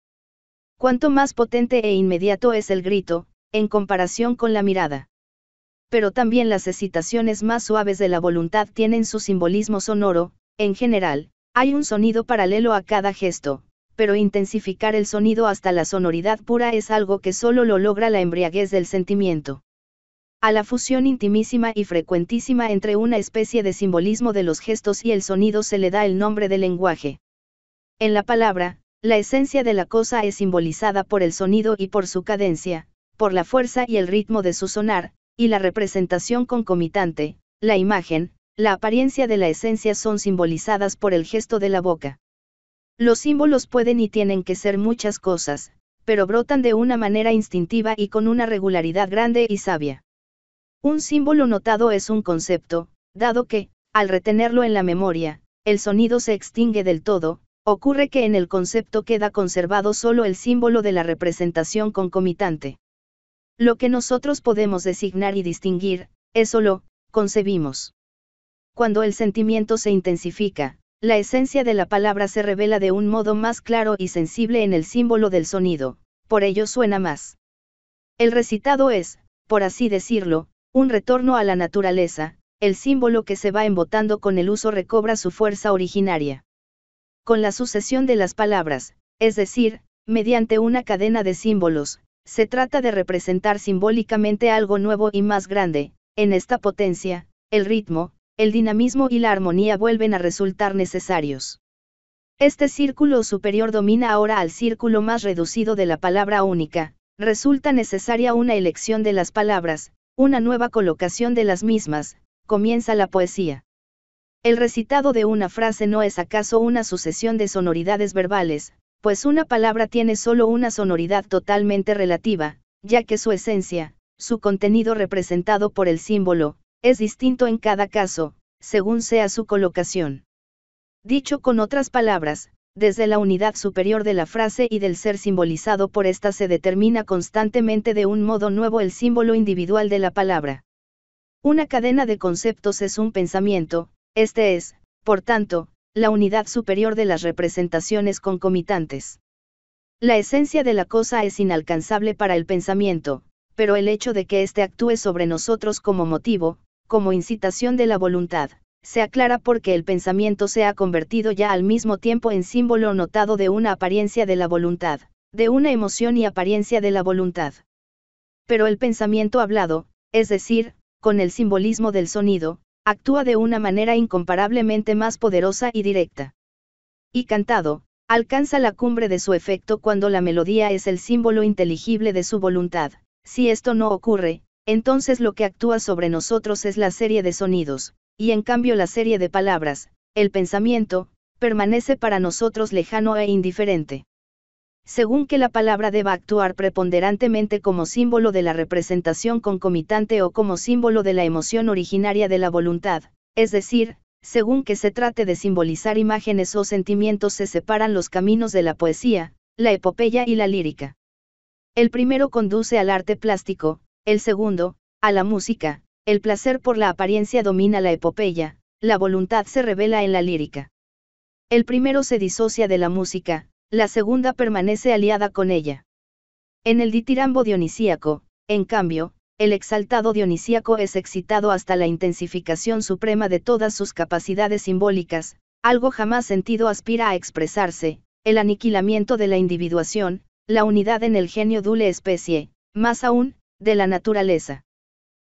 Cuanto más potente e inmediato es el grito, en comparación con la mirada. Pero también las excitaciones más suaves de la voluntad tienen su simbolismo sonoro, en general, hay un sonido paralelo a cada gesto, pero intensificar el sonido hasta la sonoridad pura es algo que solo lo logra la embriaguez del sentimiento. A la fusión intimísima y frecuentísima entre una especie de simbolismo de los gestos y el sonido se le da el nombre de lenguaje. En la palabra, la esencia de la cosa es simbolizada por el sonido y por su cadencia, por la fuerza y el ritmo de su sonar, y la representación concomitante, la imagen, la apariencia de la esencia son simbolizadas por el gesto de la boca. Los símbolos pueden y tienen que ser muchas cosas, pero brotan de una manera instintiva y con una regularidad grande y sabia. Un símbolo notado es un concepto, dado que, al retenerlo en la memoria, el sonido se extingue del todo, ocurre que en el concepto queda conservado solo el símbolo de la representación concomitante. Lo que nosotros podemos designar y distinguir, eso lo concebimos. Cuando el sentimiento se intensifica, la esencia de la palabra se revela de un modo más claro y sensible en el símbolo del sonido, por ello suena más. El recitado es, por así decirlo, un retorno a la naturaleza, el símbolo que se va embotando con el uso recobra su fuerza originaria. Con la sucesión de las palabras, es decir, mediante una cadena de símbolos, se trata de representar simbólicamente algo nuevo y más grande, en esta potencia, el ritmo, el dinamismo y la armonía vuelven a resultar necesarios. Este círculo superior domina ahora al círculo más reducido de la palabra única, resulta necesaria una elección de las palabras, una nueva colocación de las mismas, comienza la poesía. El recitado de una frase no es acaso una sucesión de sonoridades verbales, pues una palabra tiene solo una sonoridad totalmente relativa, ya que su esencia, su contenido representado por el símbolo, es distinto en cada caso, según sea su colocación. Dicho con otras palabras, desde la unidad superior de la frase y del ser simbolizado por ésta se determina constantemente de un modo nuevo el símbolo individual de la palabra. Una cadena de conceptos es un pensamiento, este es, por tanto, la unidad superior de las representaciones concomitantes. La esencia de la cosa es inalcanzable para el pensamiento, pero el hecho de que éste actúe sobre nosotros como motivo, como incitación de la voluntad, se aclara porque el pensamiento se ha convertido ya al mismo tiempo en símbolo notado de una apariencia de la voluntad, de una emoción y apariencia de la voluntad. Pero el pensamiento hablado, es decir, con el simbolismo del sonido, actúa de una manera incomparablemente más poderosa y directa. Y cantado, alcanza la cumbre de su efecto cuando la melodía es el símbolo inteligible de su voluntad. Si esto no ocurre, entonces lo que actúa sobre nosotros es la serie de sonidos, y en cambio la serie de palabras, el pensamiento, permanece para nosotros lejano e indiferente. Según que la palabra deba actuar preponderantemente como símbolo de la representación concomitante o como símbolo de la emoción originaria de la voluntad, es decir, según que se trate de simbolizar imágenes o sentimientos se separan los caminos de la poesía, la epopeya y la lírica. El primero conduce al arte plástico, el segundo, a la música, el placer por la apariencia domina la epopeya, la voluntad se revela en la lírica. El primero se disocia de la música, la segunda permanece aliada con ella. En el ditirambo dionisíaco, en cambio, el exaltado dionisíaco es excitado hasta la intensificación suprema de todas sus capacidades simbólicas, algo jamás sentido aspira a expresarse, el aniquilamiento de la individuación, la unidad en el genio dule especie, más aún, de la naturaleza.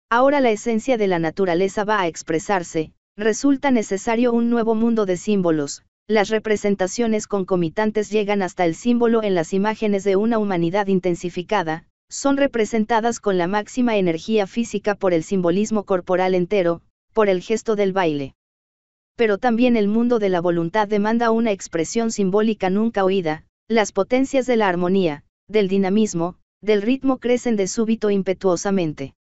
Ahora la esencia de la naturaleza va a expresarse, resulta necesario un nuevo mundo de símbolos, las representaciones concomitantes llegan hasta el símbolo en las imágenes de una humanidad intensificada, son representadas con la máxima energía física por el simbolismo corporal entero, por el gesto del baile. Pero también el mundo de la voluntad demanda una expresión simbólica nunca oída, las potencias de la armonía, del dinamismo, del ritmo crecen de súbito impetuosamente.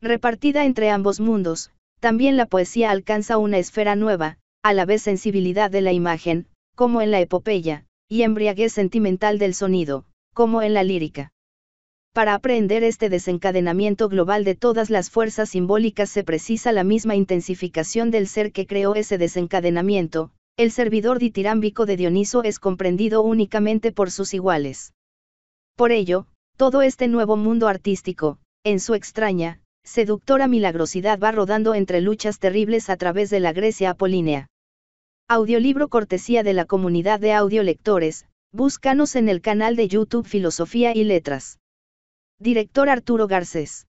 Repartida entre ambos mundos, también la poesía alcanza una esfera nueva, a la vez sensibilidad de la imagen, como en la epopeya, y embriaguez sentimental del sonido, como en la lírica. Para aprender este desencadenamiento global de todas las fuerzas simbólicas se precisa la misma intensificación del ser que creó ese desencadenamiento, el servidor ditirámbico de Dioniso es comprendido únicamente por sus iguales. Por ello, todo este nuevo mundo artístico, en su extraña, seductora milagrosidad va rodando entre luchas terribles a través de la Grecia apolínea. Audiolibro cortesía de la comunidad de audiolectores, búscanos en el canal de YouTube Filosofía y Letras. Director Arturo Garcés.